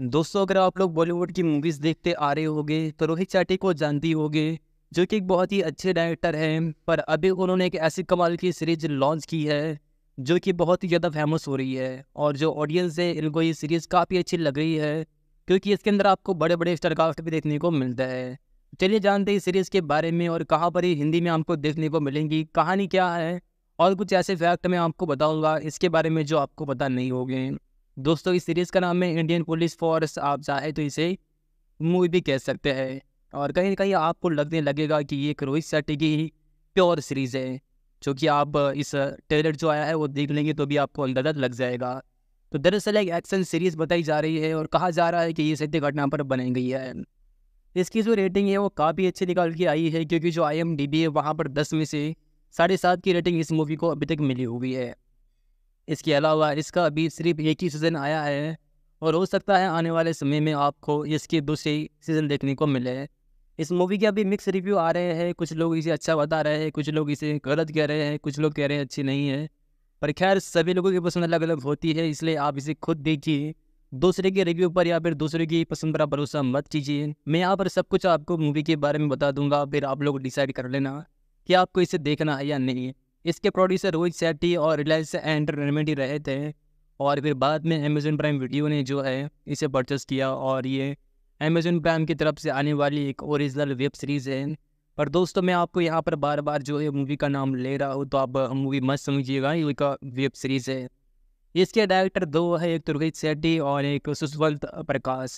दोस्तों अगर आप लोग बॉलीवुड की मूवीज़ देखते आ रहे होगे तो रोहित शेट्टी को जानती होगे जो कि एक बहुत ही अच्छे डायरेक्टर हैं पर अभी उन्होंने एक ऐसी कमाल की सीरीज लॉन्च की है जो कि बहुत ही ज़्यादा फेमस हो रही है और जो ऑडियंस है इनको ये सीरीज़ काफ़ी अच्छी लग रही है क्योंकि इसके अंदर आपको बड़े बड़े स्टारकास्ट भी देखने को मिलता है चलिए जानते हैं सीरीज़ के बारे में और कहाँ पर ही हिंदी में आपको देखने को मिलेंगी कहानी क्या है और कुछ ऐसे फैक्ट मैं आपको बताऊँगा इसके बारे में जो आपको पता नहीं होगे दोस्तों इस सीरीज़ का नाम है इंडियन पुलिस फोर्स आप चाहे तो इसे मूवी भी कह सकते हैं और कहीं ना कहीं आपको लगने लगेगा कि ये एक रोहित शेट्टी की प्योर सीरीज़ है क्योंकि आप इस ट्रेलर जो आया है वो देख लेंगे तो भी आपको अंदर लग जाएगा तो दरअसल एक एक्शन सीरीज़ बताई जा रही है और कहा जा रहा है कि ये सत्य घटना पर बनाई गई है इसकी जो रेटिंग है वो काफ़ी अच्छी निकाल के आई है क्योंकि जो आई है वहाँ पर दस में से साढ़े सात की रेटिंग इस मूवी को अभी तक मिली हुई है इसके अलावा इसका अभी सिर्फ एक ही सीज़न आया है और हो सकता है आने वाले समय में आपको इसके दूसरे सीज़न देखने को मिले इस मूवी के अभी मिक्स रिव्यू आ रहे हैं कुछ लोग इसे अच्छा बता रहे हैं कुछ लोग इसे गलत कह रहे हैं कुछ लोग कह रहे हैं अच्छी नहीं है पर खैर सभी लोगों की पसंद अलग अलग होती है इसलिए आप इसे खुद देखिए दूसरे के रिव्यू पर या फिर दूसरे की पसंद पर भरोसा मत कीजिए मैं यहाँ पर सब कुछ आपको मूवी के बारे में बता दूंगा फिर आप लोग डिसाइड कर लेना कि आपको इसे देखना है या नहीं इसके प्रोड्यूसर रोहित सेट्टी और रिलायंस एंटरटेनमेंट ही रहे थे और फिर बाद में अमेजोन प्राइम वीडियो ने जो है इसे परचेस किया और ये अमेजोन प्राइम की तरफ से आने वाली एक ओरिजिनल वेब सीरीज़ है पर दोस्तों मैं आपको यहाँ पर बार बार जो है मूवी का नाम ले रहा हूँ तो आप मूवी मत समझिएगा ये का वेब सीरीज़ है इसके डायरेक्टर दो है एक तो रोहित सेट्टी और एक सुशवंत प्रकाश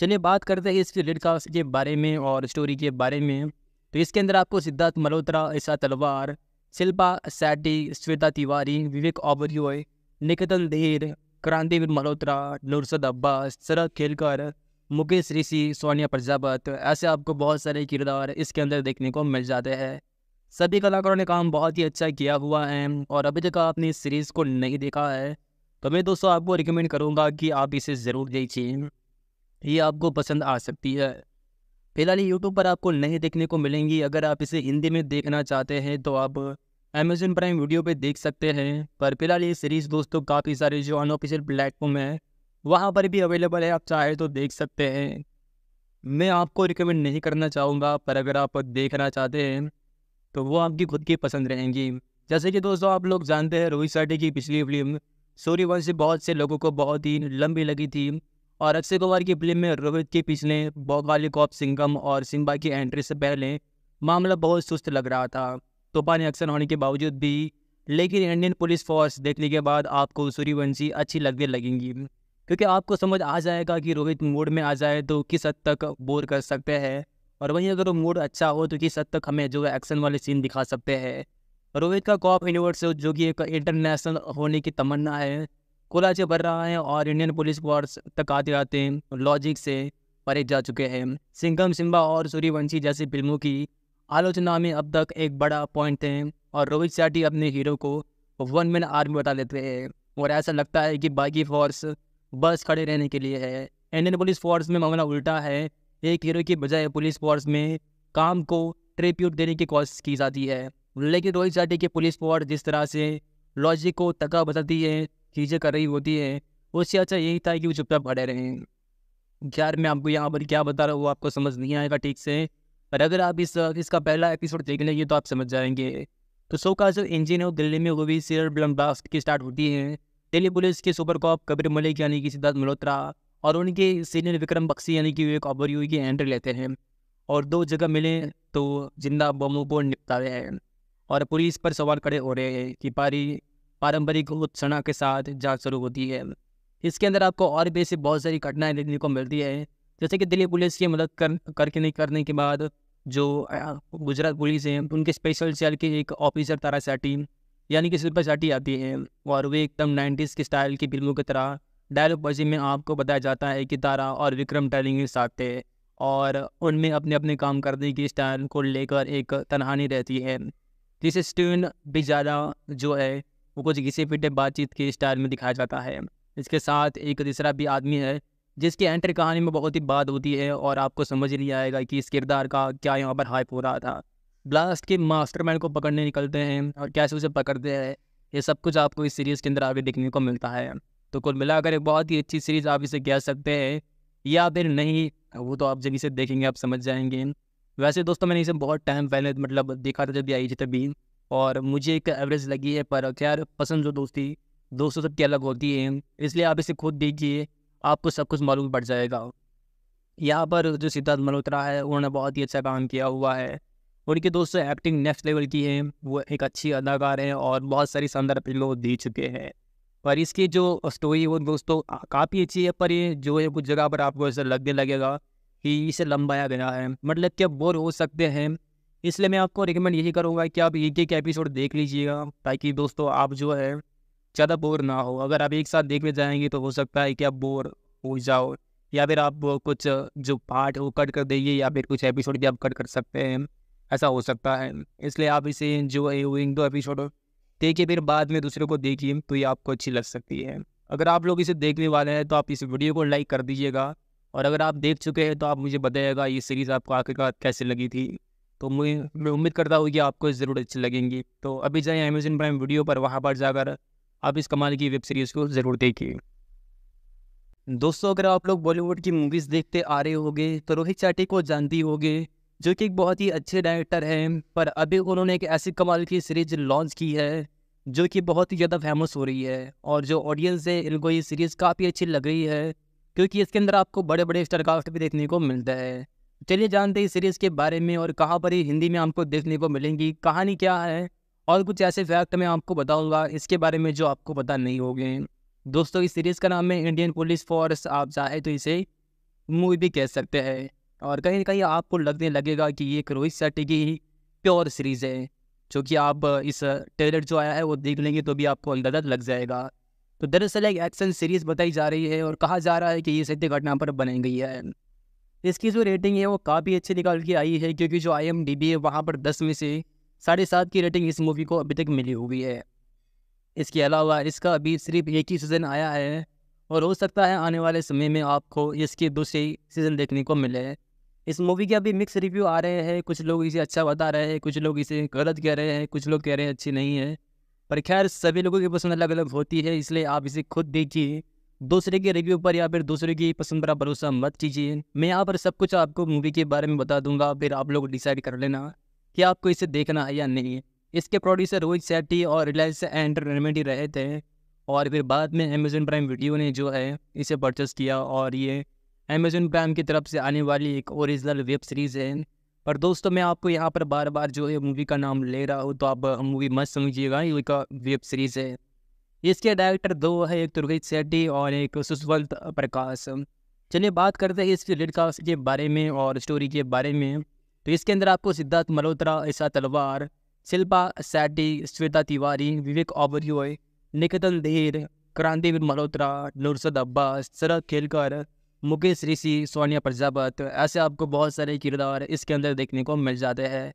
चलिए बात करते हैं इस रेड के बारे में और स्टोरी के बारे में तो इसके अंदर आपको सिद्धार्थ मल्होत्रा ईशा तलवार शिल्पा सैटी श्वेता तिवारी विवेक ओबरियोय निकेतन धीर क्रांतिवीर मल्होत्रा नुरसद अब्बास शरद खेलकर मुकेश ऋषि सोनिया प्रजापत ऐसे आपको बहुत सारे किरदार इसके अंदर देखने को मिल जाते हैं सभी कलाकारों ने काम बहुत ही अच्छा किया हुआ है और अभी तक आपने इस सीरीज़ को नहीं देखा है तो मैं दोस्तों आपको रिकमेंड करूँगा कि आप इसे ज़रूर देखिए ये आपको पसंद आ सकती है फिलहाल यूट्यूब पर आपको नहीं देखने को मिलेंगी अगर आप इसे हिंदी में देखना चाहते हैं तो आप अमेजन प्राइम वीडियो पे देख सकते हैं पर फिलहाल ये सीरीज़ दोस्तों काफ़ी सारे जो अनऑफिशियल प्लेटफॉर्म है वहाँ पर भी अवेलेबल है आप चाहे तो देख सकते हैं मैं आपको रिकमेंड नहीं करना चाहूँगा पर अगर आप देखना चाहते हैं तो वो आपकी खुद की पसंद रहेंगी जैसे कि दोस्तों आप लोग जानते हैं रोहित शेट्टी की पिछली फिल्म सूर्यवंशी बहुत से लोगों को बहुत ही लंबी लगी थी और अक्षय कुमार की फिल्म में रोहित के पिछले बौगाली कॉप सिंगम और सिम्बा की एंट्री से पहले मामला बहुत सुस्त लग रहा था तूफानी एक्शन होने के बावजूद भी लेकिन इंडियन पुलिस फोर्स देखने के बाद आपको सूर्यवंशी अच्छी लगने लगेंगी क्योंकि आपको समझ आ जाएगा कि रोहित मूड में आ जाए तो किस हद तक बोर कर सकते हैं और वहीं अगर वो मूड अच्छा हो तो किस हद तक हमें जो एक्शन वाले सीन दिखा सकते हैं रोहित का कॉप यूनिवर्स जो कि एक इंटरनेशनल होने की तमन्ना है कोलाचे भर रहा है और इंडियन पुलिस फोर्स तक आते आते लॉजिक से परे जा चुके हैं सिंगम सिम्बा और सूर्यवंशी जैसी फिल्मों की आलोचना में अब तक एक बड़ा पॉइंट है और रोहित शेट्टी अपने हीरो को वन मैन आर्मी बता लेते हैं और ऐसा लगता है कि बाकी फोर्स बस खड़े रहने के लिए है इंडियन पुलिस फोर्स में मामला उल्टा है एक हीरो की बजाय पुलिस फोर्स में काम को ट्रिप्यूट देने की कोशिश की जाती है लेकिन रोहित शेट्टी की पुलिस फोर्स जिस तरह से लॉजिक को तका बताती है चीज़ें कर रही होती है उससे अच्छा यही था कि वो चुपचाप खड़े रहें यार मैं आपको यहाँ पर क्या बता रहा हूँ आपको समझ नहीं आएगा ठीक से पर अगर आप इस इसका पहला एपिसोड देख लेंगे तो आप समझ जाएंगे तो सो का जो इंजन है दिल्ली में वो भी सीर ब्लम ब्लास्ट की स्टार्ट होती है दिल्ली पुलिस के सुपर कॉप कबीर मलिक यानी कि सिद्धार्थ मल्होत्रा और उनके सीनियर विक्रम बक्सी यानी कि विवेक यू की एंट्री लेते हैं और दो जगह मिले तो जिंदा बमों को रहे हैं और पुलिस पर सवाल खड़े हो रहे हैं कि पारी पारंपरिक उत्सना के साथ जाँच शुरू होती है इसके अंदर आपको और भी ऐसी बहुत सारी घटनाएं देखने को मिलती है जैसे कि दिल्ली पुलिस की मदद कर करके नहीं करने के बाद जो गुजरात पुलिस है उनके स्पेशल सेल के एक ऑफिसर तारा सेटी यानी कि शिल्पा सेटी आती है और वे एकदम नाइन्टीज़ के स्टाइल की फिल्मों की तरह डायलॉगबाजी में आपको बताया जाता है कि तारा और विक्रम के साथ थे और उनमें अपने अपने काम करने की स्टाइल को लेकर एक तनहानी रहती है जिसे स्टीवन भी ज़्यादा जो है वो कुछ घिसे पिटे बातचीत के स्टाइल में दिखाया जाता है इसके साथ एक तीसरा भी आदमी है जिसकी एंट्री कहानी में बहुत ही बात होती है और आपको समझ नहीं आएगा कि इस किरदार का क्या यहाँ पर हाइप हो रहा था ब्लास्ट के मास्टरमाइंड को पकड़ने निकलते हैं और कैसे उसे पकड़ते हैं ये सब कुछ आपको इस सीरीज़ के अंदर आगे देखने को मिलता है तो कुल मिलाकर एक बहुत ही अच्छी सीरीज़ आप इसे कह सकते हैं या फिर नहीं वो तो आप जब इसे देखेंगे आप समझ जाएंगे वैसे दोस्तों मैंने इसे बहुत टाइम पहले मतलब देखा था जब आई थी तभी और मुझे एक एवरेज लगी है पर खैर पसंद जो दोस्ती दोस्तों सबकी अलग होती है इसलिए आप इसे खुद देखिए आपको सब कुछ मालूम पड़ जाएगा यहाँ पर जो सिद्धार्थ मल्होत्रा है उन्होंने बहुत ही अच्छा काम किया हुआ है उनके दोस्त एक्टिंग नेक्स्ट लेवल की है वो एक अच्छी अदाकार हैं और बहुत सारी शानदार फिल्मों दे चुके हैं पर इसकी जो स्टोरी वो दोस्तों काफ़ी अच्छी है पर ये जो है कुछ जगह पर आपको ऐसा लगने लगेगा कि इसे लंबाया गया है मतलब कि आप बोर हो सकते हैं इसलिए मैं आपको रिकमेंड यही करूँगा कि आप एक एक एपिसोड देख लीजिएगा ताकि दोस्तों आप जो है ज़्यादा बोर ना हो अगर आप एक साथ देखने जाएंगे तो हो सकता है कि आप बोर हो जाओ या फिर आप कुछ जो पार्ट वो कट कर देंगे या फिर कुछ एपिसोड भी आप कट कर सकते हैं ऐसा हो सकता है इसलिए आप इसे जो है वो एक दो एपिसोड देखिए फिर बाद में दूसरे को देखिए तो ये आपको अच्छी लग सकती है अगर आप लोग इसे देखने वाले हैं तो आप इस वीडियो को लाइक कर दीजिएगा और अगर आप देख चुके हैं तो आप मुझे बताइएगा ये सीरीज़ आपको आखिरकार कैसे लगी थी तो मुझे मैं उम्मीद करता हूँ कि आपको ज़रूर अच्छी लगेंगी तो अभी जाए अमेजन प्राइम वीडियो पर वहाँ पर जाकर आप इस कमाल की वेब सीरीज़ को ज़रूर देखिए दोस्तों अगर आप लोग बॉलीवुड की मूवीज़ देखते आ रहे होंगे तो रोहित चाटी को जानती होगे जो कि एक बहुत ही अच्छे डायरेक्टर हैं पर अभी उन्होंने एक ऐसी कमाल की सीरीज लॉन्च की है जो कि बहुत ही ज़्यादा फेमस हो रही है और जो ऑडियंस है इनको ये सीरीज़ काफ़ी अच्छी लग रही है क्योंकि इसके अंदर आपको बड़े बड़े स्टारकास्ट भी देखने को मिलता है चलिए जानते हैं सीरीज़ के बारे में और कहाँ पर ये हिंदी में आपको देखने को मिलेंगी कहानी क्या है और कुछ ऐसे फैक्ट मैं आपको बताऊंगा इसके बारे में जो आपको पता नहीं होंगे दोस्तों इस सीरीज़ का नाम है इंडियन पुलिस फोर्स आप चाहे तो इसे मूवी भी कह सकते हैं और कहीं ना कहीं आपको लगने लगेगा कि ये एक रोहित शेट्टी की प्योर सीरीज़ है चूँकि आप इस ट्रेलर जो आया है वो देख लेंगे तो भी आपको अंदाजा लग जाएगा तो दरअसल एक एक्शन सीरीज़ बताई जा रही है और कहा जा रहा है कि ये सत्य घटना पर बनाई गई है इसकी जो रेटिंग है वो काफ़ी अच्छी निकाल के आई है क्योंकि जो आई एम डी बी है वहाँ पर दस में से साढ़े सात की रेटिंग इस मूवी को अभी तक मिली हुई है इसके अलावा इसका अभी सिर्फ एक ही सीज़न आया है और हो सकता है आने वाले समय में आपको इसके दूसरे सीज़न देखने को मिले इस मूवी के अभी मिक्स रिव्यू आ रहे हैं कुछ लोग इसे अच्छा बता रहे हैं कुछ लोग इसे गलत कह रहे हैं कुछ लोग कह रहे हैं अच्छी नहीं है पर खैर सभी लोगों की पसंद अलग अलग होती है इसलिए आप इसे खुद देखिए दूसरे के रिव्यू पर या फिर दूसरे की पसंद पर भरोसा मत कीजिए मैं यहाँ पर सब कुछ आपको मूवी के बारे में बता दूंगा फिर आप लोग डिसाइड कर लेना कि आपको इसे देखना है या नहीं इसके प्रोड्यूसर रोहित सेट्टी और रिलायंस एंटरटेनमेंट ही रहे थे और फिर बाद में अमेजन प्राइम वीडियो ने जो है इसे परचेस किया और ये अमेजन प्राइम की तरफ से आने वाली एक ओरिजिनल वेब सीरीज़ है पर दोस्तों मैं आपको यहाँ पर बार बार जो है मूवी का नाम ले रहा हूँ तो आप मूवी मत समझिएगा ये का वेब सीरीज़ है इसके डायरेक्टर दो है एक दुर्गित सेट्टी और एक सुशवंत प्रकाश चलिए बात करते हैं इस फिल्म कास्ट के बारे में और स्टोरी के बारे में तो इसके अंदर आपको सिद्धार्थ मल्होत्रा ईशा तलवार शिल्पा सेट्टी श्वेता तिवारी विवेक ओबरियोय निकेतन धीर क्रांतिवीर मल्होत्रा नुरसद अब्बास शरद खेलकर मुकेश ऋषि सोनिया प्रजापत ऐसे आपको बहुत सारे किरदार इसके अंदर देखने को मिल जाते हैं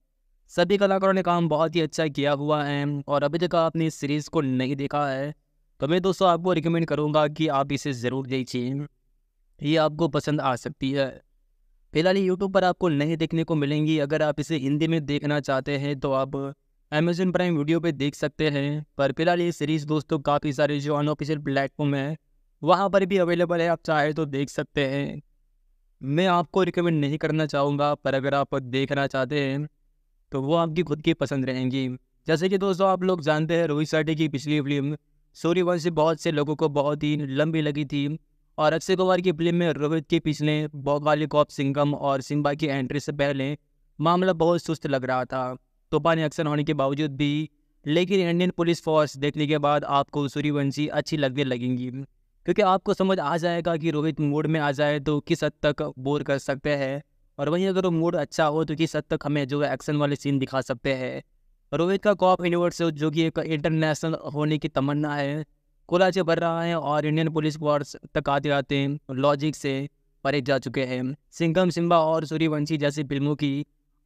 सभी कलाकारों ने काम बहुत ही अच्छा किया हुआ है और अभी तक आपने इस सीरीज़ को नहीं देखा है तो मैं दोस्तों आपको रिकमेंड करूँगा कि आप इसे ज़रूर देखिए ये आपको पसंद आ सकती है फिलहाल ये यूट्यूब पर आपको नहीं देखने को मिलेंगी अगर आप इसे हिंदी में देखना चाहते हैं तो आप अमेजोन प्राइम वीडियो पर देख सकते हैं पर फिलहाल ये सीरीज़ दोस्तों काफ़ी सारे जो अनऑफिशियल प्लेटफॉर्म है वहाँ पर भी अवेलेबल है आप चाहे तो देख सकते हैं मैं आपको रिकमेंड नहीं करना चाहूँगा पर अगर आप देखना चाहते हैं तो वो आपकी खुद की पसंद रहेंगी जैसे कि दोस्तों आप लोग जानते हैं रोहित शेट्टी की पिछली फिल्म सूर्य वंश बहुत से लोगों को बहुत ही लंबी लगी थी और अक्षय कुमार की फिल्म में रोहित के पिछले बौगाली कॉप सिंगम और सिम्बा की एंट्री से पहले मामला बहुत सुस्त लग रहा था तूफानी एक्शन होने के बावजूद भी लेकिन इंडियन पुलिस फोर्स देखने के बाद आपको सूर्यवंशी अच्छी लगने लगेंगी क्योंकि आपको समझ आ जाएगा कि रोहित मूड में आ जाए तो किस हद तक बोर कर सकते हैं और वहीं अगर वो मूड अच्छा हो तो किस हद तक हमें जो है एक्शन वाले सीन दिखा सकते हैं रोहित का कॉप यूनिवर्स जो कि एक इंटरनेशनल होने की तमन्ना है कोलाचे भर रहा है और इंडियन पुलिस फोर्स तक आते आते लॉजिक से परे जा चुके हैं सिंगम सिम्बा और सूर्यवंशी जैसी फिल्मों की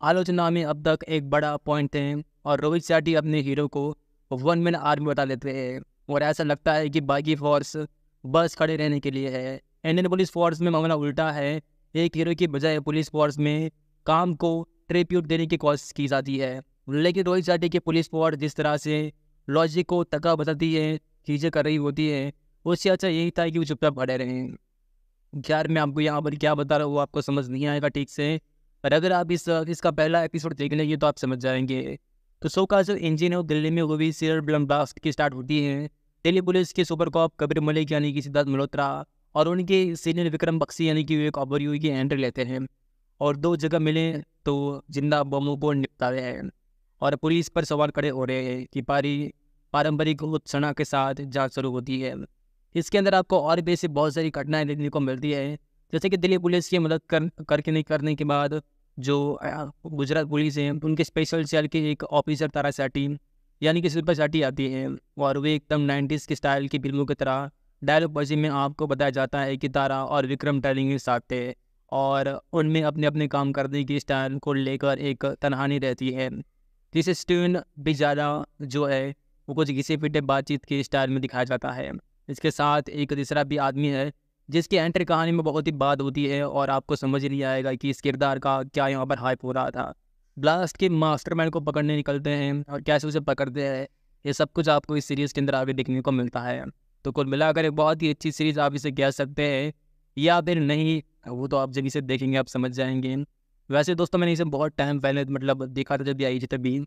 आलोचना में अब तक एक बड़ा पॉइंट है और रोहित शेट्टी अपने हीरो को वन मैन आर्मी बता लेते हैं और ऐसा लगता है कि बाकी फोर्स बस खड़े रहने के लिए है इंडियन पुलिस फोर्स में मामला उल्टा है एक हीरो की बजाय पुलिस फोर्स में काम को ट्रिब्यूट देने की कोशिश की जाती है लेकिन रोहित शेट्टी की पुलिस फोर्स जिस तरह से लॉजिक को तका बदलती है चीज़ें कर रही होती है उससे अच्छा यही था कि वो चुपचाप खड़े रहें यार मैं आपको यहाँ पर क्या बता रहा हूँ आपको समझ नहीं आएगा ठीक से पर अगर आप इस इसका पहला एपिसोड देख लेंगे तो आप समझ जाएंगे तो सो का जो इंजन है दिल्ली में वो भी सीरियल ब्लम ब्लास्ट की स्टार्ट होती है दिल्ली पुलिस के सुपर कॉप कबीर मलिक यानी कि सिद्धार्थ मल्होत्रा और उनके सीनियर विक्रम बक्सी यानी कि विवेक ओबरयू की एंट्री लेते हैं और दो जगह मिले तो जिंदा बमों को निपटा रहे हैं और पुलिस पर सवाल खड़े हो रहे हैं कि पारी पारंपरिक उत्सना के साथ जांच शुरू होती है इसके अंदर आपको और भी ऐसी बहुत सारी घटनाएं देखने को मिलती है जैसे कि दिल्ली पुलिस की मदद कर करके नहीं करने के बाद जो गुजरात पुलिस है उनके स्पेशल सेल के एक ऑफिसर तारा सेटी यानी कि शिल्पा सेटी आती है और वे एकदम नाइन्टीज़ के स्टाइल की फिल्मों की तरह डायलॉग पॉजी में आपको बताया जाता है कि तारा और विक्रम के साथ थे और उनमें अपने अपने काम करने की स्टाइल को लेकर एक तनहानी रहती है जिसे स्टीवन ज़्यादा जो है वो कुछ घिसे पिटे बातचीत के स्टाइल में दिखाया जाता है इसके साथ एक तीसरा भी आदमी है जिसकी एंट्री कहानी में बहुत ही बात होती है और आपको समझ नहीं आएगा कि इस किरदार का क्या यहाँ पर हाइप हो रहा था ब्लास्ट के मास्टरमैन को पकड़ने निकलते हैं और कैसे उसे पकड़ते हैं ये सब कुछ आपको इस सीरीज़ के अंदर आगे देखने को मिलता है तो कुल मिलाकर एक बहुत ही अच्छी सीरीज़ आप इसे कह सकते हैं या फिर नहीं वो तो आप जब इसे देखेंगे आप समझ जाएंगे वैसे दोस्तों मैंने इसे बहुत टाइम पहले मतलब देखा था जब ये आई थी तभी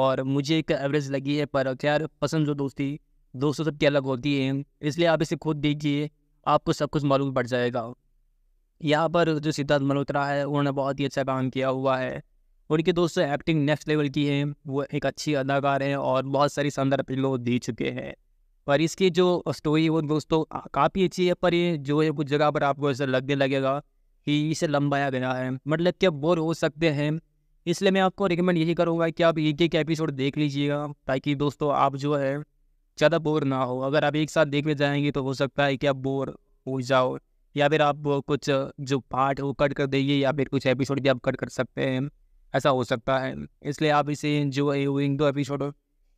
और मुझे एक एवरेज लगी है पर खैर पसंद जो दोस्ती दोस्तों सबकी अलग होती है इसलिए आप इसे खुद देखिए आपको सब कुछ मालूम पड़ जाएगा यहाँ पर जो सिद्धार्थ मल्होत्रा है उन्होंने बहुत ही अच्छा काम किया हुआ है उनके दोस्तों एक्टिंग नेक्स्ट लेवल की है वो एक अच्छी अदाकार हैं और बहुत सारी शानदार फिल्मों दे चुके हैं पर इसकी जो स्टोरी वो दोस्तों काफ़ी अच्छी है पर ये जो है कुछ जगह पर आपको ऐसा लगने लगेगा कि इसे लंबाया गया है मतलब कि आप बोर हो सकते हैं इसलिए मैं आपको रिकमेंड यही करूँगा कि आप एक एक एपिसोड देख लीजिएगा ताकि दोस्तों आप जो है ज़्यादा बोर ना हो अगर आप एक साथ देखने जाएंगे तो हो सकता है कि आप बोर हो जाओ या फिर आप कुछ जो पार्ट वो कट कर देंगे या फिर कुछ एपिसोड भी आप कट कर सकते हैं ऐसा हो सकता है इसलिए आप इसे जो है वो इन दो एपिसोड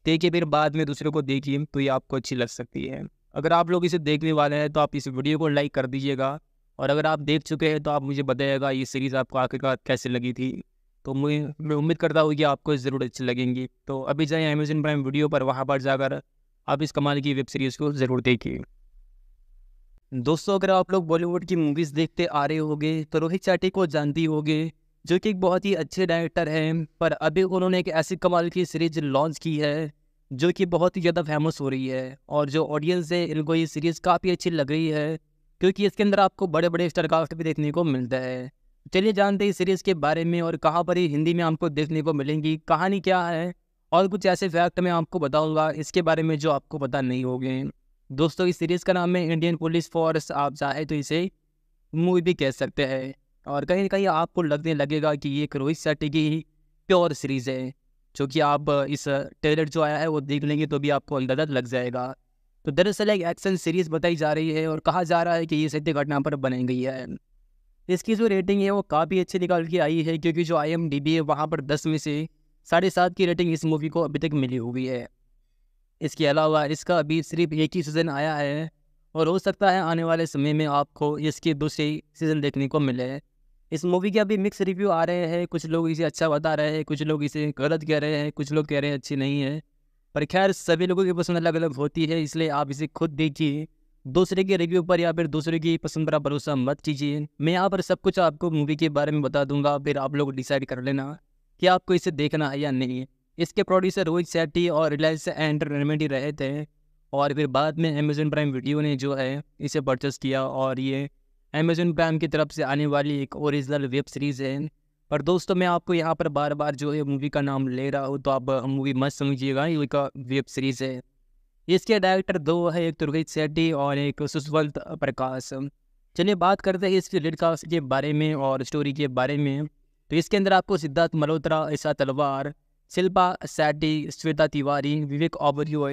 देखिए फिर बाद में दूसरे को देखिए तो ये आपको अच्छी लग सकती है अगर आप लोग इसे देखने वाले हैं तो आप इस वीडियो को लाइक कर दीजिएगा और अगर आप देख चुके हैं तो आप मुझे बताइएगा ये सीरीज़ आपको आखिरकार कैसे लगी थी तो मुझे मैं उम्मीद करता हूँ कि आपको ज़रूर अच्छी लगेंगी तो अभी जाए अमेजन प्राइम वीडियो पर वहाँ पर जाकर आप इस कमाल की वेब सीरीज़ को ज़रूर देखिए दोस्तों अगर आप लोग बॉलीवुड की मूवीज़ देखते आ रहे होगे तो रोहित चाटी को जानती होगी जो कि एक बहुत ही अच्छे डायरेक्टर हैं पर अभी उन्होंने एक ऐसी कमाल की सीरीज लॉन्च की है जो कि बहुत ही ज़्यादा फेमस हो रही है और जो ऑडियंस है इनको ये सीरीज़ काफ़ी अच्छी लग रही है क्योंकि इसके अंदर आपको बड़े बड़े स्टारकास्ट भी देखने को मिलता है चलिए जानते हैं इस सीरीज़ के बारे में और कहाँ पर ही हिंदी में आपको देखने को मिलेंगी कहानी क्या है और कुछ ऐसे फैक्ट मैं आपको बताऊंगा इसके बारे में जो आपको पता नहीं हो दोस्तों इस सीरीज़ का नाम है इंडियन पुलिस फोर्स आप चाहे तो इसे मूवी भी कह सकते हैं और कहीं ना कहीं आपको लगने लगेगा कि ये रोहित शेट्टी की ही प्योर सीरीज़ है जो कि आप इस ट्रेलर जो आया है वो देख लेंगे तो भी आपको गलत लग जाएगा तो दरअसल एक एक्शन सीरीज़ बताई जा रही है और कहा जा रहा है कि ये सत्य घटना पर बनाई गई है इसकी जो रेटिंग है वो काफ़ी अच्छी निकाल के आई है क्योंकि जो आई एम डी बी है वहाँ पर दस में से साढ़े सात की रेटिंग इस मूवी को अभी तक मिली हुई है इसके अलावा इसका अभी सिर्फ एक ही सीज़न आया है और हो सकता है आने वाले समय में आपको इसके दूसरे सीज़न देखने को मिले इस मूवी के अभी मिक्स रिव्यू आ रहे हैं कुछ लोग इसे अच्छा बता रहे हैं कुछ लोग इसे गलत कह रहे हैं कुछ लोग कह रहे हैं अच्छी नहीं है पर खैर सभी लोगों की पसंद अलग अलग होती है इसलिए आप इसे खुद देखिए दूसरे के रिव्यू पर या फिर दूसरे की पसंद पर भरोसा मत कीजिए मैं यहाँ पर सब कुछ आपको मूवी के बारे में बता दूंगा फिर आप लोग डिसाइड कर लेना कि आपको इसे देखना है या नहीं इसके प्रोड्यूसर रोहित सेट्टी और रिलायंस एंटरटेनमेंट ही रहे थे और फिर बाद में अमेजन प्राइम वीडियो ने जो है इसे परचेस किया और ये अमेजोन प्राइम की तरफ से आने वाली एक ओरिजिनल वेब सीरीज़ है पर दोस्तों मैं आपको यहाँ पर बार बार जो है मूवी का नाम ले रहा हूँ तो आप मूवी मत समझिएगा ये एक वेब सीरीज़ है इसके डायरेक्टर दो है एक तो सेट्टी और एक सुशवंत प्रकाश चलिए बात करते हैं इस लिडकास्ट के बारे में और स्टोरी के बारे में तो इसके अंदर आपको सिद्धार्थ मल्होत्रा ईशा तलवार शिल्पा सेट्टी श्वेता तिवारी विवेक ओबरियो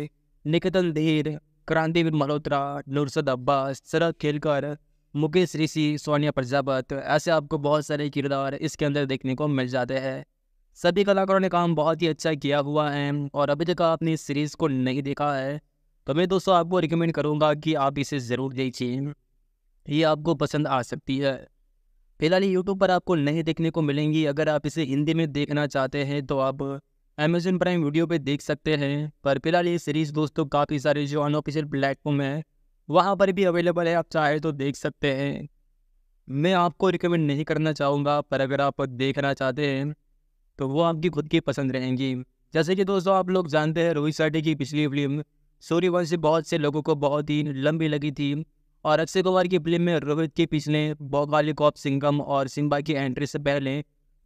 निकेतन देर क्रांतिवीर मल्होत्रा नुरसद अब्बास शरद खेलकर मुकेश ऋषि सोनिया प्रजापत ऐसे आपको बहुत सारे किरदार इसके अंदर देखने को मिल जाते हैं सभी कलाकारों ने काम बहुत ही अच्छा किया हुआ है और अभी तक आपने इस सीरीज़ को नहीं देखा है तो मैं दोस्तों आपको रिकमेंड करूँगा कि आप इसे ज़रूर देखिए ये आपको पसंद आ सकती है फिलहाल यूट्यूब पर आपको नहीं देखने को मिलेंगी अगर आप इसे हिंदी में देखना चाहते हैं तो आप अमेजन प्राइम वीडियो पे देख सकते हैं पर फिलहाल ये सीरीज़ दोस्तों काफ़ी सारे जो अनऑफिशियल प्लेटफॉर्म है वहाँ पर भी अवेलेबल है आप चाहे तो देख सकते हैं मैं आपको रिकमेंड नहीं करना चाहूँगा पर अगर आप देखना चाहते हैं तो वो आपकी खुद की पसंद रहेंगी जैसे कि दोस्तों आप लोग जानते हैं रोहित शेट्टी की पिछली फिल्म सूर्यवंशी बहुत से लोगों को बहुत ही लंबी लगी थी और अक्षय कुमार की फिल्म में रोहित के पिछले बॉगाली कॉप सिंगम और सिम्बा की एंट्री से पहले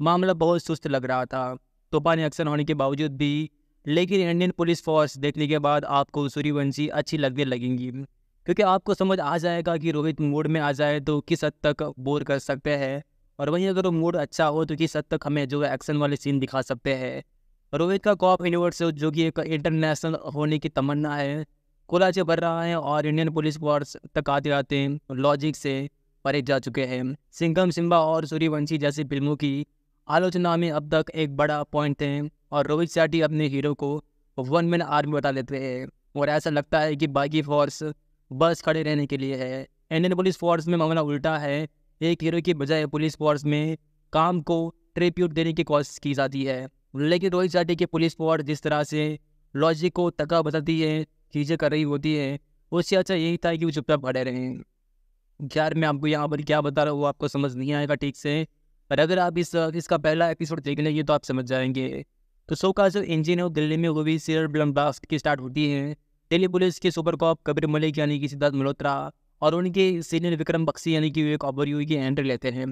मामला बहुत सुस्त लग रहा था तूफान अक्सर होने के बावजूद भी लेकिन इंडियन पुलिस फोर्स देखने के बाद आपको सूर्यवंशी अच्छी लगने लगेंगी क्योंकि आपको समझ आ जाएगा कि रोहित मूड में आ जाए तो किस हद तक बोर कर सकते हैं और वहीं अगर वो मूड अच्छा हो तो किस हद तक हमें जो है एक्शन वाले सीन दिखा सकते हैं रोहित का कॉप यूनिवर्स जो कि एक इंटरनेशनल होने की तमन्ना है कोलाचे भर रहा है और इंडियन पुलिस फोर्स तक आते आते लॉजिक से परे जा चुके हैं सिंगम सिम्बा और सूर्यवंशी जैसी फिल्मों की आलोचना में अब तक एक बड़ा पॉइंट थे और रोहित शेट्टी अपने हीरो को वन मैन आर्मी बता लेते हैं और ऐसा लगता है कि बाकी फोर्स बस खड़े रहने के लिए है इंडियन पुलिस फोर्स में मामला उल्टा है एक हीरो की बजाय पुलिस फोर्स में काम को ट्रिप्यूट देने की कोशिश की जाती है लेकिन रोहित शेट्टी की पुलिस फोर्स जिस तरह से लॉजिक को तका बताती है चीज़ें कर रही होती है उससे अच्छा यही था कि वो चुपचाप खड़े रहें यार मैं आपको यहाँ पर क्या बता रहा हूँ वो आपको समझ नहीं आएगा ठीक से पर अगर आप इस इसका पहला एपिसोड देख लेंगे तो आप समझ जाएंगे तो शो का जो इंजन है वो दिल्ली में वो भी सीरियल ब्लम ब्लास्ट की स्टार्ट होती है दिल्ली पुलिस के सुपर कॉप कबीर मलिक यानी कि सिद्धार्थ मल्होत्रा और उनके सीनियर विक्रम बक्सी यानी कि विवेक ओबरयू की एंट्री लेते हैं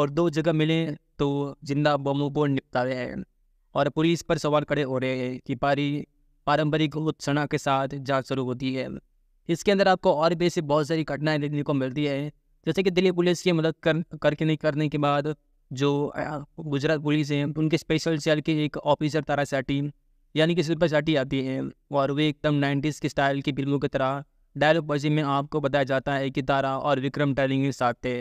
और दो जगह मिले तो जिंदा बमों को निपटा रहे हैं और पुलिस पर सवाल खड़े हो रहे हैं कि पारी पारंपरिक उत्सना के साथ जाँच शुरू होती है इसके अंदर आपको और भी ऐसी बहुत सारी घटनाएं देखने को मिलती है जैसे कि दिल्ली पुलिस की मदद कर करके नहीं करने के बाद जो गुजरात पुलिस है उनके स्पेशल सेल के एक ऑफिसर तारा सेटी यानी कि शिल्पा शेट्टी आती है और वे एकदम नाइन्टीज़ के स्टाइल की फिल्मों की तरह डायलॉग बाजी में आपको बताया जाता है कि तारा और विक्रम टेलिंग साथ थे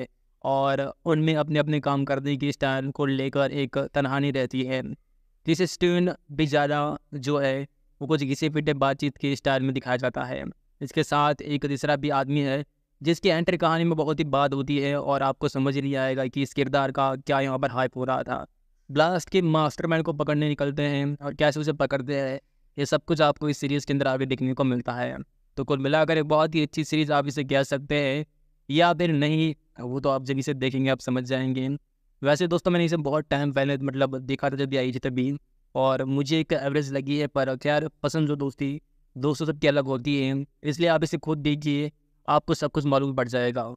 और उनमें अपने अपने काम करने की स्टाइल को लेकर एक तनहानी रहती है जिसे स्टीवन भी ज़्यादा जो है वो कुछ घिसे पिटे बातचीत के स्टाइल में दिखाया जाता है इसके साथ एक तीसरा भी आदमी है जिसके एंट्री कहानी में बहुत ही बात होती है और आपको समझ नहीं आएगा कि इस किरदार का क्या यहाँ पर हाइप हो रहा था ब्लास्ट के मास्टरमाइंड को पकड़ने निकलते हैं और कैसे उसे पकड़ते हैं ये सब कुछ आपको इस सीरीज़ के अंदर आगे देखने को मिलता है तो कुल मिलाकर एक बहुत ही अच्छी सीरीज़ आप इसे कह सकते हैं या फिर नहीं वो तो आप जब इसे देखेंगे आप समझ जाएंगे वैसे दोस्तों मैंने इसे बहुत टाइम पहले मतलब देखा था जब आई थी तभी और मुझे एक एवरेज लगी है पर खैर पसंद जो दोस्ती दोस्तों सबकी अलग होती है इसलिए आप इसे खुद देखिए आपको सब कुछ मालूम पड़ जाएगा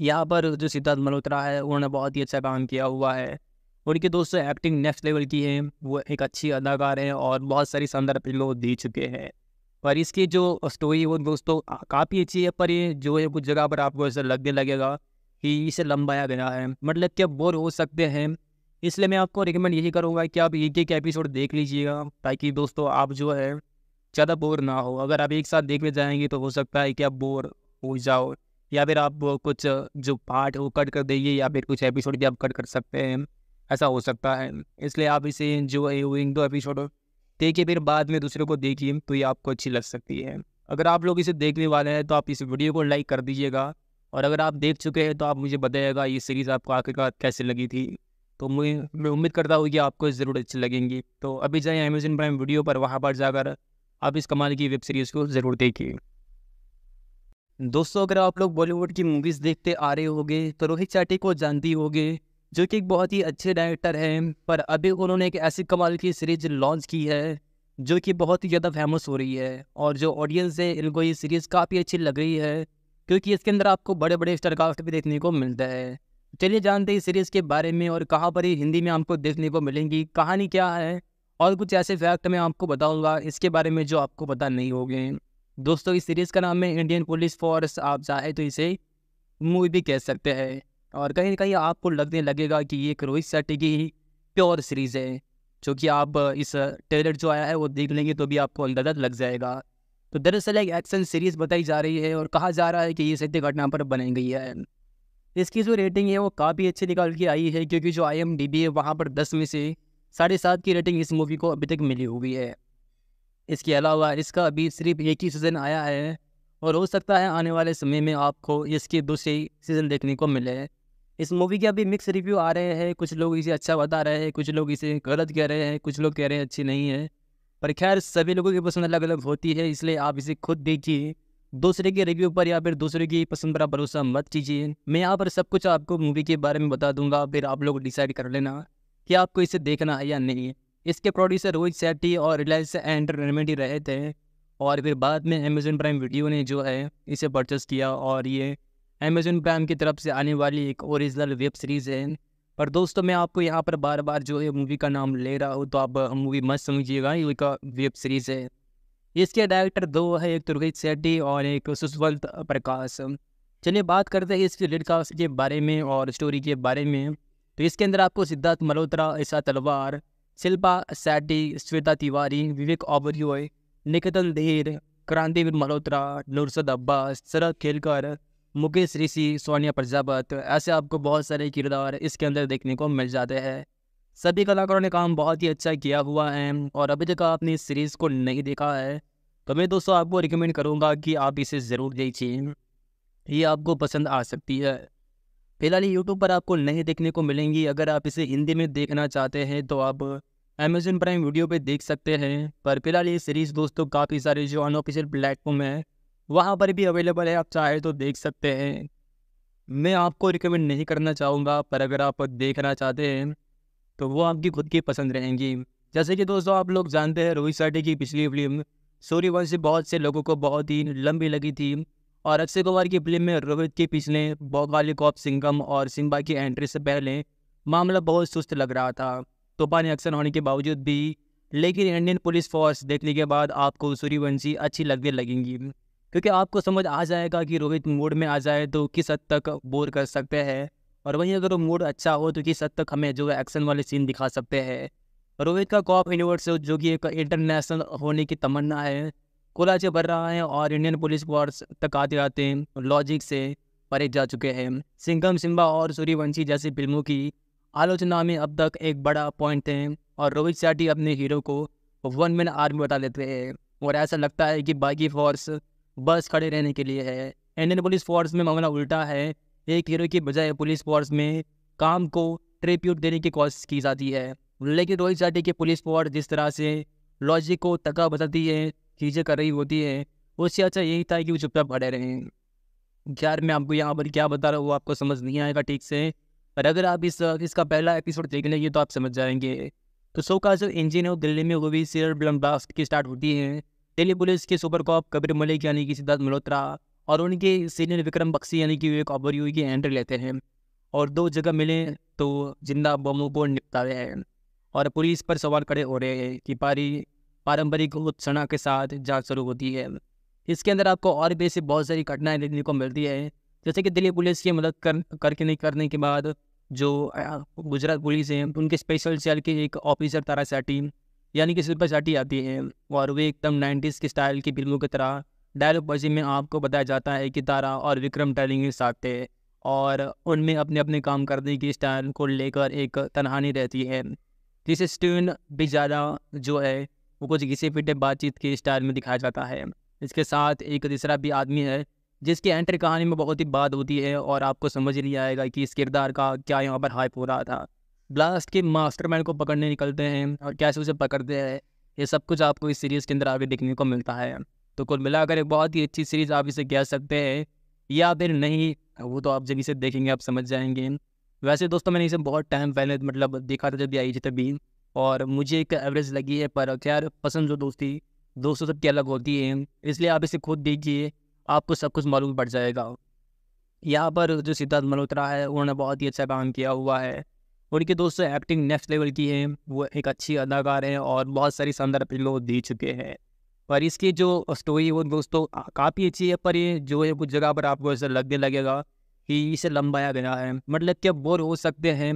यहाँ पर जो सिद्धार्थ मल्होत्रा है उन्होंने बहुत ही अच्छा काम किया हुआ है उनके दोस्तों एक्टिंग नेक्स्ट लेवल की है वो एक अच्छी अदाकार हैं और बहुत सारी शानदार फिल्मों दे चुके हैं पर इसकी जो स्टोरी है वो दोस्तों काफ़ी अच्छी है पर ये जो है कुछ जगह पर आपको ऐसा लगने लगेगा कि इसे लंबाया गया है मतलब कि आप बोर हो सकते हैं इसलिए मैं आपको रिकमेंड यही करूँगा कि आप एक एक एपिसोड देख लीजिएगा ताकि दोस्तों आप जो है ज़्यादा बोर ना हो अगर आप एक साथ देखने जाएंगे तो हो सकता है कि आप बोर हो जाओ या फिर आप कुछ जो पार्ट वो कट कर देंगे या फिर कुछ एपिसोड भी आप कट कर सकते हैं ऐसा हो सकता है इसलिए आप इसे जो इन दो एपिसोड देखिए फिर बाद में दूसरे को देखिए तो ये आपको अच्छी लग सकती है अगर आप लोग इसे देखने वाले हैं तो आप इस वीडियो को लाइक कर दीजिएगा और अगर आप देख चुके हैं तो आप मुझे बताइएगा ये सीरीज़ आपको आखिरकार कैसे लगी थी तो मुझे मैं उम्मीद करता हूँ कि आपको ज़रूर अच्छी लगेंगी तो अभी जाए अमेजन प्राइम वीडियो पर वहाँ पर जाकर आप इस कमाल की वेब सीरीज़ को ज़रूर देखिए दोस्तों अगर आप लोग बॉलीवुड की मूवीज़ देखते आ रहे होगे तो रोहित चाटी को जानती होगे जो कि एक बहुत ही अच्छे डायरेक्टर हैं पर अभी उन्होंने एक ऐसी कमाल की सीरीज लॉन्च की है जो कि बहुत ही ज़्यादा फेमस हो रही है और जो ऑडियंस है इनको ये सीरीज़ काफ़ी अच्छी लग रही है क्योंकि इसके अंदर आपको बड़े बड़े स्टारकास्ट भी देखने को मिलता है चलिए जानते हैं इस सीरीज़ के बारे में और कहाँ पर ये हिंदी में आपको देखने को मिलेंगी कहानी क्या है और कुछ ऐसे फैक्ट मैं आपको बताऊँगा इसके बारे में जो आपको पता नहीं होंगे दोस्तों इस सीरीज़ का नाम है इंडियन पुलिस फोर्स आप चाहे तो इसे मूवी भी कह सकते हैं और कहीं ना कहीं आपको लगने लगेगा कि ये रोहित शेट्टी की ही प्योर सीरीज़ है जो कि आप इस ट्रेलर जो आया है वो देख लेंगे तो भी आपको अंदाजा लग जाएगा तो दरअसल एक एक्शन सीरीज़ बताई जा रही है और कहा जा रहा है कि ये सत्य घटना पर बनाई गई है इसकी जो रेटिंग है वो काफ़ी अच्छी निकाल के आई है क्योंकि जो आई एम डी बी है वहाँ पर दस में से साढ़े सात की रेटिंग इस मूवी को अभी तक मिली हुई है इसके अलावा इसका अभी सिर्फ एक ही सीज़न आया है और हो सकता है आने वाले समय में आपको इसके दूसरे सीज़न देखने को मिले इस मूवी के अभी मिक्स रिव्यू आ रहे हैं कुछ लोग इसे अच्छा बता रहे हैं कुछ लोग इसे गलत कह रहे हैं कुछ लोग कह रहे हैं अच्छी नहीं है पर खैर सभी लोगों की पसंद अलग अलग होती है इसलिए आप इसे खुद देखिए दूसरे के रिव्यू पर या फिर दूसरे की पसंद पर भरोसा मत कीजिए मैं यहाँ पर सब कुछ आपको मूवी के बारे में बता दूंगा फिर आप लोग डिसाइड कर लेना कि आपको इसे देखना है या नहीं इसके प्रोड्यूसर रोहित सेट्टी और रिलायंस एंटरटेनमेंट ही रहे थे और फिर बाद में अमेजोन प्राइम वीडियो ने जो है इसे परचेस किया और ये अमेजोन प्राइम की तरफ से आने वाली एक ओरिजिनल वेब सीरीज़ है पर दोस्तों मैं आपको यहाँ पर बार बार जो है मूवी का नाम ले रहा हूँ तो आप मूवी मत समझिएगा ये का वेब सीरीज़ है इसके डायरेक्टर दो है एक तुर्गित सेट्टी और एक सुशवंत प्रकाश चलिए बात करते हैं इस रेड कास्ट के बारे में और स्टोरी के बारे में तो इसके अंदर आपको सिद्धार्थ मल्होत्रा ऐसा तलवार शिल्पा सेट्टी श्वेता तिवारी विवेक ओबरियोय निकेतन देर क्रांतिवीर मल्होत्रा नुरसद अब्बास शरद खेलकर मुकेश ऋषि सोनिया प्रजापत ऐसे आपको बहुत सारे किरदार इसके अंदर देखने को मिल जाते हैं सभी कलाकारों ने काम बहुत ही अच्छा किया हुआ है और अभी तक आपने इस सीरीज़ को नहीं देखा है तो मैं दोस्तों आपको रिकमेंड करूँगा कि आप इसे ज़रूर देखिए ये आपको पसंद आ सकती है फिलहाल यूट्यूब पर आपको नहीं देखने को मिलेंगी अगर आप इसे हिंदी में देखना चाहते हैं तो आप अमेजोन प्राइम वीडियो पे देख सकते हैं पर फिलहाल ये सीरीज़ दोस्तों काफ़ी सारे जो अनऑफिशियल प्लेटफॉर्म है वहाँ पर भी अवेलेबल है आप चाहे तो देख सकते हैं मैं आपको रिकमेंड नहीं करना चाहूँगा पर अगर आप देखना चाहते हैं तो वो आपकी खुद की पसंद रहेंगी जैसे कि दोस्तों आप लोग जानते हैं रोहित शेट्टी की पिछली फिल्म सूर्यवंशी बहुत से लोगों को बहुत ही लंबी लगी थी और अक्षय कुमार की फिल्म में रोहित के पिछले भोगाली कॉप सिंगम और सिम्बा की एंट्री से पहले मामला बहुत सुस्त लग रहा था तूफानी एक्शन होने के बावजूद भी लेकिन इंडियन पुलिस फोर्स देखने के बाद आपको सूर्यवंशी अच्छी लगने लगेंगी क्योंकि आपको समझ आ जाएगा कि रोहित मूड में आ जाए तो किस हद तक बोर कर सकते हैं और वहीं अगर वो मूड अच्छा हो तो किस हद तक हमें जो एक्शन वाले सीन दिखा सकते हैं रोहित का कॉप यूनिवर्स जो कि एक इंटरनेशनल होने की तमन्ना है कोलाचे भर रहा है और इंडियन पुलिस फोर्स तक आते आते लॉजिक से परे जा चुके हैं सिंगम सिम्बा और सूर्यवंशी जैसी फिल्मों की आलोचना में अब तक एक बड़ा पॉइंट है और रोहित शेट्टी अपने हीरो को वन मैन आर्मी बता लेते हैं और ऐसा लगता है कि बाकी फोर्स बस खड़े रहने के लिए है इंडियन पुलिस फोर्स में मामला उल्टा है एक हीरो की बजाय पुलिस फोर्स में काम को ट्रिप्यूट देने की कोशिश की जाती है लेकिन रोहित शेट्टी की पुलिस फोर्स जिस तरह से लॉजिक को तका बताती है चीज़ें कर रही होती है उससे अच्छा यही था कि वो चुपचाप खड़े रहें यार मैं आपको यहाँ पर क्या बता रहा हूँ आपको समझ नहीं आएगा ठीक से पर अगर आप इस इसका पहला एपिसोड देख लेंगे तो आप समझ जाएंगे तो सो का जो इंजन है दिल्ली में वो भी सीरियल ब्लम ब्लास्ट की स्टार्ट होती है दिल्ली पुलिस के सुपर कॉप कबीर मलिक यानी कि सिद्धार्थ मल्होत्रा और उनके सीनियर विक्रम बक्सी यानी कि विवेक ओबरयू की एंट्री लेते हैं और दो जगह मिले तो जिंदा बमों को निपटा रहे हैं और पुलिस पर सवाल खड़े हो रहे हैं कि पारी पारंपरिक उत्सना के साथ जांच शुरू होती है इसके अंदर आपको और भी ऐसी बहुत सारी घटनाएं देखने को मिलती है जैसे कि दिल्ली पुलिस की मदद कर करके नहीं करने के बाद जो गुजरात पुलिस है उनके स्पेशल सेल के एक ऑफिसर तारा सेटी यानी कि शिल्पा शेट्टी आती है और वे एकदम नाइन्टीज़ के स्टाइल की फिल्मों की तरह डायलॉग बाजी में आपको बताया जाता है कि तारा और विक्रम के साथ थे और उनमें अपने अपने काम करने की स्टाइल को लेकर एक तनहानी रहती है जिसे स्टीवन भी ज़्यादा जो है वो कुछ घिसे पिटे बातचीत के स्टाइल में दिखाया जाता है इसके साथ एक तीसरा भी आदमी है जिसकी एंट्री कहानी में बहुत ही बात होती है और आपको समझ नहीं आएगा कि इस किरदार का क्या यहाँ पर हाइप हो रहा था ब्लास्ट के मास्टरमैन को पकड़ने निकलते हैं और कैसे उसे पकड़ते हैं ये सब कुछ आपको इस सीरीज़ के अंदर आगे देखने को मिलता है तो कुल मिलाकर एक बहुत ही अच्छी सीरीज़ आप इसे कह सकते हैं या फिर नहीं वो तो आप जब इसे देखेंगे आप समझ जाएंगे वैसे दोस्तों मैंने इसे बहुत टाइम पहले मतलब देखा था जब भी आई थी तभी और मुझे एक एवरेज लगी है पर खैर पसंद जो दोस्ती दोस्तों सबकी अलग होती है इसलिए आप इसे खुद देखिए आपको सब कुछ मालूम पड़ जाएगा यहाँ पर जो सिद्धार्थ मल्होत्रा है उन्होंने बहुत ही अच्छा काम किया हुआ है उनके दोस्तों एक्टिंग नेक्स्ट लेवल की है वो एक अच्छी अदाकार हैं और बहुत सारी शानदार फिल्में दे चुके हैं पर इसकी जो स्टोरी वो दोस्तों काफ़ी अच्छी है पर ये जो है कुछ जगह पर आपको ऐसा लगने लगेगा कि इसे लंबाया गया है मतलब कि आप बोर हो सकते हैं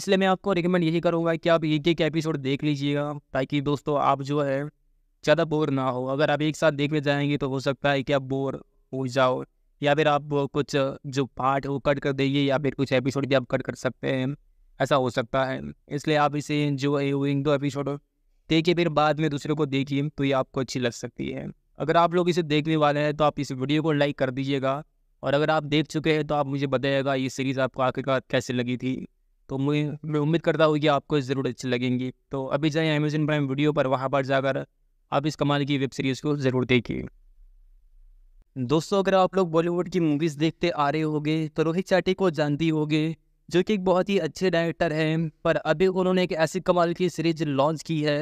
इसलिए मैं आपको रिकमेंड यही करूँगा कि आप एक एक एपिसोड देख लीजिएगा ताकि दोस्तों आप जो है ज़्यादा बोर ना हो अगर आप एक साथ देखने जाएंगे तो हो सकता है कि आप बोर हो जाओ या फिर आप कुछ जो पार्ट वो कट कर देंगे या फिर कुछ एपिसोड भी आप कट कर सकते हैं ऐसा हो सकता है इसलिए आप इसे एंजॉय इन दो एपिसोड देखिए फिर बाद में दूसरे को देखिए तो ये आपको अच्छी लग सकती है अगर आप लोग इसे देखने वाले हैं तो आप इस वीडियो को लाइक कर दीजिएगा और अगर आप देख चुके हैं तो आप मुझे बताइएगा ये सीरीज़ आपको आखिरकार कैसे लगी थी तो मुझे मैं उम्मीद करता हूँ कि आपको ज़रूर अच्छी लगेंगी तो अभी जाए अमेजन प्राइम वीडियो पर वहाँ पर जाकर आप इस कमाल की वेब सीरीज़ को ज़रूर देखिए दोस्तों अगर आप लोग बॉलीवुड की मूवीज़ देखते आ रहे होगे तो रोहित चाटी को जानती होगी जो कि एक बहुत ही अच्छे डायरेक्टर हैं पर अभी उन्होंने एक ऐसी कमाल की सीरीज लॉन्च की है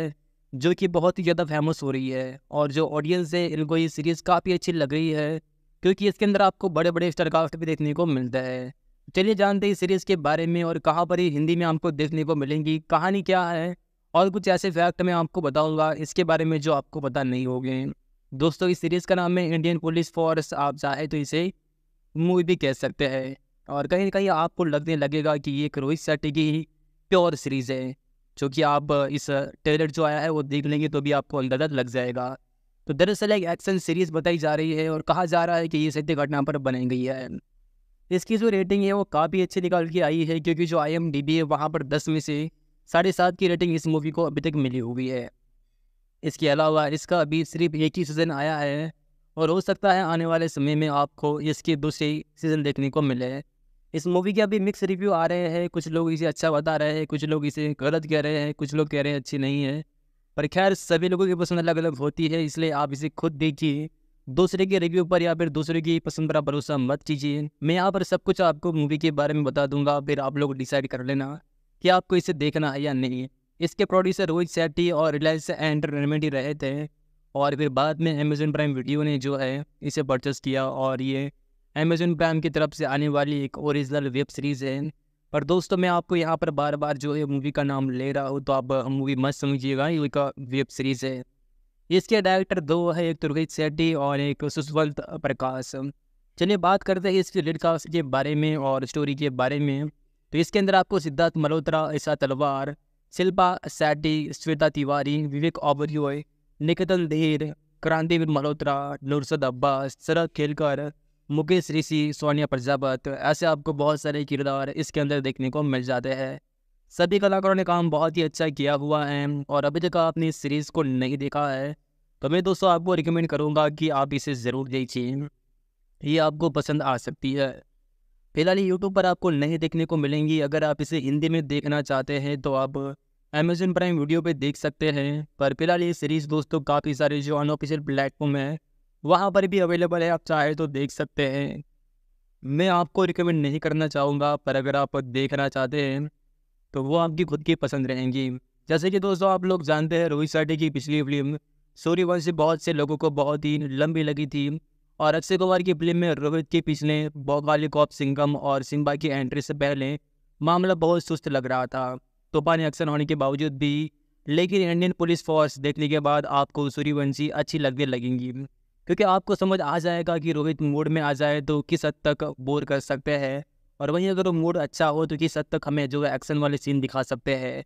जो कि बहुत ही ज़्यादा फेमस हो रही है और जो ऑडियंस है इनको ये सीरीज़ काफ़ी अच्छी लग रही है क्योंकि इसके अंदर आपको बड़े बड़े स्टारकास्ट भी देखने को मिलता है चलिए जानते हैं इस सीरीज़ के बारे में और कहाँ पर ये हिंदी में आपको देखने को मिलेंगी कहानी क्या है और कुछ ऐसे फैक्ट मैं आपको बताऊँगा इसके बारे में जो आपको पता नहीं होंगे दोस्तों इस सीरीज़ का नाम है इंडियन पुलिस फोर्स आप चाहे तो इसे मूवी भी कह सकते हैं और कहीं ना कहीं आपको लगने लगेगा कि ये रोहित शेट्टी की ही प्योर सीरीज़ है जो कि आप इस ट्रेलर जो आया है वो देख लेंगे तो भी आपको अंदाजा लग जाएगा तो दरअसल एक एक्शन सीरीज़ बताई जा रही है और कहा जा रहा है कि ये सत्य घटना पर बनाई गई है इसकी जो रेटिंग है वो काफ़ी अच्छी निकाल के आई है क्योंकि जो आई एम डी बी है वहाँ पर दस में से साढ़े सात की रेटिंग इस मूवी को अभी तक मिली हुई है इसके अलावा इसका अभी सिर्फ एक ही सीज़न आया है और हो सकता है आने वाले समय में आपको इसके दूसरे सीज़न देखने को मिले इस मूवी के अभी मिक्स रिव्यू आ रहे हैं कुछ लोग इसे अच्छा बता रहे हैं कुछ लोग इसे गलत कह रहे हैं कुछ लोग कह रहे हैं अच्छी नहीं है पर खैर सभी लोगों की पसंद अलग अलग होती है इसलिए आप इसे खुद देखिए दूसरे के रिव्यू पर या फिर दूसरे की पसंद पर भरोसा मत कीजिए मैं यहाँ पर सब कुछ आपको मूवी के बारे में बता दूंगा फिर आप लोग डिसाइड कर लेना कि आपको इसे देखना है या नहीं इसके प्रोड्यूसर रोहित सेट्टी और रिलायंस एंटरटेनमेंट ही रहे थे और फिर बाद में अमेजन प्राइम वीडियो ने जो है इसे परचेस किया और ये अमेजोन प्राइम की तरफ से आने वाली एक ओरिजिनल वेब सीरीज़ है पर दोस्तों मैं आपको यहाँ पर बार बार जो है मूवी का नाम ले रहा हूँ तो आप मूवी मत समझिएगा ये का वेब सीरीज़ है इसके डायरेक्टर दो है एक रोहित सेट्टी और एक सुशवंत प्रकाश चलिए बात करते हैं इसके लीड कास्ट के बारे में और स्टोरी के बारे में तो इसके अंदर आपको सिद्धार्थ मल्होत्रा ऐसा तलवार शिल्पा सेट्टी श्वेता तिवारी विवेक ओबरियो निकेतन देर क्रांतिवीर मल्होत्रा नुरसद अब्बास शरद खेलकर मुकेश ऋषि सोनिया प्रजापत ऐसे आपको बहुत सारे किरदार इसके अंदर देखने को मिल जाते हैं सभी कलाकारों ने काम बहुत ही अच्छा किया हुआ है और अभी तक आपने इस सीरीज़ को नहीं देखा है तो मैं दोस्तों आपको रिकमेंड करूँगा कि आप इसे ज़रूर देखिए ये आपको पसंद आ सकती है फिलहाल यूट्यूब पर आपको नहीं देखने को मिलेंगी अगर आप इसे हिंदी में देखना चाहते हैं तो आप अमेजन प्राइम वीडियो पर देख सकते हैं पर फिलहाल ये सीरीज़ दोस्तों काफ़ी सारे जो अनऑफिशियल प्लेटफॉर्म है वहाँ पर भी अवेलेबल है आप चाहे तो देख सकते हैं मैं आपको रिकमेंड नहीं करना चाहूँगा पर अगर आप देखना चाहते हैं तो वो आपकी खुद की पसंद रहेंगी जैसे कि दोस्तों आप लोग जानते हैं रोहित शेट्टी की पिछली फिल्म सूर्यवंशी बहुत से लोगों को बहुत ही लंबी लगी थी और अक्षय कुमार की फिल्म में रोहित के पिछले बौगाली कॉप सिंगम और सिम्बा की एंट्री से पहले मामला बहुत सुस्त लग रहा था तूफानी एक्शन होने के बावजूद भी लेकिन इंडियन पुलिस फोर्स देखने के बाद आपको सूर्यवंशी अच्छी लगने लगेंगी क्योंकि आपको समझ आ जाएगा कि रोहित मूड में आ जाए तो किस हद तक बोर कर सकते हैं और वहीं अगर वो मूड अच्छा हो तो किस हद तक हमें जो है एक्शन वाले सीन दिखा सकते हैं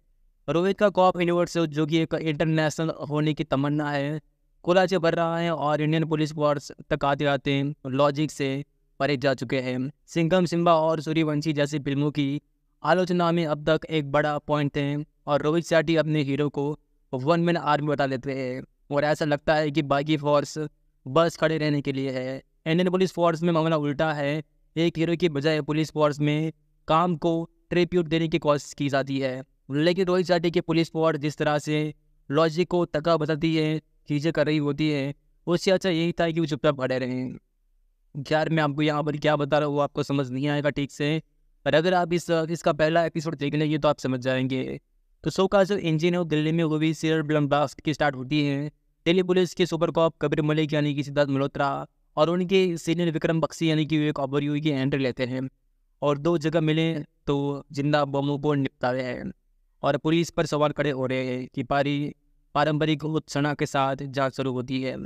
रोहित का कॉप यूनिवर्स जो कि एक इंटरनेशनल होने की तमन्ना है कोलाचे भर रहा है और इंडियन पुलिस फोर्स तक आते आते लॉजिक से परे जा चुके हैं सिंगम सिम्बा और सूर्यवंशी जैसी फिल्मों की आलोचना में अब तक एक बड़ा पॉइंट है और रोहित शेट्टी अपने हीरो को वन मैन आर्मी बता लेते हैं और ऐसा लगता है कि बाकी फोर्स बस खड़े रहने के लिए है इंडियन पुलिस फोर्स में मामला उल्टा है एक हीरो की बजाय पुलिस फोर्स में काम को ट्रिप्यूट देने की कोशिश की जाती है लेकिन रोहित चाटी की पुलिस फोर्स जिस तरह से लॉजिक को तका बताती है चीज़ें कर रही होती है उससे अच्छा यही था कि वो चुपचाप खड़े रहें यार मैं आपको यहाँ पर क्या बता रहा हूँ आपको समझ नहीं आएगा ठीक से पर अगर आप इस इसका पहला एपिसोड देख लेंगे तो आप समझ जाएंगे तो सो का जो इंजन है दिल्ली में वो भी सीरियल ब्लम ब्लास्ट की स्टार्ट होती है दिल्ली पुलिस के सुपर कॉप कबीर मलिक यानी कि सिद्धार्थ मल्होत्रा और उनके सीनियर विक्रम बक्सी यानी कि विवेक ओबरयू की एंट्री लेते हैं और दो जगह मिले तो जिंदा बमों को निपटा रहे हैं और पुलिस पर सवाल खड़े हो रहे हैं कि पारी पारंपरिक उत्सना के साथ जांच शुरू होती है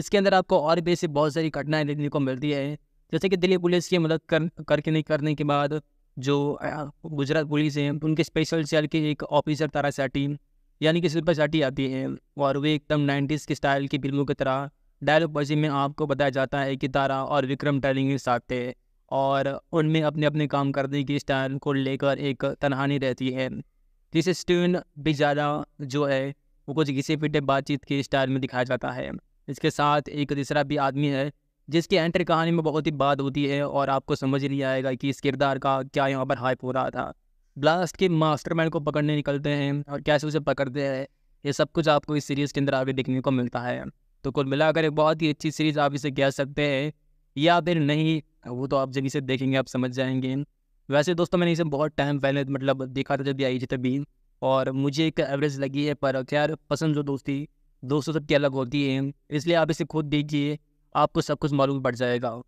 इसके अंदर आपको और भी ऐसी बहुत सारी घटनाएं देखने को मिलती है जैसे कि दिल्ली पुलिस की मदद कर करके नहीं करने के बाद जो गुजरात पुलिस है उनके स्पेशल सेल के एक ऑफिसर तारा सेटी यानी कि शिल्पा शाटी आती है और वे एकदम नाइन्टीज़ के स्टाइल की फिल्मों की तरह डायलॉग बाजी में आपको बताया जाता है कि तारा और विक्रम टैलिंग साथ थे और उनमें अपने अपने काम करने की स्टाइल को लेकर एक तनहानी रहती है जिसे स्टीवन ज़्यादा जो है वो कुछ घिसे पिटे बातचीत के स्टाइल में दिखाया जाता है इसके साथ एक तीसरा भी आदमी है जिसकी एंट्री कहानी में बहुत ही बात होती है और आपको समझ नहीं आएगा कि इस किरदार का क्या यहाँ पर हाइप हो रहा था ब्लास्ट के मास्टरमैन को पकड़ने निकलते हैं और कैसे उसे पकड़ते हैं ये सब कुछ आपको इस सीरीज़ के अंदर आगे देखने को मिलता है तो कुल मिलाकर एक बहुत ही अच्छी सीरीज़ आप इसे कह सकते हैं या फिर नहीं वो तो आप जब इसे देखेंगे आप समझ जाएंगे वैसे दोस्तों मैंने इसे बहुत टाइम पहले मतलब देखा था जब आई थी तभी और मुझे एक एवरेज लगी है पर खैर पसंद जो दोस्ती दोस्तों सबकी अलग होती है इसलिए आप इसे खुद देखिए आपको सब कुछ मालूम पड़ जाएगा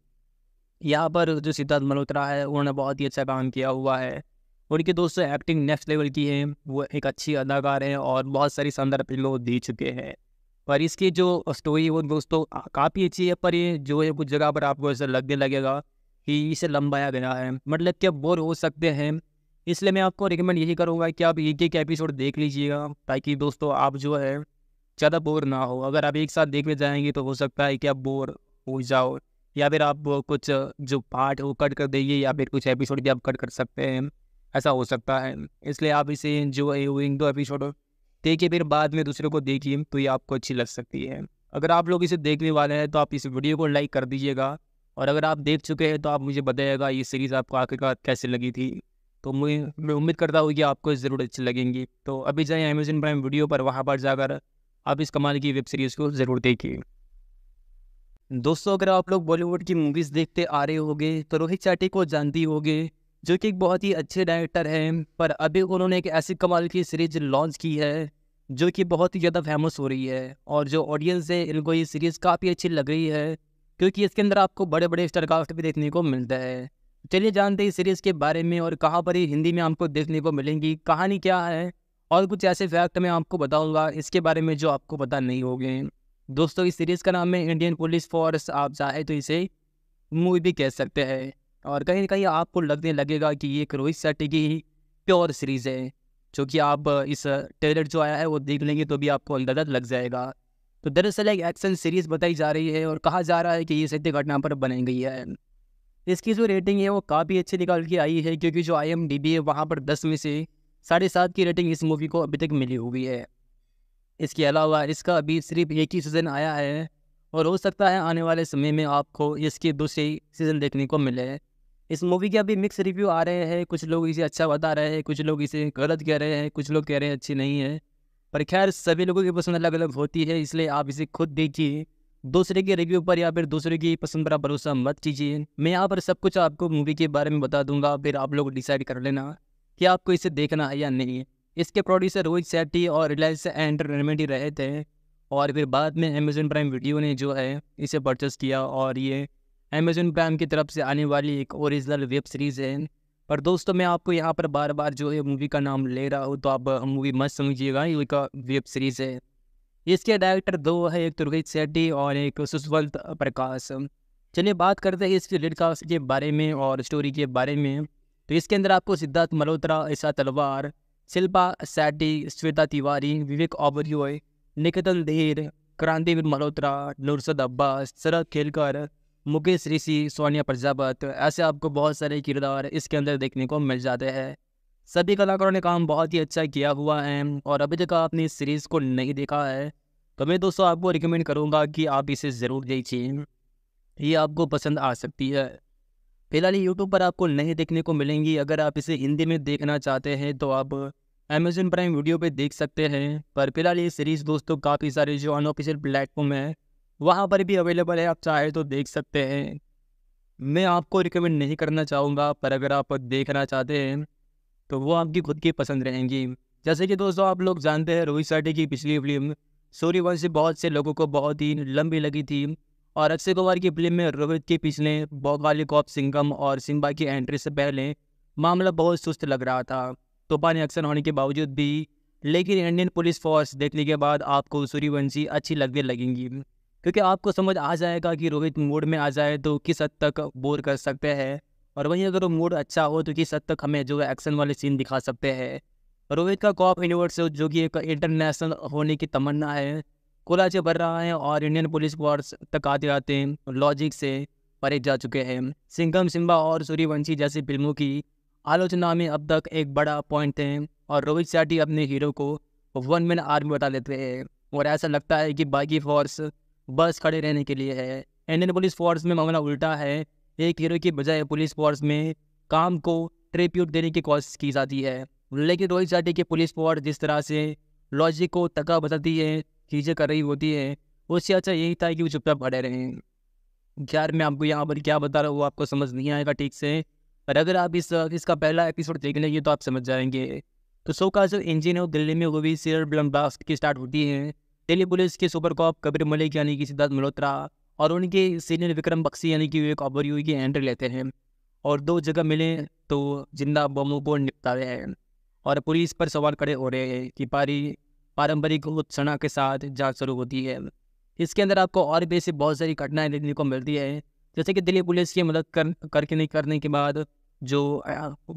यहाँ पर जो सिद्धार्थ मल्होत्रा है उन्होंने बहुत ही अच्छा काम किया हुआ है उनके दोस्तों एक्टिंग नेक्स्ट लेवल की है वो एक अच्छी अदाकार हैं और बहुत सारी शानदार फिल्मों दे चुके हैं पर इसकी जो स्टोरी वो दोस्तों काफ़ी अच्छी है पर ये जो है कुछ जगह पर आपको ऐसा लगने लगेगा कि इसे लंबाया गया है मतलब कि आप बोर हो सकते हैं इसलिए मैं आपको रिकमेंड यही करूँगा कि आप एक एक एपिसोड देख लीजिएगा ताकि दोस्तों आप जो है ज़्यादा बोर ना हो अगर आप एक साथ देखने जाएंगे तो हो सकता है कि आप बोर हो जाओ या फिर आप कुछ जो पार्ट वो कट कर देंगे या फिर कुछ एपिसोड भी आप कट कर सकते हैं ऐसा हो सकता है इसलिए आप इसे जो इन दो एपिसोड देखिए फिर बाद में दूसरे को देखिए तो ये आपको अच्छी लग सकती है अगर आप लोग इसे देखने वाले हैं तो आप इस वीडियो को लाइक कर दीजिएगा और अगर आप देख चुके हैं तो आप मुझे बताइएगा ये सीरीज़ आपको आखिरकार कैसे लगी थी तो मुझे मैं उम्मीद करता हूँ कि आपको ज़रूर अच्छी लगेंगी तो अभी जाए अमेजन प्राइम वीडियो पर वहाँ पर जाकर आप इस कमाल की वेब सीरीज़ को ज़रूर देखिए दोस्तों अगर आप लोग बॉलीवुड की मूवीज़ देखते आ रहे होगे तो रोहित चाटी को जानती होगी जो कि एक बहुत ही अच्छे डायरेक्टर हैं पर अभी उन्होंने एक ऐसी कमाल की सीरीज लॉन्च की है जो कि बहुत ही ज़्यादा फेमस हो रही है और जो ऑडियंस है इनको ये सीरीज़ काफ़ी अच्छी लग रही है क्योंकि इसके अंदर आपको बड़े बड़े स्टारकास्ट भी देखने को मिलता है चलिए जानते हैं इस सीरीज़ के बारे में और कहाँ पर ये हिंदी में आपको देखने को मिलेंगी कहानी क्या है और कुछ ऐसे फैक्ट मैं आपको बताऊँगा इसके बारे में जो आपको पता नहीं हो दोस्तों इस सीरीज़ का नाम है इंडियन पुलिस फोर्स आप चाहे तो इसे मूवी भी कह सकते हैं और कहीं ना कहीं आपको लगने लगेगा कि ये रोहित शेट्टी की ही प्योर सीरीज़ है जो कि आप इस ट्रेलर जो आया है वो देख लेंगे तो भी आपको अंदाजा लग जाएगा तो दरअसल एक एक्शन सीरीज़ बताई जा रही है और कहा जा रहा है कि ये सत्य घटना पर बनाई गई है इसकी जो रेटिंग है वो काफ़ी अच्छी निकाल के आई है क्योंकि जो आई एम डी बी है वहाँ पर दस में से साढ़े सात की रेटिंग इस मूवी को अभी तक मिली हुई है इसके अलावा इसका अभी सिर्फ एक ही सीज़न आया है और हो सकता है आने वाले समय में आपको इसके दूसरे सीज़न देखने को मिले इस मूवी के अभी मिक्स रिव्यू आ रहे हैं कुछ लोग इसे अच्छा बता रहे हैं कुछ लोग इसे गलत कह रहे हैं कुछ लोग कह रहे हैं अच्छी नहीं है पर खैर सभी लोगों की पसंद अलग अलग होती है इसलिए आप इसे खुद देखिए दूसरे के रिव्यू पर या फिर दूसरे की पसंद पर भरोसा मत कीजिए मैं यहाँ पर सब कुछ आपको मूवी के बारे में बता दूंगा फिर आप लोग डिसाइड कर लेना कि आपको इसे देखना है या नहीं इसके प्रोड्यूसर रोहित सेट्टी और रिलायंस एंटरटेनमेंट ही रहे थे और फिर बाद में अमेजोन प्राइम वीडियो ने जो है इसे परचेस किया और ये अमेजोन प्राइम की तरफ से आने वाली एक ओरिजिनल वेब सीरीज़ है पर दोस्तों मैं आपको यहाँ पर बार बार जो है मूवी का नाम ले रहा हूँ तो आप मूवी मत समझिएगा ये एक वेब सीरीज़ है इसके डायरेक्टर दो है एक तुर्गित सेट्टी और एक सुशवंत प्रकाश चलिए बात करते हैं इस लिडकास्ट के बारे में और स्टोरी के बारे में तो इसके अंदर आपको सिद्धार्थ मल्होत्रा ईशा तलवार शिल्पा सैटी श्वेता तिवारी विवेक ओबरियो निकेतन देर क्रांतिवीर मल्होत्रा नुरसद अब्बास शरद खेलकर मुकेश ऋषि सोनिया प्रजापत ऐसे आपको बहुत सारे किरदार इसके अंदर देखने को मिल जाते हैं सभी कलाकारों ने काम बहुत ही अच्छा किया हुआ है और अभी तक आपने इस सीरीज़ को नहीं देखा है तो मैं दोस्तों आपको रिकमेंड करूँगा कि आप इसे ज़रूर देखिए ये आपको पसंद आ सकती है फिलहाल यूट्यूब पर आपको नहीं देखने को मिलेंगी अगर आप इसे हिंदी में देखना चाहते हैं तो आप अमेजन प्राइम वीडियो पे देख सकते हैं पर फिलहाल ये सीरीज़ दोस्तों काफ़ी सारे जो अनऑफिशियल प्लेटफॉर्म है वहाँ पर भी अवेलेबल है आप चाहे तो देख सकते हैं मैं आपको रिकमेंड नहीं करना चाहूँगा पर अगर आप देखना चाहते हैं तो वो आपकी खुद की पसंद रहेंगी जैसे कि दोस्तों आप लोग जानते हैं रोहित शेट्टी की पिछली फिल्म सूर्यवंशी बहुत से लोगों को बहुत ही लंबी लगी थी और अक्षय कुमार की फिल्म में रोहित के पिछले भौगाली कॉप सिंगम और सिम्बा की एंट्री से पहले मामला बहुत सुस्त लग रहा था तूफान एक्शन होने के बावजूद भी लेकिन इंडियन पुलिस फोर्स देखने के बाद आपको सूर्यवंशी अच्छी लगने लगेंगी क्योंकि आपको समझ आ जाएगा कि रोहित मूड में आ जाए तो किस हद तक बोर कर सकते हैं और वहीं अगर वो मूड अच्छा हो तो किस हद तक हमें जो है एक्शन वाले सीन दिखा सकते हैं रोहित का कॉप यूनिवर्स जो कि एक इंटरनेशनल होने की तमन्ना है कोलाचे भर रहा है और इंडियन पुलिस वार्स तक आते आते लॉजिक से परे जा चुके हैं सिंगम सिम्बा और सूर्यवंशी जैसी फिल्मों की आलोचना में अब तक एक बड़ा पॉइंट है और रोहित शेट्टी अपने हीरो को वन मैन आर्मी बता लेते हैं और ऐसा लगता है कि बाकी फोर्स बस खड़े रहने के लिए है इंडियन पुलिस फोर्स में मामला उल्टा है एक हीरो की बजाय पुलिस फोर्स में काम को ट्रिप्यूट देने की कोशिश की जाती है लेकिन रोहित जाटी की पुलिस फोर्स जिस तरह से लॉजिक को तका बताती है चीज़ें कर रही होती है उससे अच्छा यही था कि वो चुपचाप खड़े रहें यार मैं आपको यहाँ पर क्या बता रहा हूँ आपको समझ नहीं आएगा ठीक से पर अगर आप इस इसका पहला एपिसोड देख लेंगे तो आप समझ जाएंगे तो सो का जो इंजन है वो दिल्ली में भी सीरियल ब्लम ब्लास्ट की स्टार्ट होती है दिल्ली पुलिस के सुपर कॉप कबीर मलिक यानी कि सिद्धार्थ मल्होत्रा और उनके सीनियर विक्रम बक्सी यानी कि विवेक ओबरयू की एंट्री लेते हैं और दो जगह मिले तो जिंदा बमों को निपटा रहे हैं और पुलिस पर सवाल खड़े हो रहे हैं कि पारी पारंपरिक उत्सना के साथ जांच शुरू होती है इसके अंदर आपको और भी ऐसी बहुत सारी घटनाएं देखने को मिलती है जैसे कि दिल्ली पुलिस की मदद कर करके नहीं करने के बाद जो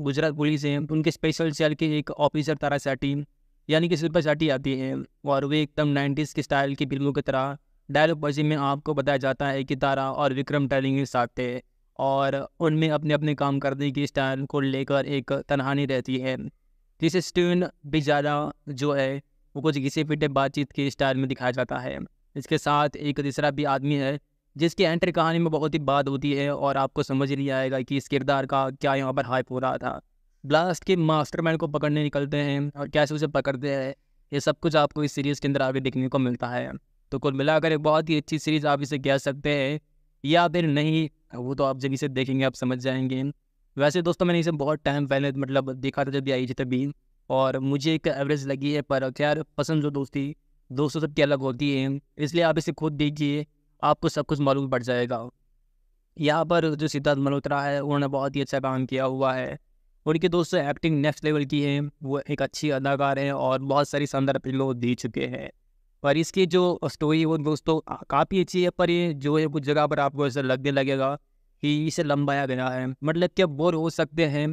गुजरात पुलिस है उनके स्पेशल सेल के एक ऑफिसर तारा सेटी यानी कि शिल्पा शेट्टी आती है और वे एकदम नाइन्टीज़ के स्टाइल की फिल्मों की तरह डायलॉग पॉजी में आपको बताया जाता है कि तारा और विक्रम टैलिंग साथ थे और उनमें अपने अपने काम करने की स्टाइल को लेकर एक तनहानी रहती है जिसे स्टीवन भी ज़्यादा जो है वो कुछ घिसे पिटे बातचीत के स्टाइल में दिखाया जाता है इसके साथ एक तीसरा भी आदमी है जिसकी एंट्री कहानी में बहुत ही बात होती है और आपको समझ नहीं आएगा कि इस किरदार का क्या यहाँ पर हाइप हो रहा था ब्लास्ट के मास्टरमैन को पकड़ने निकलते हैं और कैसे उसे पकड़ते हैं ये सब कुछ आपको इस सीरीज़ के अंदर आगे देखने को मिलता है तो कुल मिलाकर एक बहुत ही अच्छी सीरीज़ आप इसे कह सकते हैं या फिर नहीं वो तो आप जब इसे देखेंगे आप समझ जाएंगे वैसे दोस्तों मैंने इसे बहुत टाइम पहले मतलब देखा था जब भी आई थी तभी और मुझे एक एवरेज लगी है पर खैर पसंद जो दोस्ती दोस्तों सब की अलग होती है इसलिए आप इसे खुद देखिए आपको सब कुछ मालूम पड़ जाएगा यहाँ पर जो सिद्धार्थ मल्होत्रा है उन्होंने बहुत ही अच्छा काम किया हुआ है उनके दोस्तों एक्टिंग नेक्स्ट लेवल की है वो एक अच्छी अदाकार हैं और बहुत सारी शानदार फिल्मों दे चुके हैं पर इसकी जो स्टोरी है वो दोस्तों काफ़ी अच्छी है पर ये जो है कुछ जगह पर आपको ऐसा लगने लगेगा कि इसे लंबाया गया है मतलब कि आप बोर हो सकते हैं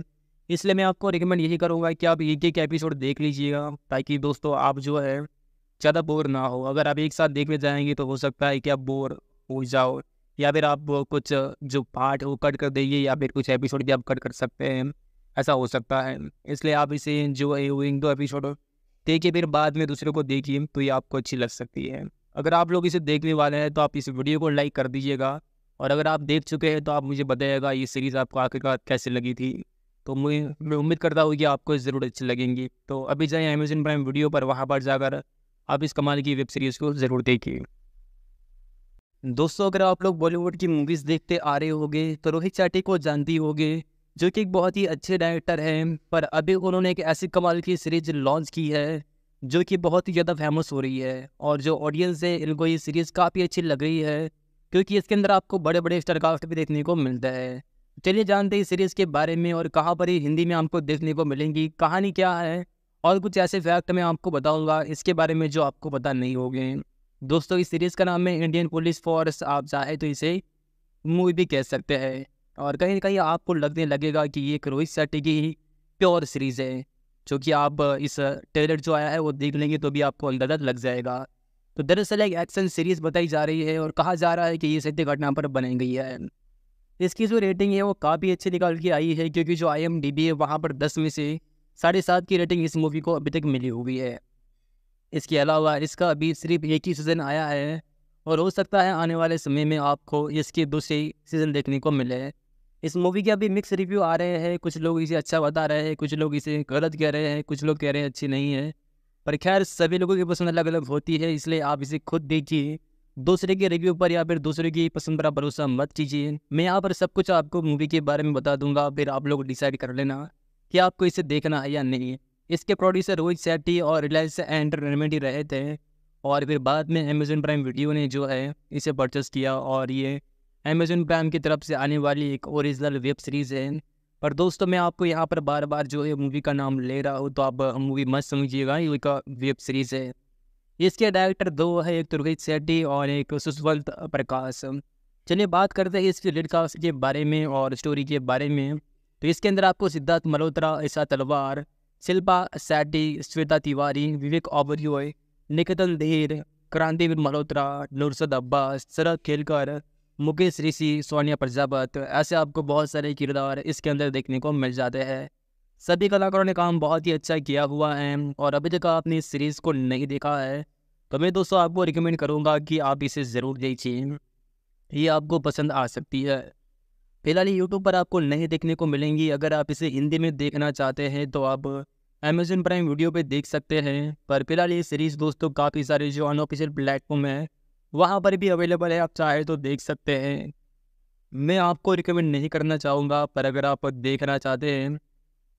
इसलिए मैं आपको रिकमेंड यही करूँगा कि आप एक एक एपिसोड देख लीजिएगा ताकि दोस्तों आप जो है ज़्यादा बोर ना हो अगर आप एक साथ देखने जाएंगे तो हो सकता है कि आप बोर हो जाओ या फिर आप कुछ जो पार्ट वो कट कर देंगे या फिर कुछ एपिसोड भी आप कट कर सकते हैं ऐसा हो सकता है इसलिए आप इसे जो इन दो एपिसोड देखिए फिर बाद में दूसरे को देखिए तो ये आपको अच्छी लग सकती है अगर आप लोग इसे देखने वाले हैं तो आप इस वीडियो को लाइक कर दीजिएगा और अगर आप देख चुके हैं तो आप मुझे बताइएगा ये सीरीज़ आपको आखिरकार कैसे लगी थी तो मुझे मैं उम्मीद करता हूँ कि आपको ज़रूर अच्छी लगेंगी तो अभी जाए अमेजन प्राइम वीडियो पर वहाँ पर जाकर आप इस कमाल की वेब सीरीज़ को ज़रूर देखिए दोस्तों अगर आप लोग बॉलीवुड की मूवीज़ देखते आ रहे होगे तो रोहित चाटी को जानती होगी जो कि एक बहुत ही अच्छे डायरेक्टर हैं पर अभी उन्होंने एक ऐसी कमाल की सीरीज लॉन्च की है जो कि बहुत ही ज़्यादा फेमस हो रही है और जो ऑडियंस है इनको ये सीरीज़ काफ़ी अच्छी लग रही है क्योंकि इसके अंदर आपको बड़े बड़े स्टारकास्ट भी देखने को मिलता है चलिए जानते हैं सीरीज़ के बारे में और कहाँ पर ये हिंदी में आपको देखने को मिलेंगी कहानी क्या है और कुछ ऐसे फैक्ट मैं आपको बताऊँगा इसके बारे में जो आपको पता नहीं होंगे दोस्तों इस सीरीज़ का नाम है इंडियन पुलिस फोर्स आप चाहे तो इसे मूवी भी कह सकते हैं और कहीं ना कहीं आपको लगने लगेगा कि ये रोहित शेट्टी की ही प्योर सीरीज़ है जो कि आप इस ट्रेलर जो आया है वो देख लेंगे तो भी आपको अंदाजा लग जाएगा तो दरअसल एक एक्शन सीरीज़ बताई जा रही है और कहा जा रहा है कि ये सत्य घटना पर बनाई गई है इसकी जो रेटिंग है वो काफ़ी अच्छी निकाल के आई है क्योंकि जो आई एम डी बी है वहाँ पर दस में से साढ़े सात की रेटिंग इस मूवी को अभी तक मिली हुई है इसके अलावा इसका अभी सिर्फ एक ही सीज़न आया है और हो सकता है आने वाले समय में आपको इसके दूसरे सीज़न देखने को मिले इस मूवी के अभी मिक्स रिव्यू आ रहे हैं कुछ लोग इसे अच्छा बता रहे हैं कुछ लोग इसे गलत कह रहे हैं कुछ लोग कह रहे हैं अच्छी नहीं है पर खैर सभी लोगों की पसंद अलग अलग होती है इसलिए आप इसे खुद देखिए दूसरे के रिव्यू पर या फिर दूसरे की पसंद पर भरोसा मत कीजिए मैं यहाँ पर सब कुछ आपको मूवी के बारे में बता दूंगा फिर आप लोग डिसाइड कर लेना कि आपको इसे देखना है या नहीं इसके प्रोड्यूसर रोहित सेट्टी और रिलायंस एंटरटेनमेंट ही रहे थे और फिर बाद में अमेज़न प्राइम वीडियो ने जो है इसे परचेस किया और ये अमेजोन प्राइम की तरफ से आने वाली एक ओरिजिनल वेब सीरीज़ है पर दोस्तों मैं आपको यहाँ पर बार बार जो है मूवी का नाम ले रहा हूँ तो आप मूवी मत समझिएगा ये एक वेब सीरीज़ है इसके डायरेक्टर दो है एक तुर्गित सेट्टी और एक सुशवंत प्रकाश चलिए बात करते हैं इस लिडकास्ट के बारे में और स्टोरी के बारे में तो इसके अंदर आपको सिद्धार्थ मल्होत्रा ऐसा तलवार शिल्पा सेट्टी श्वेता तिवारी विवेक ओबरियो निकतन धीर क्रांतिवीर मल्होत्रा नुरसद अब्बास शरद खेलकर मुकेश ऋषि सोनिया प्रजापत ऐसे आपको बहुत सारे किरदार इसके अंदर देखने को मिल जाते हैं सभी कलाकारों ने काम बहुत ही अच्छा किया हुआ है और अभी तक आपने इस सीरीज़ को नहीं देखा है तो मैं दोस्तों आपको रिकमेंड करूँगा कि आप इसे ज़रूर देखिए ये आपको पसंद आ सकती है फिलहाल ये यूट्यूब पर आपको नहीं देखने को मिलेंगी अगर आप इसे हिंदी में देखना चाहते हैं तो आप अमेजन प्राइम वीडियो पे देख सकते हैं पर फिलहाल ये सीरीज़ दोस्तों काफ़ी सारे जो अनऑफिशियल प्लेटफॉर्म है वहाँ पर भी अवेलेबल है आप चाहे तो देख सकते हैं मैं आपको रिकमेंड नहीं करना चाहूँगा पर अगर आप देखना चाहते हैं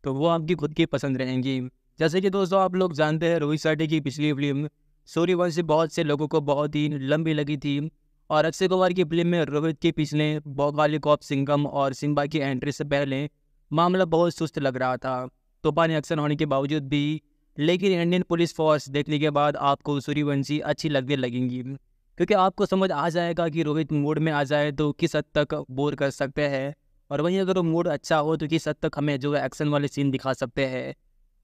तो वो आपकी खुद की पसंद रहेंगी जैसे कि दोस्तों आप लोग जानते हैं रोहित साठी की पिछली फिल्म सूर्यवंशी बहुत से लोगों को बहुत ही लंबी लगी थी और अक्षय कुमार की फिल्म में रोहित के पिछले वाली कॉप सिंगम और सिम्बा की एंट्री से पहले मामला बहुत सुस्त लग रहा था तूफानी एक्शन होने के बावजूद भी लेकिन इंडियन पुलिस फोर्स देखने के बाद आपको सूर्यवंशी अच्छी लगने लगेंगी क्योंकि आपको समझ आ जाएगा कि रोहित मूड में आ जाए तो किस हद तक बोर कर सकते हैं और वहीं अगर वो मूड अच्छा हो तो किस हद तक हमें जो है एक्शन वाले सीन दिखा सकते हैं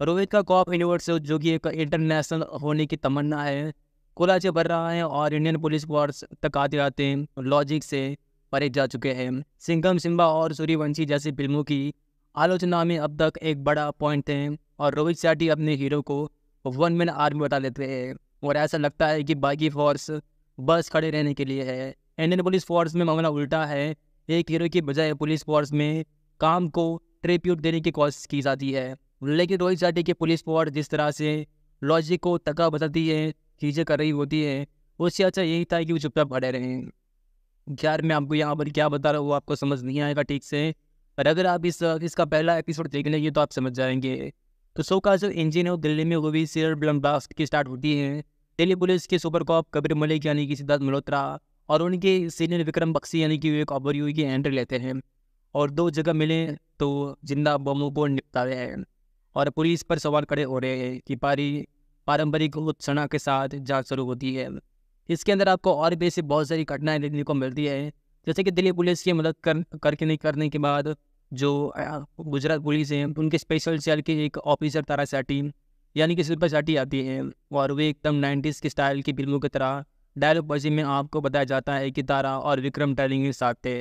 रोहित का कॉप यूनिवर्स जो कि एक इंटरनेशनल होने की तमन्ना है कोलाचे भर रहा है और इंडियन पुलिस फोर्स तक आते आते लॉजिक से परे जा चुके हैं सिंगम सिम्बा और सूर्यवंशी जैसी फिल्मों की आलोचना में अब तक एक बड़ा पॉइंट है और रोहित शेट्टी अपने हीरो को वन मैन आर्मी बता लेते हैं और ऐसा लगता है कि बाकी फोर्स बस खड़े रहने के लिए है इंडियन पुलिस फोर्स में मामला उल्टा है एक हीरो की बजाय पुलिस फोर्स में काम को ट्रिप्यूट देने की कोशिश की जाती है लेकिन रोहित शेट्टी की पुलिस फोर्स जिस तरह से लॉजिक को तका बताती है चीज़ें कर रही होती है उससे अच्छा यही था कि वो चुपचाप खड़े रहें यार मैं आपको यहाँ पर क्या बता रहा हूँ आपको समझ नहीं आएगा ठीक से पर अगर आप इस इसका पहला एपिसोड देख लेंगे तो आप समझ जाएंगे तो सो का जो इंजन है वो दिल्ली में वो भी सीरियल ब्लम ब्लास्ट की स्टार्ट होती है दिल्ली पुलिस के सुपर कॉप कबीर मलिक यानी कि सिद्धार्थ मल्होत्रा और उनके सीनियर विक्रम बक्सी यानी कि विवेक ओबरयू की एंट्री लेते हैं और दो जगह मिले तो जिंदा बमों को निपटा रहे हैं और पुलिस पर सवाल खड़े हो रहे हैं कि पारी पारंपरिक उत्सना के साथ जांच शुरू होती है इसके अंदर आपको और भी ऐसी बहुत सारी घटनाएं देखने को मिलती है जैसे कि दिल्ली पुलिस की मदद कर करके नहीं करने के बाद जो गुजरात पुलिस है उनके स्पेशल सेल के एक ऑफिसर तारा सेटी यानी कि शिल्पा शाटी आती है और वे एकदम नाइन्टीज़ के स्टाइल की फिल्मों की तरह डायलॉग डायलॉगबाजी में आपको बताया जाता है कि तारा और विक्रम के साथ थे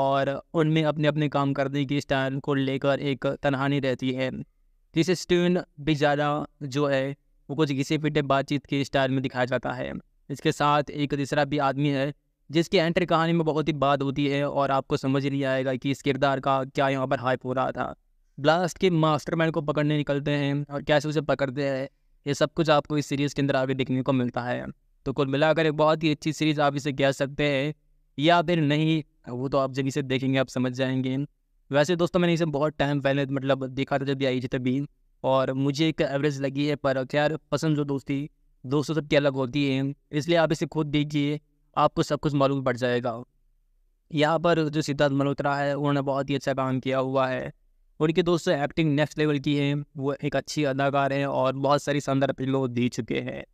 और उनमें अपने अपने काम करने की स्टाइल को लेकर एक तनहानी रहती है जिसे स्टीवन भी ज़्यादा जो है वो कुछ घिसे पिटे बातचीत के स्टाइल में दिखाया जाता है इसके साथ एक तीसरा भी आदमी है जिसकी एंट्री कहानी में बहुत ही बात होती है और आपको समझ नहीं आएगा कि इस किरदार का क्या यहाँ पर हाइप हो रहा था ब्लास्ट के मास्टरमैन को पकड़ने निकलते हैं और कैसे उसे पकड़ते हैं ये सब कुछ आपको इस सीरीज़ के अंदर आगे देखने को मिलता है तो कुल मिलाकर एक बहुत ही अच्छी सीरीज़ आप इसे कह सकते हैं या फिर नहीं वो तो आप जब इसे देखेंगे आप समझ जाएंगे वैसे दोस्तों मैंने इसे बहुत टाइम पहले मतलब देखा था जब भी आई थी तभी और मुझे एक एवरेज लगी है पर खैर पसंद जो दोस्ती दोस्तों सबकी अलग होती है इसलिए आप इसे खुद देखिए आपको सब कुछ मालूम पड़ जाएगा यहाँ पर जो सिद्धार्थ मल्होत्रा है उन्होंने बहुत ही अच्छा काम किया हुआ है उनके दोस्तों एक्टिंग नेक्स्ट लेवल की है वो एक अच्छी अदाकार हैं और बहुत सारी शानदार फिल्मों दे चुके हैं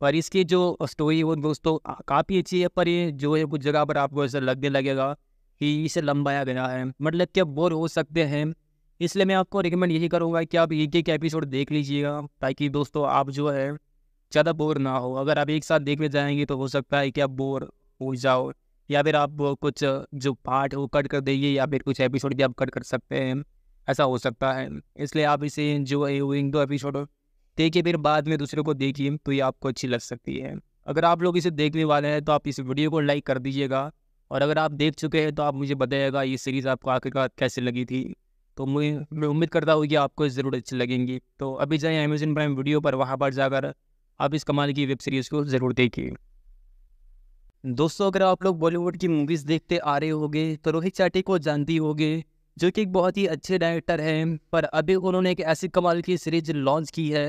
पर इसकी जो स्टोरी वो दोस्तों काफ़ी अच्छी है पर ये जो है कुछ जगह पर आपको ऐसा लगने लगेगा कि इसे लंबाया गया है मतलब कि आप बोर हो सकते हैं इसलिए मैं आपको रिकमेंड यही करूँगा कि आप एक एक एपिसोड देख लीजिएगा ताकि दोस्तों आप जो है ज़्यादा बोर ना हो अगर आप एक साथ देखने जाएंगे तो हो सकता है कि आप बोर हो जाओ या फिर आप कुछ जो पार्ट वो कट कर देंगे या फिर कुछ एपिसोड भी आप कट कर सकते हैं ऐसा हो सकता है इसलिए आप इसे जो इन दो एपिसोड देखिए फिर बाद में दूसरे को देखिए तो ये आपको अच्छी लग सकती है अगर आप लोग इसे देखने वाले हैं तो आप इस वीडियो को लाइक कर दीजिएगा और अगर आप देख चुके हैं तो आप मुझे बताइएगा ये सीरीज़ आपको आखिरकार कैसे लगी थी तो मुझे मैं उम्मीद करता हूँ कि आपको ज़रूर अच्छी लगेंगी तो अभी जाए अमेजन प्राइम वीडियो पर वहाँ पर जाकर आप इस कमाल की वेब सीरीज़ को ज़रूर देखिए दोस्तों अगर आप लोग बॉलीवुड की मूवीज़ देखते आ रहे होगे तो रोहित चाटी को जानती होगी जो कि एक बहुत ही अच्छे डायरेक्टर हैं पर अभी उन्होंने एक ऐसी कमाल की सीरीज लॉन्च की है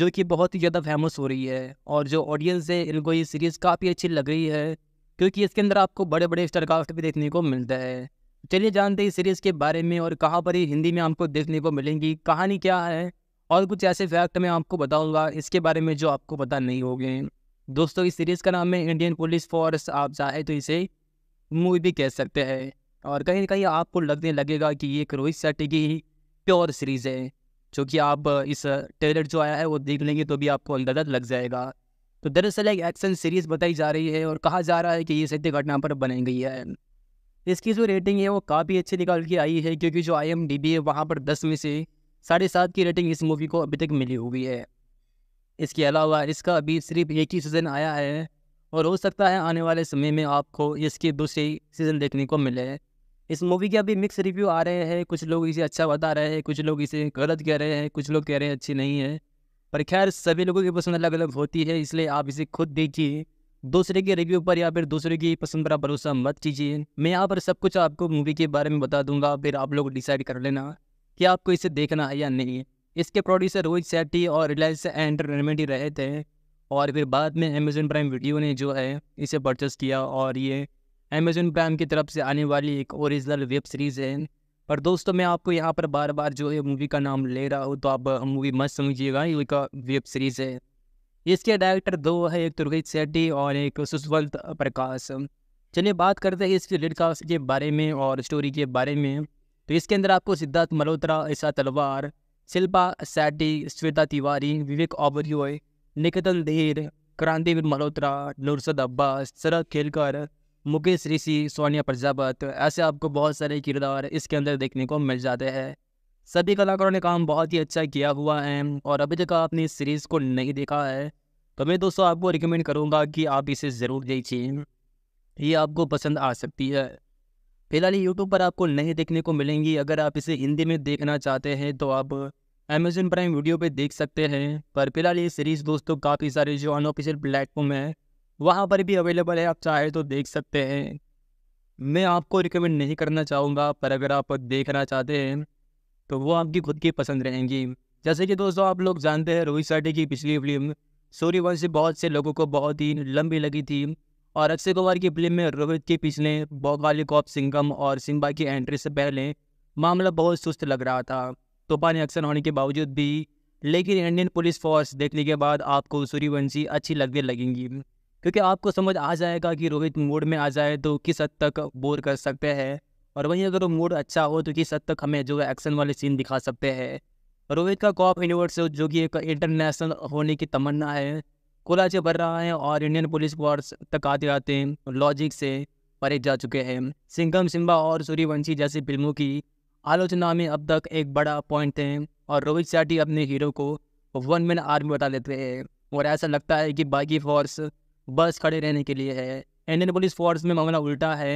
जो कि बहुत ही ज़्यादा फेमस हो रही है और जो ऑडियंस है इनको ये सीरीज़ काफ़ी अच्छी लग रही है क्योंकि इसके अंदर आपको बड़े बड़े स्टारकास्ट भी देखने को मिलता है चलिए जानते हैं इस सीरीज़ के बारे में और कहाँ पर ही हिंदी में आपको देखने को मिलेंगी कहानी क्या है और कुछ ऐसे फैक्ट मैं आपको बताऊंगा इसके बारे में जो आपको पता नहीं होंगे दोस्तों इस सीरीज़ का नाम है इंडियन पुलिस फोर्स आप चाहे तो इसे मूवी भी कह सकते हैं और कहीं ना कहीं आपको लगने लगेगा कि ये रोहित शेट्टी की ही प्योर सीरीज़ है जो कि आप इस ट्रेलर जो आया है वो देख लेंगे तो भी आपको अंदाजा लग जाएगा तो दरअसल एक एक्शन सीरीज़ बताई जा रही है और कहा जा रहा है कि ये सत्य घटना पर बनाई गई है इसकी जो रेटिंग है वो काफ़ी अच्छी निकाल के आई है क्योंकि जो आई एम डी बी है वहाँ पर दस में से साढ़े सात की रेटिंग इस मूवी को अभी तक मिली हुई है इसके अलावा इसका अभी सिर्फ एक ही सीज़न आया है और हो सकता है आने वाले समय में आपको इसके दूसरे सीज़न देखने को मिले इस मूवी के अभी मिक्स रिव्यू आ रहे हैं कुछ लोग इसे अच्छा बता रहे हैं कुछ लोग इसे गलत कह रहे हैं कुछ लोग कह रहे हैं अच्छी नहीं है पर खैर सभी लोगों की पसंद अलग अलग होती है इसलिए आप इसे खुद देखिए दूसरे के रिव्यू पर या फिर दूसरे की पसंद पर भरोसा मत कीजिए मैं यहाँ पर सब कुछ आपको मूवी के बारे में बता दूंगा फिर आप लोग डिसाइड कर लेना कि आपको इसे देखना है या नहीं इसके प्रोड्यूसर रोहित सेट्टी और रिलायंस एंटरटेनमेंट ही रहे थे और फिर बाद में अमेजन प्राइम वीडियो ने जो है इसे परचेस किया और ये अमेजोन प्राइम की तरफ से आने वाली एक ओरिजिनल वेब सीरीज़ है पर दोस्तों मैं आपको यहाँ पर बार बार जो है मूवी का नाम ले रहा हूँ तो आप मूवी मत समझिएगा ये का वेब सीरीज़ है इसके डायरेक्टर दो है एक तुर्गित सेट्टी और एक सुशवंत प्रकाश चलिए बात करते हैं इसके रेड कास्ट के बारे में और स्टोरी के बारे में तो इसके अंदर आपको सिद्धार्थ मल्होत्रा ऐसा तलवार शिल्पा सेट्टी श्वेता तिवारी विवेक ओबरियोय निकतन धीर क्रांतिवीर मल्होत्रा नुरसद अब्बास शरद खेलकर मुकेश ऋषि सोनिया प्रजापत ऐसे आपको बहुत सारे किरदार इसके अंदर देखने को मिल जाते हैं सभी कलाकारों ने काम बहुत ही अच्छा किया हुआ है और अभी तक आपने इस सीरीज़ को नहीं देखा है तो मैं दोस्तों आपको रिकमेंड करूँगा कि आप इसे ज़रूर देखिए ये आपको पसंद आ सकती है फिलहाल यूट्यूब पर आपको नहीं देखने को मिलेंगी अगर आप इसे हिंदी में देखना चाहते हैं तो आप अमेजोन प्राइम वीडियो पे देख सकते हैं पर फिलहाल ये सीरीज़ दोस्तों काफ़ी सारे जो अनऑफिशियल प्लेटफॉर्म है वहाँ पर भी अवेलेबल है आप चाहे तो देख सकते हैं मैं आपको रिकमेंड नहीं करना चाहूँगा पर अगर आप देखना चाहते हैं तो वो आपकी खुद की पसंद रहेंगी जैसे कि दोस्तों आप लोग जानते हैं रोहित शेट्टी की पिछली फिल्म सूर्यवंशी बहुत से लोगों को बहुत ही लंबी लगी थी और अक्षय कुमार की फिल्म में रोहित के पिछले बौगाली कॉप सिंगम और सिम्बा की एंट्री से पहले मामला बहुत सुस्त लग रहा था तूफानी एक्शन होने के बावजूद भी लेकिन इंडियन पुलिस फोर्स देखने के बाद आपको सूर्यवंशी अच्छी लगने लगेंगी क्योंकि आपको समझ आ जाएगा कि रोहित मूड में आ जाए तो किस हद तक बोर कर सकते हैं और वहीं अगर वो मूड अच्छा हो तो किस हद तक हमें जो एक्शन वाले सीन दिखा सकते हैं रोहित का कॉप यूनिवर्स जो कि एक इंटरनेशनल होने की तमन्ना है कोलाचे भर रहा है और इंडियन पुलिस फोर्स तक आते आते लॉजिक से परे जा चुके हैं सिंगम सिम्बा और सूर्यवंशी जैसी फिल्मों की आलोचना में अब तक एक बड़ा पॉइंट थे और रोहित शेट्टी अपने हीरो को वन मैन आर्मी बता लेते हैं और ऐसा लगता है कि बाकी फोर्स बस खड़े रहने के लिए है इंडियन पुलिस फोर्स में मामला उल्टा है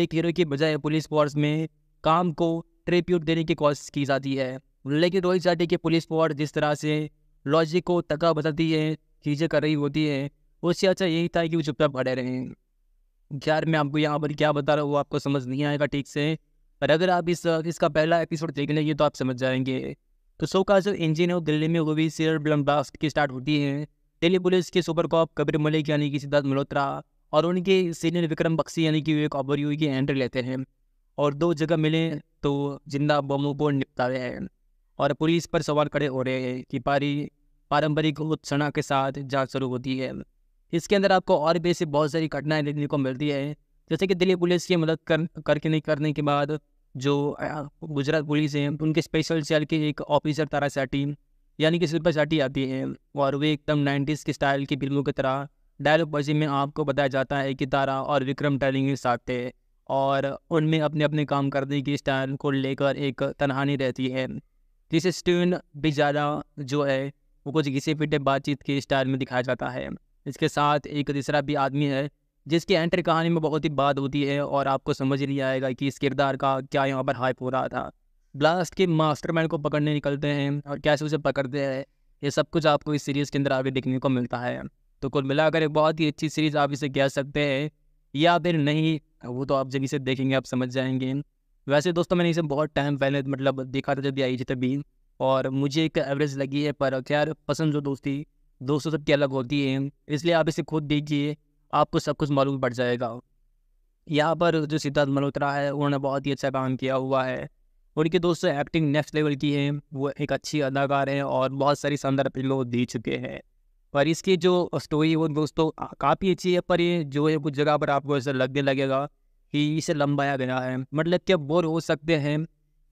एक हीरो की बजाय पुलिस फोर्स में काम को ट्रिब्यूट देने की कोशिश की जाती है लेकिन रोहित शेट्टी की पुलिस फोर्स जिस तरह से लॉजिक को तका बताती है चीज़ें कर रही होती है उससे अच्छा यही था कि वो चुपचाप खड़े रहें यार मैं आपको यहाँ पर क्या बता रहा हूँ आपको समझ नहीं आएगा ठीक से पर अगर आप इस इसका पहला एपिसोड देख लेंगे तो आप समझ जाएंगे तो सो का जो इंजन है वो दिल्ली में वो भी सीरियल ब्लम ब्लास्ट की स्टार्ट होती है दिल्ली पुलिस के सुपर कॉप कबीर मलिक यानी कि सिद्धार्थ मल्होत्रा और उनके सीनियर विक्रम बक्सी यानी कि विवेक ओबरयू की एंट्री लेते हैं और दो जगह मिले तो जिंदा बमों को निपटा रहे हैं और पुलिस पर सवाल खड़े हो रहे हैं कि पारी पारंपरिक उत्सना के साथ जांच शुरू होती है इसके अंदर आपको और भी ऐसी बहुत सारी घटनाएं देखने को मिलती है जैसे कि दिल्ली पुलिस की मदद कर करके नहीं करने के बाद जो गुजरात पुलिस है उनके स्पेशल सेल के एक ऑफिसर तारा सेटी यानी कि शिल्पा शेट्टी आती है और वे एकदम नाइन्टीज़ के स्टाइल की फिल्मों की तरह डायलॉग बाजी में आपको बताया जाता है कि तारा और विक्रम टैलिंग साथ थे और उनमें अपने अपने काम करने की स्टाइल को लेकर एक तनहानी रहती है जिसे स्टीवन ज्यादा जो है वो कुछ घिसे पिटे बातचीत के स्टाइल में दिखाया जाता है इसके साथ एक तीसरा भी आदमी है जिसकी एंट्री कहानी में बहुत ही बात होती है और आपको समझ नहीं आएगा कि इस किरदार का क्या यहाँ पर हाइप हो रहा था ब्लास्ट के मास्टरमाइंड को पकड़ने निकलते हैं और कैसे उसे पकड़ते हैं ये सब कुछ आपको इस सीरीज़ के अंदर आगे देखने को मिलता है तो कुल मिलाकर एक बहुत ही अच्छी सीरीज़ आप इसे कह सकते हैं या फिर नहीं वो तो आप जब इसे देखेंगे आप समझ जाएंगे वैसे दोस्तों मैंने इसे बहुत टाइम पहले मतलब देखा था जब आई थी तभी और मुझे एक एवरेज लगी है पर खैर पसंद जो दोस्ती दोस्तों सबकी अलग होती है इसलिए आप इसे खुद देखिए आपको सब कुछ मालूम पड़ जाएगा यहाँ पर जो सिद्धार्थ मल्होत्रा है उन्होंने बहुत ही अच्छा काम किया हुआ है उनके दोस्तों एक्टिंग नेक्स्ट लेवल की है वो एक अच्छी अदाकार हैं और बहुत सारी शानदार फिल्में दे चुके हैं पर इसकी जो स्टोरी वो दोस्तों काफ़ी अच्छी है पर ये जो है कुछ जगह पर आपको ऐसा लगने लगेगा कि इसे लंबाया गया है मतलब कि आप बोर हो सकते हैं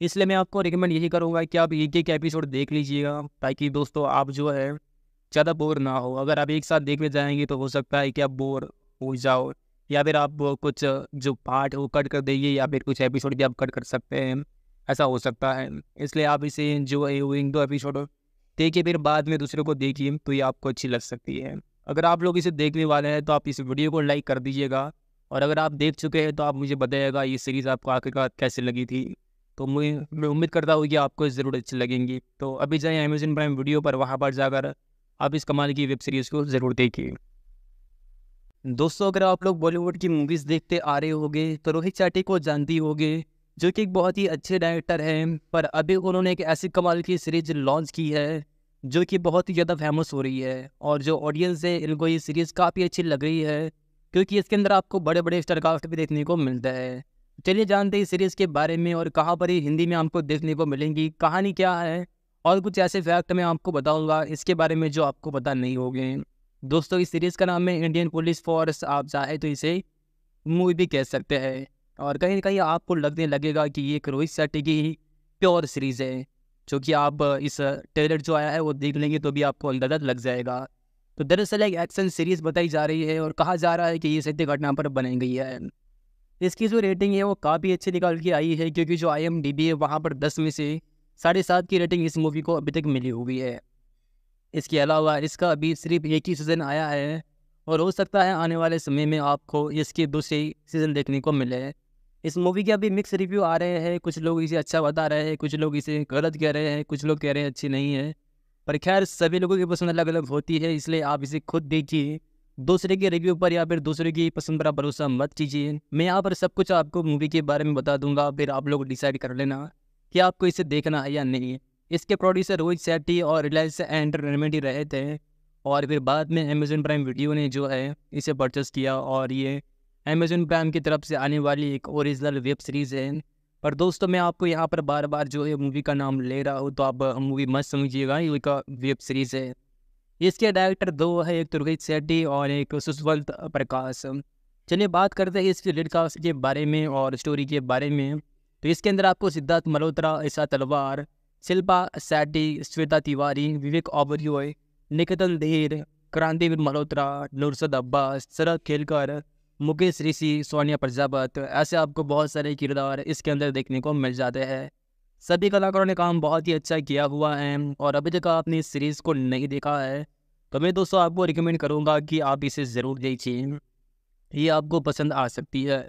इसलिए मैं आपको रिकमेंड यही करूँगा कि आप एक एक एपिसोड देख लीजिएगा ताकि दोस्तों आप जो है ज़्यादा बोर ना हो अगर आप एक साथ देखने जाएंगे तो हो सकता है कि आप बोर हो जाओ या फिर आप कुछ जो पार्ट वो कट कर देंगे या फिर कुछ एपिसोड भी आप कट कर सकते हैं ऐसा हो सकता है इसलिए आप इसे जो है वो इन दो एपिसोड देखिए फिर बाद में दूसरे को देखिए तो ये आपको अच्छी लग सकती है अगर आप लोग इसे देखने वाले हैं तो आप इस वीडियो को लाइक कर दीजिएगा और अगर आप देख चुके हैं तो आप मुझे बताइएगा ये सीरीज़ आपको आखिरकार कैसे लगी थी तो मुझे मैं उम्मीद करता हूँ कि आपको ज़रूर अच्छी लगेंगी तो अभी जाए अमेजन प्राइम वीडियो पर वहाँ पर जाकर आप इस कमाल की वेब सीरीज़ को ज़रूर देखिए दोस्तों अगर आप लोग बॉलीवुड की मूवीज़ देखते आ रहे होगे तो रोहित चाटी को जानती होगी जो कि एक बहुत ही अच्छे डायरेक्टर हैं पर अभी उन्होंने एक ऐसी कमाल की सीरीज लॉन्च की है जो कि बहुत ही ज़्यादा फेमस हो रही है और जो ऑडियंस है इनको ये सीरीज़ काफ़ी अच्छी लग रही है क्योंकि इसके अंदर आपको बड़े बड़े स्टारकास्ट भी देखने को मिलता है चलिए जानते हैं इस सीरीज़ के बारे में और कहाँ पर ही हिंदी में आपको देखने को मिलेंगी कहानी क्या है और कुछ ऐसे फैक्ट मैं आपको बताऊंगा इसके बारे में जो आपको पता नहीं होंगे दोस्तों इस सीरीज़ का नाम है इंडियन पुलिस फोर्स आप चाहे तो इसे मूवी भी कह सकते हैं और कहीं ना कहीं आपको लगने लगेगा कि ये रोहित शेट्टी की ही प्योर सीरीज़ है जो कि आप इस ट्रेलर जो आया है वो देख लेंगे तो भी आपको गलत लग जाएगा तो दरअसल एक एक्शन सीरीज़ बताई जा रही है और कहा जा रहा है कि ये सत्य घटना पर बनाई गई है इसकी जो रेटिंग है वो काफ़ी अच्छी निकाल के आई है क्योंकि जो आई एम डी बी है वहाँ पर दस में से साढ़े सात की रेटिंग इस मूवी को अभी तक मिली हुई है इसके अलावा इसका अभी सिर्फ एक ही सीज़न आया है और हो सकता है आने वाले समय में आपको इसके दूसरे सीज़न देखने को मिले इस मूवी के अभी मिक्स रिव्यू आ रहे हैं कुछ लोग इसे अच्छा बता रहे हैं कुछ लोग इसे गलत कह रहे हैं कुछ लोग कह रहे हैं अच्छी नहीं है पर खैर सभी लोगों की पसंद अलग अलग होती है इसलिए आप इसे खुद देखिए दूसरे के रिव्यू पर या फिर दूसरे की पसंद पर भरोसा मत कीजिए मैं यहाँ पर सब कुछ आपको मूवी के बारे में बता दूंगा फिर आप लोग डिसाइड कर लेना कि आपको इसे देखना है या नहीं इसके प्रोड्यूसर रोहित सेट्टी और रिलायंस एंटरटेनमेंट ही रहे थे और फिर बाद में अमेजोन प्राइम वीडियो ने जो है इसे परचेस किया और ये अमेजोन प्राइम की तरफ से आने वाली एक ओरिजिनल वेब सीरीज़ है पर दोस्तों मैं आपको यहाँ पर बार बार जो है मूवी का नाम ले रहा हूँ तो आप मूवी मत समझिएगा ये एक वेब सीरीज़ है इसके डायरेक्टर दो है एक तो रोहित सेट्टी और एक सुशवंत प्रकाश चलिए बात करते हैं इसके लीड कास्ट के बारे में और स्टोरी के बारे में तो इसके अंदर आपको सिद्धार्थ मल्होत्रा ईशा तलवार शिल्पा सेट्टी श्वेता तिवारी विवेक ओबरियो निकतन देर क्रांतिवीर मल्होत्रा नुरसद अब्बास शरद खेलकर मुकेश ऋषि सोनिया प्रजापत ऐसे आपको बहुत सारे किरदार इसके अंदर देखने को मिल जाते हैं सभी कलाकारों ने काम बहुत ही अच्छा किया हुआ है और अभी तक आपने इस सीरीज़ को नहीं देखा है तो मैं दोस्तों आपको रिकमेंड करूँगा कि आप इसे ज़रूर देखिए ये आपको पसंद आ सकती है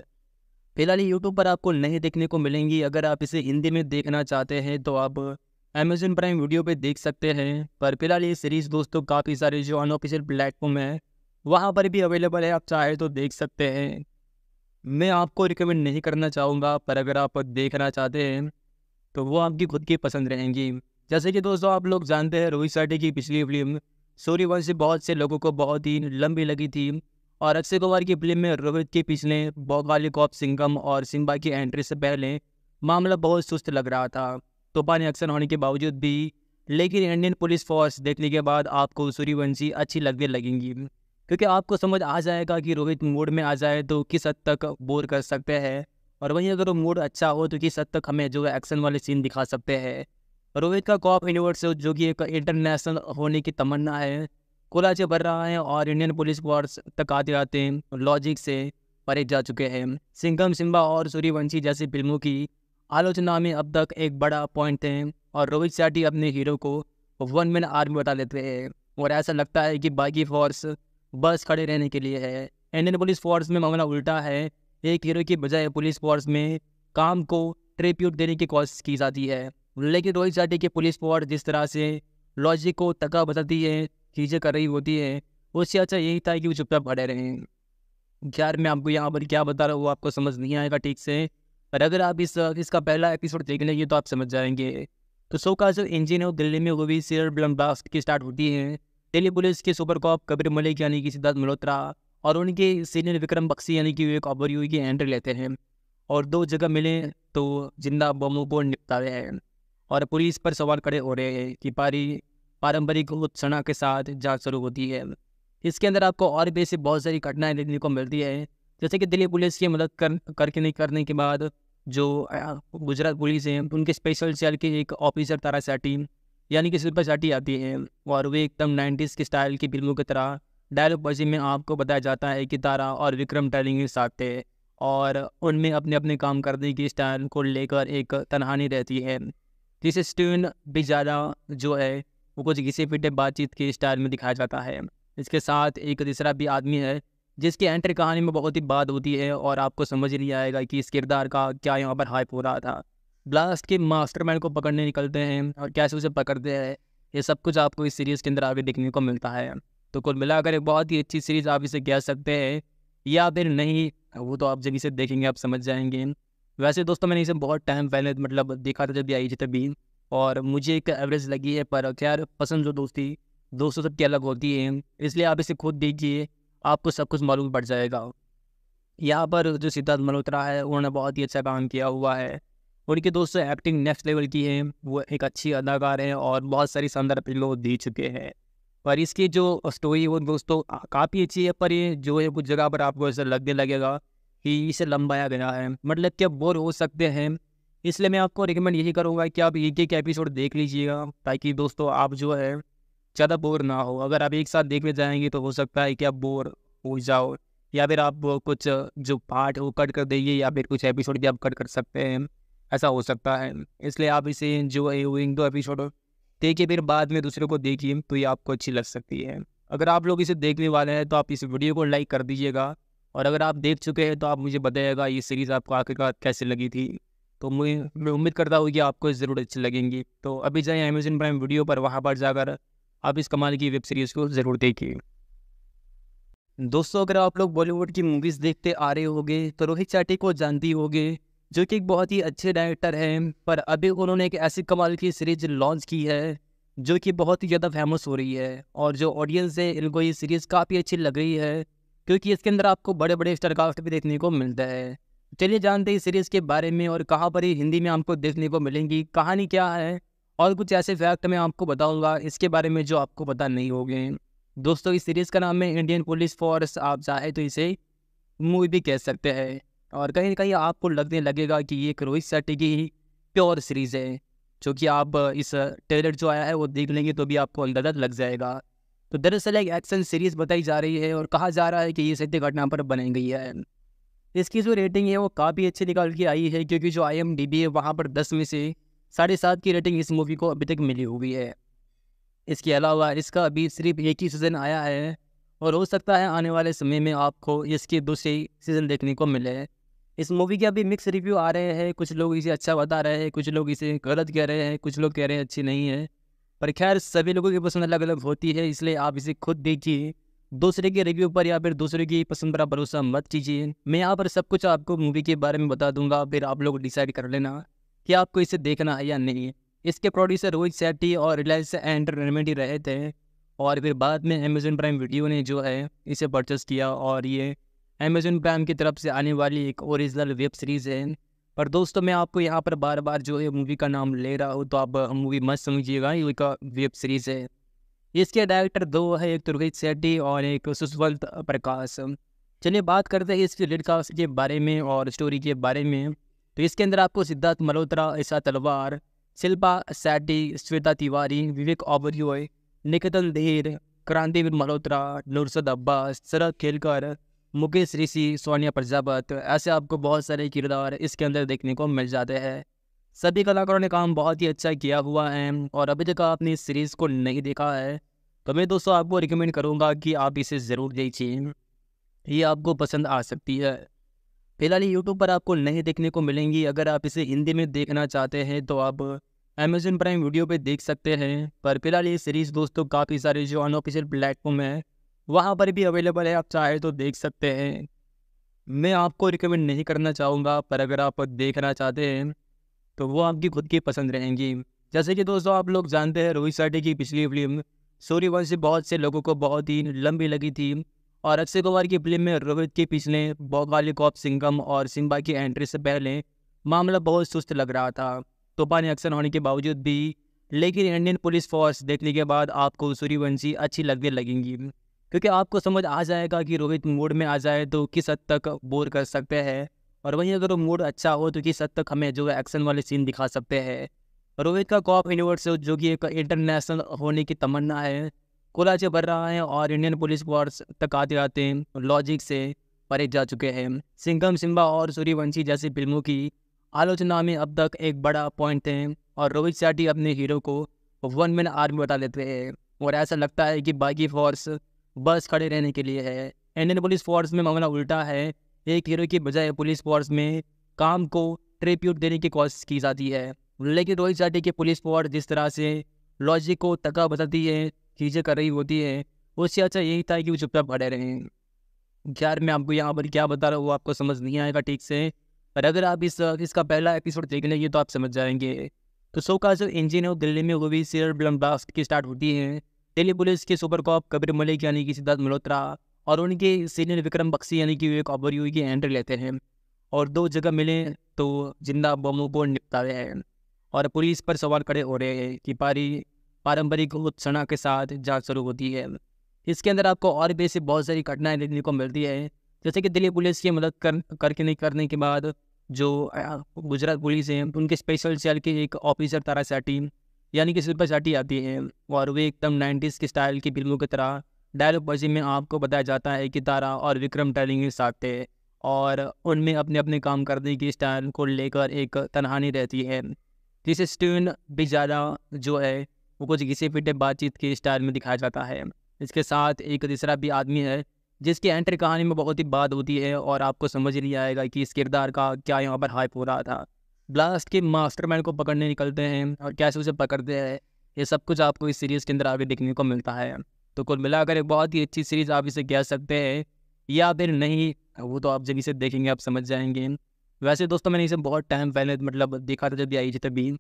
फिलहाल यूट्यूब पर आपको नहीं देखने को मिलेंगी अगर आप इसे हिंदी में देखना चाहते हैं तो आप अमेज़न प्राइम वीडियो पर देख सकते हैं पर फिलहाल ये सीरीज़ दोस्तों काफ़ी सारे जो अनऑफिशियल प्लेटफॉर्म है वहाँ पर भी अवेलेबल है आप चाहे तो देख सकते हैं मैं आपको रिकमेंड नहीं करना चाहूँगा पर अगर आप देखना चाहते हैं तो वो आपकी खुद की पसंद रहेंगी जैसे कि दोस्तों आप लोग जानते हैं रोहित शेट्टी की पिछली फिल्म सूर्यवंशी बहुत से लोगों को बहुत ही लंबी लगी थी और अक्षय कुमार की फिल्म में रोहित के पिछले बौगाली कॉप सिंगम और सिम्बा की एंट्री से पहले मामला बहुत सुस्त लग रहा था तूफानी एक्शन होने के बावजूद भी लेकिन इंडियन पुलिस फोर्स देखने के बाद आपको सूर्यवंशी अच्छी लगने लगेंगी क्योंकि आपको समझ आ जाएगा कि रोहित मूड में आ जाए तो किस हद तक बोर कर सकते हैं और वहीं अगर वो मूड अच्छा हो तो किस हद तक हमें जो एक्शन वाले सीन दिखा सकते हैं रोहित का कॉप यूनिवर्स जो कि एक इंटरनेशनल होने की तमन्ना है कोलाचे भर रहा है और इंडियन पुलिस फोर्स तक आते आते लॉजिक से परे जा चुके हैं सिंगम सिम्बा और सूर्यवंशी जैसी फिल्मों की आलोचना में अब तक एक बड़ा पॉइंट है और रोहित शेट्टी अपने हीरो को वन मैन आर्मी बता लेते हैं और ऐसा लगता है कि बाकी फोर्स बस खड़े रहने के लिए है इंडियन पुलिस फोर्स में मामला उल्टा है एक हीरो की बजाय पुलिस फोर्स में काम को ट्रिब्यूट देने की कोशिश की जाती है लेकिन रोहित जाटी की पुलिस फोर्स जिस तरह से लॉजिक को तका बताती है चीज़ें कर रही होती है उससे अच्छा यही था कि वो चुपचाप खड़े रहें यार मैं आपको यहाँ पर क्या बता रहा हूँ वो आपको समझ नहीं आएगा ठीक से पर अगर आप इस इसका पहला एपिसोड देख लेंगे तो आप समझ जाएंगे तो सो का जो इंजन है वो दिल्ली में वो भी सीरियल ब्लम ब्लास्ट की स्टार्ट होती है दिल्ली पुलिस के सुपर कॉप कबीर मलिक यानी कि सिद्धार्थ मल्होत्रा और उनके सीनियर विक्रम बक्सी यानी कि विवेक ओबरयू की एंट्री लेते हैं और दो जगह मिले तो जिंदा बमों को निपटा रहे हैं और पुलिस पर सवाल खड़े हो रहे हैं कि पारी पारंपरिक उत्सना के साथ जांच शुरू होती है इसके अंदर आपको और भी ऐसी बहुत सारी घटनाएं देखने को मिलती है जैसे कि दिल्ली पुलिस की मदद कर करके नहीं करने के बाद जो गुजरात पुलिस है उनके स्पेशल सेल के एक ऑफिसर तारा सेटी यानी कि शिल्पा शेट्टी आती है और वे एकदम नाइन्टीज़ के स्टाइल की फिल्मों की तरह डायलॉग बजी में आपको बताया जाता है कि तारा और विक्रम टैलिंग साथ थे और उनमें अपने अपने काम करने की स्टाइल को लेकर एक तनहानी रहती है जिसे स्टून भी ज़्यादा जो है वो कुछ घिसे पिटे बातचीत के स्टाइल में दिखाया जाता है इसके साथ एक तीसरा भी आदमी है जिसकी एंट्री कहानी में बहुत ही बात होती है और आपको समझ नहीं आएगा कि इस किरदार का क्या यहाँ पर हाइप हो रहा था ब्लास्ट के मास्टरमाइंड को पकड़ने निकलते हैं और कैसे उसे पकड़ते हैं ये सब कुछ आपको इस सीरीज़ के अंदर आगे देखने को मिलता है तो कुल मिलाकर एक बहुत ही अच्छी सीरीज़ आप इसे कह सकते हैं या फिर नहीं वो तो आप जब इसे देखेंगे आप समझ जाएंगे वैसे दोस्तों मैंने इसे बहुत टाइम पहले मतलब देखा था जब आई थी तभी और मुझे एक एवरेज लगी है पर खैर पसंद जो दोस्ती दोस्तों सबकी अलग होती है इसलिए आप इसे खुद देखिए आपको सब कुछ मालूम पड़ जाएगा यहाँ पर जो सिद्धार्थ मल्होत्रा है उन्होंने बहुत ही अच्छा काम किया हुआ है उनके दोस्त एक्टिंग नेक्स्ट लेवल की है वो एक अच्छी अदाकार हैं और बहुत सारी शानदार फिल्मों दे चुके हैं पर इसकी जो स्टोरी वो दोस्तों काफ़ी अच्छी है पर ये जो है कुछ जगह पर आपको ऐसा लगने लगेगा कि इसे लंबाया गया है मतलब कि आप बोर हो सकते हैं इसलिए मैं आपको रिकमेंड यही करूँगा कि आप एक एक एपिसोड देख लीजिएगा ताकि दोस्तों आप जो है ज़्यादा बोर ना हो अगर आप एक साथ देखने जाएंगे तो हो सकता है कि आप बोर हो जाओ या फिर आप कुछ जो पार्ट वो कट कर देंगे या फिर कुछ एपिसोड भी आप कट कर सकते हैं ऐसा हो सकता है इसलिए आप इसे जो इन दो एपिसोड देखिए फिर बाद में दूसरे को देखिए तो ये आपको अच्छी लग सकती है अगर आप लोग इसे देखने वाले हैं तो आप इस वीडियो को लाइक कर दीजिएगा और अगर आप देख चुके हैं तो आप मुझे बताइएगा ये सीरीज़ आपको आखिरकार कैसे लगी थी तो मुझे मैं उम्मीद करता हूँ कि आपको ज़रूर अच्छी लगेंगी तो अभी जाए अमेजन प्राइम वीडियो पर वहाँ पर जाकर आप इस कमाल की वेब सीरीज़ को ज़रूर देखिए दोस्तों अगर आप लोग बॉलीवुड की मूवीज़ देखते आ रहे होगे तो रोहित चाटी को जानती होगे जो कि एक बहुत ही अच्छे डायरेक्टर हैं पर अभी उन्होंने एक ऐसी कमाल की सीरीज लॉन्च की है जो कि बहुत ही ज़्यादा फेमस हो रही है और जो ऑडियंस है इनको ये सीरीज़ काफ़ी अच्छी लग रही है क्योंकि इसके अंदर आपको बड़े बड़े स्टारकास्ट भी देखने को मिलता है चलिए जानते हैं सीरीज़ के बारे में और कहाँ पर ये हिंदी में आपको देखने को मिलेंगी कहानी क्या है और कुछ ऐसे फैक्ट मैं आपको बताऊँगा इसके बारे में जो आपको पता नहीं हो दोस्तों इस सीरीज़ का नाम है इंडियन पुलिस फोर्स आप चाहे तो इसे मूवी भी कह सकते हैं और कहीं ना कहीं आपको लगने लगेगा कि ये रोहित शेट्टी की ही प्योर सीरीज़ है जो कि आप इस ट्रेलर जो आया है वो देख लेंगे तो भी आपको अंदाजा लग जाएगा तो दरअसल एक एक्शन सीरीज़ बताई जा रही है और कहा जा रहा है कि ये सत्य घटना पर बनाई गई है इसकी जो रेटिंग है वो काफ़ी अच्छी निकाल के आई है क्योंकि जो आई एम डी बी है वहाँ पर दस में से साढ़े सात की रेटिंग इस मूवी को अभी तक मिली हुई है इसके अलावा इसका अभी सिर्फ एक ही सीज़न आया है और हो सकता है आने वाले समय में आपको इसके दूसरे सीज़न देखने को मिले इस मूवी के अभी मिक्स रिव्यू आ रहे हैं कुछ लोग इसे अच्छा बता रहे हैं कुछ लोग इसे गलत कह रहे हैं कुछ लोग कह रहे हैं अच्छी नहीं है पर खैर सभी लोगों की पसंद अलग अलग होती है इसलिए आप इसे खुद देखिए दूसरे के रिव्यू पर या फिर दूसरे की पसंद पर भरोसा मत कीजिए मैं यहाँ पर सब कुछ आपको मूवी के बारे में बता दूंगा फिर आप लोग डिसाइड कर लेना कि आपको इसे देखना है या नहीं इसके प्रोड्यूसर रोहित सेट्टी और रिलायंस एंटरटेनमेंट ही रहे थे और फिर बाद में अमेजोन प्राइम वीडियो ने जो है इसे परचेस किया और ये अमेजोन प्राइम की तरफ से आने वाली एक ओरिजिनल वेब सीरीज़ है पर दोस्तों मैं आपको यहाँ पर बार बार जो है मूवी का नाम ले रहा हूँ तो आप मूवी मत समझिएगा ये का वेब सीरीज़ है इसके डायरेक्टर दो है एक रोहित सेट्टी और एक सुशवंत प्रकाश चलिए बात करते हैं इस लिडकास्ट के बारे में और स्टोरी के बारे में तो इसके अंदर आपको सिद्धार्थ मल्होत्रा ईशा तलवार शिल्पा सेट्टी श्वेता तिवारी विवेक ओबरियो निकेतन देर क्रांतिवीर मल्होत्रा नुरसद अब्बास शरद खेलकर मुकेश ऋषि सोनिया प्रजापत ऐसे आपको बहुत सारे किरदार इसके अंदर देखने को मिल जाते हैं सभी कलाकारों ने काम बहुत ही अच्छा किया हुआ है और अभी तक आपने इस सीरीज़ को नहीं देखा है तो मैं दोस्तों आपको रिकमेंड करूँगा कि आप इसे ज़रूर देखिए ये आपको पसंद आ सकती है फिलहाल ये यूट्यूब पर आपको नहीं देखने को मिलेंगी अगर आप इसे हिंदी में देखना चाहते हैं तो आप अमेजन प्राइम वीडियो पे देख सकते हैं पर फिलहाल ये सीरीज़ दोस्तों काफ़ी सारे जो अनऑफिशियल प्लेटफॉर्म है वहाँ पर भी अवेलेबल है आप चाहे तो देख सकते हैं मैं आपको रिकमेंड नहीं करना चाहूँगा पर अगर आप देखना चाहते हैं तो वो आपकी खुद की पसंद रहेंगी जैसे कि दोस्तों आप लोग जानते हैं रोहित शेट्टी की पिछली फिल्म सूर्यवंशी बहुत से लोगों को बहुत ही लंबी लगी थी और अक्षय कुमार की फिल्म में रोहित के पिछले भौगाली कॉप सिंगम और सिम्बा की एंट्री से पहले मामला बहुत सुस्त लग रहा था तूफानी एक्शन होने के बावजूद भी लेकिन इंडियन पुलिस फोर्स देखने के बाद आपको सूर्यवंशी अच्छी लगने लगेंगी क्योंकि आपको समझ आ जाएगा कि रोहित मूड में आ जाए तो किस हद तक बोर कर सकते हैं और वहीं अगर वो मूड अच्छा हो तो किस हद तक हमें जो है एक्शन वाले सीन दिखा सकते हैं रोहित का कॉप यूनिवर्स जो कि एक इंटरनेशनल होने की तमन्ना है कोलाचे भर रहा है और इंडियन पुलिस फोर्स तक आते आते लॉजिक से परे जा चुके हैं सिंगम सिम्बा और सूर्यवंशी जैसी फिल्मों की आलोचना में अब तक एक बड़ा पॉइंट है और रोहित शेट्टी अपने हीरो को वन मैन आर्मी बता लेते हैं और ऐसा लगता है कि बाकी फोर्स बस खड़े रहने के लिए है इंडियन पुलिस फोर्स में मामला उल्टा है एक हीरो की बजाय पुलिस फोर्स में काम को ट्रिप्यूट देने की कोशिश की जाती है लेकिन रोहित जाटी की पुलिस फोर्स जिस तरह से लॉजिक को तका बताती है चीज़ें कर रही होती है उससे अच्छा यही था कि वो चुपचाप खड़े रहें यार मैं आपको यहाँ पर क्या बता रहा हूँ वो आपको समझ नहीं आएगा ठीक से पर अगर आप इस इसका पहला एपिसोड देख लेंगे तो आप समझ जाएंगे तो सो का जो इंजन है वो दिल्ली में भी सीरियल ब्लम ब्लास्ट की स्टार्ट होती है दिल्ली पुलिस के सुपर कॉप कबीर मलिक यानी कि सिद्धार्थ मल्होत्रा और उनके सीनियर विक्रम बक्सी यानी कि विवेक ओबरयू की एंट्री लेते हैं और दो जगह मिले तो जिंदा बमों को निपटा रहे हैं और पुलिस पर सवाल खड़े हो रहे हैं कि पारी पारंपरिक उत्सना के साथ जांच शुरू होती है इसके अंदर आपको और भी ऐसी बहुत सारी घटनाएं देखने को मिलती है जैसे कि दिल्ली पुलिस की मदद कर करके नहीं करने के बाद जो गुजरात पुलिस है उनके स्पेशल सेल के एक ऑफिसर तारा सेटी यानी कि शिल्पा शेट्टी आती है और वे एकदम नाइन्टीज़ के स्टाइल की फिल्मों की तरह डायलॉग डायलोपॉजी में आपको बताया जाता है कि तारा और विक्रम के साथ थे और उनमें अपने अपने काम करने की स्टाइल को लेकर एक तनहानी रहती है जिसे स्टीवन भी ज़्यादा जो है वो कुछ घिसे पिटे बातचीत के स्टाइल में दिखाया जाता है इसके साथ एक तीसरा भी आदमी है जिसकी एंट्री कहानी में बहुत ही बात होती है और आपको समझ नहीं आएगा कि इस किरदार का क्या यहाँ पर हाइप हो रहा था ब्लास्ट के मास्टरमैन को पकड़ने निकलते हैं और कैसे उसे पकड़ते हैं ये सब कुछ आपको इस सीरीज़ के अंदर आगे देखने को मिलता है तो कुल मिलाकर एक बहुत ही अच्छी सीरीज़ आप इसे कह सकते हैं या फिर नहीं वो तो आप जब इसे देखेंगे आप समझ जाएंगे वैसे दोस्तों मैंने इसे बहुत टाइम पहले मतलब देखा था जब आई थी तभी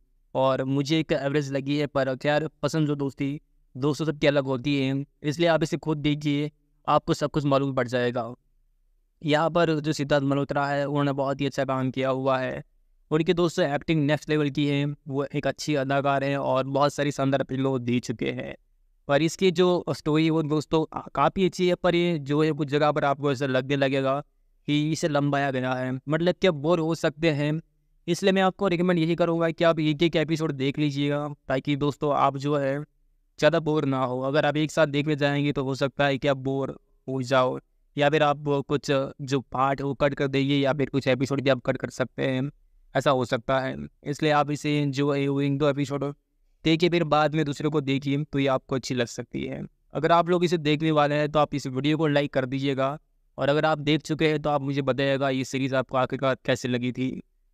और मुझे एक एवरेज लगी है पर खैर पसंद जो दोस्ती दोस्तों सब की अलग होती है इसलिए आप इसे खुद देखिए आपको सब कुछ मालूम पड़ जाएगा यहाँ पर जो सिद्धार्थ मल्होत्रा है उन्होंने बहुत ही अच्छा काम किया हुआ है उनके दोस्तों एक्टिंग नेक्स्ट लेवल की है वो एक अच्छी अदाकार हैं और बहुत सारी शानदार फिल्मों दे चुके हैं पर इसकी जो स्टोरी है वो दोस्तों काफ़ी अच्छी है पर ये जो है कुछ जगह पर आपको ऐसा लगने लगेगा कि इसे लंबाया गया है मतलब कि आप बोर हो सकते हैं इसलिए मैं आपको रिकमेंड यही करूँगा कि आप एक एक एपिसोड देख लीजिएगा ताकि दोस्तों आप जो है ज़्यादा बोर ना हो अगर आप एक साथ देखने जाएंगे तो हो सकता है कि आप बोर हो जाओ या फिर आप कुछ जो पार्ट वो कट कर देंगे या फिर कुछ एपिसोड भी आप कट कर सकते हैं ऐसा हो सकता है इसलिए आप इसे जो इन दो एपिसोड देखिए फिर बाद में दूसरे को देखिए तो ये आपको अच्छी लग सकती है अगर आप लोग इसे देखने वाले हैं तो आप इस वीडियो को लाइक कर दीजिएगा और अगर आप देख चुके हैं तो आप मुझे बताइएगा ये सीरीज़ आपको आखिरकार कैसे लगी थी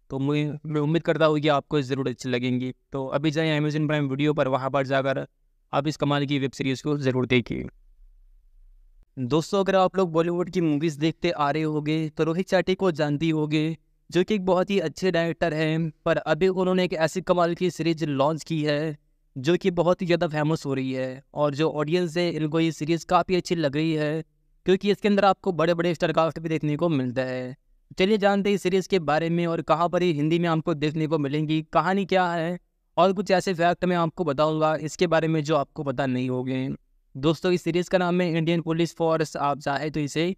तो मुझे मैं उम्मीद करता हूँ कि आपको ज़रूर अच्छी लगेंगी तो अभी जाए अमेजन प्राइम वीडियो पर वहाँ पर जाकर आप इस कमाल की वेब सीरीज़ को ज़रूर देखिए दोस्तों अगर आप लोग बॉलीवुड की मूवीज़ देखते आ रहे होगे तो रोहित चाटी को जानती होगी जो कि एक बहुत ही अच्छे डायरेक्टर हैं पर अभी उन्होंने एक ऐसी कमाल की सीरीज लॉन्च की है जो कि बहुत ही ज़्यादा फेमस हो रही है और जो ऑडियंस है इनको ये सीरीज़ काफ़ी अच्छी लग रही है क्योंकि इसके अंदर आपको बड़े बड़े स्टारकास्ट भी देखने को मिलता है चलिए जानते हैं इस सीरीज़ के बारे में और कहाँ पर ये हिंदी में आपको देखने को मिलेंगी कहानी क्या है और कुछ ऐसे फैक्ट मैं आपको बताऊँगा इसके बारे में जो आपको पता नहीं हो दोस्तों इस सीरीज़ का नाम है इंडियन पुलिस फोर्स आप चाहे तो इसे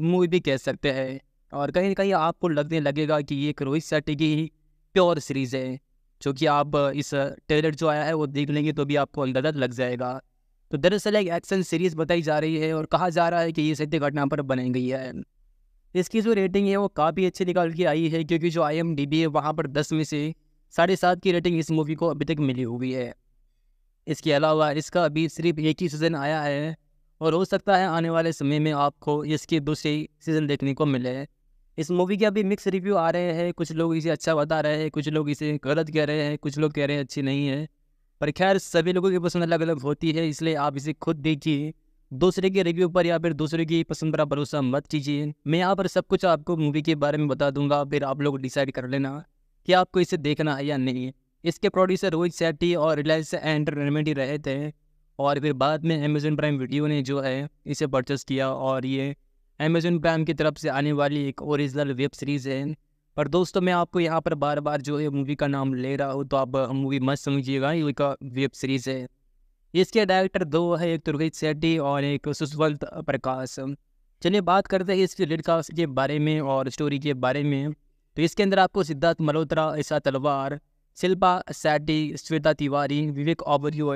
मूवी भी कह सकते हैं और कहीं ना कहीं आपको लगने लगेगा कि ये रोहित शेट्टी की ही प्योर सीरीज़ है जो कि आप इस ट्रेलर जो आया है वो देख लेंगे तो भी आपको अंदाजा लग जाएगा तो दरअसल एक एक्शन सीरीज़ बताई जा रही है और कहा जा रहा है कि ये सत्य घटना पर बनाई गई है इसकी जो रेटिंग है वो काफ़ी अच्छी निकाल के आई है क्योंकि जो आई एम डी बी है वहाँ पर दस में से साढ़े सात की रेटिंग इस मूवी को अभी तक मिली हुई है इसके अलावा इसका अभी सिर्फ एक ही सीज़न आया है और हो सकता है आने वाले समय में आपको इसके दूसरे सीज़न देखने को मिले इस मूवी के अभी मिक्स रिव्यू आ रहे हैं कुछ लोग इसे अच्छा बता रहे हैं कुछ लोग इसे गलत कह रहे हैं कुछ लोग कह रहे हैं अच्छी नहीं है पर खैर सभी लोगों की पसंद अलग अलग होती है इसलिए आप इसे खुद देखिए दूसरे के रिव्यू पर या फिर दूसरे की पसंद पर भरोसा मत कीजिए मैं यहाँ पर सब कुछ आपको मूवी के बारे में बता दूंगा फिर आप लोग डिसाइड कर लेना कि आपको इसे देखना है या नहीं इसके प्रोड्यूसर रोहित सेट्टी और रिलायंस एंटरटेनमेंट ही रहे थे और फिर बाद में अमेजोन प्राइम वीडियो ने जो है इसे परचेस किया और ये अमेजोन प्राइम की तरफ से आने वाली एक ओरिजिनल वेब सीरीज़ है पर दोस्तों मैं आपको यहाँ पर बार बार जो है मूवी का नाम ले रहा हूँ तो आप मूवी मत समझिएगा ये एक वेब सीरीज़ है इसके डायरेक्टर दो है एक तुर्गित सेट्टी और एक सुशवंत प्रकाश चलिए बात करते हैं इस लिडकास्ट के बारे में और स्टोरी के बारे में तो इसके अंदर आपको सिद्धार्थ मल्होत्रा ऐसा तलवार शिल्पा सेट्टी श्वेता तिवारी विवेक ओबरियो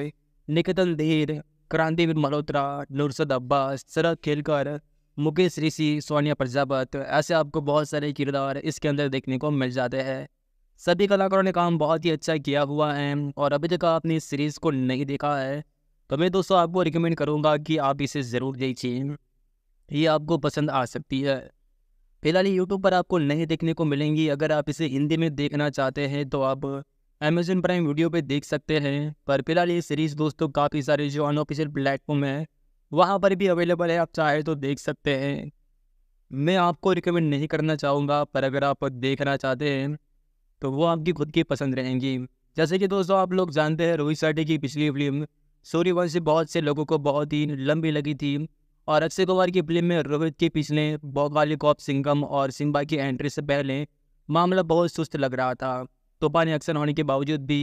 निकतन धीर क्रांतिवीर मल्होत्रा नुरसद अब्बास शरद खेलकर मुकेश ऋषि सोनिया प्रजापत तो ऐसे आपको बहुत सारे किरदार इसके अंदर देखने को मिल जाते हैं सभी कलाकारों ने काम बहुत ही अच्छा किया हुआ है और अभी तक आपने इस सीरीज़ को नहीं देखा है तो मैं दोस्तों आपको रिकमेंड करूँगा कि आप इसे ज़रूर देखिए ये आपको पसंद आ सकती है फिलहाल ये यूट्यूब पर आपको नहीं देखने को मिलेंगी अगर आप इसे हिंदी में देखना चाहते हैं तो आप अमेजन प्राइम वीडियो पे देख सकते हैं पर फिलहाल ये सीरीज़ दोस्तों काफ़ी सारे जो अनऑफिशियल प्लेटफॉर्म है वहाँ पर भी अवेलेबल है आप चाहे तो देख सकते हैं मैं आपको रिकमेंड नहीं करना चाहूँगा पर अगर आप देखना चाहते हैं तो वो आपकी खुद की पसंद रहेंगी जैसे कि दोस्तों आप लोग जानते हैं रोहित साठी की पिछली फिल्म सूर्यवंशी बहुत से लोगों को बहुत ही लंबी लगी थी और अक्षय कुमार की फिल्म में रोहित के पिछले भोगाली कॉप सिंगम और सिम्बा की एंट्री से पहले मामला बहुत सुस्त लग रहा था तूफानी अक्सर होने के बावजूद भी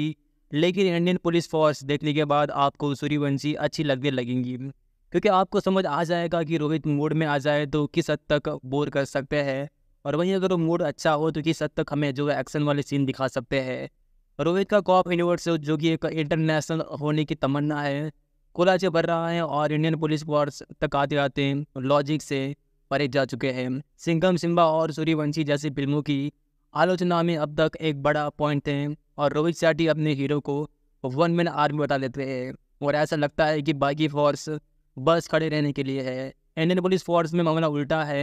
लेकिन इंडियन पुलिस फोर्स देखने के बाद आपको सूर्यवंशी अच्छी लगने लगेंगी क्योंकि आपको समझ आ जाएगा कि रोहित मूड में आ जाए तो किस हद तक बोर कर सकते हैं और वहीं अगर वो मूड अच्छा हो तो किस हद तक हमें जो है एक्शन वाले सीन दिखा सकते हैं रोहित का कॉप यूनिवर्स जो कि एक इंटरनेशनल होने की तमन्ना है कोलाचे भर रहा है और इंडियन पुलिस फोर्स तक आते आते लॉजिक से परे जा चुके हैं सिंगम सिम्बा और सूर्यवंशी जैसी फिल्मों की आलोचना में अब तक एक बड़ा पॉइंट थे और रोहित शेट्टी अपने हीरो को वन मैन आर्मी बता लेते हैं और ऐसा लगता है कि बाकी फोर्स बस खड़े रहने के लिए है इंडियन पुलिस फोर्स में मामला उल्टा है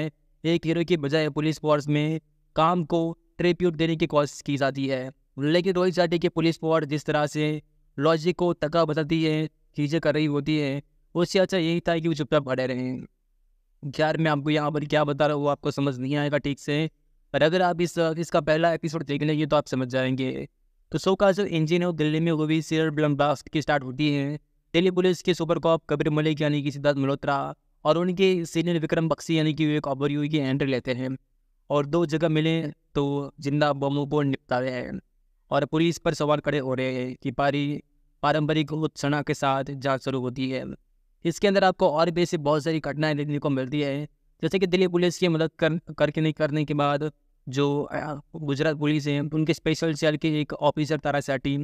एक हीरो की बजाय पुलिस फोर्स में काम को ट्रिप्यूट देने की कोशिश की जाती है लेकिन रोहित शेट्टी की पुलिस फोर्स जिस तरह से लॉजिक को तका बताती है चीज़ें कर रही होती है उससे अच्छा यही था कि वो चुपचाप खड़े रहें यार मैं आपको यहाँ पर क्या बता रहा हूँ आपको समझ नहीं आएगा ठीक से पर अगर आप इस इसका पहला एपिसोड देख लेंगे तो आप समझ जाएंगे तो सो का जो इंजन है वो दिल्ली में वो भी सीरियल ब्लम ब्लास्ट की स्टार्ट होती है दिल्ली पुलिस के सुपर कॉप कबीर मलिक यानी कि सिद्धार्थ मल्होत्रा और उनके सीनियर विक्रम बक्सी यानी कि विवेक ओबरयू की एंट्री लेते हैं और दो जगह मिले तो जिंदा बमों को रहे हैं और पुलिस पर सवाल खड़े हो रहे हैं कि पारी पारंपरिक उत्सना के साथ जांच शुरू होती है इसके अंदर आपको और भी ऐसी बहुत सारी घटनाएं देखने को मिलती है जैसे कि दिल्ली पुलिस की मदद कर करके नहीं करने के बाद जो गुजरात पुलिस है उनके स्पेशल सेल के एक ऑफिसर तारा सेटी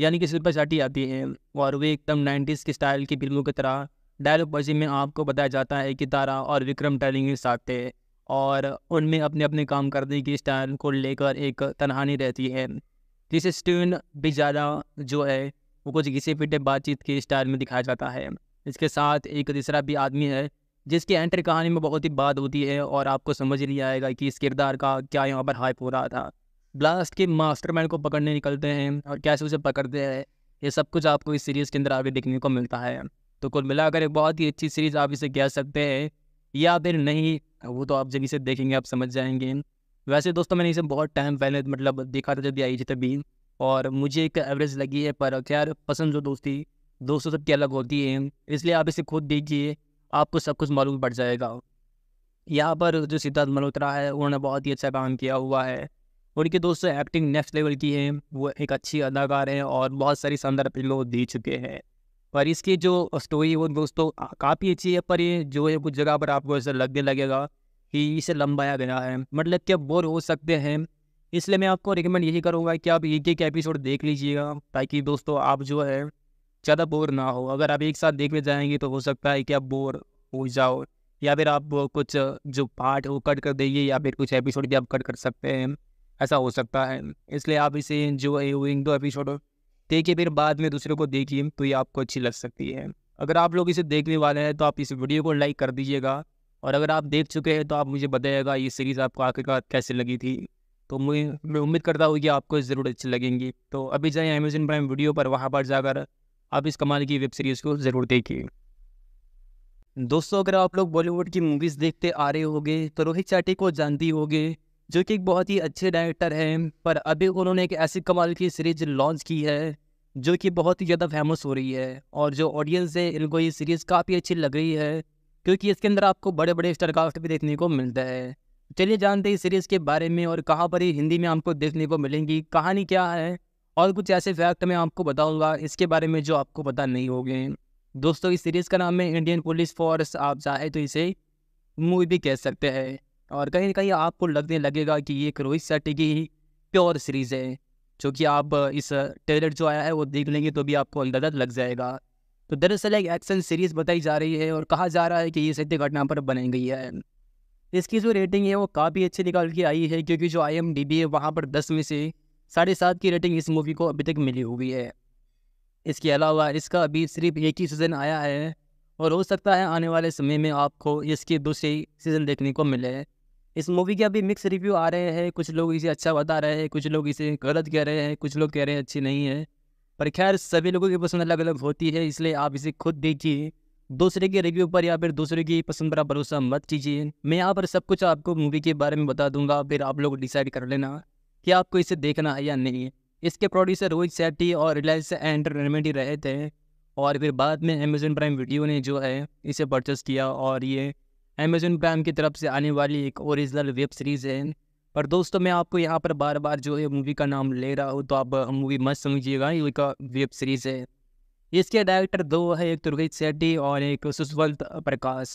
यानी कि शिल्पा शेट्टी आती है और वे एकदम नाइन्टीज़ के स्टाइल की फिल्मों की तरह डायलॉग बाजी में आपको बताया जाता है कि तारा और विक्रम के साथ थे और उनमें अपने अपने काम करने की स्टाइल को लेकर एक तनहानी रहती है जिसे स्टून भी ज़्यादा जो है वो कुछ घिसे पिटे बातचीत के स्टाइल में दिखाया जाता है इसके साथ एक तीसरा भी आदमी है जिसकी एंट्री कहानी में बहुत ही बात होती है और आपको समझ नहीं आएगा कि इस किरदार का क्या यहाँ पर हाइप हो रहा था ब्लास्ट के मास्टरमैन को पकड़ने निकलते हैं और कैसे उसे पकड़ते हैं ये सब कुछ आपको इस सीरीज़ के अंदर आगे देखने को मिलता है तो कुल मिलाकर एक बहुत ही अच्छी सीरीज़ आप इसे कह सकते हैं या फिर नहीं वो तो आप जब इसे देखेंगे आप समझ जाएंगे वैसे दोस्तों मैंने इसे बहुत टाइम पहले मतलब देखा था जब आई थी तभी और मुझे एक एवरेज लगी है पर खैर पसंद जो दोस्ती दोस्तों सबकी अलग होती है इसलिए आप इसे खुद देखिए आपको सब कुछ मालूम पड़ जाएगा यहाँ पर जो सिद्धार्थ मल्होत्रा है उन्होंने बहुत ही अच्छा काम किया हुआ है उनके दोस्त एक्टिंग नेक्स्ट लेवल की है वो एक अच्छी अदाकार हैं और बहुत सारी शानदार फिल्म दे चुके हैं पर इसकी जो स्टोरी वो दोस्तों काफ़ी अच्छी है पर ये जो है कुछ जगह पर आपको ऐसा लगने लगेगा कि इसे लंबाया गया है मतलब कि आप बोर हो सकते हैं इसलिए मैं आपको रिकमेंड यही करूँगा कि आप एक एक एपिसोड देख लीजिएगा ताकि दोस्तों आप जो है ज़्यादा बोर ना हो अगर आप एक साथ देखने जाएंगे तो हो सकता है कि आप बोर हो जाओ या फिर आप कुछ जो पार्ट वो कट कर देंगे या फिर कुछ एपिसोड भी आप कट कर सकते हैं ऐसा हो सकता है इसलिए आप इसे जो एक दो एपिसोड देखिए फिर बाद में दूसरे को देखिए तो ये आपको अच्छी लग सकती है अगर आप लोग इसे देखने वाले हैं तो आप इस वीडियो को लाइक कर दीजिएगा और अगर आप देख चुके हैं तो आप मुझे बताइएगा ये सीरीज़ आपको आखिरकार कैसे लगी थी तो मुझे मैं उम्मीद करता हूँ कि आपको ज़रूर अच्छी लगेंगी तो अभी जाए अमेजन प्राइम वीडियो पर वहाँ पर जाकर आप इस कमाल की वेब सीरीज़ को ज़रूर देखिए दोस्तों अगर आप लोग बॉलीवुड की मूवीज़ देखते आ रहे होगे तो रोहित चाटी को जानती होगी जो कि एक बहुत ही अच्छे डायरेक्टर हैं पर अभी उन्होंने एक ऐसी कमाल की सीरीज लॉन्च की है जो कि बहुत ही ज़्यादा फेमस हो रही है और जो ऑडियंस है इनको ये सीरीज़ काफ़ी अच्छी लग रही है क्योंकि इसके अंदर आपको बड़े बड़े स्टारकास्ट भी देखने को मिलता है चलिए जानते हैं इस सीरीज़ के बारे में और कहाँ पर ये हिंदी में आपको देखने को मिलेंगी कहानी क्या है और कुछ ऐसे फैक्ट मैं आपको बताऊंगा इसके बारे में जो आपको पता नहीं होंगे दोस्तों इस सीरीज़ का नाम है इंडियन पुलिस फोर्स आप चाहे तो इसे मूवी भी कह सकते हैं और कहीं ना कहीं आपको लगने लगेगा कि ये रोहित शेट्टी की ही प्योर सीरीज़ है जो कि आप इस ट्रेलर जो आया है वो देख लेंगे तो भी आपको अंदाजा लग जाएगा तो दरअसल एक एक्शन सीरीज़ बताई जा रही है और कहा जा रहा है कि ये सत्य घटना पर बनाई गई है इसकी जो रेटिंग है वो काफ़ी अच्छी निकाल के आई है क्योंकि जो आई एम डी बी है वहाँ पर दस में से साढ़े सात की रेटिंग इस मूवी को अभी तक मिली हुई है इसके अलावा इसका अभी सिर्फ एक ही सीज़न आया है और हो सकता है आने वाले समय में आपको इसके दूसरे सीज़न देखने को मिले इस मूवी के अभी मिक्स रिव्यू आ रहे हैं कुछ लोग इसे अच्छा बता रहे हैं कुछ लोग इसे गलत कह रहे हैं कुछ लोग कह रहे हैं अच्छी नहीं है पर खैर सभी लोगों की पसंद अलग अलग होती है इसलिए आप इसे खुद देखिए दूसरे के रिव्यू पर या फिर दूसरे की पसंद पर भरोसा मत कीजिए मैं यहाँ पर सब कुछ आपको मूवी के बारे में बता दूंगा फिर आप लोग डिसाइड कर लेना कि आपको इसे देखना है या नहीं इसके प्रोड्यूसर रोहित सेट्टी और रिलायंस एंटरटेनमेंट ही रहे थे और फिर बाद में अमेजन प्राइम वीडियो ने जो है इसे परचेस किया और ये अमेजोन प्राइम की तरफ से आने वाली एक ओरिजिनल वेब सीरीज़ है पर दोस्तों मैं आपको यहाँ पर बार बार जो है मूवी का नाम ले रहा हूँ तो आप मूवी मत समझिएगा ये का वेब सीरीज़ है इसके डायरेक्टर दो है एक तुर्गित सेट्टी और एक सुशवंत प्रकाश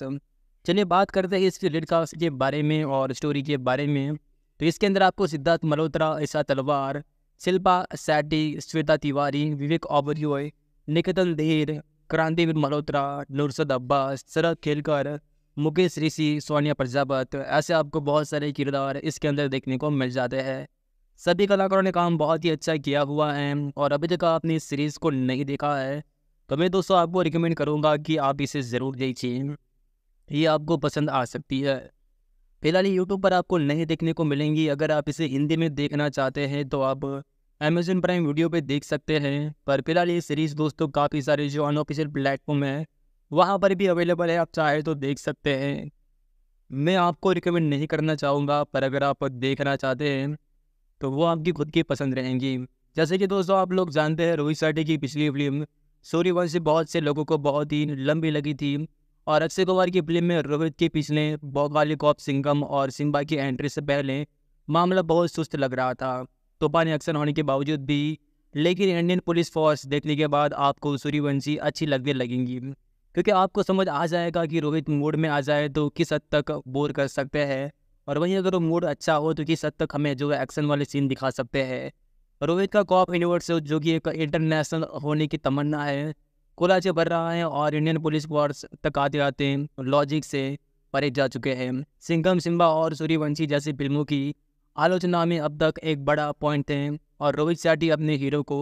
चलिए बात करते हैं इसके रेड कास्ट के बारे में और स्टोरी के बारे में तो इसके अंदर आपको सिद्धार्थ मल्होत्रा ऐसा तलवार शिल्पा सेट्टी श्वेता तिवारी विवेक ओबरियो निकतन धीर क्रांतिवीर मल्होत्रा नुरसद अब्बास शरद खेलकर मुकेश ऋषि सोनिया प्रजापत ऐसे आपको बहुत सारे किरदार इसके अंदर देखने को मिल जाते हैं सभी कलाकारों ने काम बहुत ही अच्छा किया हुआ है और अभी तक आपने इस सीरीज़ को नहीं देखा है तो मैं दोस्तों आपको रिकमेंड करूँगा कि आप इसे ज़रूर देखिए ये आपको पसंद आ सकती है फिलहाल यूट्यूब पर आपको नहीं देखने को मिलेंगी अगर आप इसे हिंदी में देखना चाहते हैं तो आप अमेजोन प्राइम वीडियो पे देख सकते हैं पर फिलहाल ये सीरीज़ दोस्तों काफ़ी सारे जो अनऑफिशियल प्लेटफॉर्म है वहाँ पर भी अवेलेबल है आप चाहे तो देख सकते हैं मैं आपको रिकमेंड नहीं करना चाहूँगा पर अगर आप देखना चाहते हैं तो वो आपकी खुद की पसंद रहेंगी जैसे कि दोस्तों आप लोग जानते हैं रोहित शेट्टी की पिछली फिल्म सूर्यवंशी बहुत से लोगों को बहुत ही लंबी लगी थी और अक्षय कुमार की फिल्म में रोहित के पिछले बॉगाली कॉप सिंगम और सिम्बा की एंट्री से पहले मामला बहुत सुस्त लग रहा था तूफानी एक्शन होने के बावजूद भी लेकिन इंडियन पुलिस फोर्स देखने के बाद आपको सूर्यवंशी अच्छी लगने लगेंगी क्योंकि आपको समझ आ जाएगा कि रोहित मूड में आ जाए तो किस हद तक बोर कर सकते हैं और वहीं अगर वो मूड अच्छा हो तो किस हद तक हमें जो एक्शन वाले सीन दिखा सकते हैं रोहित का कॉप यूनिवर्स जो कि एक इंटरनेशनल होने की तमन्ना है कोलाचे भर रहा है और इंडियन पुलिस फोर्स तक आते आते लॉजिक से परे जा चुके हैं सिंगम सिम्बा और सूर्यवंशी जैसी फिल्मों की आलोचना में अब तक एक बड़ा पॉइंट है और रोहित शेट्टी अपने हीरो को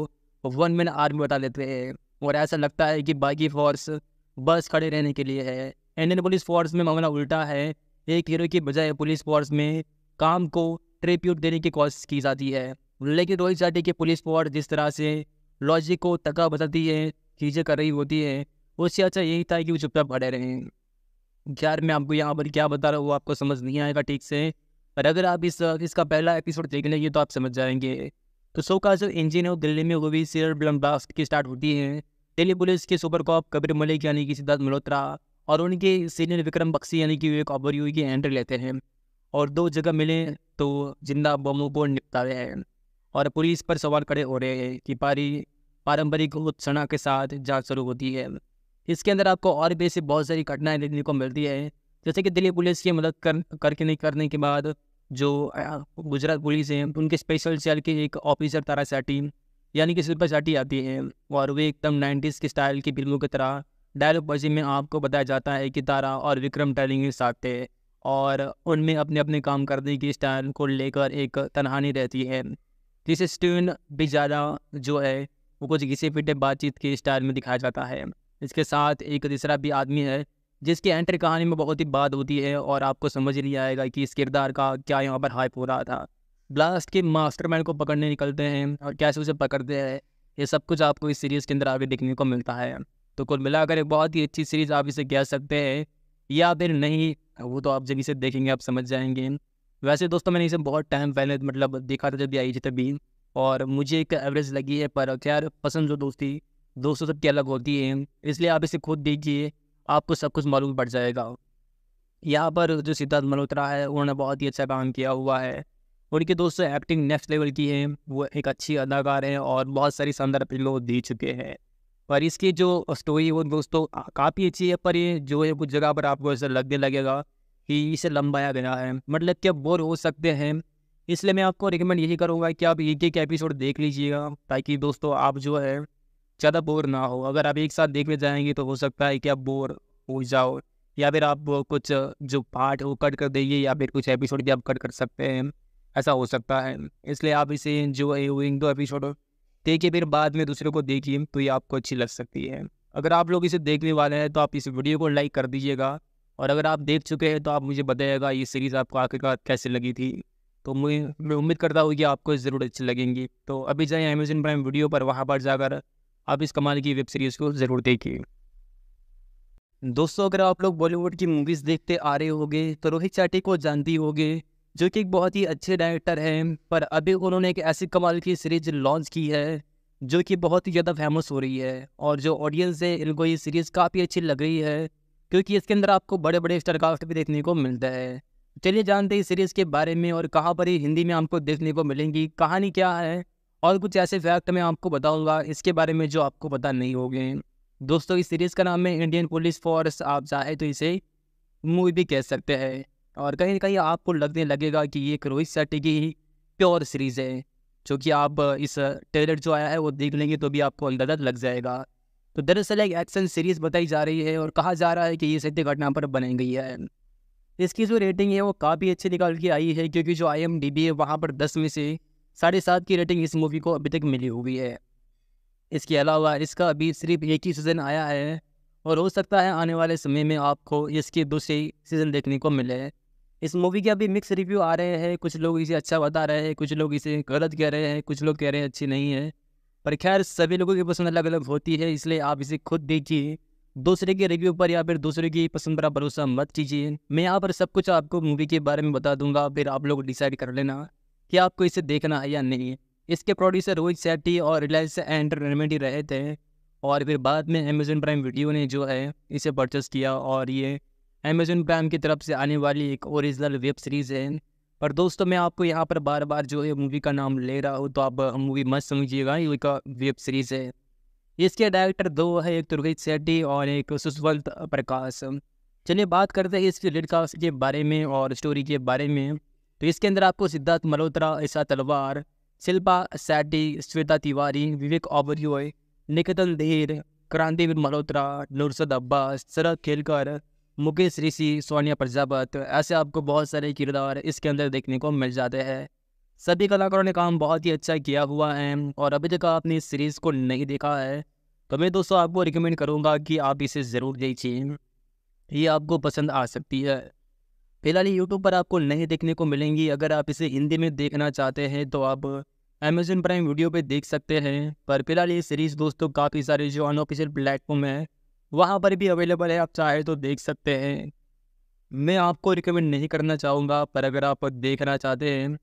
वन मैन आर्मी बता लेते हैं और ऐसा लगता है कि बाकी फोर्स बस खड़े रहने के लिए है इंडियन पुलिस फोर्स में मामला उल्टा है एक हीरो की बजाय पुलिस फोर्स में काम को ट्रिप्यूट देने की कोशिश की जाती है लेकिन रोहित चाटी की पुलिस फोर्स जिस तरह से लॉजिक को तका बताती है चीज़ें कर रही होती है उससे अच्छा यही था कि वो चुपचाप खड़े रहें यार मैं आपको यहाँ पर क्या बता रहा हूँ आपको समझ नहीं आएगा ठीक से पर अगर आप इस इसका पहला एपिसोड देख लेंगे तो आप समझ जाएंगे तो सो का जो इंजन है दिल्ली में वो भी सीरियल ब्लम ब्लास्ट की स्टार्ट होती है दिल्ली पुलिस के सुपर कॉप कबीर मलिक यानी कि सिद्धार्थ मल्होत्रा और उनके सीनियर विक्रम बक्सी यानी कि विवेक ओबरयू की एंट्री लेते हैं और दो जगह मिले तो जिंदा बमों को निपटा रहे हैं और पुलिस पर सवाल खड़े हो रहे हैं कि पारी पारंपरिक उत्सना के साथ जांच शुरू होती है इसके अंदर आपको और भी ऐसी बहुत सारी घटनाएं देखने को मिलती है जैसे कि दिल्ली पुलिस की मदद कर करके नहीं करने के बाद जो गुजरात पुलिस है उनके स्पेशल सेल के एक ऑफिसर तारा सेटी यानी कि शिल्पा शेट्टी आती है और वे एकदम नाइन्टीज़ के स्टाइल की फिल्मों की तरह डायलॉग बाजी में आपको बताया जाता है कि तारा और विक्रम टैलिंग साथ थे और उनमें अपने अपने काम करने की स्टाइल को लेकर एक तनहानी रहती है जिसे स्टीवन ज्यादा जो है वो कुछ घिसे पिटे बातचीत के स्टाइल में दिखाया जाता है इसके साथ एक तीसरा भी आदमी है जिसकी एंट्री कहानी में बहुत ही बात होती है और आपको समझ नहीं आएगा कि इस किरदार का क्या यहाँ पर हाइप हो रहा था ब्लास्ट के मास्टरमैन को पकड़ने निकलते हैं और कैसे उसे पकड़ते हैं ये सब कुछ आपको इस सीरीज़ के अंदर आगे देखने को मिलता है तो कुल मिलाकर एक बहुत ही अच्छी सीरीज़ आप इसे कह सकते हैं या फिर नहीं वो तो आप जब इसे देखेंगे आप समझ जाएंगे वैसे दोस्तों मैंने इसे बहुत टाइम पहले मतलब देखा था जब आई थी तभी और मुझे एक एवरेज लगी है पर खैर पसंद जो दोस्ती दोस्तों सबकी अलग होती है इसलिए आप इसे खुद देखिए आपको सब कुछ मालूम पड़ जाएगा यहाँ पर जो सिद्धार्थ मल्होत्रा है उन्होंने बहुत ही अच्छा काम किया हुआ है उनके दोस्तों एक्टिंग नेक्स्ट लेवल की है वो एक अच्छी अदाकार हैं और बहुत सारी शानदार फिल्मों दे चुके हैं पर इसकी जो स्टोरी वो दोस्तों काफ़ी अच्छी है पर ये जो है कुछ जगह पर आपको ऐसा लगने लगेगा कि इसे लंबाया गया है मतलब कि आप बोर हो सकते हैं इसलिए मैं आपको रिकमेंड यही करूँगा कि आप एक एक एपिसोड देख लीजिएगा ताकि दोस्तों आप जो है ज़्यादा बोर ना हो अगर आप एक साथ देखने जाएंगे तो हो सकता है कि आप बोर हो जाओ या फिर आप कुछ जो पार्ट वो कट कर देंगे या फिर कुछ एपिसोड भी आप कट कर सकते हैं ऐसा हो सकता है इसलिए आप इसे जो है इन दो एपिसोड देखिए फिर बाद में दूसरे को देखिए तो ये आपको अच्छी लग सकती है अगर आप लोग इसे देखने वाले हैं तो आप इस वीडियो को लाइक कर दीजिएगा और अगर आप देख चुके हैं तो आप मुझे बताइएगा ये सीरीज़ आपको आखिरकार कैसे लगी थी तो मुझे मैं उम्मीद करता हूँ कि आपको ज़रूर अच्छी लगेंगी तो अभी जाए अमेजन प्राइम वीडियो पर वहाँ पर जाकर आप इस कमाल की वेब सीरीज़ को ज़रूर देखिए दोस्तों अगर आप लोग बॉलीवुड की मूवीज़ देखते आ रहे होगे तो रोहित चाटी को जानती होगी जो कि एक बहुत ही अच्छे डायरेक्टर हैं पर अभी उन्होंने एक ऐसी कमाल की सीरीज लॉन्च की है जो कि बहुत ही ज़्यादा फेमस हो रही है और जो ऑडियंस है इनको ये सीरीज़ काफ़ी अच्छी लग रही है क्योंकि इसके अंदर आपको बड़े बड़े स्टारकास्ट भी देखने को मिलता है चलिए जानते हैं इस सीरीज़ के बारे में और कहाँ पर ही हिंदी में आपको देखने को मिलेंगी कहानी क्या है और कुछ ऐसे फैक्ट मैं आपको बताऊंगा इसके बारे में जो आपको पता नहीं होंगे दोस्तों इस सीरीज़ का नाम है इंडियन पुलिस फोर्स आप चाहे तो इसे मूवी भी कह सकते हैं और कहीं ना कहीं आपको लगने लगेगा कि ये रोहित शेट्टी की ही प्योर सीरीज़ है जो कि आप इस ट्रेलर जो आया है वो देख लेंगे तो भी आपको अंदाजा लग जाएगा तो दरअसल एक एक्शन सीरीज़ बताई जा रही है और कहा जा रहा है कि ये सत्य घटना पर बनाई गई है इसकी जो रेटिंग है वो काफ़ी अच्छी निकाल के आई है क्योंकि जो आई एम डी बी है वहाँ पर दस में से साढ़े सात की रेटिंग इस मूवी को अभी तक मिली हुई है इसके अलावा इसका अभी सिर्फ एक ही सीज़न आया है और हो सकता है आने वाले समय में आपको इसके दूसरी सीज़न देखने को मिले इस मूवी के अभी मिक्स रिव्यू आ रहे हैं कुछ लोग इसे अच्छा बता रहे हैं कुछ लोग इसे गलत कह रहे हैं कुछ लोग कह रहे हैं अच्छी नहीं है पर खैर सभी लोगों की पसंद अलग अलग होती है इसलिए आप इसे खुद देखिए दूसरे के रिव्यू पर या फिर दूसरे की पसंद पर भरोसा मत कीजिए मैं यहाँ पर सब कुछ आपको मूवी के बारे में बता दूंगा फिर आप लोग डिसाइड कर लेना कि आपको इसे देखना है या नहीं इसके प्रोड्यूसर रोहित सेट्टी और रिलायंस एंटरटेनमेंट ही रहे थे और फिर बाद में अमेजन प्राइम वीडियो ने जो है इसे परचेस किया और ये अमेजोन प्राइम की तरफ से आने वाली एक ओरिजिनल वेब सीरीज़ है पर दोस्तों मैं आपको यहाँ पर बार बार जो है मूवी का नाम ले रहा हूँ तो आप मूवी मत समझिएगा ये एक वेब सीरीज़ है इसके डायरेक्टर दो है एक तुर्गित रोहित सेट्टी और एक सुशवंत प्रकाश चलिए बात करते हैं इस रेड कास्ट के बारे में और स्टोरी के बारे में तो इसके अंदर आपको सिद्धार्थ मल्होत्रा ऐसा तलवार शिल्पा सैटी श्वेता तिवारी विवेक ओबरियो निकेतन देर क्रांतिवीर मल्होत्रा नुरसद अब्बास शरद खेलकर मुकेश ऋषि सोनिया प्रजापत ऐसे आपको बहुत सारे किरदार इसके अंदर देखने को मिल जाते हैं सभी कलाकारों ने काम बहुत ही अच्छा किया हुआ है और अभी तक आपने इस सीरीज़ को नहीं देखा है तो मैं दोस्तों आपको रिकमेंड करूँगा कि आप इसे ज़रूर देखिए ये आपको पसंद आ सकती है फिलहाल यूट्यूब पर आपको नहीं देखने को मिलेंगी अगर आप इसे हिंदी में देखना चाहते हैं तो आप अमेजन प्राइम वीडियो पर देख सकते हैं पर फिलहाल ये सीरीज़ दोस्तों काफ़ी सारे जो अनऑफिशियल प्लेटफॉर्म है वहाँ पर भी अवेलेबल है आप चाहे तो देख सकते हैं मैं आपको रिकमेंड नहीं करना चाहूँगा पर अगर आप देखना चाहते हैं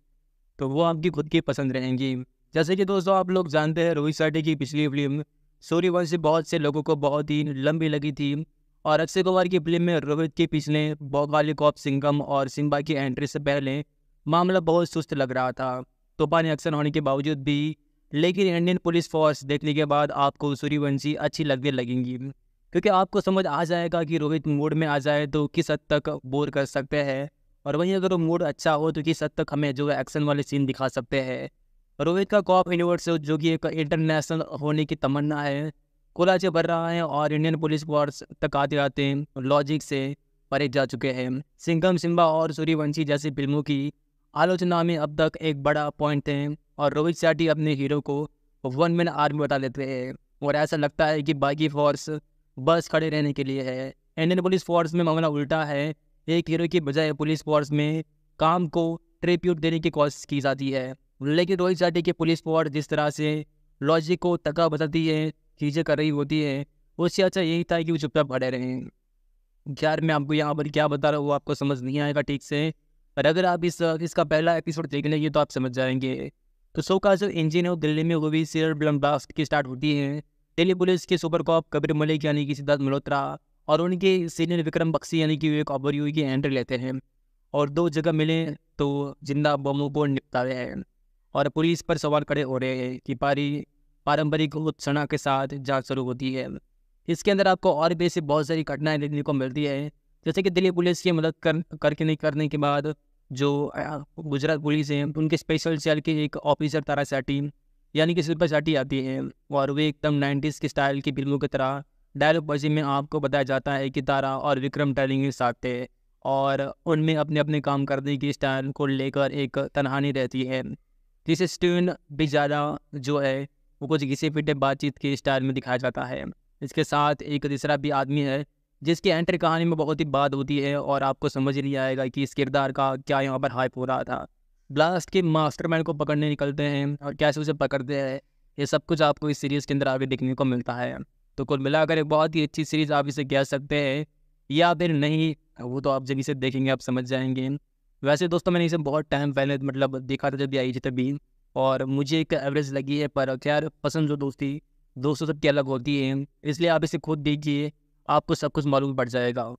तो वो आपकी खुद की पसंद रहेंगी जैसे कि दोस्तों आप लोग जानते हैं रोहित शेट्टी की पिछली फिल्म सूर्यवंशी बहुत से लोगों को बहुत ही लंबी लगी थी और अक्षय कुमार की फिल्म में रोहित के पिछले बौगाली कॉप सिंगम और सिम्बा की एंट्री से पहले मामला बहुत सुस्त लग रहा था तूफानी एक्शन होने के बावजूद भी लेकिन इंडियन पुलिस फोर्स देखने के बाद आपको सूर्यवंशी अच्छी लगने लगेंगी क्योंकि आपको समझ आ जाएगा कि रोहित मूड में आ जाए तो किस हद तक बोर कर सकते हैं और वहीं अगर वो मूड अच्छा हो तो किस हद तक हमें जो एक्शन वाले सीन दिखा सकते हैं रोहित का कॉप यूनिवर्स जो कि एक इंटरनेशनल होने की तमन्ना है कोलाचे भर रहा है और इंडियन पुलिस फोर्स तक आते आते लॉजिक से परे जा चुके हैं सिंगम सिम्बा और सूर्यवंशी जैसी फिल्मों की आलोचना में अब तक एक बड़ा पॉइंट है और रोहित शेट्टी अपने हीरो को वन मैन आर्मी बता लेते हैं और ऐसा लगता है कि बाकी फोर्स बस खड़े रहने के लिए है इंडियन पुलिस फोर्स में मामला उल्टा है एक हीरो की बजाय पुलिस फोर्स में काम को ट्रिप्यूट देने की कोशिश की जाती है लेकिन रोहित जाटी की पुलिस फोर्स जिस तरह से लॉजिक को तका बताती है चीज़ें कर रही होती है उससे अच्छा यही था कि वो चुपचाप खड़े रहें यार मैं आपको यहाँ पर क्या बता रहा हूँ आपको समझ नहीं आएगा ठीक से पर अगर आप इस इसका पहला एपिसोड देख लेंगे तो आप समझ जाएंगे तो शो का जो इंजन है वो दिल्ली में वो भी सीरियल ब्लम ब्लास्ट की स्टार्ट होती है दिल्ली पुलिस के सुपर कॉप कबीर मलिक यानी कि सिद्धार्थ मल्होत्रा और उनके सीनियर विक्रम बक्सी यानी कि विवेक ओबरयू की एंट्री लेते हैं और दो जगह मिले तो जिंदा बमों को निपटा रहे हैं और पुलिस पर सवाल खड़े हो रहे हैं कि पारी पारंपरिक उत्सना के साथ जांच शुरू होती है इसके अंदर आपको और भी ऐसी बहुत सारी घटनाएं देखने को मिलती है जैसे कि दिल्ली पुलिस की मदद कर करके नहीं करने के बाद जो गुजरात पुलिस है उनके स्पेशल सेल के एक ऑफिसर तारा सेटी यानी कि शिल्पा शेट्टी आती है और वे एकदम नाइन्टीज़ के स्टाइल की फिल्मों की तरह डायलॉग बाजी में आपको बताया जाता है कि तारा और विक्रम टैलिंग साथ थे और उनमें अपने अपने काम करने की स्टाइल को लेकर एक तनहानी रहती है जिसे स्टीवन भी ज़्यादा जो है वो कुछ घिसे पिटे बातचीत के स्टाइल में दिखाया जाता है इसके साथ एक तीसरा भी आदमी है जिसकी एंट्री कहानी में बहुत ही बात होती है और आपको समझ नहीं आएगा कि इस किरदार का क्या यहाँ पर हाइप हो रहा था ब्लास्ट के मास्टरमाइंड को पकड़ने निकलते हैं और कैसे उसे पकड़ते हैं ये सब कुछ आपको इस सीरीज़ के अंदर आगे देखने को मिलता है तो कुल मिलाकर एक बहुत ही अच्छी सीरीज़ आप इसे कह सकते हैं या फिर नहीं वो तो आप जब इसे देखेंगे आप समझ जाएंगे वैसे दोस्तों मैंने इसे बहुत टाइम पहले मतलब देखा था जब आई थी तभी और मुझे एक एवरेज लगी है पर खैर पसंद जो दोस्ती दोस्तों सबकी अलग होती है इसलिए आप इसे खुद देखिए आपको सब कुछ मालूम पड़ जाएगा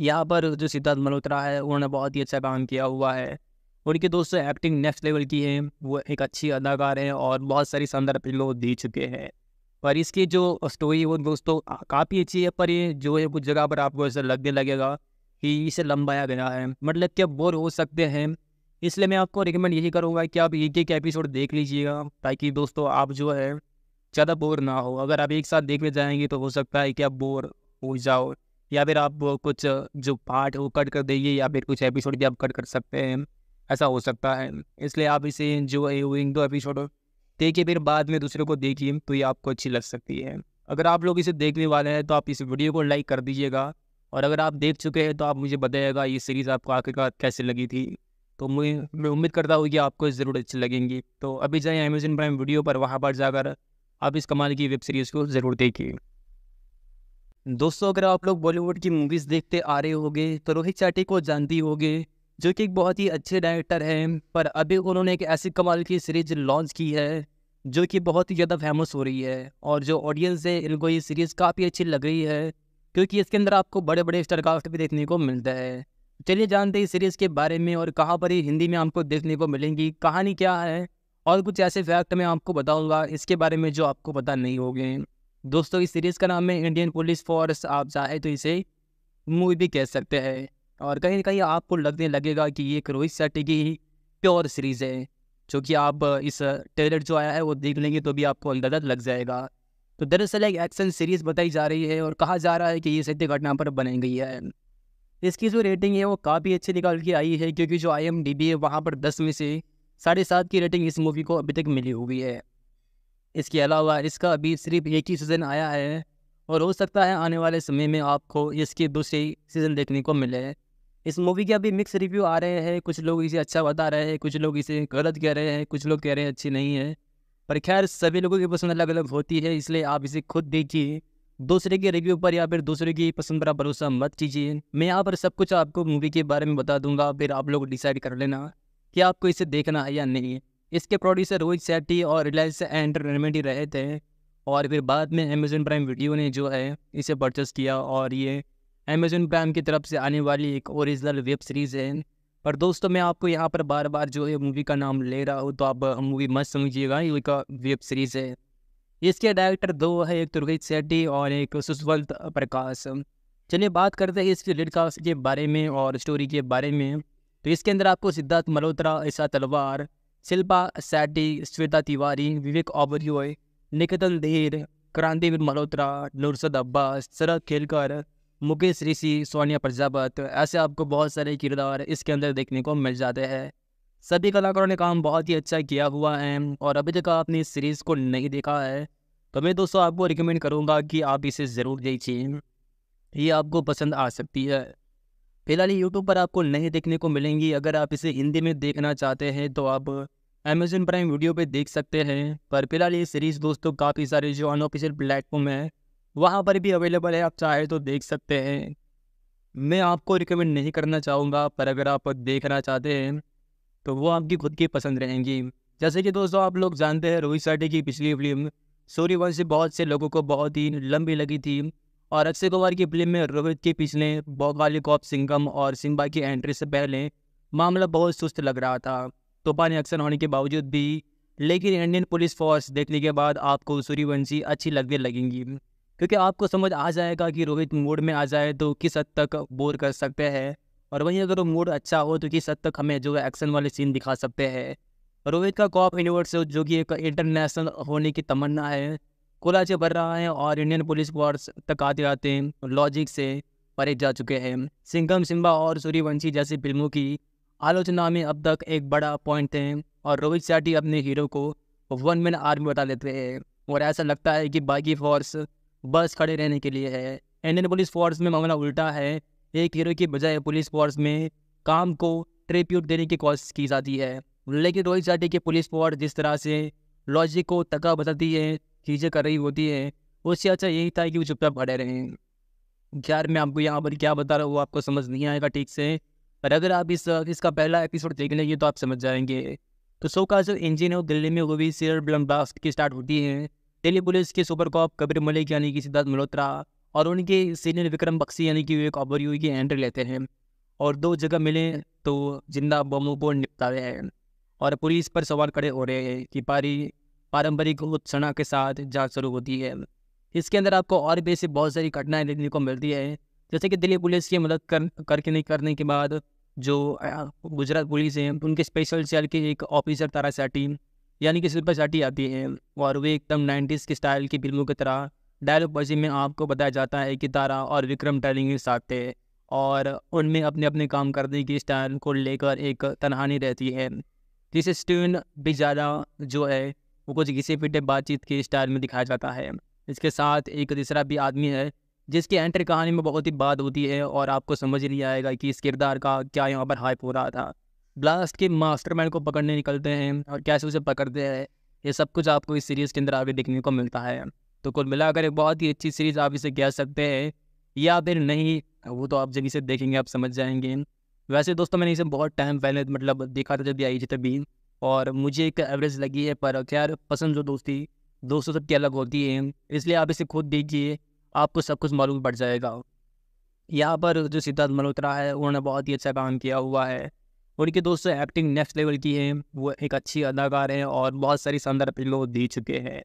यहाँ पर जो सिद्धार्थ मल्होत्रा है उन्होंने बहुत ही अच्छा काम किया हुआ है उनके दोस्तों एक्टिंग नेक्स्ट लेवल की है वो एक अच्छी अदाकार हैं और बहुत सारी शानदार फिल्मों दे चुके हैं पर इसकी जो स्टोरी है वो दोस्तों काफ़ी अच्छी है पर ये जो है कुछ जगह पर आपको ऐसा लगने लगेगा कि इसे लंबाया गया है मतलब कि आप बोर हो सकते हैं इसलिए मैं आपको रिकमेंड यही करूँगा कि आप एक एक एपिसोड देख लीजिएगा ताकि दोस्तों आप जो है ज़्यादा बोर ना हो अगर आप एक साथ देखने जाएंगे तो हो सकता है कि आप बोर हो जाओ या फिर आप कुछ जो पार्ट वो कट कर देंगे या फिर कुछ एपिसोड भी आप कट कर सकते हैं ऐसा हो सकता है इसलिए आप इसे एंजॉय हुई दो एपिसोड देखिए फिर बाद में दूसरे को देखिए तो ये आपको अच्छी लग सकती है अगर आप लोग इसे देखने वाले हैं तो आप इस वीडियो को लाइक कर दीजिएगा और अगर आप देख चुके हैं तो आप मुझे बताइएगा ये सीरीज़ आपको आखिरकार कैसे लगी थी तो मुझे मैं उम्मीद करता हूँ कि आपको ज़रूर अच्छी लगेंगी तो अभी जाए अमेजन प्राइम वीडियो पर वहाँ पर जाकर आप इस कमाल की वेब सीरीज़ को ज़रूर देखिए दोस्तों अगर आप लोग बॉलीवुड की मूवीज़ देखते आ रहे होगे तो रोहित चाटी को जानती होगी जो कि एक बहुत ही अच्छे डायरेक्टर हैं पर अभी उन्होंने एक ऐसी कमाल की सीरीज लॉन्च की है जो कि बहुत ही ज़्यादा फेमस हो रही है और जो ऑडियंस है इनको ये सीरीज़ काफ़ी अच्छी लग रही है क्योंकि इसके अंदर आपको बड़े बड़े स्टारकास्ट भी देखने को मिलता है चलिए जानते हैं सीरीज़ के बारे में और कहाँ पर ये हिंदी में आपको देखने को मिलेंगी कहानी क्या है और कुछ ऐसे फैक्ट मैं आपको बताऊँगा इसके बारे में जो आपको पता नहीं होंगे दोस्तों इस सीरीज़ का नाम है इंडियन पुलिस फोर्स आप चाहे तो इसे मूवी भी कह सकते हैं और कहीं ना कहीं आपको लगने लगेगा कि ये रोहित शेट्टी की ही प्योर सीरीज़ है जो कि आप इस ट्रेलर जो आया है वो देख लेंगे तो भी आपको अंदाजा लग जाएगा तो दरअसल एक एक्शन सीरीज़ बताई जा रही है और कहा जा रहा है कि ये सत्य घटना पर बनाई गई है इसकी जो रेटिंग है वो काफ़ी अच्छी निकाल के आई है क्योंकि जो आई एम डी बी है वहाँ पर दस में से साढ़े सात की रेटिंग इस मूवी को अभी तक मिली हुई है इसके अलावा इसका अभी सिर्फ एक ही सीज़न आया है और हो सकता है आने वाले समय में आपको इसके दूसरे सीज़न देखने को मिले इस मूवी के अभी मिक्स रिव्यू आ रहे हैं कुछ लोग इसे अच्छा बता रहे हैं कुछ लोग इसे गलत कह रहे हैं कुछ लोग कह रहे हैं अच्छी नहीं है पर खैर सभी लोगों की पसंद अलग अलग होती है इसलिए आप इसे खुद देखिए दूसरे के रिव्यू पर या फिर दूसरे की पसंद पर भरोसा मत कीजिए मैं यहाँ पर सब कुछ आपको मूवी के बारे में बता दूंगा फिर आप लोग डिसाइड कर लेना कि आपको इसे देखना है या नहीं इसके प्रोड्यूसर रोहित सेट्टी और रिलायंस एंटरटेनमेंट ही रहे थे और फिर बाद में अमेजोन प्राइम वीडियो ने जो है इसे परचेस किया और ये अमेजोन प्राइम की तरफ से आने वाली एक ओरिजिनल वेब सीरीज़ है पर दोस्तों मैं आपको यहाँ पर बार बार जो है मूवी का नाम ले रहा हूँ तो आप मूवी मत समझिएगा ये का वेब सीरीज़ है इसके डायरेक्टर दो है एक तुर्गी सेट्टी और एक सुशवंत प्रकाश चलिए बात करते हैं इस रिलेट के बारे में और स्टोरी के बारे में तो इसके अंदर आपको सिद्धार्थ मल्होत्रा ईशा तलवार शिल्पा सैटी श्वेता तिवारी विवेक ओबरियो निकेतन धीर क्रांतिवीर मल्होत्रा नुरसद अब्बास शरद खेलकर मुकेश ऋषि सोनिया प्रजापत ऐसे आपको बहुत सारे किरदार इसके अंदर देखने को मिल जाते हैं सभी कलाकारों ने काम बहुत ही अच्छा किया हुआ है और अभी तक आपने इस सीरीज़ को नहीं देखा है तो मैं दोस्तों आपको रिकमेंड करूँगा कि आप इसे ज़रूर देखिए ये आपको पसंद आ सकती है फिलहाल यूट्यूब पर आपको नहीं देखने को मिलेंगी अगर आप इसे हिंदी में देखना चाहते हैं तो आप अमेजन प्राइम वीडियो पे देख सकते हैं पर फिलहाल ये सीरीज़ दोस्तों काफ़ी सारे जो अनऑफिशियल प्लेटफॉर्म है वहाँ पर भी अवेलेबल है आप चाहे तो देख सकते हैं मैं आपको रिकमेंड नहीं करना चाहूँगा पर अगर आप देखना चाहते हैं तो वो आपकी खुद की पसंद रहेंगी जैसे कि दोस्तों आप लोग जानते हैं रोहित शेट्टी की पिछली फिल्म सूर्यवंशी बहुत से लोगों को बहुत ही लंबी लगी थी और अक्षय कुमार की फिल्म में रोहित के पिछले बौगाली कॉप सिंगम और सिम्बा की एंट्री से पहले मामला बहुत सुस्त लग रहा था तूफानी एक्शन होने के बावजूद भी लेकिन इंडियन पुलिस फोर्स देखने के बाद आपको सूर्यवंशी अच्छी लगने लगेंगी क्योंकि आपको समझ आ जाएगा कि रोहित मूड में आ जाए तो किस हद तक बोर कर सकते हैं और वहीं अगर वो मूड अच्छा हो तो किस हद तक हमें जो एक्शन वाले सीन दिखा सकते हैं रोहित का कॉप यूनिवर्स जो कि एक इंटरनेशनल होने की तमन्ना है कोलाचे भर रहा है और इंडियन पुलिस फोर्स तक आते आते लॉजिक से परे जा चुके हैं सिंगम सिम्बा और सूर्यवंशी जैसी फिल्मों की आलोचना में अब तक एक बड़ा पॉइंट है और रोहित शेट्टी अपने हीरो को वन मैन आर्मी बता लेते हैं और ऐसा लगता है कि बाकी फोर्स बस खड़े रहने के लिए है इंडियन पुलिस फोर्स में मामला उल्टा है एक हीरो की बजाय पुलिस फोर्स में काम को ट्रिप्यूट देने की कोशिश की जाती है लेकिन रोहित जाटी की पुलिस फोर्स जिस तरह से लॉजिक को तका बताती है चीज़ें कर रही होती है उससे अच्छा यही था कि वो चुपचाप खड़े रहें यार मैं आपको यहाँ पर क्या बता रहा हूँ वो आपको समझ नहीं आएगा ठीक से पर अगर आप इस इसका पहला एपिसोड देख लेंगे तो आप समझ जाएंगे तो सो का जो इंजन है वो दिल्ली में वो भी सीरियल ब्लम ब्लास्ट की स्टार्ट होती है दिल्ली पुलिस के सुपर कॉप कबीर मलिक यानी कि सिद्धार्थ मल्होत्रा और उनके सीनियर विक्रम बक्सी यानी कि विवेक ओबरयू की एंट्री लेते हैं और दो जगह मिले तो जिंदा बमों को निपटा रहे हैं और पुलिस पर सवाल खड़े हो रहे हैं कि पारी पारंपरिक उत्सना के साथ जांच शुरू होती है इसके अंदर आपको और भी ऐसी बहुत सारी घटनाएं देखने को मिलती है जैसे कि दिल्ली पुलिस की मदद कर करके नहीं करने के बाद जो गुजरात पुलिस है उनके स्पेशल सेल के एक ऑफिसर तारा सेटी यानी कि शिल्पा शेट्टी आती हैं और वे एकदम नाइन्टीज़ के स्टाइल की फिल्मों की तरह डायलॉग बाजी में आपको बताया जाता है कि तारा और विक्रम के साथ थे और उनमें अपने अपने काम करने की स्टाइल को लेकर एक तनहानी रहती है जिसे स्टीवन ज़्यादा जो है वो कुछ घिसे पिटे बातचीत के स्टाइल में दिखाया जाता है इसके साथ एक तीसरा भी आदमी है जिसकी एंट्री कहानी में बहुत ही बात होती है और आपको समझ नहीं आएगा कि इस किरदार का क्या यहाँ पर हाइप हो रहा था ब्लास्ट के मास्टरमाइंड को पकड़ने निकलते हैं और कैसे उसे पकड़ते हैं ये सब कुछ आपको इस सीरीज़ के अंदर आगे देखने को मिलता है तो कुल मिलाकर एक बहुत ही अच्छी सीरीज़ आप इसे कह सकते हैं या फिर नहीं वो तो आप जब इसे देखेंगे आप समझ जाएंगे वैसे दोस्तों मैंने इसे बहुत टाइम पहले मतलब देखा था जब आई थी तभी और मुझे एक एवरेज लगी है पर खैर पसंद जो दोस्ती दोस्तों सबकी अलग होती है इसलिए आप इसे खुद देखिए आपको सब कुछ मालूम पड़ जाएगा यहाँ पर जो सिद्धार्थ मल्होत्रा है उन्होंने बहुत ही अच्छा काम किया हुआ है उनके दोस्तों एक्टिंग नेक्स्ट लेवल की है वो एक अच्छी अदाकार हैं और बहुत सारी शानदार फिल्मों दे चुके हैं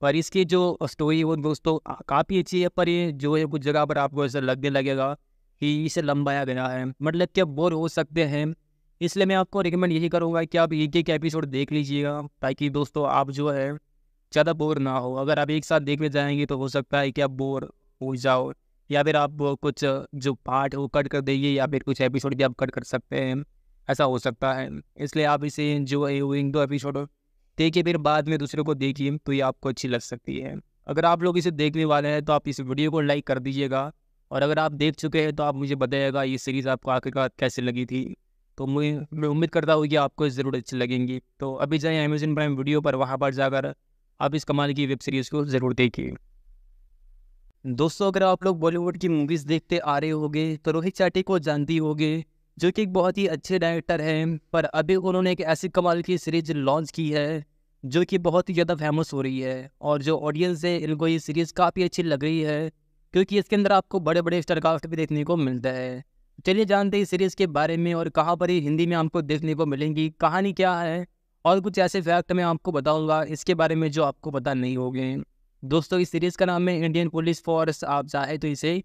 पर इसकी जो स्टोरी वो दोस्तों काफ़ी अच्छी है पर ये जो है कुछ जगह पर आपको ऐसा लगने लगेगा कि इसे लंबाया गया है मतलब कि आप बोर हो सकते हैं इसलिए मैं आपको रिकमेंड यही करूँगा कि आप एक एक एपिसोड देख लीजिएगा ताकि दोस्तों आप जो है ज़्यादा बोर ना हो अगर आप एक साथ देखने जाएंगे तो हो सकता है कि आप बोर हो जाओ या फिर आप कुछ जो पार्ट वो कट कर देंगे या फिर कुछ एपिसोड भी आप कट कर सकते हैं ऐसा हो सकता है इसलिए आप इसे जो इन दो एपिसोड देखिए फिर बाद में दूसरे को देखिए तो ये आपको अच्छी लग सकती है अगर आप लोग इसे देखने वाले हैं तो आप इस वीडियो को लाइक कर दीजिएगा और अगर आप देख चुके हैं तो आप मुझे बताइएगा ये सीरीज़ आपको आखिरकार कैसे लगी थी तो मुझे मैं उम्मीद करता हूँ कि आपको ज़रूर अच्छी लगेंगी तो अभी जाए अमेजन प्राइम वीडियो पर वहाँ पर जाकर आप इस कमाल की वेब सीरीज़ को ज़रूर देखिए दोस्तों अगर आप लोग बॉलीवुड की मूवीज़ देखते आ रहे होगे तो रोहित चाटी को जानती होगी जो कि एक बहुत ही अच्छे डायरेक्टर हैं पर अभी उन्होंने एक ऐसी कमाल की सीरीज लॉन्च की है जो कि बहुत ही ज़्यादा फेमस हो रही है और जो ऑडियंस है इनको ये सीरीज़ काफ़ी अच्छी लग रही है क्योंकि इसके अंदर आपको बड़े बड़े स्टारकास्ट भी देखने को मिलता है चलिए जानते हैं इस सीरीज़ के बारे में और कहाँ पर ये हिंदी में आपको देखने को मिलेंगी कहानी क्या है और कुछ ऐसे फैक्ट मैं आपको बताऊँगा इसके बारे में जो आपको पता नहीं हो दोस्तों इस सीरीज़ का नाम है इंडियन पुलिस फोर्स आप चाहे तो इसे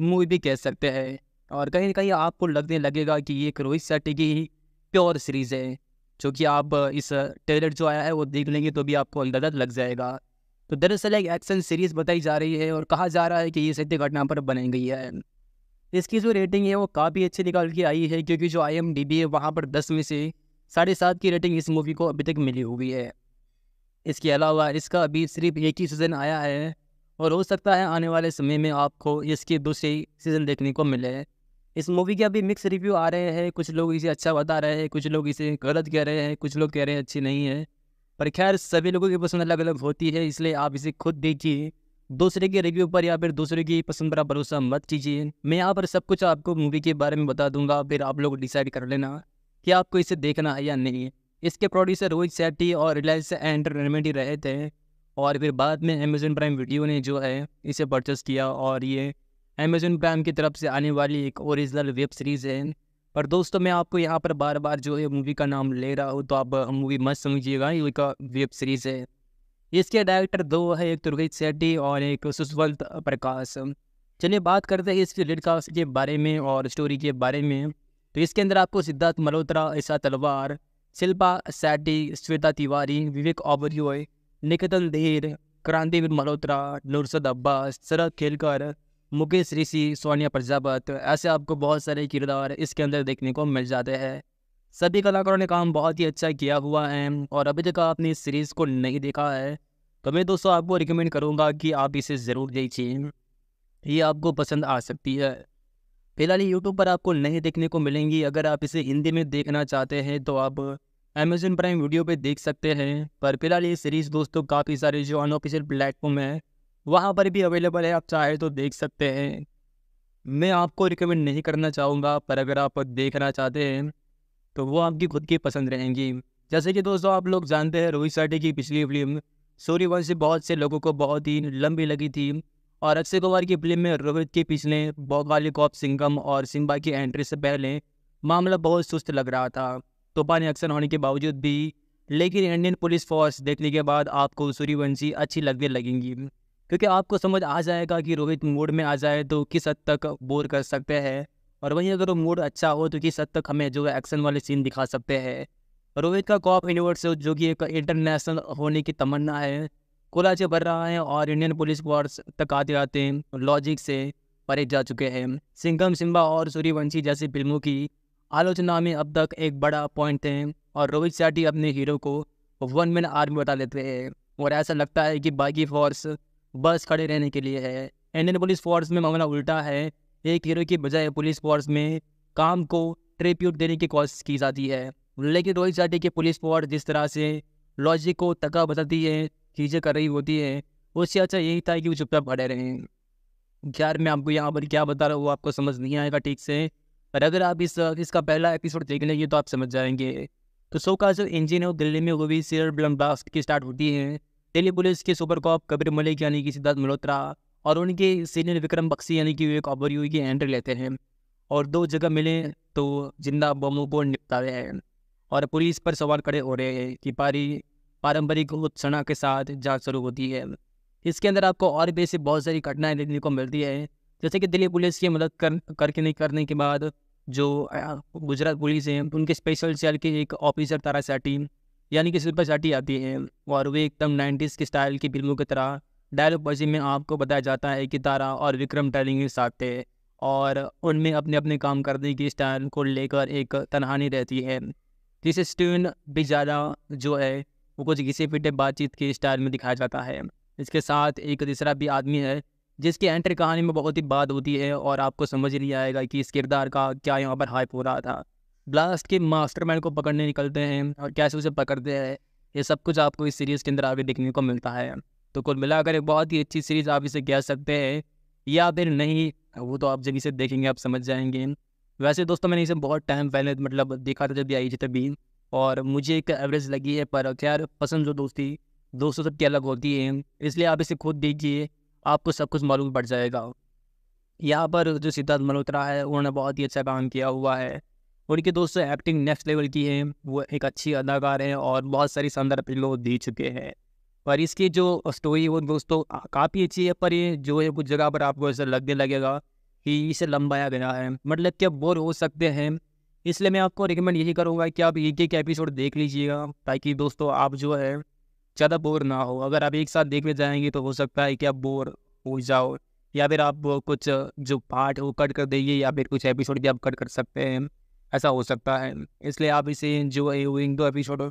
मूवी भी कह सकते हैं और कहीं ना कहीं आपको लगने लगेगा कि ये रोहित शेट्टी की ही प्योर सीरीज़ है चूँकि आप इस ट्रेलर जो आया है वो देख लेंगे तो भी आपको अंदाजा लग जाएगा तो दरअसल एक एक्शन सीरीज़ बताई जा रही है और कहा जा रहा है कि ये सत्य घटना पर बनाई गई है इसकी जो रेटिंग है वो काफ़ी अच्छी निकाल के आई है क्योंकि जो आई एम डी बी है वहाँ पर दस में से साढ़े सात की रेटिंग इस मूवी को अभी तक मिली हुई है इसके अलावा इसका अभी सिर्फ एक ही सीज़न आया है और हो सकता है आने वाले समय में आपको इसके दूसरे सीज़न देखने को मिले इस मूवी के अभी मिक्स रिव्यू आ रहे हैं कुछ लोग इसे अच्छा बता रहे हैं कुछ लोग इसे गलत कह रहे हैं कुछ लोग कह रहे हैं अच्छी नहीं है पर खैर सभी लोगों की पसंद अलग अलग होती है इसलिए आप इसे खुद देखिए दूसरे के रिव्यू पर या फिर दूसरे की पसंद पर भरोसा मत कीजिए मैं यहाँ पर सब कुछ आपको मूवी के बारे में बता दूंगा फिर आप लोग डिसाइड कर लेना कि आपको इसे देखना है या नहीं इसके प्रोड्यूसर रोहित सेट्टी और रिलायंस एंटरटेनमेंट ही रहे थे और फिर बाद में अमेजोन प्राइम वीडियो ने जो है इसे परचेस किया और ये अमेजोन प्राइम की तरफ से आने वाली एक ओरिजिनल वेब सीरीज़ है पर दोस्तों मैं आपको यहाँ पर बार बार जो है मूवी का नाम ले रहा हूँ तो आप मूवी मत समझिएगा ये एक वेब सीरीज़ है इसके डायरेक्टर दो है एक तुर्गित सेट्टी और एक सुशवंत प्रकाश चलिए बात करते हैं इस रेड कास्ट के बारे में और स्टोरी के बारे में तो इसके अंदर आपको सिद्धार्थ मल्होत्रा ऐसा तलवार शिल्पा सेट्टी श्वेता तिवारी विवेक ओबरियो निकतन धीर क्रांतिवीर मल्होत्रा नुरसद अब्बास शरद खेलकर मुकेश ऋषि सोनिया प्रजापत ऐसे आपको बहुत सारे किरदार इसके अंदर देखने को मिल जाते हैं सभी कलाकारों ने काम बहुत ही अच्छा किया हुआ है और अभी तक आपने इस सीरीज़ को नहीं देखा है तो मैं दोस्तों आपको रिकमेंड करूँगा कि आप इसे ज़रूर देखिए ये आपको पसंद आ सकती है फिलहाल ये यूट्यूब पर आपको नहीं देखने को मिलेंगी अगर आप इसे हिंदी में देखना चाहते हैं तो आप अमेजन प्राइम वीडियो पे देख सकते हैं पर फिलहाल ये सीरीज़ दोस्तों काफ़ी सारे जो अनऑफिशियल प्लेटफॉर्म है वहाँ पर भी अवेलेबल है आप चाहे तो देख सकते हैं मैं आपको रिकमेंड नहीं करना चाहूँगा पर अगर आप देखना चाहते हैं तो वो आपकी खुद की पसंद रहेंगी जैसे कि दोस्तों आप लोग जानते हैं रोहित शेट्टी की पिछली फिल्म सूर्यवंशी बहुत से लोगों को बहुत ही लंबी लगी थी और अक्षय कुमार की फिल्म में रोहित के पिछले भोगाली कॉप सिंगम और सिम्बा की एंट्री से पहले मामला बहुत सुस्त लग रहा था तूफानी एक्शन होने के बावजूद भी लेकिन इंडियन पुलिस फोर्स देखने के बाद आपको सूर्यवंशी अच्छी लगने लगेंगी क्योंकि आपको समझ आ जाएगा कि रोहित मूड में आ जाए तो किस हद तक बोर कर सकते हैं और वहीं अगर वो मूड अच्छा हो तो किस हद तक हमें जो है एक्शन वाले सीन दिखा सकते हैं रोहित का कॉप यूनिवर्स जो कि एक इंटरनेशनल होने की तमन्ना है कोलाचे भर रहा है और इंडियन पुलिस फोर्स तक आते आते लॉजिक से परे जा चुके हैं सिंगम सिम्बा और सूर्यवंशी जैसी फिल्मों की आलोचना में अब तक एक बड़ा पॉइंट थे और रोहित शेट्टी अपने हीरो को वन मैन आर्मी बता लेते हैं और ऐसा लगता है कि बाकी फोर्स बस खड़े रहने के लिए है इंडियन पुलिस फोर्स में मामला उल्टा है एक हीरो की बजाय पुलिस फोर्स में काम को ट्रिप्यूट देने की कोशिश की जाती है लेकिन रोहित शेट्टी की पुलिस फोर्स जिस तरह से लॉजिक को तका बताती है चीज़ें कर रही होती है उससे अच्छा यही था कि वो चुपचाप खड़े रहें यार मैं आपको यहाँ पर क्या बता रहा हूँ आपको समझ नहीं आएगा ठीक से और अगर आप इस इसका पहला एपिसोड देख लेंगे तो आप समझ जाएंगे तो सो का जो इंजन है वो दिल्ली में वो भी सीरियल ब्लम ब्लास्ट की स्टार्ट होती है दिल्ली पुलिस के सुपर कॉप कबीर मलिक यानी कि सिद्धार्थ मल्होत्रा और उनके सीनियर विक्रम बक्सी यानी कि विवेक ओबरयू e की एंट्री लेते हैं और दो जगह मिले तो जिंदा बमों को निपटा रहे हैं और पुलिस पर सवाल खड़े हो रहे हैं कि पारी पारंपरिक उत्सना के साथ जांच शुरू होती है इसके अंदर आपको और भी ऐसी बहुत सारी घटनाएं देखने को मिलती है जैसे कि दिल्ली पुलिस की मदद कर करके नहीं करने के बाद जो गुजरात पुलिस है उनके स्पेशल सेल के एक ऑफिसर तारा सेटी यानी कि शिल्पा शाटी आती है और वे एकदम नाइन्टीज़ के स्टाइल की फिल्मों की तरह डायलॉग बाजी में आपको बताया जाता है कि तारा और विक्रम के साथ थे और उनमें अपने अपने काम करने की स्टाइल को लेकर एक तनहानी रहती है जिसे स्टून भी ज़्यादा जो है वो कुछ घिसे पिटे बातचीत के स्टाइल में दिखाया जाता है इसके साथ एक तीसरा भी आदमी है जिसकी एंट्री कहानी में बहुत ही बात होती है और आपको समझ नहीं आएगा कि इस किरदार का क्या यहाँ पर हाइप हो रहा था ब्लास्ट के मास्टरमाइंड को पकड़ने निकलते हैं और कैसे उसे पकड़ते हैं ये सब कुछ आपको इस सीरीज़ के अंदर आगे देखने को मिलता है तो कुल मिलाकर एक बहुत ही अच्छी सीरीज़ आप इसे कह सकते हैं या फिर नहीं वो तो आप जब इसे देखेंगे आप समझ जाएंगे वैसे दोस्तों मैंने इसे बहुत टाइम पहले मतलब देखा था जब भी आई थी तभी और मुझे एक एवरेज लगी है पर खैर पसंद जो दोस्ती दोस्तों सबकी अलग होती है इसलिए आप इसे खुद देखिए आपको सब कुछ मालूम पड़ जाएगा यहाँ पर जो सिद्धार्थ मल्होत्रा है उन्होंने बहुत ही अच्छा काम किया हुआ है उनके दोस्त एक्टिंग नेक्स्ट लेवल की है वो एक अच्छी अदाकार हैं और बहुत सारी शानदार फिल्मों दे चुके हैं पर इसकी जो स्टोरी वो दोस्तों काफ़ी अच्छी है पर ये जो है कुछ जगह पर आपको ऐसा लगने लगेगा कि इसे लंबाया गया है मतलब कि आप बोर हो सकते हैं इसलिए मैं आपको रिकमेंड यही करूँगा कि आप एक एक एपिसोड देख लीजिएगा ताकि दोस्तों आप जो है ज़्यादा बोर ना हो अगर आप एक साथ देखने जाएंगे तो हो सकता है कि आप बोर हो जाओ या फिर आप कुछ जो पार्ट वो कट कर देंगे या फिर कुछ एपिसोड भी आप कट कर सकते हैं ऐसा हो सकता है इसलिए आप इसे एंजॉय व्यूइंग दो एपिसोड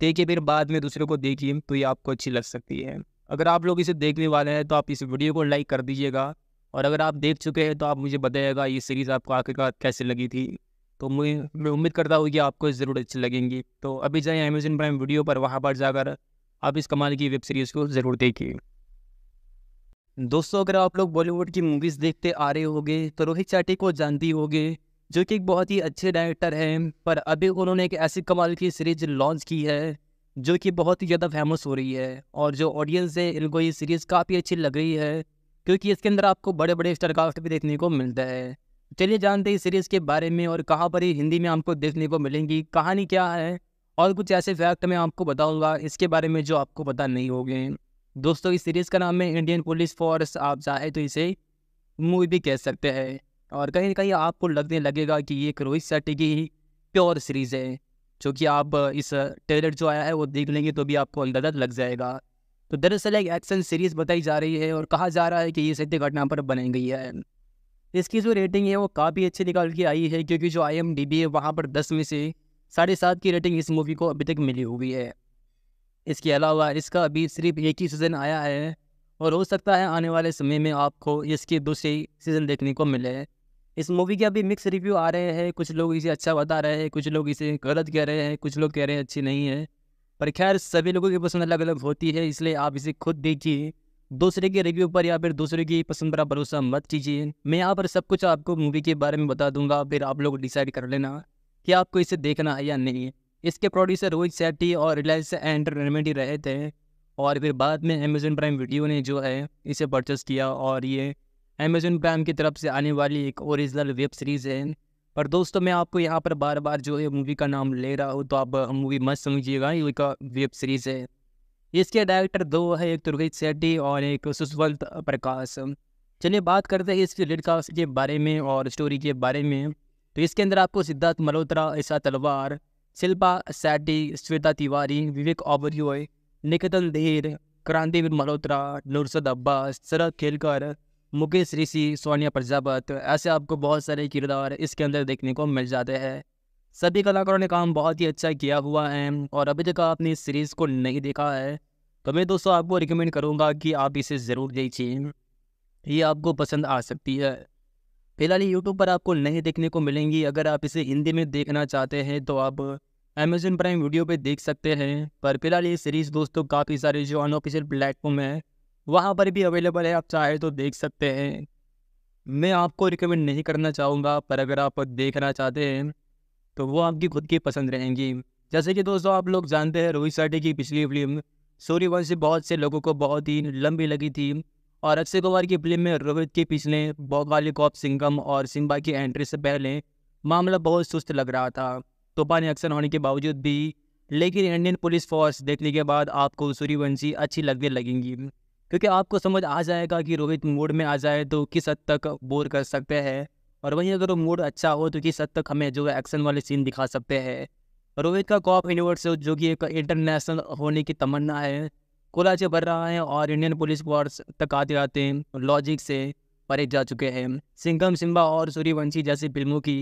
देखिए फिर बाद में दूसरे को देखिए तो ये आपको अच्छी लग सकती है अगर आप लोग इसे देखने वाले हैं तो आप इस वीडियो को लाइक कर दीजिएगा और अगर आप देख चुके हैं तो आप मुझे बताइएगा ये सीरीज़ आपको आखिरकार कैसे लगी थी तो मुझे मैं उम्मीद करता हूँ कि आपको ज़रूर अच्छी लगेंगी तो अभी जाए अमेजन प्राइम वीडियो पर वहाँ पर जाकर आप इस कमाल की वेब सीरीज़ को ज़रूर देखिए दोस्तों अगर आप लोग बॉलीवुड की मूवीज़ देखते आ रहे होगे तो रोहित चाटी को जानती होगी जो कि एक बहुत ही अच्छे डायरेक्टर हैं पर अभी उन्होंने एक ऐसी कमाल की सीरीज लॉन्च की है जो कि बहुत ही ज़्यादा फेमस हो रही है और जो ऑडियंस है इनको ये सीरीज़ काफ़ी अच्छी लग रही है क्योंकि इसके अंदर आपको बड़े बड़े कास्ट भी देखने को मिलता है चलिए जानते हैं इस सीरीज़ के बारे में और कहाँ पर ये हिंदी में आपको देखने को मिलेंगी कहानी क्या है और कुछ ऐसे फैक्ट मैं आपको बताऊँगा इसके बारे में जो आपको पता नहीं होंगे दोस्तों इस सीरीज़ का नाम है इंडियन पुलिस फोर्स आप चाहे तो इसे मूवी भी कह सकते हैं और कहीं ना कहीं आपको लगने लगेगा कि ये रोहित शेट्टी की ही प्योर सीरीज़ है जो कि आप इस ट्रेलर जो आया है वो देख लेंगे तो भी आपको अंदाजा लग जाएगा तो दरअसल एक एक्शन सीरीज़ बताई जा रही है और कहा जा रहा है कि ये सत्य घटना पर बनाई गई है इसकी जो रेटिंग है वो काफ़ी अच्छी निकाल के आई है क्योंकि जो आई एम डी बी है वहाँ पर दस में से साढ़े सात की रेटिंग इस मूवी को अभी तक मिली हुई है इसके अलावा इसका अभी सिर्फ एक ही सीज़न आया है और हो सकता है आने वाले समय में आपको इसके दूसरे सीज़न देखने को मिले इस मूवी के अभी मिक्स रिव्यू आ रहे हैं कुछ लोग इसे अच्छा बता रहे हैं कुछ लोग इसे गलत कह रहे हैं कुछ लोग कह रहे हैं अच्छी नहीं है पर खैर सभी लोगों की पसंद अलग अलग होती है इसलिए आप इसे खुद देखिए दूसरे के रिव्यू पर या फिर दूसरे की पसंद पर भरोसा मत कीजिए मैं यहाँ पर सब कुछ आपको मूवी के बारे में बता दूंगा फिर आप लोग डिसाइड कर लेना कि आपको इसे देखना है या नहीं इसके प्रोड्यूसर रोहित सेट्टी और रिलायंस एंटरटेनमेंट ही रहे थे और फिर बाद में अमेजन प्राइम वीडियो ने जो है इसे परचेस किया और ये अमेजोन प्राइम की तरफ से आने वाली एक ओरिजिनल वेब सीरीज़ है पर दोस्तों मैं आपको यहाँ पर बार बार जो है मूवी का नाम ले रहा हूँ तो आप मूवी मत समझिएगा ये एक वेब सीरीज़ है इसके डायरेक्टर दो है एक तुर्गित सेट्टी और एक सुशवंत प्रकाश चलिए बात करते हैं इसके लीड कास्ट के बारे में और स्टोरी के बारे में तो इसके अंदर आपको सिद्धार्थ मल्होत्रा ईशा तलवार शिल्पा सेट्टी श्वेता तिवारी विवेक ओबरियो निकतन देर क्रांतिवीर मल्होत्रा नुरसद अब्बास शरद खेलकर मुकेश ऋषि सोनिया प्रजापत ऐसे आपको बहुत सारे किरदार इसके अंदर देखने को मिल जाते हैं सभी कलाकारों ने काम बहुत ही अच्छा किया हुआ है और अभी तक आपने इस सीरीज़ को नहीं देखा है तो मैं दोस्तों आपको रिकमेंड करूँगा कि आप इसे ज़रूर देखिए ये आपको पसंद आ सकती है फिलहाल यूट्यूब पर आपको नहीं देखने को मिलेंगी अगर आप इसे हिंदी में देखना चाहते हैं तो आप अमेजोन प्राइम वीडियो पर देख सकते हैं पर फिलहाल ये सीरीज़ दोस्तों काफ़ी सारे जो अनऑफिशियल प्लेटफॉर्म है वहाँ पर भी अवेलेबल है आप चाहे तो देख सकते हैं मैं आपको रिकमेंड नहीं करना चाहूँगा पर अगर आप देखना चाहते हैं तो वो आपकी खुद की पसंद रहेंगी जैसे कि दोस्तों आप लोग जानते हैं रोहित शेट्टी की पिछली फिल्म सूर्यवंशी बहुत से लोगों को बहुत ही लंबी लगी थी और अक्षय कुमार की फिल्म में रोहित के पिछले बौगाली कॉप सिंगम और सिम्बा की एंट्री से पहले मामला बहुत सुस्त लग रहा था तूफानी एक्शन होने के बावजूद भी लेकिन इंडियन पुलिस फोर्स देखने के बाद आपको सूर्यवंशी अच्छी लगने लगेंगी क्योंकि आपको समझ आ जाएगा कि रोहित मूड में आ जाए तो किस हद तक बोर कर सकते हैं और वहीं अगर वो मूड अच्छा हो तो किस हद तक हमें जो एक्शन वाले सीन दिखा सकते हैं रोहित का कॉप यूनिवर्स जो कि एक इंटरनेशनल होने की तमन्ना है कोलाचे भर रहा है और इंडियन पुलिस फोर्स तक आते आते लॉजिक से परे जा चुके हैं सिंगम सिम्बा और सूर्यवंशी जैसी फिल्मों की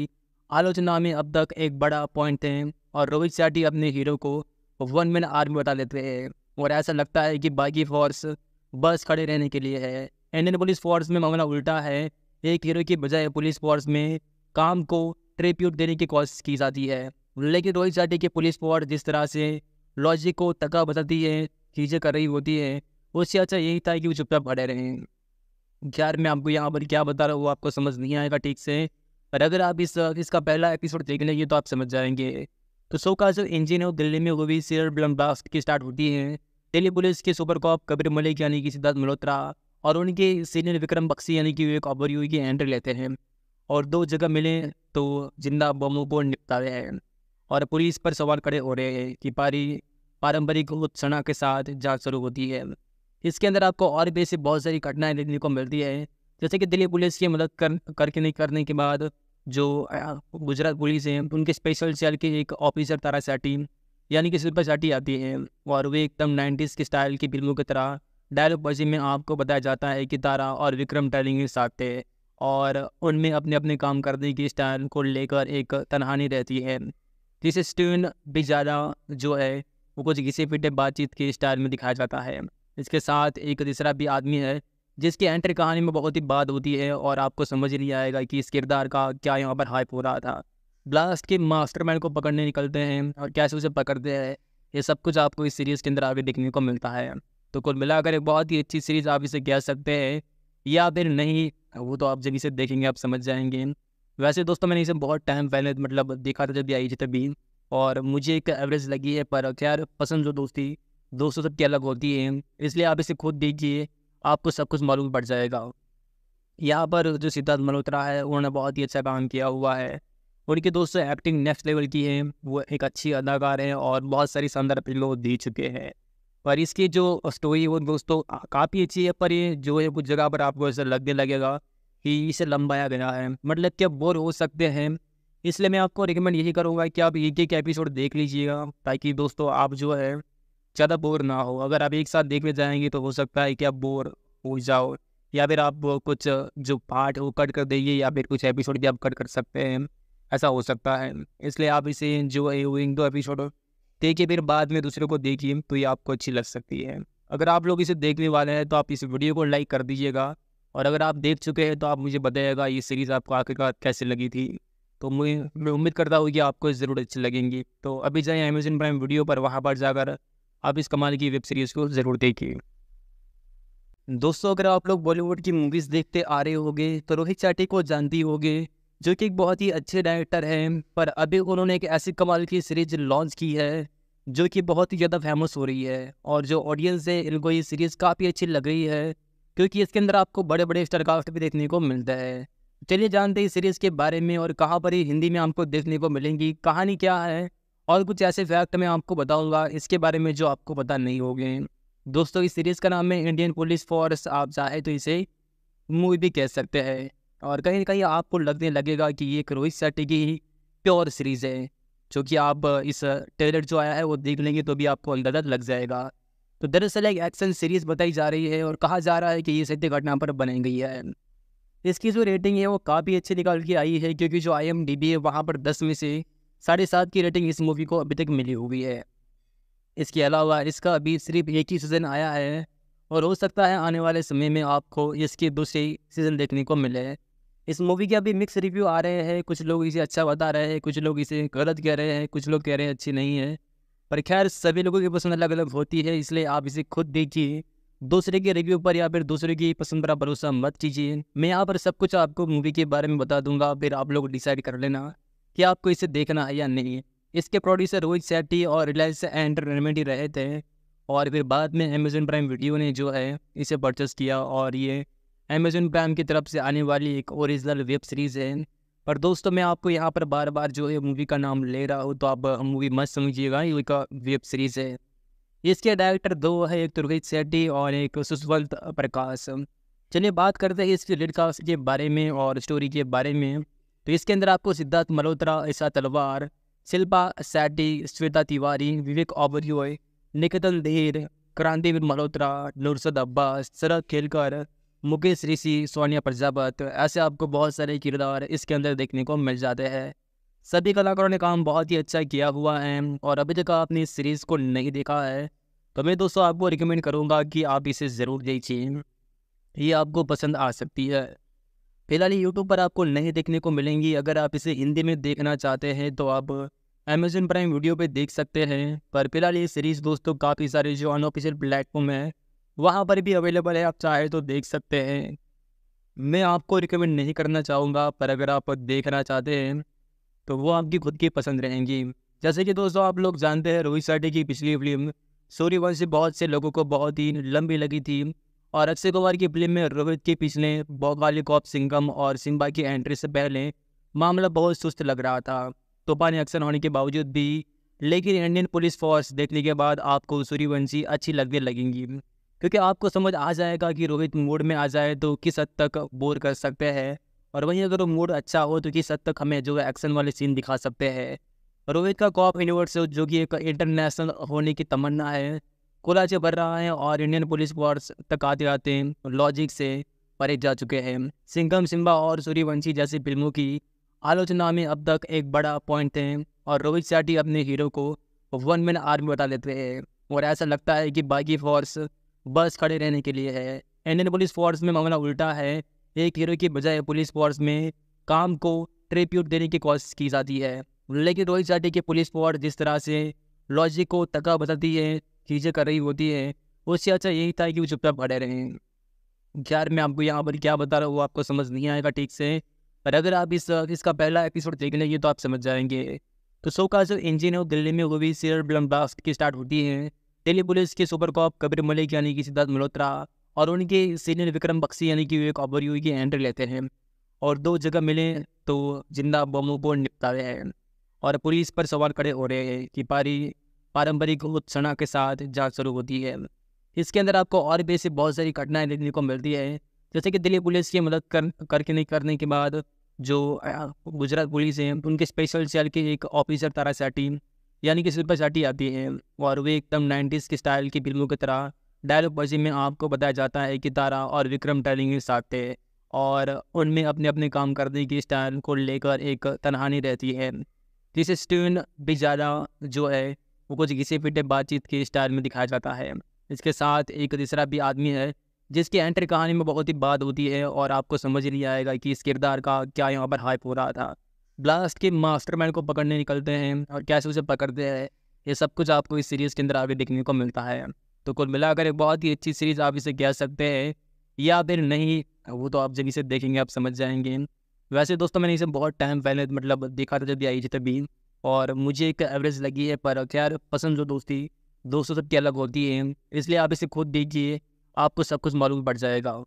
आलोचना में अब तक एक बड़ा पॉइंट है और रोहित शेट्टी अपने हीरो को वन मैन आर्मी बता लेते हैं और ऐसा लगता है कि बाकी फोर्स बस खड़े रहने के लिए है इंडियन पुलिस फोर्स में मामला उल्टा है एक हीरो की बजाय पुलिस फोर्स में काम को ट्रिप्यूट देने की कोशिश की जाती है लेकिन रोहित शेट्टी की पुलिस फोर्स जिस तरह से लॉजिक को तका बताती है चीज़ें कर रही होती है उससे अच्छा यही था कि वो चुपचाप खड़े रहें यार मैं आपको यहाँ पर क्या बता रहा हूँ आपको समझ नहीं आएगा ठीक से पर अगर आप इस इसका पहला एपिसोड देख लेंगे तो आप समझ जाएंगे तो सो का जो इंजन है दिल्ली में वो भी सीरियल ब्लम ब्लास्ट की स्टार्ट होती है दिल्ली पुलिस के सुपर कॉप कबीर मलिक यानी कि सिद्धार्थ मल्होत्रा और उनके सीनियर विक्रम बक्सी यानी कि विवेक ओबरयू की एंट्री लेते हैं और दो जगह मिले तो जिंदा बमों को निपटा रहे हैं और पुलिस पर सवाल खड़े हो रहे हैं कि पारी पारंपरिक उत्सना के साथ जांच शुरू होती है इसके अंदर आपको और भी ऐसी बहुत सारी घटनाएं देखने को मिलती है जैसे कि दिल्ली पुलिस की मदद कर करके नहीं करने के बाद जो गुजरात पुलिस है उनके स्पेशल सेल के एक ऑफिसर तारा सेटी यानी कि शिल्पा शेट्टी आती है और वे एकदम नाइन्टीज़ के स्टाइल की फिल्मों की तरह डायलॉग बजी में आपको बताया जाता है कि तारा और विक्रम टैलिंग साथ थे और उनमें अपने अपने काम करने की स्टाइल को लेकर एक तनहानी रहती है जिसे स्टीवन ज़्यादा जो है वो कुछ घिसे पिटे बातचीत के स्टाइल में दिखाया जाता है इसके साथ एक तीसरा भी आदमी है जिसकी एंट्री कहानी में बहुत ही बात होती है और आपको समझ नहीं आएगा कि इस किरदार का क्या यहाँ पर हाइप हो रहा था ब्लास्ट के मास्टरमैन को पकड़ने निकलते हैं और कैसे उसे पकड़ते हैं ये सब कुछ आपको इस सीरीज़ के अंदर आगे देखने को मिलता है तो कुल मिलाकर एक बहुत ही अच्छी सीरीज़ आप इसे कह सकते हैं या फिर नहीं वो तो आप जब इसे देखेंगे आप समझ जाएंगे वैसे दोस्तों मैंने इसे बहुत टाइम पहले मतलब देखा था जब ये आई थी तभी और मुझे एक एवरेज लगी है पर खैर पसंद जो दोस्ती दोस्तों सबकी अलग होती है इसलिए आप इसे खुद देखिए आपको सब कुछ मालूम पड़ जाएगा यहाँ पर जो सिद्धार्थ मल्होत्रा है उन्होंने बहुत ही अच्छा काम किया हुआ है उनके दोस्तों एक्टिंग नेक्स्ट लेवल की है वो एक अच्छी अदाकार हैं और बहुत सारी शानदार फिल्मों दे चुके हैं पर इसकी जो स्टोरी वो दोस्तों काफ़ी अच्छी है पर ये जो है कुछ जगह पर आपको ऐसा लगने लगेगा कि इसे लंबाया गया है मतलब कि आप बोर हो सकते हैं इसलिए मैं आपको रिकमेंड यही करूँगा कि आप एक एक एपिसोड देख लीजिएगा ताकि दोस्तों आप जो है ज़्यादा बोर ना हो अगर आप एक साथ देखने जाएंगे तो हो सकता है कि आप बोर हो जाओ या फिर आप कुछ जो पार्ट वो कट कर देंगे या फिर कुछ एपिसोड भी आप कट कर सकते हैं ऐसा हो सकता है इसलिए आप इसे जो एक दो एपिसोड देखिए फिर बाद में दूसरे को देखिए तो ये आपको अच्छी लग सकती है अगर आप लोग इसे देखने वाले हैं तो आप इस वीडियो को लाइक कर दीजिएगा और अगर आप देख चुके हैं तो आप मुझे बताइएगा ये सीरीज़ आपको आखिरकार कैसे लगी थी तो मुझे मैं उम्मीद करता हूँ कि आपको ज़रूर अच्छी लगेंगी तो अभी जाए अमेजन प्राइम वीडियो पर वहाँ पर जाकर आप इस कमाल की वेब सीरीज़ को ज़रूर देखिए दोस्तों अगर आप लोग बॉलीवुड की मूवीज़ देखते आ रहे होगे तो रोहित चाटी को जानती होगी जो कि एक बहुत ही अच्छे डायरेक्टर हैं पर अभी उन्होंने एक ऐसी कमाल की सीरीज लॉन्च की है जो कि बहुत ही ज़्यादा फेमस हो रही है और जो ऑडियंस है इनको ये सीरीज़ काफ़ी अच्छी लग रही है क्योंकि इसके अंदर आपको बड़े बड़े स्टारकास्ट भी देखने को मिलता है चलिए जानते हैं इस सीरीज़ के बारे में और कहाँ पर ही हिंदी में आपको देखने को मिलेंगी कहानी क्या है और कुछ ऐसे फैक्ट मैं आपको बताऊंगा इसके बारे में जो आपको पता नहीं हो दोस्तों इस सीरीज़ का नाम है इंडियन पुलिस फोर्स आप चाहे तो इसे मूवी भी कह सकते हैं और कहीं ना कहीं आपको लगने लगेगा कि ये रोहित शेट्टी की ही प्योर सीरीज़ है जो कि आप इस ट्रेलर जो आया है वो देख लेंगे तो भी आपको अंदाजा लग जाएगा तो दरअसल एक एक्शन सीरीज़ बताई जा रही है और कहा जा रहा है कि ये सत्य घटना पर बनाई गई है इसकी जो रेटिंग है वो काफ़ी अच्छी निकाल के आई है क्योंकि जो आई एम डी बी है वहाँ पर दस में से साढ़े सात की रेटिंग इस मूवी को अभी तक मिली हुई है इसके अलावा इसका अभी सिर्फ एक ही सीज़न आया है और हो सकता है आने वाले समय में आपको इसकी दूसरी सीज़न देखने को मिले इस मूवी के अभी मिक्स रिव्यू आ रहे हैं कुछ लोग इसे अच्छा बता रहे हैं कुछ लोग इसे गलत कह रहे हैं कुछ लोग कह रहे हैं अच्छी नहीं है पर खैर सभी लोगों की पसंद अलग अलग होती है इसलिए आप इसे खुद देखिए दूसरे के रिव्यू पर या फिर दूसरे की पसंद पर भरोसा मत कीजिए मैं यहाँ पर सब कुछ आपको मूवी के बारे में बता दूंगा फिर आप लोग डिसाइड कर लेना कि आपको इसे देखना है या नहीं इसके प्रोड्यूसर रोहित सेट्टी और रिलायंस एंटरटेनमेंट ही रहे थे और फिर बाद में अमेजन प्राइम वीडियो ने जो है इसे परचेस किया और ये अमेजोन प्राइम की तरफ से आने वाली एक ओरिजिनल वेब सीरीज़ है पर दोस्तों मैं आपको यहाँ पर बार बार जो है मूवी का नाम ले रहा हूँ तो आप मूवी मत समझिएगा ये एक वेब सीरीज़ है इसके डायरेक्टर दो है एक तो सेट्टी और एक सुशवंत प्रकाश चलिए बात करते हैं इस लिडकास्ट के बारे में और स्टोरी के बारे में तो इसके अंदर आपको सिद्धार्थ मल्होत्रा ईशा तलवार शिल्पा सेट्टी श्वेता तिवारी विवेक ओबरियो निकेतन देर क्रांतिवीर मल्होत्रा नुरसद अब्बास शरद खेलकर मुकेश ऋषि सोनिया प्रजापत ऐसे आपको बहुत सारे किरदार इसके अंदर देखने को मिल जाते हैं सभी कलाकारों ने काम बहुत ही अच्छा किया हुआ है और अभी तक आपने इस सीरीज़ को नहीं देखा है तो मैं दोस्तों आपको रिकमेंड करूँगा कि आप इसे ज़रूर देखिए ये आपको पसंद आ सकती है फिलहाल यूट्यूब पर आपको नहीं देखने को मिलेंगी अगर आप इसे हिंदी में देखना चाहते हैं तो आप अमेजन प्राइम वीडियो पे देख सकते हैं पर फिलहाल ये सीरीज़ दोस्तों काफ़ी सारे जो अनऑफिशियल प्लेटफॉर्म है वहाँ पर भी अवेलेबल है आप चाहे तो देख सकते हैं मैं आपको रिकमेंड नहीं करना चाहूँगा पर अगर आप देखना चाहते हैं तो वो आपकी खुद की पसंद रहेंगी जैसे कि दोस्तों आप लोग जानते हैं रोहित शेट्टी की पिछली फिल्म सूर्यवंशी बहुत से लोगों को बहुत ही लंबी लगी थी और अक्षय कुमार की फिल्म में रोहित के पिछले बॉगाली कॉप सिंगम और सिम्बा की एंट्री से पहले मामला बहुत सुस्त लग रहा था तूफान अक्सर होने के बावजूद भी लेकिन इंडियन पुलिस फोर्स देखने के बाद आपको सूर्यवंशी अच्छी लगने लगेंगी क्योंकि आपको समझ आ जाएगा कि रोहित मूड में आ जाए तो किस हद तक बोर कर सकते हैं और वहीं अगर वो मूड अच्छा हो तो किस हद तक हमें जो है एक्शन वाले सीन दिखा सकते हैं रोहित का कॉप यूनिवर्स जो कि एक इंटरनेशनल होने की तमन्ना है कोलाचे भर रहा है और इंडियन पुलिस फोर्स तक आते आते लॉजिक से परे जा चुके हैं सिंगम सिम्बा और सूर्यवंशी जैसी फिल्मों की आलोचना में अब तक एक बड़ा पॉइंट थे और रोहित शेट्टी अपने हीरो को वन मैन आर्मी बता लेते हैं और ऐसा लगता है कि बाकी फोर्स बस खड़े रहने के लिए है इंडियन पुलिस फोर्स में मामला उल्टा है एक हीरो की बजाय पुलिस फोर्स में काम को ट्रिप्यूट देने की कोशिश की जाती है लेकिन रोहित चाटी की पुलिस फोर्स जिस तरह से लॉजिक को तका बताती है चीज़ें कर रही होती है उससे अच्छा यही था कि वो चुपचाप खड़े रहें यार मैं आपको यहाँ पर क्या बता रहा हूँ वो आपको समझ नहीं आएगा ठीक से पर अगर आप इस इसका पहला एपिसोड देख लेंगे तो आप समझ जाएंगे तो शो का जो इंजन है वो दिल्ली में वो भी सीरियल ब्लम ब्लास्ट की स्टार्ट होती है दिल्ली पुलिस के सुपर कॉप कबीर मलिक यानी कि सिद्धार्थ मल्होत्रा और उनके सीनियर विक्रम बक्सी यानी कि विवेक ओबरयू की एंट्री लेते हैं और दो जगह मिले तो जिंदा बमों को निपटा रहे हैं और पुलिस पर सवाल खड़े हो रहे हैं कि पारी पारंपरिक उत्सना के साथ जाँच शुरू होती है इसके अंदर आपको और भी ऐसी बहुत सारी घटनाएं देखने को मिलती है जैसे कि दिल्ली पुलिस की मदद कर करके नहीं करने के बाद जो गुजरात पुलिस है उनके स्पेशल सेल के एक ऑफिसर तारा सेटी यानी कि शिल्पा चाटी आती है और वे एकदम नाइन्टीज़ के स्टाइल की फिल्मों की तरह डायलॉग बाजी में आपको बताया जाता है कि तारा और विक्रम टेलिंग साथ थे और उनमें अपने अपने काम करने की स्टाइल को लेकर एक तनहानी रहती है जिसे स्टून भी ज़्यादा जो है वो कुछ घिसे पिटे बातचीत के स्टाइल में दिखाया जाता है इसके साथ एक तीसरा भी आदमी है जिसके एंट्री कहानी में बहुत ही बात होती है और आपको समझ नहीं आएगा कि इस किरदार का क्या यहाँ पर हाइप हो रहा था ब्लास्ट के मास्टरमाइंड को पकड़ने निकलते हैं और कैसे उसे पकड़ते हैं ये सब कुछ आपको इस सीरीज़ के अंदर आगे देखने को मिलता है तो कुल मिलाकर एक बहुत ही अच्छी सीरीज़ आप इसे कह सकते हैं या फिर नहीं वो तो आप जब इसे देखेंगे आप समझ जाएंगे वैसे दोस्तों मैंने इसे बहुत टाइम पहले मतलब देखा था जब आई थी तभी और मुझे एक एवरेज लगी है पर खैर पसंद जो दोस्ती दोस्तों सबकी अलग होती है इसलिए आप इसे खुद देखिए आपको सब कुछ मालूम पड़ जाएगा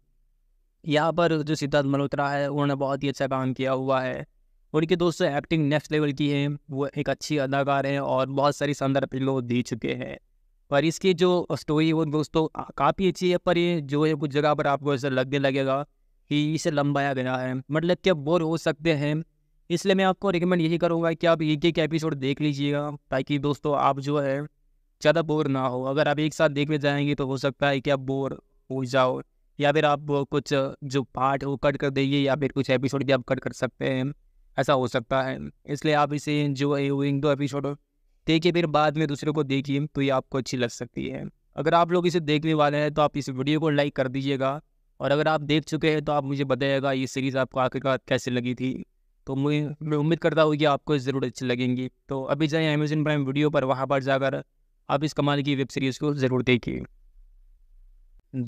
यहाँ पर जो सिद्धार्थ मल्होत्रा है उन्होंने बहुत ही अच्छा काम किया हुआ है उनके दोस्तों एक्टिंग नेक्स्ट लेवल की है वो एक अच्छी अदाकार हैं और बहुत सारी शानदार फिल्मों दे चुके हैं पर इसकी जो स्टोरी है वो दोस्तों काफ़ी अच्छी है पर ये जो है कुछ जगह पर आपको ऐसा लगने लगेगा कि इसे लंबाया गया है मतलब कि आप बोर हो सकते हैं इसलिए मैं आपको रिकमेंड यही करूँगा कि आप एक एक एपिसोड देख लीजिएगा ताकि दोस्तों आप जो है ज़्यादा बोर ना हो अगर आप एक साथ देखने जाएंगे तो हो सकता है कि आप बोर हो जाओ या फिर आप कुछ जो पार्ट वो कट कर देंगे या फिर कुछ एपिसोड भी आप कट कर सकते हैं ऐसा हो सकता है इसलिए आप इसे एंजॉय इन दो एपिसोड देखिए फिर बाद में दूसरे को देखिए तो ये आपको अच्छी लग सकती है अगर आप लोग इसे देखने वाले हैं तो आप इस वीडियो को लाइक कर दीजिएगा और अगर आप देख चुके हैं तो आप मुझे बताइएगा ये सीरीज़ आपको आखिरकार कैसे लगी थी तो मैं उम्मीद करता हूँ कि आपको ज़रूर अच्छी लगेंगी तो अभी जाए अमेजन प्राइम वीडियो पर वहाँ पर जाकर आप इस कमाल की वेब सीरीज़ को ज़रूर देखिए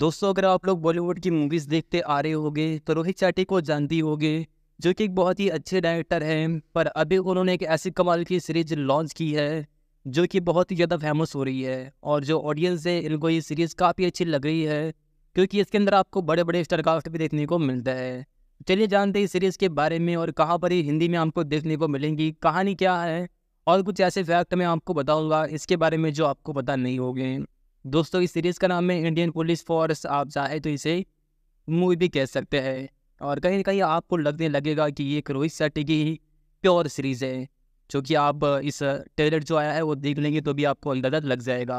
दोस्तों अगर आप लोग बॉलीवुड की मूवीज़ देखते आ रहे होगे तो रोहित चाटी को जानती होगी जो कि एक बहुत ही अच्छे डायरेक्टर हैं पर अभी उन्होंने एक ऐसी कमाल की सीरीज लॉन्च की है जो कि बहुत ही ज़्यादा फेमस हो रही है और जो ऑडियंस है इनको ये सीरीज़ काफ़ी अच्छी लग रही है क्योंकि इसके अंदर आपको बड़े बड़े स्टारकास्ट भी देखने को मिलता है चलिए जानते हैं इस सीरीज़ के बारे में और कहाँ पर ये हिंदी में आपको देखने को मिलेंगी कहानी क्या है और कुछ ऐसे फैक्ट मैं आपको बताऊँगा इसके बारे में जो आपको पता नहीं होंगे दोस्तों इस सीरीज़ का नाम है इंडियन पुलिस फोर्स आप चाहे तो इसे मूवी भी कह सकते हैं और कहीं ना कहीं आपको लगने लगेगा कि ये रोहित शेट्टी की ही प्योर सीरीज़ है जो कि आप इस ट्रेलर जो आया है वो देख लेंगे तो भी आपको अंदाजा लग जाएगा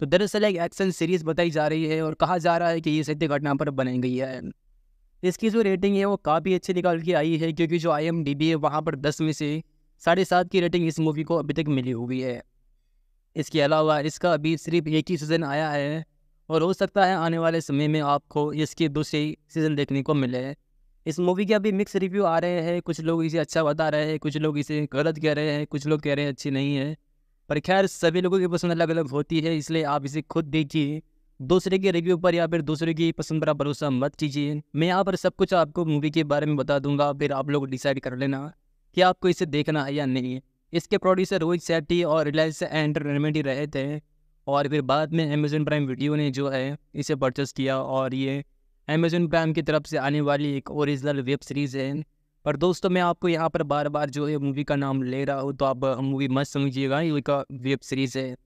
तो दरअसल एक एक्शन सीरीज़ बताई जा रही है और कहा जा रहा है कि ये सत्य घटना पर बनाई गई है इसकी जो रेटिंग है वो काफ़ी अच्छी निकाल के आई है क्योंकि जो आई एम डी बी है वहाँ पर दस में से साढ़े सात की रेटिंग इस मूवी को अभी तक मिली हुई है इसके अलावा इसका अभी सिर्फ एक ही सीज़न आया है और हो सकता है आने वाले समय में आपको इसके दूसरे सीज़न देखने को मिले इस मूवी के अभी मिक्स रिव्यू आ रहे हैं कुछ लोग इसे अच्छा बता रहे हैं कुछ लोग इसे गलत कह रहे हैं कुछ लोग कह रहे हैं अच्छी नहीं है पर खैर सभी लोगों की पसंद अलग अलग होती है इसलिए आप इसे खुद देखिए दूसरे के रिव्यू पर या फिर दूसरे की पसंद पर भरोसा मत कीजिए मैं यहाँ पर सब कुछ आपको मूवी के बारे में बता दूंगा फिर आप लोग डिसाइड कर लेना कि आपको इसे देखना है या नहीं इसके प्रोड्यूसर रोहित सेट्टी और रिलायंस एंटरटेनमेंट ही रहे थे और फिर बाद में अमेजोन प्राइम वीडियो ने जो है इसे परचेस किया और ये अमेजोन प्राइम की तरफ से आने वाली एक ओरिजिनल वेब सीरीज़ है पर दोस्तों मैं आपको यहाँ पर बार बार जो है मूवी का नाम ले रहा हूँ तो आप मूवी मत समझिएगा ये एक वेब सीरीज़ है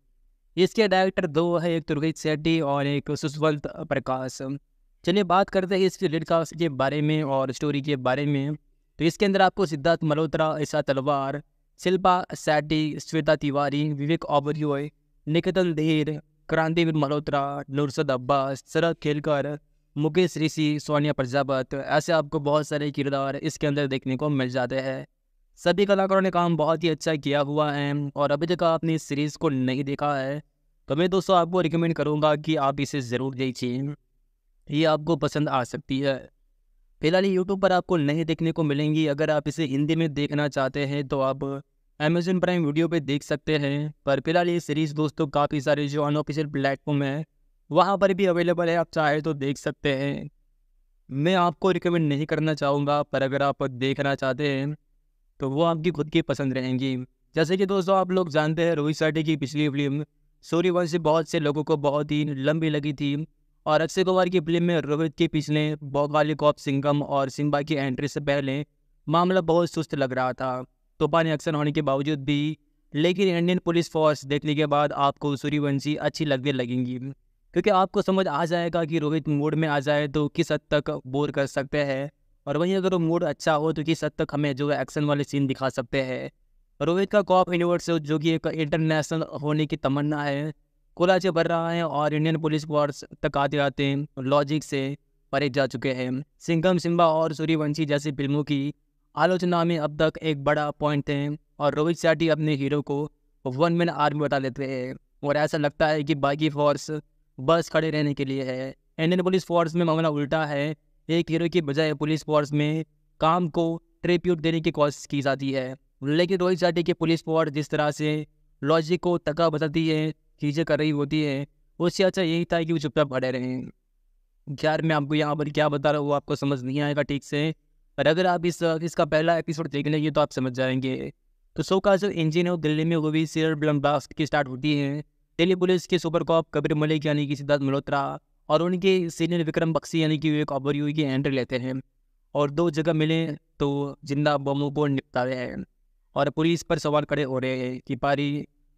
इसके डायरेक्टर दो है एक रोहित सेट्टी और एक सुशवंत प्रकाश चलिए बात करते हैं इस लीड कास्ट के बारे में और स्टोरी के बारे में तो इसके अंदर आपको सिद्धार्थ मल्होत्रा ऐसा तलवार शिल्पा सेट्टी श्वेता तिवारी विवेक ओबरियो निकेतन धीर क्रांतिवीर मल्होत्रा नुरसद अब्बास शरद खेलकर मुकेश ऋषि सोनिया प्रजापत ऐसे आपको बहुत सारे किरदार इसके अंदर देखने को मिल जाते हैं सभी कलाकारों ने काम बहुत ही अच्छा किया हुआ है और अभी तक आपने इस सीरीज़ को नहीं देखा है तो मैं दोस्तों आपको रिकमेंड करूँगा कि आप इसे ज़रूर देखिए ये आपको पसंद आ सकती है फिलहाल यूट्यूब पर आपको नहीं देखने को मिलेंगी अगर आप इसे हिंदी में देखना चाहते हैं तो आप अमेजन प्राइम वीडियो पे देख सकते हैं पर फिलहाल ये सीरीज़ दोस्तों काफ़ी सारे जो अनऑफिशियल प्लेटफॉर्म है वहाँ पर भी अवेलेबल है आप चाहे तो देख सकते हैं मैं आपको रिकमेंड नहीं करना चाहूँगा पर अगर आप देखना चाहते हैं तो वो आपकी खुद की पसंद रहेंगी जैसे कि दोस्तों आप लोग जानते हैं रोहित शेट्टी की पिछली फिल्म सूर्यवंशी बहुत से लोगों को बहुत ही लंबी लगी थी और अक्षय कुमार की फिल्म में रोहित के पिछले वाली कॉप सिंगम और सिम्बा की एंट्री से पहले मामला बहुत सुस्त लग रहा था तूफान एक्शन होने के बावजूद भी लेकिन इंडियन पुलिस फोर्स देखने के बाद आपको सूर्यवंशी अच्छी लगने लगेंगी क्योंकि आपको समझ आ जाएगा कि रोहित मूड में आ जाए तो किस हद तक बोर कर सकते हैं और वहीं अगर वो मूड अच्छा हो तो किस हद तक हमें जो है एक्शन वाले सीन दिखा सकते हैं रोहित का कॉप यूनिवर्स जो कि एक इंटरनेशनल होने की तमन्ना है कोलाचे भर रहा है और इंडियन पुलिस वार्स तक आते आते लॉजिक से परे जा चुके हैं सिंगम सिम्बा और सूर्यवंशी जैसी फिल्मों की आलोचना में अब तक एक बड़ा पॉइंट है और रोहित शेट्टी अपने हीरो को वन मैन आर्मी बता देते हैं और ऐसा लगता है कि बाकी फोर्स बस खड़े रहने के लिए है इंडियन पुलिस फोर्स में मामला उल्टा है एक हीरो की बजाय पुलिस फोर्स में काम को ट्रिप्यूट देने की कोशिश की जाती है लेकिन रोहित जाटी की पुलिस फोर्स जिस तरह से लॉजिक को तका बताती है चीज़ें कर रही होती है उससे अच्छा यही था कि वो चुपचाप खड़े रहें यार मैं आपको यहाँ पर क्या बता रहा हूँ आपको समझ नहीं आएगा ठीक से पर अगर आप इस इसका पहला एपिसोड देख लेंगे तो आप समझ जाएंगे तो सो का जो इंजन है वो दिल्ली में वो भी सीरियल ब्लम ब्लास्ट की स्टार्ट होती है दिल्ली पुलिस के सुपर कॉप कबीर मलिक यानी कि सिद्धार्थ मल्होत्रा और उनके सीनियर विक्रम बक्सी यानी कि विवेक ओबरयू की एंट्री लेते हैं और दो जगह मिले तो जिंदा बमों को निपटा रहे हैं और पुलिस पर सवाल खड़े हो रहे हैं कि पारी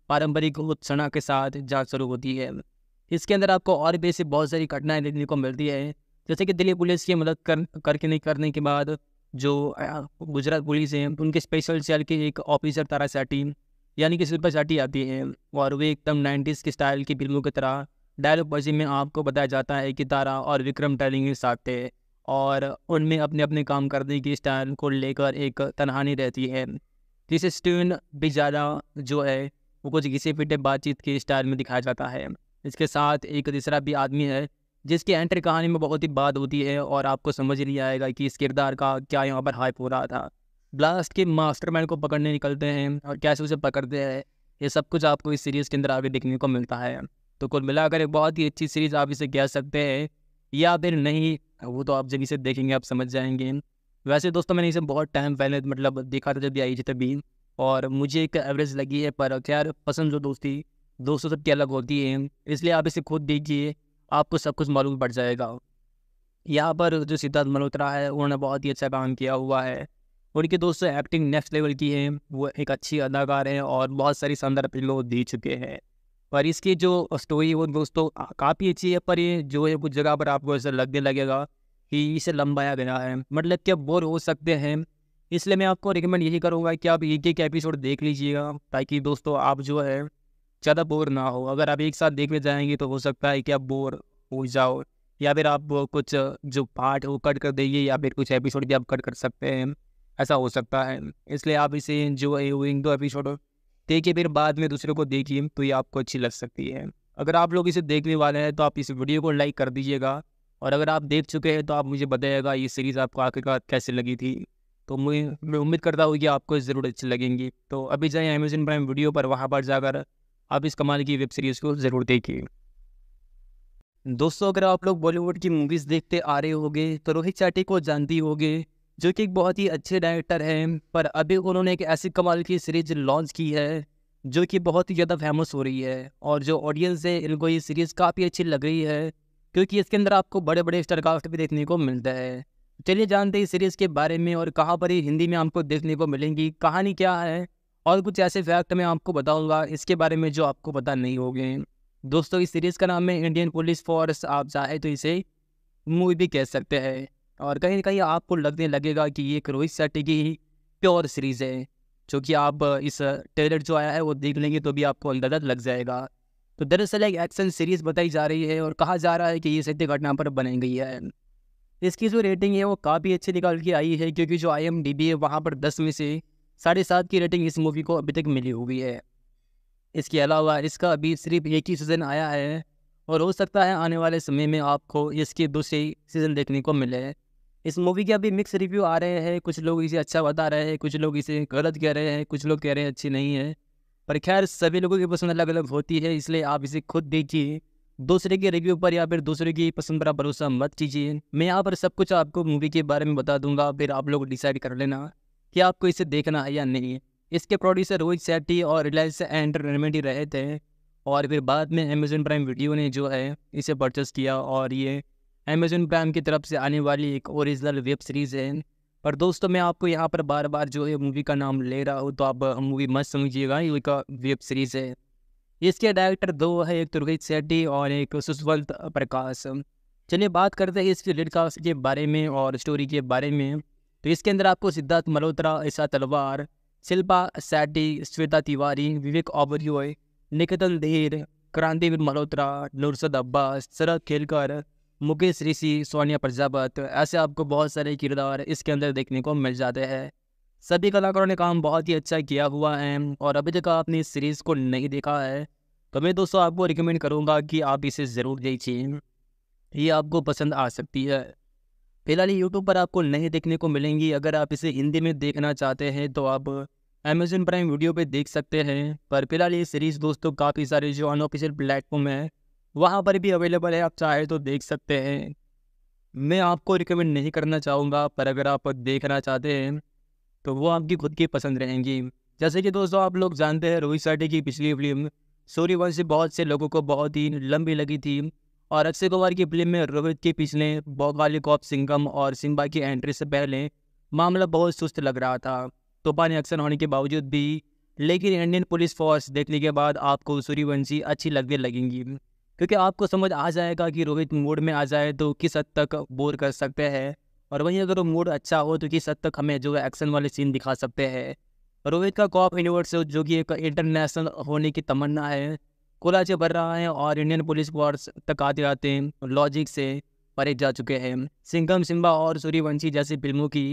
पारंपरिक उत्सना के साथ जांच शुरू होती है इसके अंदर आपको और भी ऐसी बहुत सारी घटनाएं देखने को मिलती है जैसे कि दिल्ली पुलिस की मदद कर करके नहीं करने के बाद जो गुजरात पुलिस है उनके स्पेशल सेल के एक ऑफिसर तारा सेटी यानी कि शिल्पा शेट्टी आती है और वे एकदम नाइन्टीज़ के स्टाइल की फिल्मों की तरह डायलॉग बजी में आपको बताया जाता है कि तारा और विक्रम टैलिंग के साथ थे और उनमें अपने अपने काम करने की स्टाइल को लेकर एक तनहानी रहती है जिसे स्टीवन ज़्यादा जो है वो कुछ घिसे पिटे बातचीत के स्टाइल में दिखाया जाता है इसके साथ एक तीसरा भी आदमी है जिसकी एंट्री कहानी में बहुत ही बात होती है और आपको समझ नहीं आएगा कि इस किरदार का क्या यहाँ पर हाइप हो रहा था ब्लास्ट के मास्टरमाइंड को पकड़ने निकलते हैं और कैसे उसे पकड़ते हैं ये सब कुछ आपको इस सीरीज़ के अंदर आगे देखने को मिलता है तो कुल मिलाकर एक बहुत ही अच्छी सीरीज़ आप इसे कह सकते हैं या फिर नहीं वो तो आप जब इसे देखेंगे आप समझ जाएंगे वैसे दोस्तों मैंने इसे बहुत टाइम पहले मतलब देखा था जब भी आई थी तभी और मुझे एक एवरेज लगी है पर खैर पसंद जो दोस्ती दोस्तों सबकी अलग होती है इसलिए आप इसे खुद देखिए आपको सब कुछ मालूम पड़ जाएगा यहाँ पर जो सिद्धार्थ मल्होत्रा है उन्होंने बहुत ही अच्छा काम किया हुआ है उनके दोस्तों एक्टिंग नेक्स्ट लेवल की है वो एक अच्छी अदाकार हैं और बहुत सारी शानदार फिल्में दे चुके हैं पर इसकी जो स्टोरी वो दोस्तों काफ़ी अच्छी है पर ये जो है कुछ जगह पर आपको ऐसा लगने लगेगा कि इसे लंबाया गया है मतलब कि आप बोर हो सकते हैं इसलिए मैं आपको रिकमेंड यही करूँगा कि आप एक एक एपिसोड देख लीजिएगा ताकि दोस्तों आप जो है ज़्यादा बोर ना हो अगर आप एक साथ देखने जाएंगे तो हो सकता है कि आप बोर हो जाओ या फिर आप कुछ जो पार्ट वो कट कर देंगे या फिर कुछ एपिसोड भी आप कट कर सकते हैं ऐसा हो सकता है इसलिए आप इसे जो इन दो एपिसोड देखिए फिर बाद में दूसरे को देखिए तो ये आपको अच्छी लग सकती है अगर आप लोग इसे देखने वाले हैं तो आप इस वीडियो को लाइक कर दीजिएगा और अगर आप देख चुके हैं तो आप मुझे बताइएगा ये सीरीज़ आपको आखिरकार कैसे लगी थी तो मुझे मैं उम्मीद करता हूँ कि आपको ज़रूर अच्छी लगेंगी तो अभी जाए अमेजन प्राइम वीडियो पर वहाँ पर जाकर आप इस कमाल की वेब सीरीज़ को ज़रूर देखिए दोस्तों अगर आप लोग बॉलीवुड की मूवीज़ देखते आ रहे होगे तो रोहित चाटी को जानती होगी जो कि एक बहुत ही अच्छे डायरेक्टर हैं पर अभी उन्होंने एक ऐसी कमाल की सीरीज लॉन्च की है जो कि बहुत ही ज़्यादा फेमस हो रही है और जो ऑडियंस है इनको ये सीरीज़ काफ़ी अच्छी लग रही है क्योंकि इसके अंदर आपको बड़े बड़े स्टारकास्ट भी देखने को मिलता है चलिए जानते हैं इस सीरीज़ के बारे में और कहाँ पर ये हिंदी में आपको देखने को मिलेंगी कहानी क्या है और कुछ ऐसे फैक्ट मैं आपको बताऊंगा इसके बारे में जो आपको पता नहीं होंगे दोस्तों इस सीरीज़ का नाम है इंडियन पुलिस फोर्स आप चाहे तो इसे मूवी भी कह सकते हैं और कहीं ना कहीं आपको लगने लगेगा कि ये रोहित शेट्टी की ही प्योर सीरीज़ है चूँकि आप इस ट्रेलर जो आया है वो देख लेंगे तो भी आपको अंदाजा लग जाएगा तो दरअसल एक एक्शन सीरीज़ बताई जा रही है और कहा जा रहा है कि ये सत्य घटना पर बनाई गई है इसकी जो रेटिंग है वो काफ़ी अच्छी निकाल के आई है क्योंकि जो आई एम डी बी है वहाँ पर दस में से साढ़े सात की रेटिंग इस मूवी को अभी तक मिली हुई है इसके अलावा इसका अभी सिर्फ एक ही सीज़न आया है और हो सकता है आने वाले समय में आपको इसके दूसरे सीज़न देखने को मिले इस मूवी के अभी मिक्स रिव्यू आ रहे हैं कुछ लोग इसे अच्छा बता रहे हैं कुछ लोग इसे गलत कह रहे हैं कुछ लोग कह रहे हैं अच्छी नहीं है पर खैर सभी लोगों की पसंद अलग अलग होती है इसलिए आप इसे खुद देखिए दूसरे के रिव्यू पर या फिर दूसरे की पसंद पर भरोसा मत कीजिए मैं यहाँ पर सब कुछ आपको मूवी के बारे में बता दूंगा फिर आप लोग डिसाइड कर लेना कि आपको इसे देखना है या नहीं इसके प्रोड्यूसर रोहित सेट्टी और रिलायंस एंटरटेनमेंट ही रहे थे और फिर बाद में अमेजोन प्राइम वीडियो ने जो है इसे परचेस किया और ये अमेजोन प्राइम की तरफ से आने वाली एक ओरिजिनल वेब सीरीज़ है पर दोस्तों मैं आपको यहाँ पर बार बार जो है मूवी का नाम ले रहा हूँ तो आप मूवी मत समझिएगा ये का वेब सीरीज़ है इसके डायरेक्टर दो है एक तुर्गित सेट्टी और एक सुशवंत प्रकाश चलिए बात करते हैं इस रेड कास्ट के बारे में और स्टोरी के बारे में तो इसके अंदर आपको सिद्धार्थ मल्होत्रा ऐसा तलवार शिल्पा सेट्टी श्वेता तिवारी विवेक ओबरियोय निकतन धीर क्रांतिवीर मल्होत्रा नुरसद अब्बास शरद खेलकर मुकेश ऋषि सोनिया प्रजापत ऐसे आपको बहुत सारे किरदार इसके अंदर देखने को मिल जाते हैं सभी कलाकारों ने काम बहुत ही अच्छा किया हुआ है और अभी तक आपने इस सीरीज़ को नहीं देखा है तो मैं दोस्तों आपको रिकमेंड करूँगा कि आप इसे ज़रूर देखिए ये आपको पसंद आ सकती है फिलहाल यूट्यूब पर आपको नहीं देखने को मिलेंगी अगर आप इसे हिंदी में देखना चाहते हैं तो आप अमेजोन प्राइम वीडियो पे देख सकते हैं पर फिलहाल ये सीरीज़ दोस्तों काफ़ी सारे जो अनऑफिशियल प्लेटफॉर्म है वहाँ पर भी अवेलेबल है आप चाहे तो देख सकते हैं मैं आपको रिकमेंड नहीं करना चाहूँगा पर अगर आप देखना चाहते हैं तो वो आपकी खुद की पसंद रहेंगी जैसे कि दोस्तों आप लोग जानते हैं रोहित शेट्टी की पिछली फिल्म सूर्यवंशी बहुत से लोगों को बहुत ही लंबी लगी थी और अक्षय कुमार की फिल्म में रोहित के पिछले भौगाली कॉप सिंगम और सिम्बा की एंट्री से पहले मामला बहुत सुस्त लग रहा था तूफानी एक्शन होने के बावजूद भी लेकिन इंडियन पुलिस फोर्स देखने के बाद आपको सूर्यवंशी अच्छी लगने लगेंगी क्योंकि आपको समझ आ जाएगा कि रोहित मूड में आ जाए तो किस हद तक बोर कर सकते हैं और वहीं अगर वो मूड अच्छा हो तो किस हद तक हमें जो है एक्शन वाले सीन दिखा सकते हैं रोहित का कॉप यूनिवर्स जो कि एक इंटरनेशनल होने की तमन्ना है कोलाचे भर रहा है और इंडियन पुलिस फोर्स तक आते आते लॉजिक से परे जा चुके हैं सिंगम सिम्बा और सूर्यवंशी जैसी फिल्मों की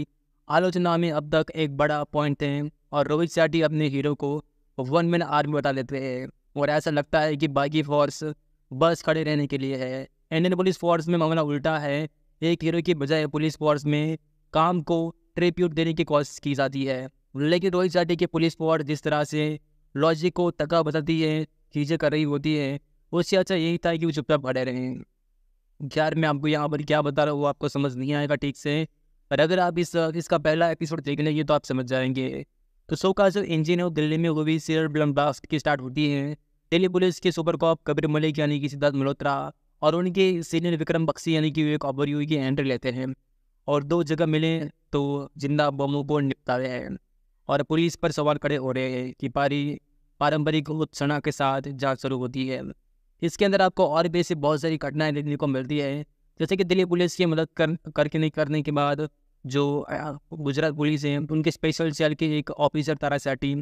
आलोचना में अब तक एक बड़ा पॉइंट है और रोहित शेट्टी अपने हीरो को वन मैन आर्मी बता लेते हैं और ऐसा लगता है कि बाकी फोर्स बस खड़े रहने के लिए है इंडियन पुलिस फोर्स में मामला उल्टा है एक हीरो की बजाय पुलिस फोर्स में काम को ट्रिप्यूट देने की कोशिश की जाती है लेकिन रोहित शेट्टी की पुलिस फोर्स जिस तरह से लॉजिक को तका बताती है चीज़ें कर रही होती है उससे अच्छा यही था कि वो चुपचाप खड़े रहें यार मैं आपको यहाँ पर क्या बता रहा हूँ आपको समझ नहीं आएगा ठीक से पर अगर आप इस इसका पहला एपिसोड देख लेंगे तो आप समझ जाएंगे तो सो का जो इंजन है दिल्ली में वो भी सीरियल ब्लम ब्लास्ट की स्टार्ट होती है दिल्ली पुलिस के सुपर कॉप कबीर मलिक यानी कि सिद्धार्थ मल्होत्रा और उनके सीनियर विक्रम बक्सी यानी कि विवेक ओबरयू की एंट्री लेते हैं और दो जगह मिले तो जिंदा बमों को निपटा रहे हैं और पुलिस पर सवाल खड़े हो रहे हैं कि पारी पारंपरिक उत्सना के साथ जांच शुरू होती है इसके अंदर आपको और भी ऐसी बहुत सारी घटनाएं देखने को मिलती है जैसे कि दिल्ली पुलिस की मदद कर करके नहीं करने के बाद जो गुजरात पुलिस है उनके स्पेशल सेल के एक ऑफिसर तारा सेटी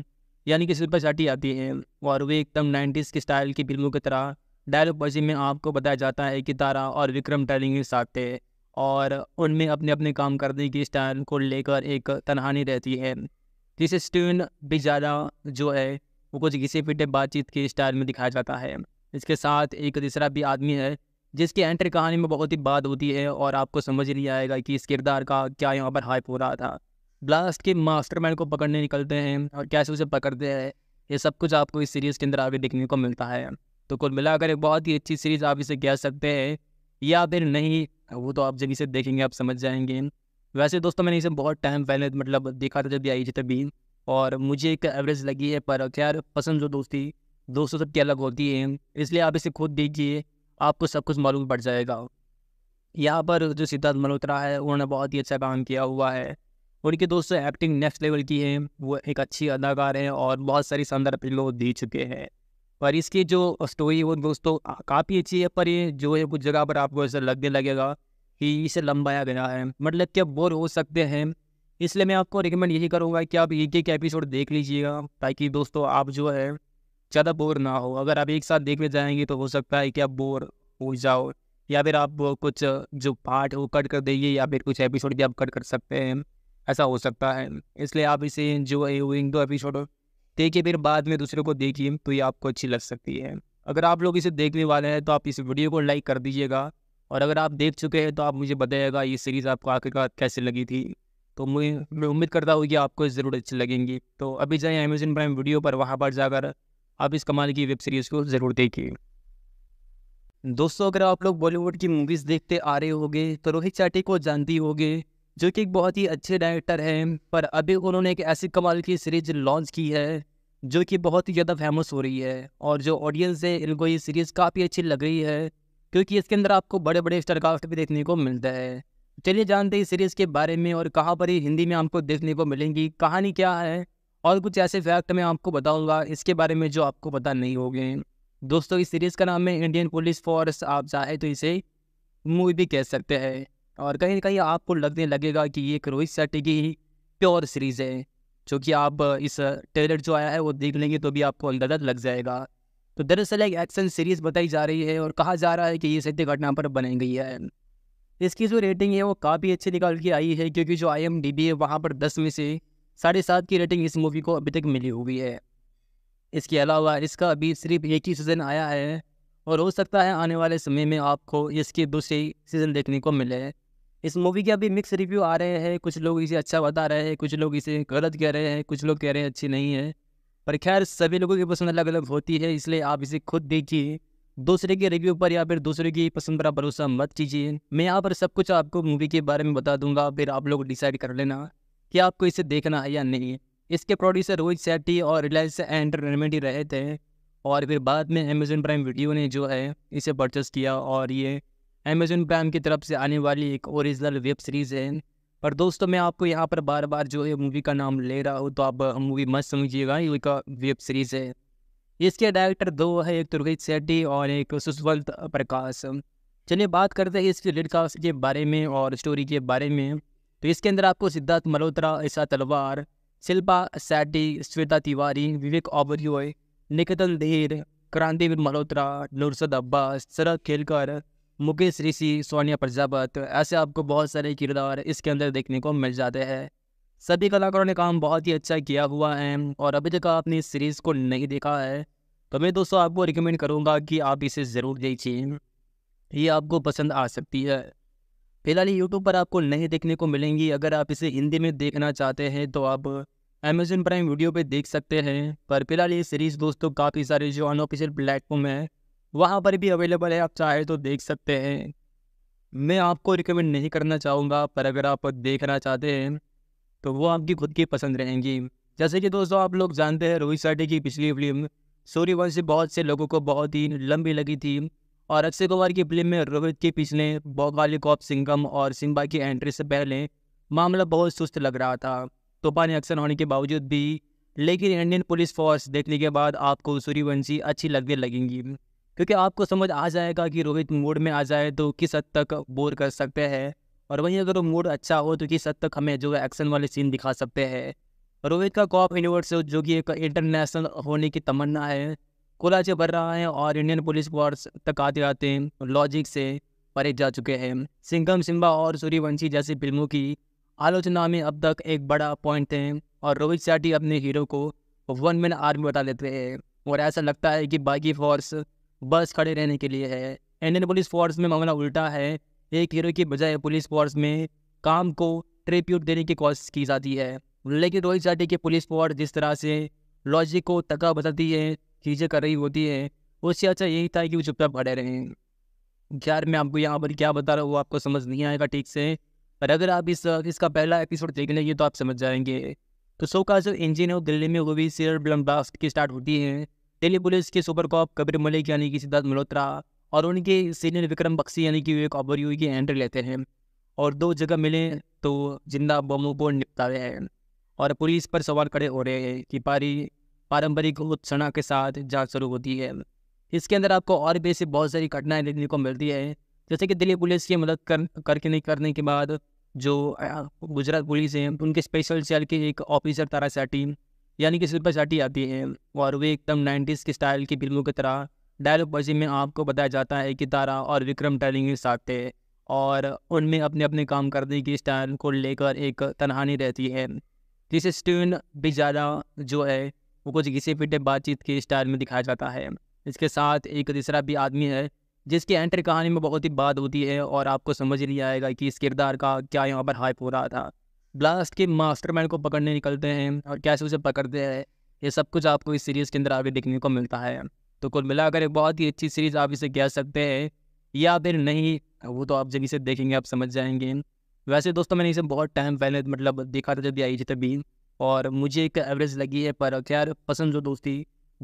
यानी कि शिल्पा शेट्टी आती है और वे एकदम नाइन्टीज़ के स्टाइल की फिल्मों की तरह डायलॉग बाजी में आपको बताया जाता है कि तारा और विक्रम के साथ थे और उनमें अपने अपने काम करने की स्टाइल को लेकर एक तनहानी रहती है जिसे स्टीवन ज़्यादा जो है वो कुछ घिसे पिटे बातचीत के स्टाइल में दिखाया जाता है इसके साथ एक तीसरा भी आदमी है जिसकी एंट्री कहानी में बहुत ही बात होती है और आपको समझ नहीं आएगा कि इस किरदार का क्या यहाँ पर हाइप हो रहा था ब्लास्ट के मास्टरमैन को पकड़ने निकलते हैं और कैसे उसे पकड़ते हैं ये सब कुछ आपको इस सीरीज़ के अंदर आगे देखने को मिलता है तो कुल मिलाकर एक बहुत ही अच्छी सीरीज़ आप इसे कह सकते हैं या फिर नहीं वो तो आप जब इसे देखेंगे आप समझ जाएंगे वैसे दोस्तों मैंने इसे बहुत टाइम पहले मतलब देखा था जब भी आई थी तभी और मुझे एक एवरेज लगी है पर खैर पसंद जो दोस्ती दोस्तों सबकी अलग होती है इसलिए आप इसे खुद देखिए आपको सब कुछ मालूम पड़ जाएगा यहाँ पर जो सिद्धार्थ मल्होत्रा है उन्होंने बहुत ही अच्छा काम किया हुआ है उनके दोस्तों एक्टिंग नेक्स्ट लेवल की है वो एक अच्छी अदाकार हैं और बहुत सारी शानदार फिल्में दे चुके हैं पर इसकी जो स्टोरी वो दोस्तों काफ़ी अच्छी है पर ये जो है कुछ जगह पर आपको ऐसा लगने लगेगा कि इसे लंबाया गया है मतलब कि आप बोर हो सकते हैं इसलिए मैं आपको रिकमेंड यही करूँगा कि आप एक एक एपिसोड देख लीजिएगा ताकि दोस्तों आप जो है ज़्यादा बोर ना हो अगर आप एक साथ देखने जाएंगे तो हो सकता है कि आप बोर हो जाओ या फिर आप कुछ जो पार्ट वो कट कर देंगे या फिर कुछ एपिसोड भी आप कट कर सकते हैं ऐसा हो सकता है इसलिए आप इसे एंजॉय इन दो एपिसोड देखिए फिर बाद में दूसरे को देखिए तो ये आपको अच्छी लग सकती है अगर आप लोग इसे देखने वाले हैं तो आप इस वीडियो को लाइक कर दीजिएगा और अगर आप देख चुके हैं तो आप मुझे बताइएगा ये सीरीज़ आपको आखिरकार कैसे लगी थी तो मुझे मैं उम्मीद करता हूँ कि आपको ज़रूर अच्छी लगेंगी तो अभी जाए अमेजन प्राइम वीडियो पर वहाँ पर जाकर आप इस कमाल की वेब सीरीज़ को ज़रूर देखिए दोस्तों अगर आप लोग बॉलीवुड की मूवीज़ देखते आ रहे होगे तो रोहित चाटी को जानती होगी जो कि एक बहुत ही अच्छे डायरेक्टर हैं पर अभी उन्होंने एक ऐसी कमाल की सीरीज लॉन्च की है जो कि बहुत ही ज़्यादा फेमस हो रही है और जो ऑडियंस है इनको ये सीरीज़ काफ़ी अच्छी लग रही है क्योंकि इसके अंदर आपको बड़े बड़े स्टारकास्ट भी देखने को मिलता है चलिए जानते हैं इस सीरीज़ के बारे में और कहाँ पर ये हिंदी में आपको देखने को मिलेंगी कहानी क्या है और कुछ ऐसे फैक्ट मैं आपको बताऊँगा इसके बारे में जो आपको पता नहीं होंगे दोस्तों इस सीरीज़ का नाम है इंडियन पुलिस फोर्स आप चाहे तो इसे मूवी भी कह सकते हैं और कहीं ना कहीं आपको लगने लगेगा कि ये रोहित शेट्टी की ही प्योर सीरीज़ है जो कि आप इस ट्रेलर जो आया है वो देख लेंगे तो भी आपको अंदाजा लग जाएगा तो दरअसल एक एक्शन सीरीज़ बताई जा रही है और कहा जा रहा है कि ये सत्य घटना पर बनाई गई है इसकी जो रेटिंग है वो काफ़ी अच्छी निकाल के आई है क्योंकि जो आई एम डी बी है वहाँ पर दस में से साढ़े सात की रेटिंग इस मूवी को अभी तक मिली हुई है इसके अलावा इसका अभी सिर्फ एक ही सीज़न आया है और हो सकता है आने वाले समय में आपको इसके दूसरे सीज़न देखने को मिले इस मूवी के अभी मिक्स रिव्यू आ रहे हैं कुछ लोग इसे अच्छा बता रहे हैं कुछ लोग इसे गलत कह रहे हैं कुछ लोग कह रहे हैं अच्छी नहीं है पर खैर सभी लोगों की पसंद अलग अलग होती है इसलिए आप इसे खुद देखिए दूसरे के रिव्यू पर या फिर दूसरे की पसंद पर भरोसा मत कीजिए मैं यहाँ पर सब कुछ आपको मूवी के बारे में बता दूंगा फिर आप लोग डिसाइड कर लेना कि आपको इसे देखना है या नहीं इसके प्रोड्यूसर रोहित सेट्टी और रिलायंस एंटरटेनमेंट ही रहे थे और फिर बाद में अमेजन प्राइम वीडियो ने जो है इसे परचेस किया और ये अमेजोन प्राइम की तरफ से आने वाली एक ओरिजिनल वेब सीरीज़ है पर दोस्तों मैं आपको यहाँ पर बार बार जो है मूवी का नाम ले रहा हूँ तो आप मूवी मत समझिएगा ये का वेब सीरीज़ है इसके डायरेक्टर दो है एक रोहित सेट्टी और एक सुशवंत प्रकाश चलिए बात करते हैं इसके लीड कास्ट के बारे में और स्टोरी के बारे में तो इसके अंदर आपको सिद्धार्थ मल्होत्रा ईशा तलवार शिल्पा सेट्टी श्वेता तिवारी विवेक ओबरियो निकतन देर क्रांतिवीर मल्होत्रा नुरसद अब्बास शरद खेलकर मुकेश ऋषि सोनिया प्रजापत ऐसे आपको बहुत सारे किरदार इसके अंदर देखने को मिल जाते हैं सभी कलाकारों ने काम बहुत ही अच्छा किया हुआ है और अभी तक आपने इस सीरीज़ को नहीं देखा है तो मैं दोस्तों आपको रिकमेंड करूँगा कि आप इसे ज़रूर देखिए ये आपको पसंद आ सकती है फिलहाल यूट्यूब पर आपको नहीं देखने को मिलेंगी अगर आप इसे हिंदी में देखना चाहते हैं तो आप अमेज़न प्राइम वीडियो पर देख सकते हैं पर फिलहाल ये सीरीज़ दोस्तों काफ़ी सारे जो अनऑफिशियल प्लेटफॉर्म है वहाँ पर भी अवेलेबल है आप चाहे तो देख सकते हैं मैं आपको रिकमेंड नहीं करना चाहूँगा पर अगर आप देखना चाहते हैं तो वो आपकी खुद की पसंद रहेंगी जैसे कि दोस्तों आप लोग जानते हैं रोहित शेट्टी की पिछली फिल्म सूर्यवंशी बहुत से लोगों को बहुत ही लंबी लगी थी और अक्षय कुमार की फिल्म में रोहित के पिछले बौगाली कॉप सिंगम और सिम्बा की एंट्री से पहले मामला बहुत सुस्त लग रहा था तूफानी एक्शन होने के बावजूद भी लेकिन इंडियन पुलिस फोर्स देखने के बाद आपको सूर्यवंशी अच्छी लगने लगेंगी क्योंकि आपको समझ आ जाएगा कि रोहित मूड में आ जाए तो किस हद तक बोर कर सकते हैं और वहीं अगर वो मूड अच्छा हो तो किस हद तक हमें जो है एक्शन वाले सीन दिखा सकते हैं रोहित का कॉप यूनिवर्स जो कि एक इंटरनेशनल होने की तमन्ना है कोलाचे भर रहा है और इंडियन पुलिस फोर्स तक आते आते लॉजिक से परे जा चुके हैं सिंगम सिम्बा और सूर्यवंशी जैसी फिल्मों की आलोचना में अब तक एक बड़ा पॉइंट है और रोहित शेट्टी अपने हीरो को वन मैन आर्मी बता लेते हैं और ऐसा लगता है कि बाकी फोर्स बस खड़े रहने के लिए है इंडियन पुलिस फोर्स में मामला उल्टा है एक हीरो की बजाय पुलिस फोर्स में काम को ट्रिब्यूट देने की कोशिश की जाती है लेकिन रोहित शेट्टी की पुलिस फोर्स जिस तरह से लॉजिक को तका बताती है चीज़ें कर रही होती है उससे अच्छा यही था कि वो चुपचाप खड़े रहें यार मैं आपको यहाँ पर क्या बता रहा हूँ आपको समझ नहीं आएगा ठीक से पर अगर आप इस इसका पहला एपिसोड देख लेंगे तो आप समझ जाएंगे तो सो का जो इंजन है दिल्ली में वो भी सीरियल ब्लम ब्लास्ट की स्टार्ट होती है दिल्ली पुलिस के सुपर कॉप कबीर मलिक यानी कि सिद्धार्थ मल्होत्रा और उनके सीनियर विक्रम बक्सी यानी कि विवेक ओबरयू की एंट्री लेते हैं और दो जगह मिले तो जिंदा बमों को निपटा रहे हैं और पुलिस पर सवाल खड़े हो रहे हैं कि पारी पारंपरिक उत्सना के साथ जांच शुरू होती है इसके अंदर आपको और भी ऐसी बहुत सारी घटनाएं देखने को मिलती है जैसे कि दिल्ली पुलिस की मदद कर करके नहीं करने के बाद जो गुजरात पुलिस है उनके स्पेशल सेल के एक ऑफिसर तारा सेटी यानी कि शिल्पा शाटी आती है और वे एकदम नाइन्टीज़ के स्टाइल की फिल्मों की तरह डायलॉग बाजी में आपको बताया जाता है कि तारा और विक्रम टैलिंग साथ थे और उनमें अपने अपने काम करने की स्टाइल को लेकर एक तनहानी रहती है जिसे स्टीवन ज़्यादा जो है वो कुछ घिसे पिटे बातचीत के स्टाइल में दिखाया जाता है इसके साथ एक तीसरा भी आदमी है जिसकी एंट्री कहानी में बहुत ही बात होती है और आपको समझ नहीं आएगा कि इस किरदार का क्या यहाँ पर हाइप हो रहा था ब्लास्ट के मास्टरमैन को पकड़ने निकलते हैं और कैसे उसे पकड़ते हैं ये सब कुछ आपको इस सीरीज़ के अंदर आगे देखने को मिलता है तो कुल मिलाकर एक बहुत ही अच्छी सीरीज़ आप इसे कह सकते हैं या फिर नहीं वो तो आप जब इसे देखेंगे आप समझ जाएंगे वैसे दोस्तों मैंने इसे बहुत टाइम पहले मतलब देखा था जब आई थी तभी और मुझे एक एवरेज लगी है पर खैर पसंद जो दोस्ती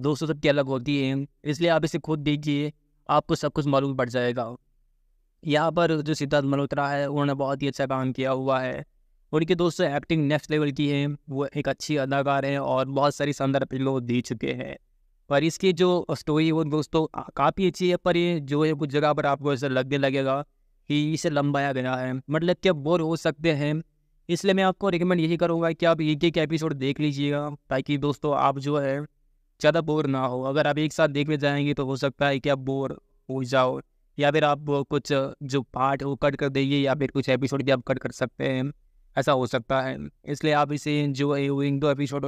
दोस्तों सबकी अलग होती है इसलिए आप इसे खुद देखिए आपको सब कुछ मालूम पड़ जाएगा यहाँ पर जो सिद्धार्थ मल्होत्रा है उन्होंने बहुत ही अच्छा काम किया हुआ है उनके दोस्तों एक्टिंग नेक्स्ट लेवल की है वो एक अच्छी अदाकार हैं और बहुत सारी शानदार फिल्मों दे चुके हैं पर इसकी जो स्टोरी है वो दोस्तों काफ़ी अच्छी है पर ये जो है कुछ जगह पर आपको ऐसा लगने लगेगा कि इसे लंबाया गया है मतलब कि आप बोर हो सकते हैं इसलिए मैं आपको रिकमेंड यही करूँगा कि आप एक एक एपिसोड देख लीजिएगा ताकि दोस्तों आप जो है ज़्यादा बोर ना हो अगर आप एक साथ देखने जाएंगे तो हो सकता है कि आप बोर हो जाओ या फिर आप कुछ जो पार्ट वो कट कर देंगे या फिर कुछ एपिसोड भी आप कट कर सकते हैं ऐसा हो सकता है इसलिए आप इसे जो इन दो एपिसोड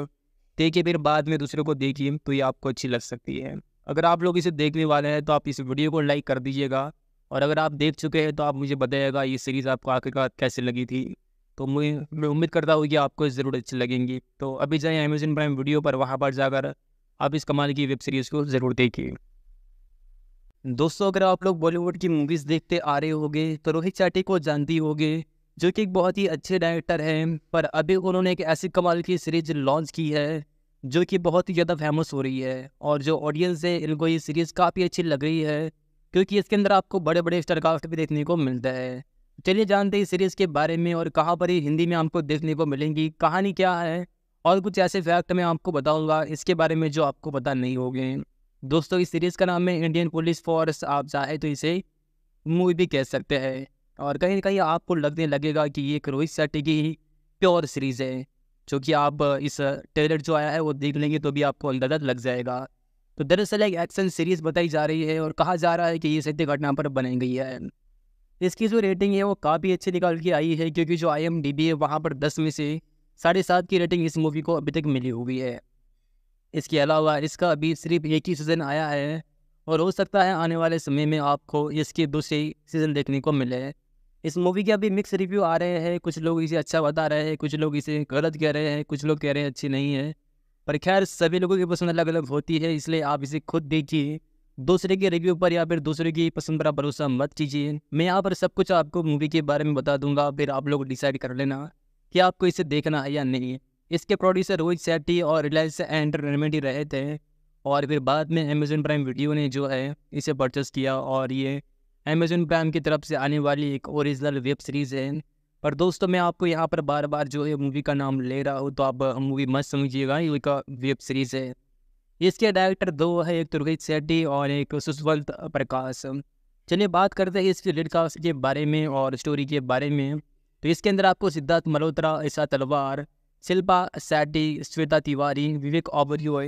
देखिए फिर बाद में दूसरे को देखिए तो ये आपको अच्छी लग सकती है अगर आप लोग इसे देखने वाले हैं तो आप इस वीडियो को लाइक कर दीजिएगा और अगर आप देख चुके हैं तो आप मुझे बताइएगा ये सीरीज़ आपको आखिरकार कैसे लगी थी तो मुझे मैं उम्मीद करता हूँ कि आपको ज़रूर अच्छी लगेंगी तो अभी जाए अमेजन प्राइम वीडियो पर वहाँ पर जाकर आप इस कमाल की वेब सीरीज़ को ज़रूर देखिए दोस्तों अगर आप लोग बॉलीवुड की मूवीज़ देखते आ रहे होगे तो रोहित चाटी को जानती होगी जो कि एक बहुत ही अच्छे डायरेक्टर हैं पर अभी उन्होंने एक ऐसी कमाल की सीरीज लॉन्च की है जो कि बहुत ही ज़्यादा फेमस हो रही है और जो ऑडियंस है इनको ये सीरीज़ काफ़ी अच्छी लग रही है क्योंकि इसके अंदर आपको बड़े बड़े स्टारकास्ट भी देखने को मिलता है चलिए जानते हैं इस सीरीज़ के बारे में और कहाँ पर ये हिंदी में आपको देखने को मिलेंगी कहानी क्या है और कुछ ऐसे फैक्ट मैं आपको बताऊँगा इसके बारे में जो आपको पता नहीं हो दोस्तों इस सीरीज़ का नाम है इंडियन पुलिस फोर्स आप चाहे तो इसे मूवी भी कह सकते हैं और कहीं ना कहीं आपको लगने लगेगा कि ये रोहित शेट्टी की ही प्योर सीरीज़ है जो कि आप इस ट्रेलर जो आया है वो देख लेंगे तो भी आपको अंदाजा लग जाएगा तो दरअसल एक एक्शन सीरीज़ बताई जा रही है और कहा जा रहा है कि ये सत्य घटना पर बनाई गई है इसकी जो रेटिंग है वो काफ़ी अच्छी निकाल के आई है क्योंकि जो आई एम डी बी है वहाँ पर दस में से साढ़े सात की रेटिंग इस मूवी को अभी तक मिली हुई है इसके अलावा इसका अभी सिर्फ एक ही सीज़न आया है और हो सकता है आने वाले समय में आपको इसके दूसरे सीज़न देखने को मिले इस मूवी के अभी मिक्स रिव्यू आ रहे हैं कुछ लोग इसे अच्छा बता रहे हैं कुछ लोग इसे गलत कह रहे हैं कुछ लोग कह रहे हैं अच्छी नहीं है पर खैर सभी लोगों की पसंद अलग अलग होती है इसलिए आप इसे खुद देखिए दूसरे के रिव्यू पर या फिर दूसरे की पसंद पर भरोसा मत कीजिए मैं यहाँ पर सब कुछ आपको मूवी के बारे में बता दूंगा फिर आप लोग डिसाइड कर लेना कि आपको इसे देखना है या नहीं इसके प्रोड्यूसर रोहित सेट्टी और रिलायंस एंटरटेनमेंट ही रहे थे और फिर बाद में अमेजोन प्राइम वीडियो ने जो है इसे परचेस किया और ये अमेजोन प्राइम की तरफ से आने वाली एक ओरिजिनल वेब सीरीज़ है पर दोस्तों मैं आपको यहाँ पर बार बार जो है मूवी का नाम ले रहा हूँ तो आप मूवी मत समझिएगा ये एक वेब सीरीज़ है इसके डायरेक्टर दो है एक तुर्गित सेट्टी और एक सुशवंत प्रकाश चलिए बात करते हैं इस पॉडकास्ट के बारे में और स्टोरी के बारे में तो इसके अंदर आपको सिद्धार्थ मल्होत्रा ईशा तलवार शिल्पा सैटी श्वेता तिवारी विवेक ओबरियो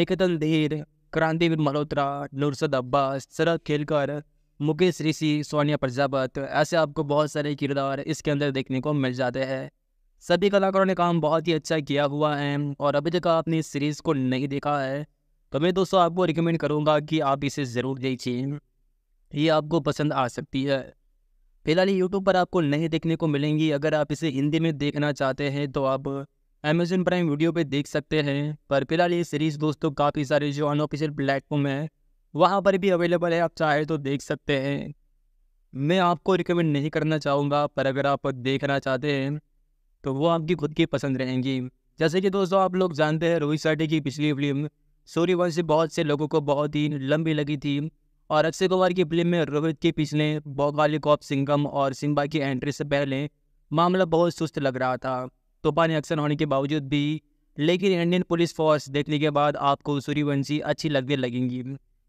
निकेतन देर क्रांतिवीर मल्होत्रा नुरसद अब्बास शरद खेलकर मुकेश ऋषि सोनिया प्रजापत ऐसे आपको बहुत सारे किरदार इसके अंदर देखने को मिल जाते हैं सभी कलाकारों ने काम बहुत ही अच्छा किया हुआ है और अभी तक आपने इस सीरीज़ को नहीं देखा है तो मैं दोस्तों आपको रिकमेंड करूँगा कि आप इसे ज़रूर देखिए ये आपको पसंद आ सकती है फिलहाल यूट्यूब पर आपको नहीं देखने को मिलेंगी अगर आप इसे हिंदी में देखना चाहते हैं तो आप अमेजन प्राइम वीडियो पे देख सकते हैं पर फिलहाल ये सीरीज़ दोस्तों काफ़ी सारे जो अनऑफिशियल प्लेटफॉर्म है वहाँ पर भी अवेलेबल है आप चाहे तो देख सकते हैं मैं आपको रिकमेंड नहीं करना चाहूँगा पर अगर आप देखना चाहते हैं तो वो आपकी खुद की पसंद रहेंगी जैसे कि दोस्तों आप लोग जानते हैं रोहित शेट्टी की पिछली फिल्म सूर्यवंशी बहुत से लोगों को बहुत ही लंबी लगी थी और अक्षय कुमार की फिल्म में रोहित के पिछले भौगाली कॉप सिंगम और सिम्बा की एंट्री से पहले मामला बहुत सुस्त लग रहा था तूफान एक्शन होने के बावजूद भी लेकिन इंडियन पुलिस फोर्स देखने के बाद आपको सूर्यवंशी अच्छी लगने लगेंगी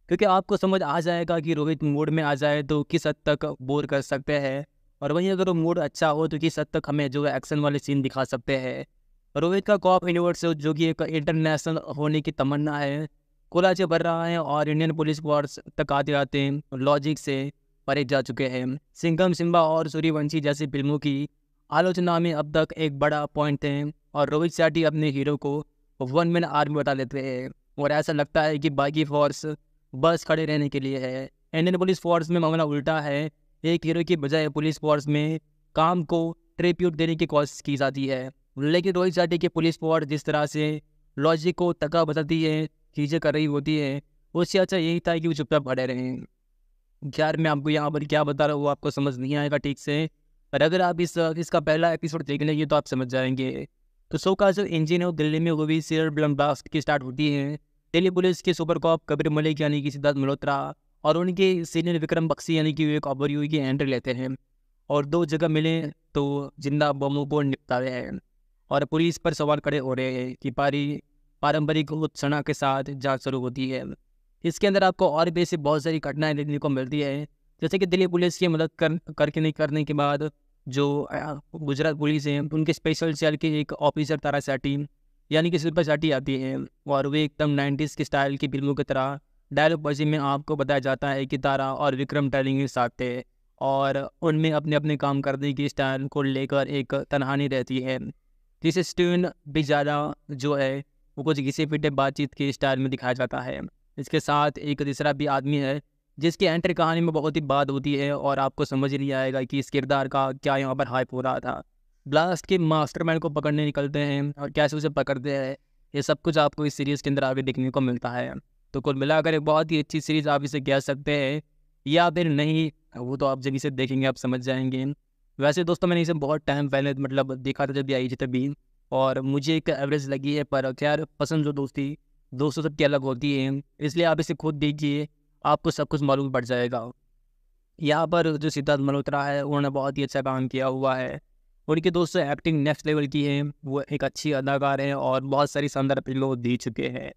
क्योंकि आपको समझ आ जाएगा कि रोहित मूड में आ जाए तो किस हद तक बोर कर सकते हैं और वहीं अगर वो मूड अच्छा हो तो किस हद तक हमें जो है एक्शन वाले सीन दिखा सकते हैं रोहित का कॉप यूनिवर्स जो कि एक इंटरनेशनल होने की तमन्ना है कोलाचे भर रहा है और इंडियन पुलिस वार्स तक आते आते लॉजिक से परे जा चुके हैं सिंगम सिम्बा और सूर्यवंशी जैसी फिल्मों की आलोचना में अब तक एक बड़ा पॉइंट है और रोहित शेट्टी अपने हीरो को वन मैन आर्मी बता लेते हैं और ऐसा लगता है कि बाकी फोर्स बस खड़े रहने के लिए है इंडियन पुलिस फोर्स में मामला उल्टा है एक हीरो की बजाय पुलिस फोर्स में काम को ट्रिप्यूट देने की कोशिश की जाती है लेकिन रोहित जाटी की पुलिस फोर्स जिस तरह से लॉजिक को तका बताती है चीज़ें कर रही होती है उससे अच्छा यही था कि वो चुपचाप खड़े रहें यार मैं आपको यहाँ पर क्या बता रहा हूँ आपको समझ नहीं आएगा ठीक से पर अगर आप इस इसका पहला एपिसोड देख लेंगे तो आप समझ जाएंगे तो सो का जो इंजन है वो दिल्ली में भी सीरियल ब्लम ब्लास्ट की स्टार्ट होती है दिल्ली पुलिस के सुपर कॉप कबीर मलिक यानी कि सिद्धार्थ मल्होत्रा और उनके सीनियर विक्रम बक्सी यानी कि विवेक ओबरयू की एंट्री लेते हैं और दो जगह मिले तो जिंदा बमों को निपटा रहे हैं और पुलिस पर सवाल खड़े हो रहे हैं कि पारी पारंपरिक उत्सना के साथ जांच शुरू होती है इसके अंदर आपको और भी ऐसी बहुत सारी घटनाएं देखने को मिलती है जैसे कि दिल्ली पुलिस की मदद कर करके नहीं करने के बाद जो गुजरात पुलिस है उनके स्पेशल सेल के एक ऑफिसर तारा सेटी यानी कि शिल्पा शेट्टी आती है और वे एकदम नाइन्टीज़ के स्टाइल की फिल्मों की तरह डायलॉग बाजी में आपको बताया जाता है कि तारा और विक्रम टैलिंग साथ थे और उनमें अपने अपने काम करने की स्टाइल को लेकर एक तनहानी रहती है जिसे स्टीवन भी ज़्यादा जो है वो कुछ घिसे पिटे बातचीत के स्टाइल में दिखाया जाता है इसके साथ एक तीसरा भी आदमी है जिसकी एंट्री कहानी में बहुत ही बात होती है और आपको समझ नहीं आएगा कि इस किरदार का क्या यहाँ पर हाइप हो रहा था ब्लास्ट के मास्टरमैन को पकड़ने निकलते हैं और कैसे उसे पकड़ते हैं ये सब कुछ आपको इस सीरीज़ के अंदर आगे देखने को मिलता है तो कुल मिलाकर एक बहुत ही अच्छी सीरीज़ आप इसे कह सकते हैं या फिर नहीं वो तो आप जब इसे देखेंगे आप समझ जाएंगे वैसे दोस्तों मैंने इसे बहुत टाइम पहले मतलब देखा था जब भी आई थी तभी और मुझे एक एवरेज लगी है पर खैर पसंद जो दोस्ती दोस्तों सब की अलग होती है इसलिए आप इसे खुद देखिए आपको सब कुछ मालूम पड़ जाएगा यहाँ पर जो सिद्धार्थ मल्होत्रा है उन्होंने बहुत ही अच्छा काम किया हुआ है उनके दोस्तों एक्टिंग नेक्स्ट लेवल की है वो एक अच्छी अदाकार हैं और बहुत सारी शानदार फिल्मों दे चुके हैं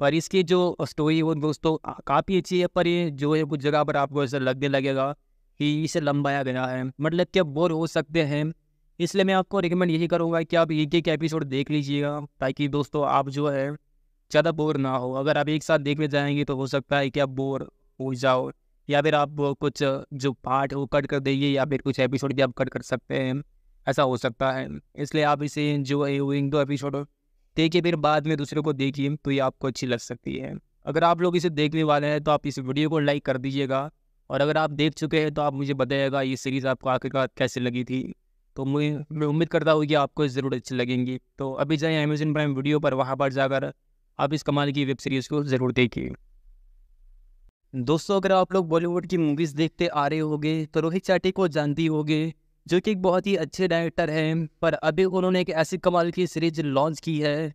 पर इसकी जो स्टोरी है वो दोस्तों काफ़ी अच्छी है पर ये जो है कुछ जगह पर आपको ऐसा लगने लगेगा कि इसे लंबाया गया है मतलब कि आप बोर हो सकते हैं इसलिए मैं आपको रिकमेंड यही करूँगा कि आप एक एक एपिसोड देख लीजिएगा ताकि दोस्तों आप जो है ज़्यादा बोर ना हो अगर आप एक साथ देखने जाएंगे तो हो सकता है कि आप बोर हो जाओ या फिर आप कुछ जो पार्ट वो कट कर देंगे या फिर कुछ एपिसोड भी आप कट कर सकते हैं ऐसा हो सकता है इसलिए आप इसे जो इन दो एपिसोड देखिए फिर बाद में दूसरे को देखिए तो ये आपको अच्छी लग सकती है अगर आप लोग इसे देखने वाले हैं तो आप इस वीडियो को लाइक कर दीजिएगा और अगर आप देख चुके हैं तो आप मुझे बताइएगा ये सीरीज़ आपको आखिरकार कैसे लगी थी तो मुझे मैं उम्मीद करता हूँ कि आपको ज़रूर अच्छी लगेंगी तो अभी जाए अमेजन प्राइम वीडियो पर वहाँ पर जाकर आप इस कमाल की वेब सीरीज़ को ज़रूर देखिए दोस्तों अगर आप लोग बॉलीवुड की मूवीज़ देखते आ रहे होगे तो रोहित चाटी को जानती होगी जो कि एक बहुत ही अच्छे डायरेक्टर हैं पर अभी उन्होंने एक ऐसी कमाल की सीरीज लॉन्च की है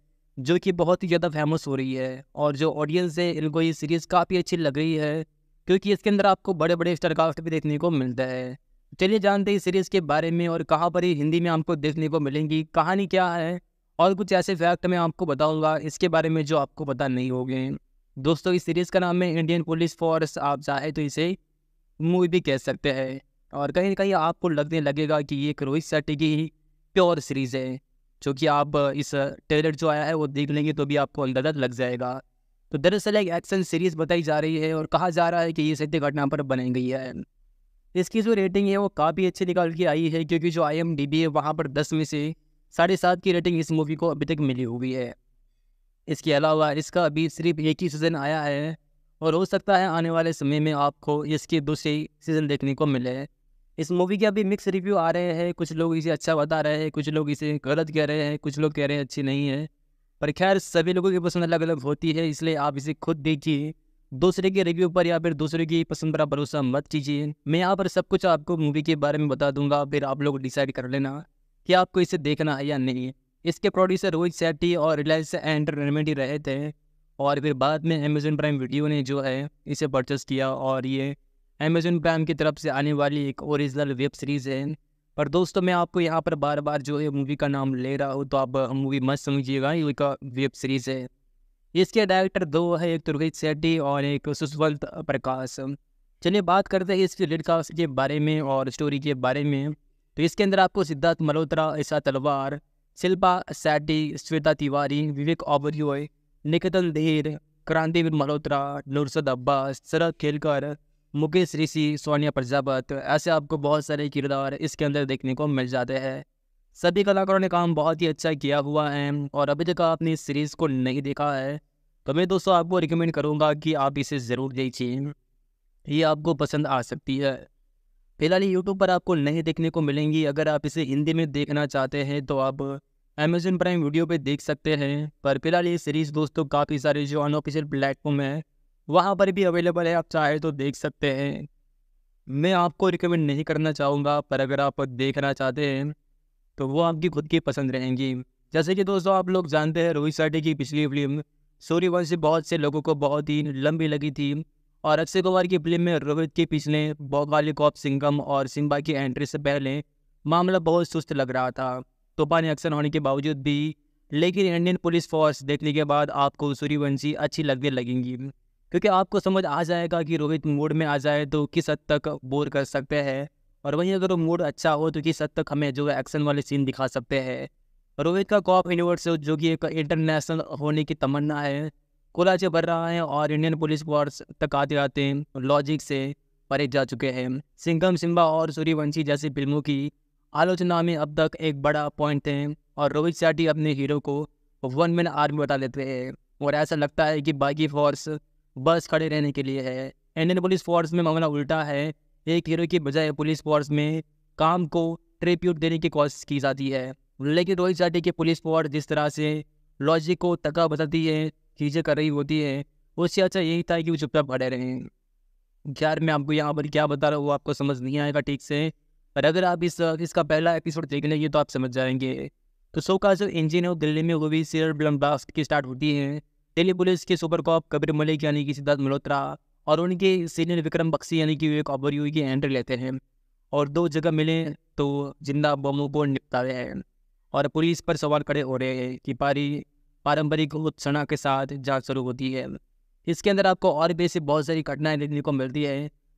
जो कि बहुत ही ज़्यादा फेमस हो रही है और जो ऑडियंस है इनको ये सीरीज़ काफ़ी अच्छी लग रही है क्योंकि इसके अंदर आपको बड़े बड़े स्टारकास्ट भी देखने को मिलता है चलिए जानते हैं सीरीज़ के बारे में और कहाँ पर ये हिंदी में आपको देखने को मिलेंगी कहानी क्या है और कुछ ऐसे फैक्ट मैं आपको बताऊँगा इसके बारे में जो आपको पता नहीं हो दोस्तों इस सीरीज़ का नाम है इंडियन पुलिस फोर्स आप चाहे तो इसे मूवी भी कह सकते हैं और कहीं ना कहीं आपको लगने लगेगा कि ये रोहित शेट्टी की ही प्योर सीरीज़ है जो कि आप इस ट्रेलर जो आया है वो देख लेंगे तो भी आपको अंदाजा लग जाएगा तो दरअसल एक एक्शन सीरीज़ बताई जा रही है और कहा जा रहा है कि ये सत्य घटना पर बनाई गई है इसकी जो रेटिंग है वो काफ़ी अच्छी निकाल के आई है क्योंकि जो आई एम डी बी है वहाँ पर दस में से साढ़े सात की रेटिंग इस मूवी को अभी तक मिली हुई है इसके अलावा इसका अभी सिर्फ एक ही सीज़न आया है और हो सकता है आने वाले समय में आपको इसके दूसरे सीज़न देखने को मिले इस मूवी के अभी मिक्स रिव्यू आ रहे हैं कुछ लोग इसे अच्छा बता रहे हैं कुछ लोग इसे गलत कह रहे हैं कुछ लोग कह रहे हैं अच्छी नहीं है पर खैर सभी लोगों की पसंद अलग अलग होती है इसलिए आप इसे खुद देखिए दूसरे के रिव्यू पर या फिर दूसरे की पसंद पर भरोसा मत कीजिए मैं यहाँ पर सब कुछ आपको मूवी के बारे में बता दूंगा फिर आप लोग डिसाइड कर लेना कि आपको इसे देखना है या नहीं इसके प्रोड्यूसर रोहित सेट्टी और रिलायंस एंटरटेनमेंट ही रहे थे और फिर बाद में अमेज़न प्राइम वीडियो ने जो है इसे परचेस किया और ये अमेजोन प्राइम की तरफ से आने वाली एक ओरिजिनल वेब सीरीज़ है पर दोस्तों मैं आपको यहाँ पर बार बार जो है मूवी का नाम ले रहा हूँ तो आप मूवी मत समझिएगा ये एक वेब सीरीज़ है इसके डायरेक्टर दो है एक रोहित सेट्टी और एक सुशवंत प्रकाश चलिए बात करते हैं इस लिडकास्ट के बारे में और स्टोरी के बारे में तो इसके अंदर आपको सिद्धार्थ मल्होत्रा ऐसा तलवार शिल्पा सेट्टी श्वेता तिवारी विवेक ओबरियो निकतन धीर क्रांतिवीर मल्होत्रा नुरसद अब्बास शरद खेलकर मुकेश ऋषि सोनिया प्रजापत ऐसे आपको बहुत सारे किरदार इसके अंदर देखने को मिल जाते हैं सभी कलाकारों ने काम बहुत ही अच्छा किया हुआ है और अभी तक आपने इस सीरीज़ को नहीं देखा है तो मैं दोस्तों आपको रिकमेंड करूँगा कि आप इसे ज़रूर देखिए ये आपको पसंद आ सकती है फिलहाल ये यूट्यूब पर आपको नहीं देखने को मिलेंगी अगर आप इसे हिंदी में देखना चाहते हैं तो आप अमेजन प्राइम वीडियो पे देख सकते हैं पर फिलहाल ये सीरीज़ दोस्तों काफ़ी सारे जो अनऑफिशियल प्लेटफॉर्म है वहाँ पर भी अवेलेबल है आप चाहे तो देख सकते हैं मैं आपको रिकमेंड नहीं करना चाहूँगा पर अगर आप देखना चाहते हैं तो वो आपकी खुद की पसंद रहेंगी जैसे कि दोस्तों आप लोग जानते हैं रोहित साठे की पिछली फिल्म सूर्यवंशी बहुत से लोगों को बहुत ही लंबी लगी थी और अक्षय कुमार की फिल्म में रोहित के पिछले भौगाली कॉप सिंगम और सिम्बा की एंट्री से पहले मामला बहुत सुस्त लग रहा था तूफानी एक्शन होने के बावजूद भी लेकिन इंडियन पुलिस फोर्स देखने के बाद आपको सूर्यवंशी अच्छी लगने लगेंगी क्योंकि आपको समझ आ जाएगा कि रोहित मूड में आ जाए तो किस हद तक बोर कर सकते हैं और वहीं अगर वो मूड अच्छा हो तो किस हद तक हमें जो है एक्शन वाले सीन दिखा सकते हैं रोहित का कॉप यूनिवर्स जो कि एक इंटरनेशनल होने की तमन्ना है कोलाचे भर रहा है और इंडियन पुलिस फोर्स तक आते आते लॉजिक से परे जा चुके हैं सिंगम सिम्बा और सूर्यवंशी जैसी फिल्मों की आलोचना में अब तक एक बड़ा पॉइंट है और रोहित शेट्टी अपने हीरो को वन मैन आर्मी बता लेते हैं और ऐसा लगता है कि बाकी फोर्स बस खड़े रहने के लिए है इंडियन पुलिस फोर्स में मामला उल्टा है एक हीरो की बजाय पुलिस फोर्स में काम को ट्रिप्यूट देने की कोशिश की जाती है लेकिन रोहित शेट्टी की पुलिस फोर्स जिस तरह से लॉजिक को तका बताती है चीज़ें कर रही होती है उससे अच्छा यही था कि वो चुपचाप खड़े रहें यार मैं आपको यहाँ पर क्या बता रहा हूँ आपको समझ नहीं आएगा ठीक से पर अगर आप इस इसका पहला एपिसोड देख लेंगे तो आप समझ जाएंगे तो सो का जो इंजन है वो दिल्ली में वो भी सीरियल ब्लम ब्लास्ट की स्टार्ट होती है दिल्ली पुलिस के सुपर कॉप कबीर मलिक यानी कि सिद्धार्थ मल्होत्रा और उनके सीनियर विक्रम बक्सी यानी कि विवेक ओबरयू की एंट्री लेते हैं और दो जगह मिले तो जिंदा बमों को निपटा रहे हैं और पुलिस पर सवाल खड़े हो रहे हैं कि पारी पारंपरिक उत्सना के साथ जांच शुरू होती है इसके अंदर आपको और भी ऐसी बहुत सारी घटनाएं देखने को मिलती है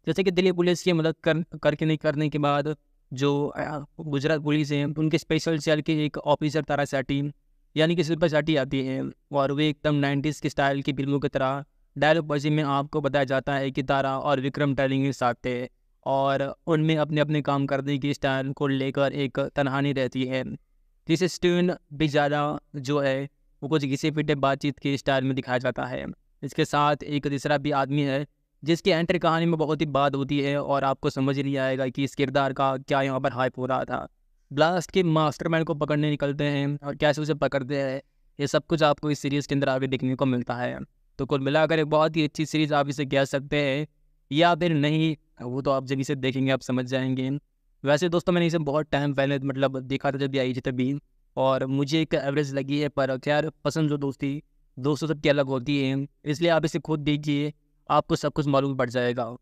जैसे कि दिल्ली पुलिस की मदद कर करके नहीं करने के बाद जो गुजरात पुलिस है उनके स्पेशल सेल के एक ऑफिसर तारा सेटी यानी कि शिल्पा शाटी आती है और वे एकदम नाइन्टीज़ के स्टाइल की फिल्मों की तरह डायलॉग बाजी में आपको बताया जाता है कि तारा और विक्रम के साथ थे और उनमें अपने अपने काम करने की स्टाइल को लेकर एक तनहानी रहती है जिसे स्टीवन भी ज़्यादा जो है वो कुछ घिसे पिटे बातचीत के स्टाइल में दिखाया जाता है इसके साथ एक तीसरा भी आदमी है जिसकी एंट्री कहानी में बहुत ही बात होती है और आपको समझ नहीं आएगा कि इस किरदार का क्या यहाँ पर हाइप हो रहा था ब्लास्ट के मास्टरमैन को पकड़ने निकलते हैं और कैसे उसे पकड़ते हैं ये सब कुछ आपको इस सीरीज़ के अंदर आगे देखने को मिलता है तो कुल मिलाकर एक बहुत ही अच्छी सीरीज़ आप इसे कह सकते हैं या फिर नहीं वो तो आप जब इसे देखेंगे आप समझ जाएंगे वैसे दोस्तों मैंने इसे बहुत टाइम पहले मतलब देखा था जब भी आई थी तभी और मुझे एक एवरेज लगी है पर खैर पसंद जो दोस्ती दोस्तों सबकी अलग होती है इसलिए आप इसे खुद देखिए आपको सब कुछ मालूम पड़ जाएगा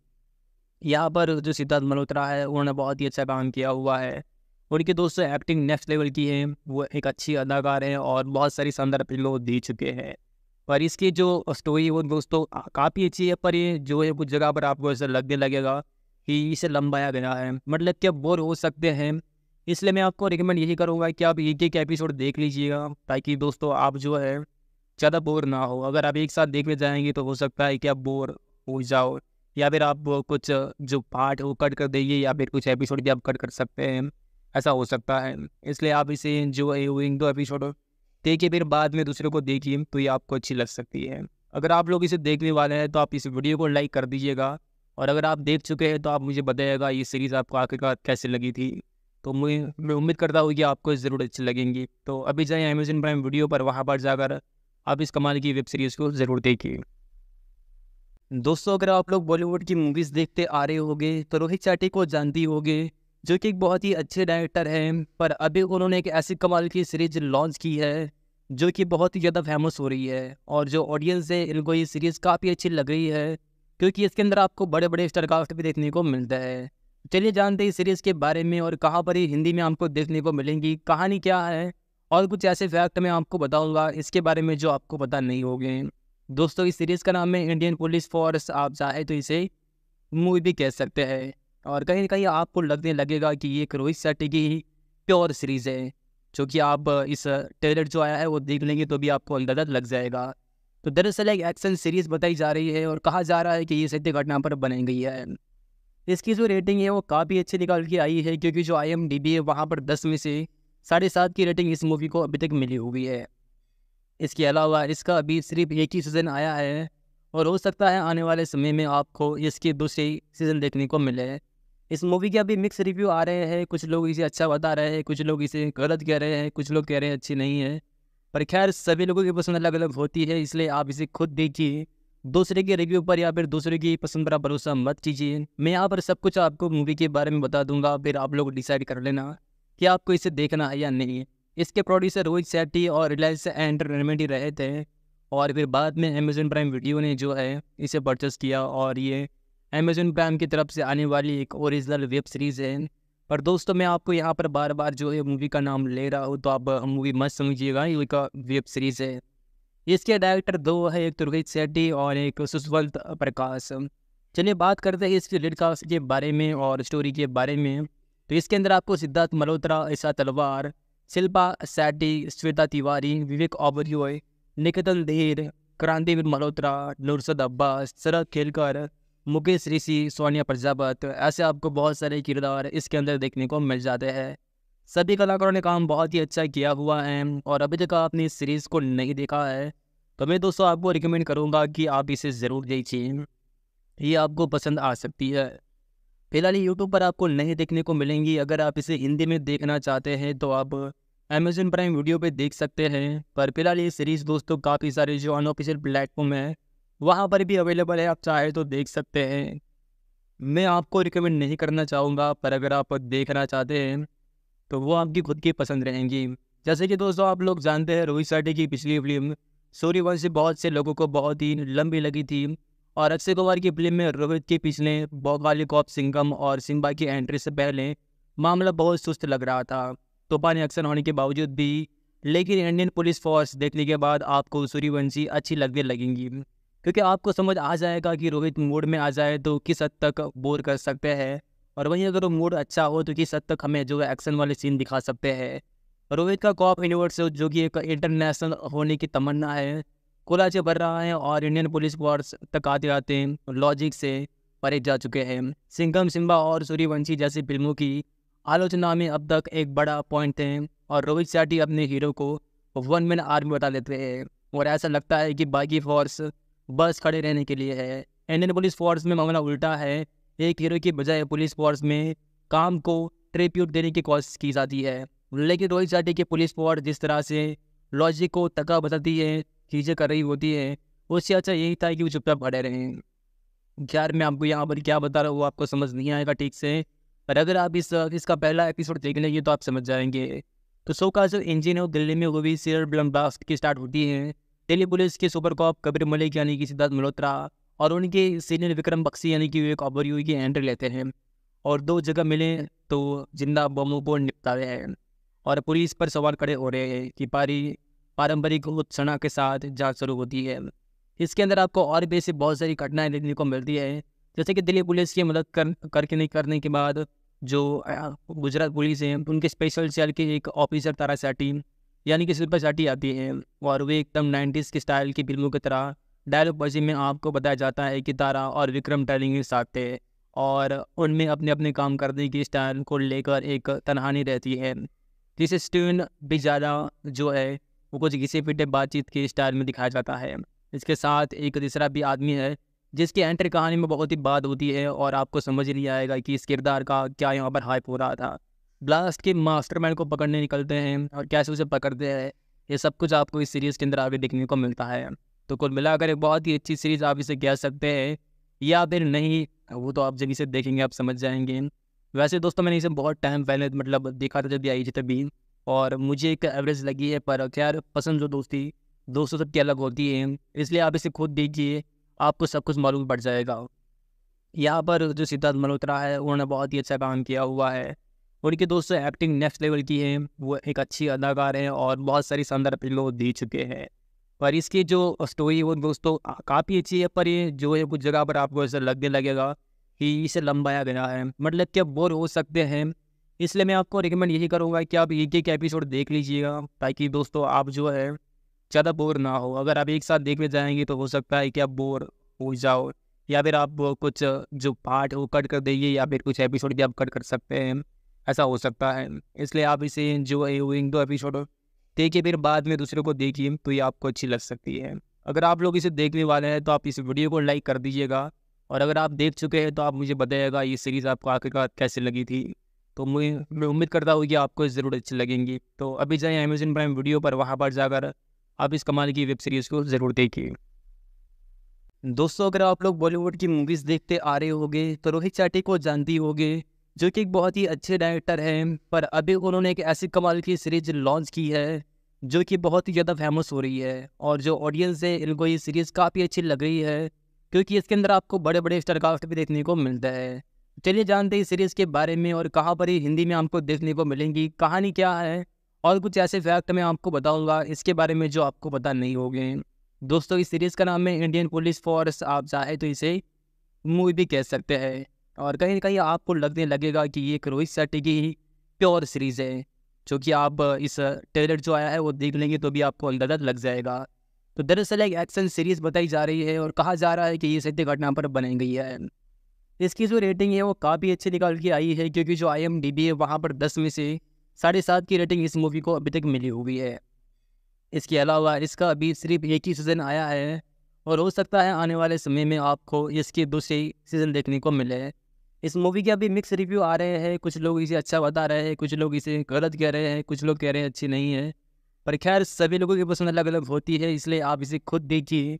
यहाँ पर जो सिद्धार्थ मल्होत्रा है उन्होंने बहुत ही अच्छा काम किया हुआ है उनके दोस्तों एक्टिंग नेक्स्ट लेवल की है वो एक अच्छी अदाकार हैं और बहुत सारी शानदार फिल्में दे चुके हैं पर इसकी जो स्टोरी वो दोस्तों काफ़ी अच्छी है पर ये जो है कुछ जगह पर आपको ऐसा लगने लगेगा कि इसे लंबाया गया है मतलब कि आप बोर हो सकते हैं इसलिए मैं आपको रिकमेंड यही करूँगा कि आप एक एक एपिसोड देख लीजिएगा ताकि दोस्तों आप जो है ज़्यादा बोर ना हो अगर आप एक साथ देखने जाएंगे तो हो सकता है कि आप बोर हो जाओ या फिर आप कुछ जो पार्ट वो कट कर देंगे या फिर कुछ एपिसोड भी आप कट कर सकते हैं ऐसा हो सकता है इसलिए आप इसे जो इन दो एपिसोड देखिए फिर बाद में दूसरे को देखिए तो ये आपको अच्छी लग सकती है अगर आप लोग इसे देखने वाले हैं तो आप इस वीडियो को लाइक कर दीजिएगा और अगर आप देख चुके हैं तो आप मुझे बताइएगा ये सीरीज़ आपको आखिरकार कैसे लगी थी तो मुझे मैं उम्मीद करता हूँ कि आपको ज़रूर अच्छी लगेंगी तो अभी जाए अमेजन प्राइम वीडियो पर वहाँ पर जाकर आप इस कमाल की वेब सीरीज़ को ज़रूर देखिए दोस्तों अगर आप लोग बॉलीवुड की मूवीज़ देखते आ रहे होगे तो रोहित चाटी को जानती होगी जो कि एक बहुत ही अच्छे डायरेक्टर हैं पर अभी उन्होंने एक ऐसी कमाल की सीरीज लॉन्च की है जो कि बहुत ही ज़्यादा फेमस हो रही है और जो ऑडियंस है इनको ये सीरीज़ काफ़ी अच्छी लग रही है क्योंकि इसके अंदर आपको बड़े बड़े स्टारकास्ट भी देखने को मिलता है चलिए जानते हैं इस सीरीज़ के बारे में और कहाँ पर ही हिंदी में आपको देखने को मिलेंगी कहानी क्या है और कुछ ऐसे फैक्ट मैं आपको बताऊँगा इसके बारे में जो आपको पता नहीं होंगे दोस्तों इस सीरीज़ का नाम है इंडियन पुलिस फोर्स आप चाहे तो इसे मूवी भी कह सकते हैं और कहीं ना कहीं आपको लगने लगेगा कि ये रोहित शेट्टी की ही प्योर सीरीज़ है जो कि आप इस ट्रेलर जो आया है वो देख लेंगे तो भी आपको अंदाजा लग जाएगा तो दरअसल एक एक्शन सीरीज़ बताई जा रही है और कहा जा रहा है कि ये सत्य घटना पर बनाई गई है इसकी जो रेटिंग है वो काफ़ी अच्छी निकाल के आई है क्योंकि जो आई एम डी बी है वहाँ पर दस में से साढ़े सात की रेटिंग इस मूवी को अभी तक मिली हुई है इसके अलावा इसका अभी सिर्फ एक ही सीज़न आया है और हो सकता है आने वाले समय में आपको इसके दूसरे सीज़न देखने को मिले इस मूवी के अभी मिक्स रिव्यू आ रहे हैं कुछ लोग इसे अच्छा बता रहे हैं कुछ लोग इसे गलत कह रहे हैं कुछ लोग कह रहे हैं अच्छी नहीं है पर खैर सभी लोगों की पसंद अलग अलग होती है इसलिए आप इसे खुद देखिए दूसरे के रिव्यू पर या फिर दूसरे की पसंद पर भरोसा मत कीजिए मैं यहाँ पर सब कुछ आपको मूवी के बारे में बता दूंगा फिर आप लोग डिसाइड कर लेना कि आपको इसे देखना है या नहीं इसके प्रोड्यूसर रोहित सेट्टी और रिलायंस एंटरटेनमेंट ही रहे थे और फिर बाद में अमेजन प्राइम वीडियो ने जो है इसे परचेस किया और ये अमेजोन प्राइम की तरफ से आने वाली एक ओरिजिनल वेब सीरीज़ है पर दोस्तों मैं आपको यहाँ पर बार बार जो है मूवी का नाम ले रहा हूँ तो आप मूवी मत समझिएगा ये का वेब सीरीज़ है इसके डायरेक्टर दो है एक तुर्गित सेट्टी और एक सुशवंत प्रकाश चलिए बात करते हैं इसके रेड कास्ट के बारे में और स्टोरी के बारे में तो इसके अंदर आपको सिद्धार्थ मल्होत्रा ऐसा तलवार शिल्पा सेट्टी श्वेता तिवारी विवेक ओबरियो निकतन धीर क्रांतिवीर मल्होत्रा नुरसद अब्बास शरद खेलकर मुकेश ऋषि सोनिया प्रजापत ऐसे आपको बहुत सारे किरदार इसके अंदर देखने को मिल जाते हैं सभी कलाकारों ने काम बहुत ही अच्छा किया हुआ है और अभी तक आपने इस सीरीज़ को नहीं देखा है तो मैं दोस्तों आपको रिकमेंड करूँगा कि आप इसे ज़रूर देखिए ये आपको पसंद आ सकती है फिलहाल यूट्यूब पर आपको नहीं देखने को मिलेंगी अगर आप इसे हिंदी में देखना चाहते हैं तो आप अमेजोन प्राइम वीडियो पे देख सकते हैं पर फिलहाल ये सीरीज़ दोस्तों काफ़ी सारे जो अनऑफिशियल प्लेटफॉर्म है वहाँ पर भी अवेलेबल है आप चाहे तो देख सकते हैं मैं आपको रिकमेंड नहीं करना चाहूँगा पर अगर आप देखना चाहते हैं तो वो आपकी खुद की पसंद रहेंगी जैसे कि दोस्तों आप लोग जानते हैं रोहित शेट्टी की पिछली फिल्म सूर्यवंशी बहुत से लोगों को बहुत ही लंबी लगी थी और अक्षय कुमार की फिल्म में रोहित के पिछले बौगाली कॉप सिंगम और सिम्बा की एंट्री से पहले मामला बहुत सुस्त लग रहा था तूफानी एक्शन होने के बावजूद भी लेकिन इंडियन पुलिस फोर्स देखने के बाद आपको सूर्यवंशी अच्छी लगने लगेंगी क्योंकि आपको समझ आ जाएगा कि रोहित मूड में आ जाए तो किस हद तक बोर कर सकते हैं और वहीं अगर वो मूड अच्छा हो तो किस हद तक हमें जो एक्शन वाले सीन दिखा सकते हैं रोहित का कॉप यूनिवर्स जो कि एक इंटरनेशनल होने की तमन्ना है कोलाचे भर रहा है और इंडियन पुलिस फोर्स तक आते आते लॉजिक से परे जा चुके हैं सिंगम सिम्बा और सूर्यवंशी जैसी फिल्मों की आलोचना में अब तक एक बड़ा पॉइंट थे और रोहित शेट्टी अपने हीरो को वन मैन आर्मी बता लेते हैं और ऐसा लगता है कि बाकी फोर्स बस खड़े रहने के लिए है इंडियन पुलिस फोर्स में मामला उल्टा है एक हीरो की बजाय पुलिस फोर्स में काम को ट्रिब्यूट देने की कोशिश की जाती है लेकिन रोहित चाटी की पुलिस फोर्स जिस तरह से लॉजिक को तका बताती है चीज़ें कर रही होती है उससे अच्छा यही था कि वो चुपचाप खड़े रहें यार मैं आपको यहाँ पर क्या बता रहा हूँ आपको समझ नहीं आएगा ठीक से पर अगर आप इस इसका पहला एपिसोड देख लेंगे तो आप समझ जाएंगे तो सो का जो इंजन है दिल्ली में वो भी सीरियल ब्लम ब्लास्ट की स्टार्ट होती है दिल्ली पुलिस के सुपर कॉप कबीर मलिक यानी कि सिद्धार्थ मल्होत्रा और उनके सीनियर विक्रम बक्सी यानी कि विवेक ओबरयू की एंट्री लेते हैं और दो जगह मिले तो जिंदा बमों को निपटा रहे हैं और पुलिस पर सवाल खड़े हो रहे हैं कि पारी पारंपरिक उत्सना के साथ जांच शुरू होती है इसके अंदर आपको और भी ऐसी बहुत सारी घटनाएं देखने को मिलती है जैसे कि दिल्ली पुलिस की मदद कर करके नहीं करने के बाद जो गुजरात पुलिस है उनके स्पेशल सेल के एक ऑफिसर तारा सेटी यानी कि शिल्पा शेट्टी आती है और वे एकदम नाइन्टीज़ के स्टाइल की फिल्मों की तरह डायलॉग बाजी में आपको बताया जाता है कि तारा और विक्रम टैलिंग साथ थे और उनमें अपने अपने काम करने की स्टाइल को लेकर एक तनहानी रहती है जिसे स्टीवन भी ज़्यादा जो है वो कुछ घिसे पिटे बातचीत के स्टाइल में दिखाया जाता है इसके साथ एक तीसरा भी आदमी है जिसकी एंट्री कहानी में बहुत ही बात होती है और आपको समझ नहीं आएगा कि इस किरदार का क्या यहाँ पर हाइप हो रहा था ब्लास्ट के मास्टरमैन को पकड़ने निकलते हैं और कैसे उसे पकड़ते हैं ये सब कुछ आपको इस सीरीज़ के अंदर आगे देखने को मिलता है तो कुल मिलाकर एक बहुत ही अच्छी सीरीज़ आप इसे कह सकते हैं या फिर नहीं वो तो आप जब इसे देखेंगे आप समझ जाएंगे वैसे दोस्तों मैंने इसे बहुत टाइम पहले मतलब देखा था जब आई थी तभी और मुझे एक एवरेज लगी है पर खैर पसंद जो दोस्ती दोस्तों सबकी अलग होती है इसलिए आप इसे खुद देखिए आपको सब कुछ मालूम पड़ जाएगा यहाँ पर जो सिद्धार्थ मल्होत्रा है उन्होंने बहुत ही अच्छा काम किया हुआ है उनके दोस्तों एक्टिंग नेक्स्ट लेवल की है वो एक अच्छी अदाकार हैं और बहुत सारी शानदार फिल्में दे चुके हैं पर इसकी जो स्टोरी वो दोस्तों काफ़ी अच्छी है पर ये जो है कुछ जगह पर आपको ऐसा लगने लगेगा कि इसे लंबाया गया है मतलब कि आप बोर हो सकते हैं इसलिए मैं आपको रिकमेंड यही करूँगा कि आप एक एक एपिसोड देख लीजिएगा ताकि दोस्तों आप जो है ज़्यादा बोर ना हो अगर आप एक साथ देखने जाएंगे तो हो सकता है कि आप बोर हो जाओ या फिर आप कुछ जो पार्ट हो कट कर देंगे या फिर कुछ एपिसोड भी आप कट कर सकते हैं ऐसा हो सकता है इसलिए आप इसे जो है वो इन दो एपिसोड देखिए फिर बाद में दूसरे को देखिए तो ये आपको अच्छी लग सकती है अगर आप लोग इसे देखने वाले हैं तो आप इस वीडियो को लाइक कर दीजिएगा और अगर आप देख चुके हैं तो आप मुझे बताइएगा ये सीरीज़ आपको आखिरकार कैसे लगी थी तो मुझे मैं उम्मीद करता हूँ कि आपको ज़रूर अच्छी लगेंगी तो अभी जाए अमेजन प्राइम वीडियो पर वहाँ पर जाकर आप इस कमाल की वेब सीरीज़ को ज़रूर देखिए दोस्तों अगर आप लोग बॉलीवुड की मूवीज़ देखते आ रहे होगे तो रोहित चाटी को जानती होगी जो कि एक बहुत ही अच्छे डायरेक्टर हैं पर अभी उन्होंने एक ऐसी कमाल की सीरीज लॉन्च की है जो कि बहुत ही ज़्यादा फेमस हो रही है और जो ऑडियंस है इनको ये सीरीज़ काफ़ी अच्छी लग रही है क्योंकि इसके अंदर आपको बड़े बड़े स्टारकास्ट भी देखने को मिलता है चलिए जानते हैं इस सीरीज़ के बारे में और कहाँ पर ये हिंदी में आपको देखने को मिलेंगी कहानी क्या है और कुछ ऐसे फैक्ट मैं आपको बताऊंगा इसके बारे में जो आपको पता नहीं होंगे दोस्तों इस सीरीज़ का नाम है इंडियन पुलिस फोर्स आप चाहे तो इसे मूवी भी कह सकते हैं और कहीं ना कहीं आपको लगने लगेगा कि ये रोहित शेट्टी की ही प्योर सीरीज़ है जो कि आप इस ट्रेलर जो आया है वो देख लेंगे तो भी आपको गलत लग जाएगा तो दरअसल एक एक्शन सीरीज़ बताई जा रही है और कहा जा रहा है कि ये सत्य घटना पर बनाई गई है इसकी जो रेटिंग है वो काफ़ी अच्छी निकाल के आई है क्योंकि जो आई एम डी बी है वहाँ पर दस में से साढ़े सात की रेटिंग इस मूवी को अभी तक मिली हुई है इसके अलावा इसका अभी सिर्फ एक ही सीज़न आया है और हो सकता है आने वाले समय में आपको इसके दूसरे सीज़न देखने को मिले इस मूवी के अभी मिक्स रिव्यू आ रहे हैं कुछ लोग इसे अच्छा बता रहे हैं कुछ लोग इसे गलत कह रहे हैं कुछ लोग कह रहे हैं अच्छी नहीं है पर खैर सभी लोगों की पसंद अलग अलग होती है इसलिए आप इसे खुद देखिए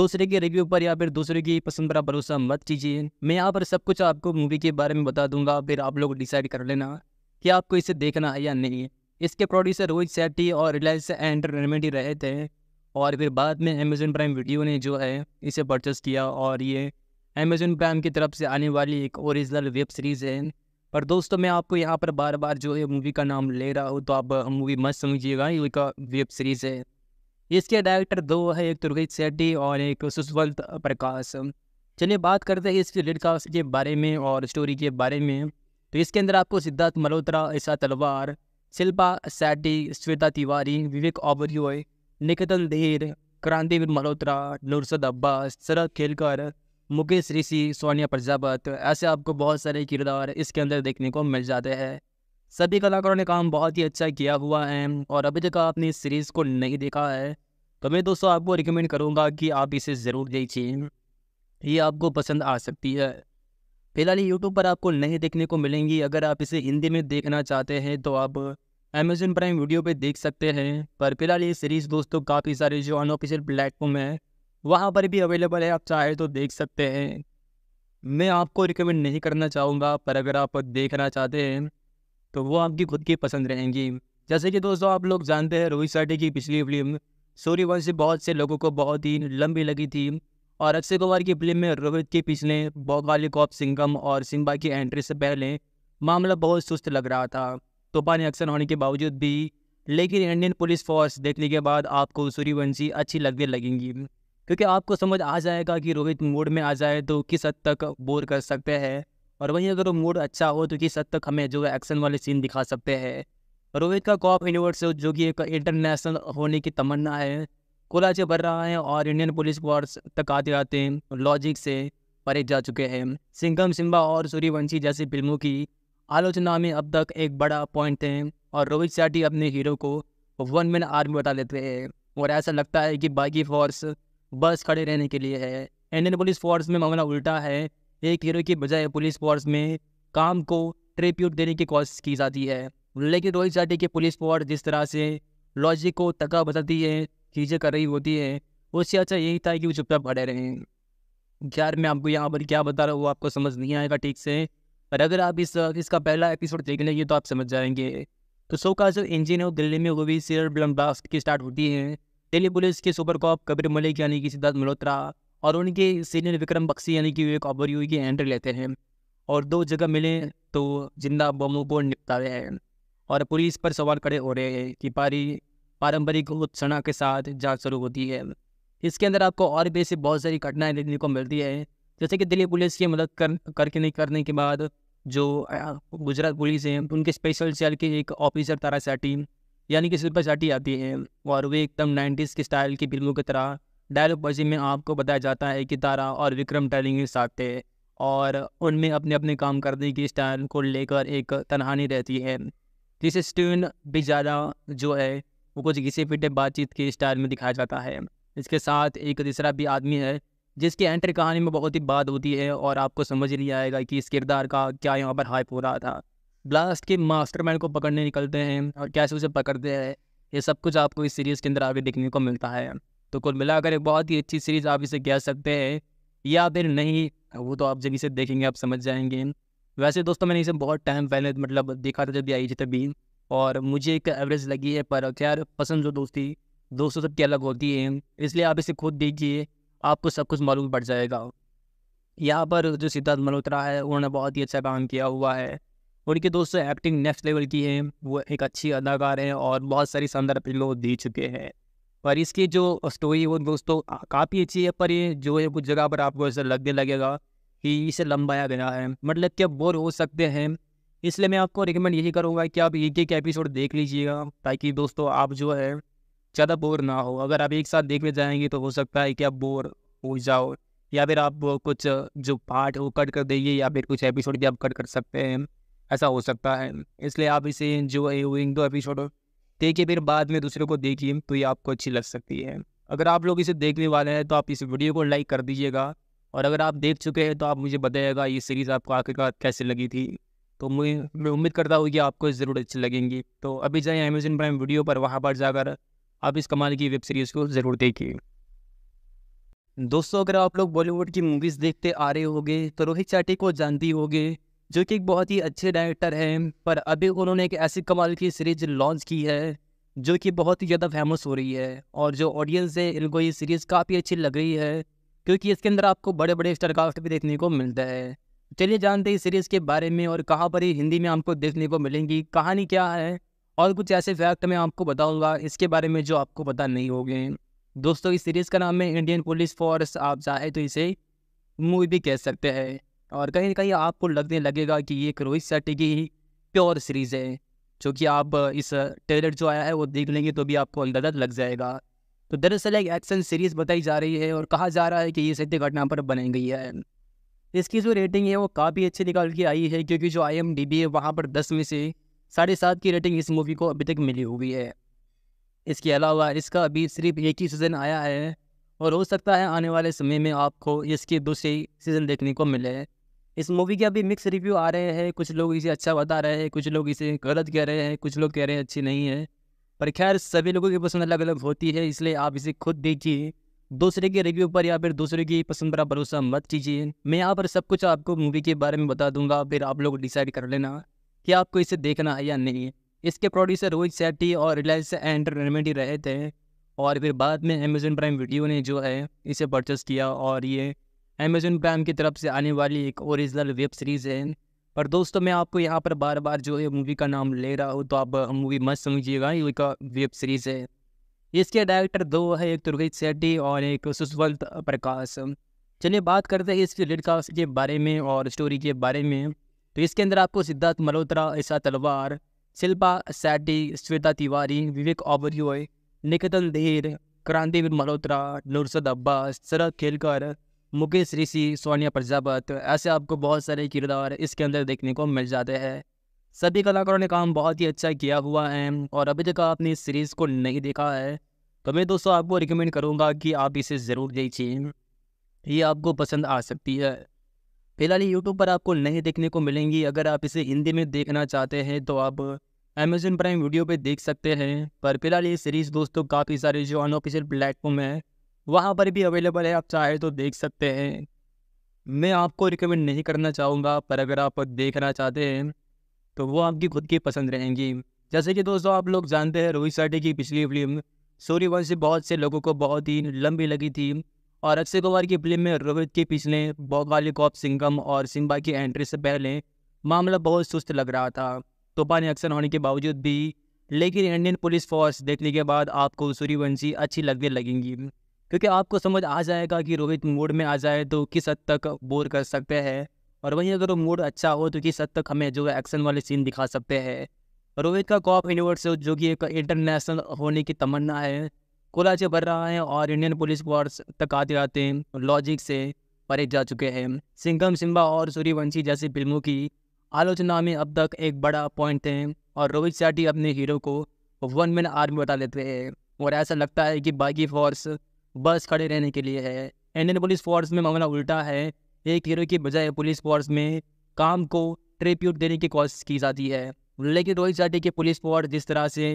दूसरे के रिव्यू पर या फिर दूसरे की पसंद पर भरोसा मत कीजिए मैं यहाँ पर सब कुछ आपको मूवी के बारे में बता दूंगा फिर आप लोग डिसाइड कर लेना कि आपको इसे देखना है या नहीं इसके प्रोड्यूसर रोहित सेट्टी और रिलायंस एंटरटेनमेंट ही रहे थे और फिर बाद में अमेजन प्राइम वीडियो ने जो है इसे परचेस किया और ये अमेजोन प्राइम की तरफ से आने वाली एक ओरिजिनल वेब सीरीज़ है पर दोस्तों मैं आपको यहाँ पर बार बार जो है मूवी का नाम ले रहा हूँ तो आप मूवी मत समझिएगा ये एक वेब सीरीज़ है इसके डायरेक्टर दो है एक तो रोहित सेट्टी और एक सुशवंत प्रकाश चलिए बात करते हैं इसके लीड कास्ट के बारे में और स्टोरी के बारे में तो इसके अंदर आपको सिद्धार्थ मल्होत्रा ऐसा तलवार शिल्पा सेट्टी श्वेता तिवारी विवेक ओबरियो निकतन देर क्रांतिवीर मल्होत्रा नुरसद अब्बास शरद खेलकर मुकेश ऋषि सोनिया प्रजापत ऐसे आपको बहुत सारे किरदार इसके अंदर देखने को मिल जाते हैं सभी कलाकारों ने काम बहुत ही अच्छा किया हुआ है और अभी तक आपने इस सीरीज़ को नहीं देखा है तो मैं दोस्तों आपको रिकमेंड करूँगा कि आप इसे ज़रूर देखिए ये आपको पसंद आ सकती है फिलहाल यूट्यूब पर आपको नहीं देखने को मिलेंगी अगर आप इसे हिंदी में देखना चाहते हैं तो आप अमेजन प्राइम वीडियो पर देख सकते हैं पर फिलहाल ये सीरीज़ दोस्तों काफ़ी सारे जो अनऑफिशियल प्लेटफॉर्म है वहाँ पर भी अवेलेबल है आप चाहे तो देख सकते हैं मैं आपको रिकमेंड नहीं करना चाहूँगा पर अगर आप देखना चाहते हैं तो वो आपकी खुद की पसंद रहेंगी जैसे कि दोस्तों आप लोग जानते हैं रोहित शेट्टी की पिछली फिल्म सूर्यवंशी बहुत से लोगों को बहुत ही लंबी लगी थी और अक्षय कुमार की फिल्म में रोहित के पिछले बौगाली कॉप सिंगम और सिम्बा की एंट्री से पहले मामला बहुत सुस्त लग रहा था तूफानी एक्शन होने के बावजूद भी लेकिन इंडियन पुलिस फोर्स देखने के बाद आपको सूर्यवंशी अच्छी लगने लगेंगी क्योंकि आपको समझ आ जाएगा कि रोहित मूड में आ जाए तो किस हद तक बोर कर सकते हैं और वहीं अगर वो मूड अच्छा हो तो किस हद तक हमें जो एक्शन वाले सीन दिखा सकते हैं रोहित का कॉप यूनिवर्स जो कि एक इंटरनेशनल होने की तमन्ना है कोलाचे भर रहा है और इंडियन पुलिस फोर्स तक आते आते लॉजिक से परे जा चुके हैं सिंगम सिम्बा और सूर्यवंशी जैसी फिल्मों की आलोचना में अब तक एक बड़ा पॉइंट है और रोहित शेट्टी अपने हीरो को वन मैन आर्मी बता लेते हैं और ऐसा लगता है कि बाकी फोर्स बस खड़े रहने के लिए है इंडियन पुलिस फोर्स में मामला उल्टा है एक हीरो की बजाय पुलिस फोर्स में काम को ट्रिप्यूट देने की कोशिश की जाती है लेकिन रोहित शेट्टी की पुलिस फोर्स जिस तरह से लॉजिक को तका बताती है चीज़ें कर रही होती है उससे अच्छा यही था कि वो चुपचाप खड़े रहें यार मैं आपको यहाँ पर क्या बता रहा हूँ वो आपको समझ नहीं आएगा ठीक से पर अगर आप इस इसका पहला एपिसोड देख लेंगे तो आप समझ जाएंगे तो सो का जो इंजन है वो दिल्ली में वो भी सीरियल ब्लम ब्लास्ट की स्टार्ट होती है दिल्ली पुलिस के सुपर कॉप कबीर मलिक यानी कि सिद्धार्थ मल्होत्रा और उनके सीनियर विक्रम बक्सी यानी कि विवेक ओबरयू की एंट्री लेते हैं और दो जगह मिले तो जिंदा बमों को निपटा रहे हैं और पुलिस पर सवाल खड़े हो रहे हैं कि पारी पारंपरिक उत्सना के साथ जांच शुरू होती है इसके अंदर आपको और भी ऐसी बहुत सारी घटनाएं देखने को मिलती है जैसे कि दिल्ली पुलिस की मदद कर करके नहीं करने के बाद जो गुजरात पुलिस है उनके स्पेशल सेल के एक ऑफिसर तारा सेटी यानी कि शिल्पा शेट्टी आती है और वे एकदम नाइन्टीज़ के स्टाइल की फिल्मों की तरह डायलॉग बजी में आपको बताया जाता है कि तारा और विक्रम टैलिंग साथ थे और उनमें अपने अपने काम करने की स्टाइल को लेकर एक तनहानी रहती है जिसे स्टीवन ज़्यादा जो है वो कुछ घिसे पिटे बातचीत के स्टाइल में दिखाया जाता है इसके साथ एक तीसरा भी आदमी है जिसकी एंट्री कहानी में बहुत ही बात होती है और आपको समझ नहीं आएगा कि इस किरदार का क्या यहाँ पर हाइप हो रहा था ब्लास्ट के मास्टरमैन को पकड़ने निकलते हैं और कैसे उसे पकड़ते हैं ये सब कुछ आपको इस सीरीज़ के अंदर आगे देखने को मिलता है तो कुल मिलाकर एक बहुत ही अच्छी सीरीज़ आप इसे कह सकते हैं या फिर नहीं वो तो आप जब इसे देखेंगे आप समझ जाएंगे वैसे दोस्तों मैंने इसे बहुत टाइम पहले मतलब देखा था जब आई थी तभी और मुझे एक एवरेज लगी है पर खैर पसंद जो दोस्ती दोस्तों सबकी अलग होती है इसलिए आप इसे खुद देखिए आपको सब कुछ मालूम पड़ जाएगा यहाँ पर जो सिद्धार्थ मल्होत्रा है उन्होंने बहुत ही अच्छा काम किया हुआ है उनके दोस्त एक्टिंग नेक्स्ट लेवल की है वो एक अच्छी अदाकार हैं और बहुत सारी शानदार फिल्मों दे चुके हैं पर इसकी जो स्टोरी वो दोस्तों काफ़ी अच्छी है पर ये जो है कुछ जगह पर आपको ऐसा लगने लगेगा कि इसे लंबाया गया है मतलब कि आप बोर हो सकते हैं इसलिए मैं आपको रिकमेंड यही करूँगा कि आप एक एक एपिसोड देख लीजिएगा ताकि दोस्तों आप जो है ज़्यादा बोर ना हो अगर आप एक साथ देखने जाएंगे तो हो सकता है कि आप बोर हो जाओ या फिर आप कुछ जो पार्ट वो कट कर देंगे या फिर कुछ एपिसोड भी आप कट कर सकते हैं ऐसा हो सकता है इसलिए आप इसे जो इन दो एपिसोड देखिए फिर बाद में दूसरे को देखिए तो ये आपको अच्छी लग सकती है अगर आप लोग इसे देखने वाले हैं तो आप इस वीडियो को लाइक कर दीजिएगा और अगर आप देख चुके हैं तो आप मुझे बताइएगा ये सीरीज़ आपको आखिरकार कैसे लगी थी तो मुझे मैं उम्मीद करता हूँ कि आपको ज़रूर अच्छी लगेंगी तो अभी जाए अमेजन प्राइम वीडियो पर वहाँ पर जाकर आप इस कमाल की वेब सीरीज़ को ज़रूर देखिए दोस्तों अगर आप लोग बॉलीवुड की मूवीज़ देखते आ रहे होगे तो रोहित चाटी को जानती होगे जो कि एक बहुत ही अच्छे डायरेक्टर हैं पर अभी उन्होंने एक ऐसी कमाल की सीरीज लॉन्च की है जो कि बहुत ही ज़्यादा फेमस हो रही है और जो ऑडियंस है इनको ये सीरीज़ काफ़ी अच्छी लग रही है क्योंकि इसके अंदर आपको बड़े बड़े स्टारकास्ट भी देखने को मिलता है चलिए जानते हैं सीरीज़ के बारे में और कहाँ पर ये हिंदी में आपको देखने को मिलेंगी कहानी क्या है और कुछ ऐसे फैक्ट मैं आपको बताऊँगा इसके बारे में जो आपको पता नहीं हो दोस्तों इस सीरीज़ का नाम है इंडियन पुलिस फोर्स आप चाहे तो इसे मूवी भी कह सकते हैं और कहीं ना कहीं आपको लगने लगेगा कि ये रोहित शेट्टी की ही प्योर सीरीज़ है जो कि आप इस ट्रेलर जो आया है वो देख लेंगे तो भी आपको अंदाजा लग जाएगा तो दरअसल एक एक्शन सीरीज़ बताई जा रही है और कहा जा रहा है कि ये सत्य घटना पर बनाई गई है इसकी जो रेटिंग है वो काफ़ी अच्छी निकाल के आई है क्योंकि जो आई एम डी बी है वहाँ पर दस में से साढ़े सात की रेटिंग इस मूवी को अभी तक मिली हुई है इसके अलावा इसका अभी सिर्फ एक ही सीज़न आया है और हो सकता है आने वाले समय में आपको इसके दूसरे सीज़न देखने को मिले इस मूवी के अभी मिक्स रिव्यू आ रहे हैं कुछ लोग इसे अच्छा बता रहे हैं कुछ लोग इसे गलत कह रहे हैं कुछ लोग कह रहे हैं अच्छी नहीं है पर खैर सभी लोगों की पसंद अलग अलग होती है इसलिए आप इसे खुद देखिए दूसरे के रिव्यू पर या फिर दूसरे की पसंद पर भरोसा मत कीजिए मैं यहाँ पर सब कुछ आपको मूवी के बारे में बता दूंगा फिर आप लोग डिसाइड कर लेना कि आपको इसे देखना है या नहीं इसके प्रोड्यूसर रोहित सेट्टी और रिलायंस एंटरटेनमेंट ही रहे थे और फिर बाद में अमेजोन प्राइम वीडियो ने जो है इसे परचेस किया और ये अमेजोन प्राइम की तरफ से आने वाली एक ओरिजिनल वेब सीरीज़ है पर दोस्तों मैं आपको यहाँ पर बार बार जो है मूवी का नाम ले रहा हूँ तो आप मूवी मत समझिएगा ये का वेब सीरीज़ है इसके डायरेक्टर दो है एक रोहित सेट्टी और एक सुशवंत प्रकाश चलिए बात करते हैं इस लिडकास्ट के बारे में और स्टोरी के बारे में तो इसके अंदर आपको सिद्धार्थ मल्होत्रा ईशा तलवार शिल्पा सैटी श्वेता तिवारी विवेक ओबरियो निकतन देर क्रांतिवीर मल्होत्रा नुरसद अब्बास शरद खेलकर मुकेश ऋषि सोनिया प्रजापत ऐसे आपको बहुत सारे किरदार इसके अंदर देखने को मिल जाते हैं सभी कलाकारों ने काम बहुत ही अच्छा किया हुआ है और अभी तक आपने इस सीरीज़ को नहीं देखा है तो मैं दोस्तों आपको रिकमेंड करूँगा कि आप इसे ज़रूर देखिए ये आपको पसंद आ सकती है फिलहाल ये यूट्यूब पर आपको नहीं देखने को मिलेंगी अगर आप इसे हिंदी में देखना चाहते हैं तो आप अमेजन प्राइम वीडियो पे देख सकते हैं पर फिलहाल ये सीरीज़ दोस्तों काफ़ी सारे जो अनऑफिशियल प्लेटफॉर्म है वहाँ पर भी अवेलेबल है आप चाहे तो देख सकते हैं मैं आपको रिकमेंड नहीं करना चाहूँगा पर अगर आप देखना चाहते हैं तो वो आपकी खुद की पसंद रहेंगी जैसे कि दोस्तों आप लोग जानते हैं रोहित शेट्टी की पिछली फिल्म सूर्यवंशी बहुत से लोगों को बहुत ही लंबी लगी थी और अक्षय कुमार की फिल्म में रोहित के पिछले बौगाली कॉप सिंगम और सिम्बा की एंट्री से पहले मामला बहुत सुस्त लग रहा था तूफानी एक्शन होने के बावजूद भी लेकिन इंडियन पुलिस फोर्स देखने के बाद आपको सूर्यवंशी अच्छी लगने लगेंगी क्योंकि आपको समझ आ जाएगा कि रोहित मूड में आ जाए तो किस हद तक बोर कर सकते हैं और वहीं अगर वो मूड अच्छा हो तो किस हद तक हमें जो है एक्शन वाले सीन दिखा सकते हैं रोहित का कॉप यूनिवर्स जो कि एक इंटरनेशनल होने की तमन्ना है कोलाचे भर रहा है और इंडियन पुलिस फोर्स तक आते आते लॉजिक से परे जा चुके हैं सिंगम सिम्बा और सूर्यवंशी जैसी फिल्मों की आलोचना में अब तक एक बड़ा पॉइंट है और रोहित शेट्टी अपने हीरो को वन मैन आर्मी बता लेते हैं और ऐसा लगता है कि बाकी फोर्स बस खड़े रहने के लिए है इंडियन पुलिस फोर्स में मामला उल्टा है एक हीरो की बजाय पुलिस फोर्स में काम को ट्रिप्यूट देने की कोशिश की जाती है लेकिन रोहित जाटी की पुलिस फोर्स जिस तरह से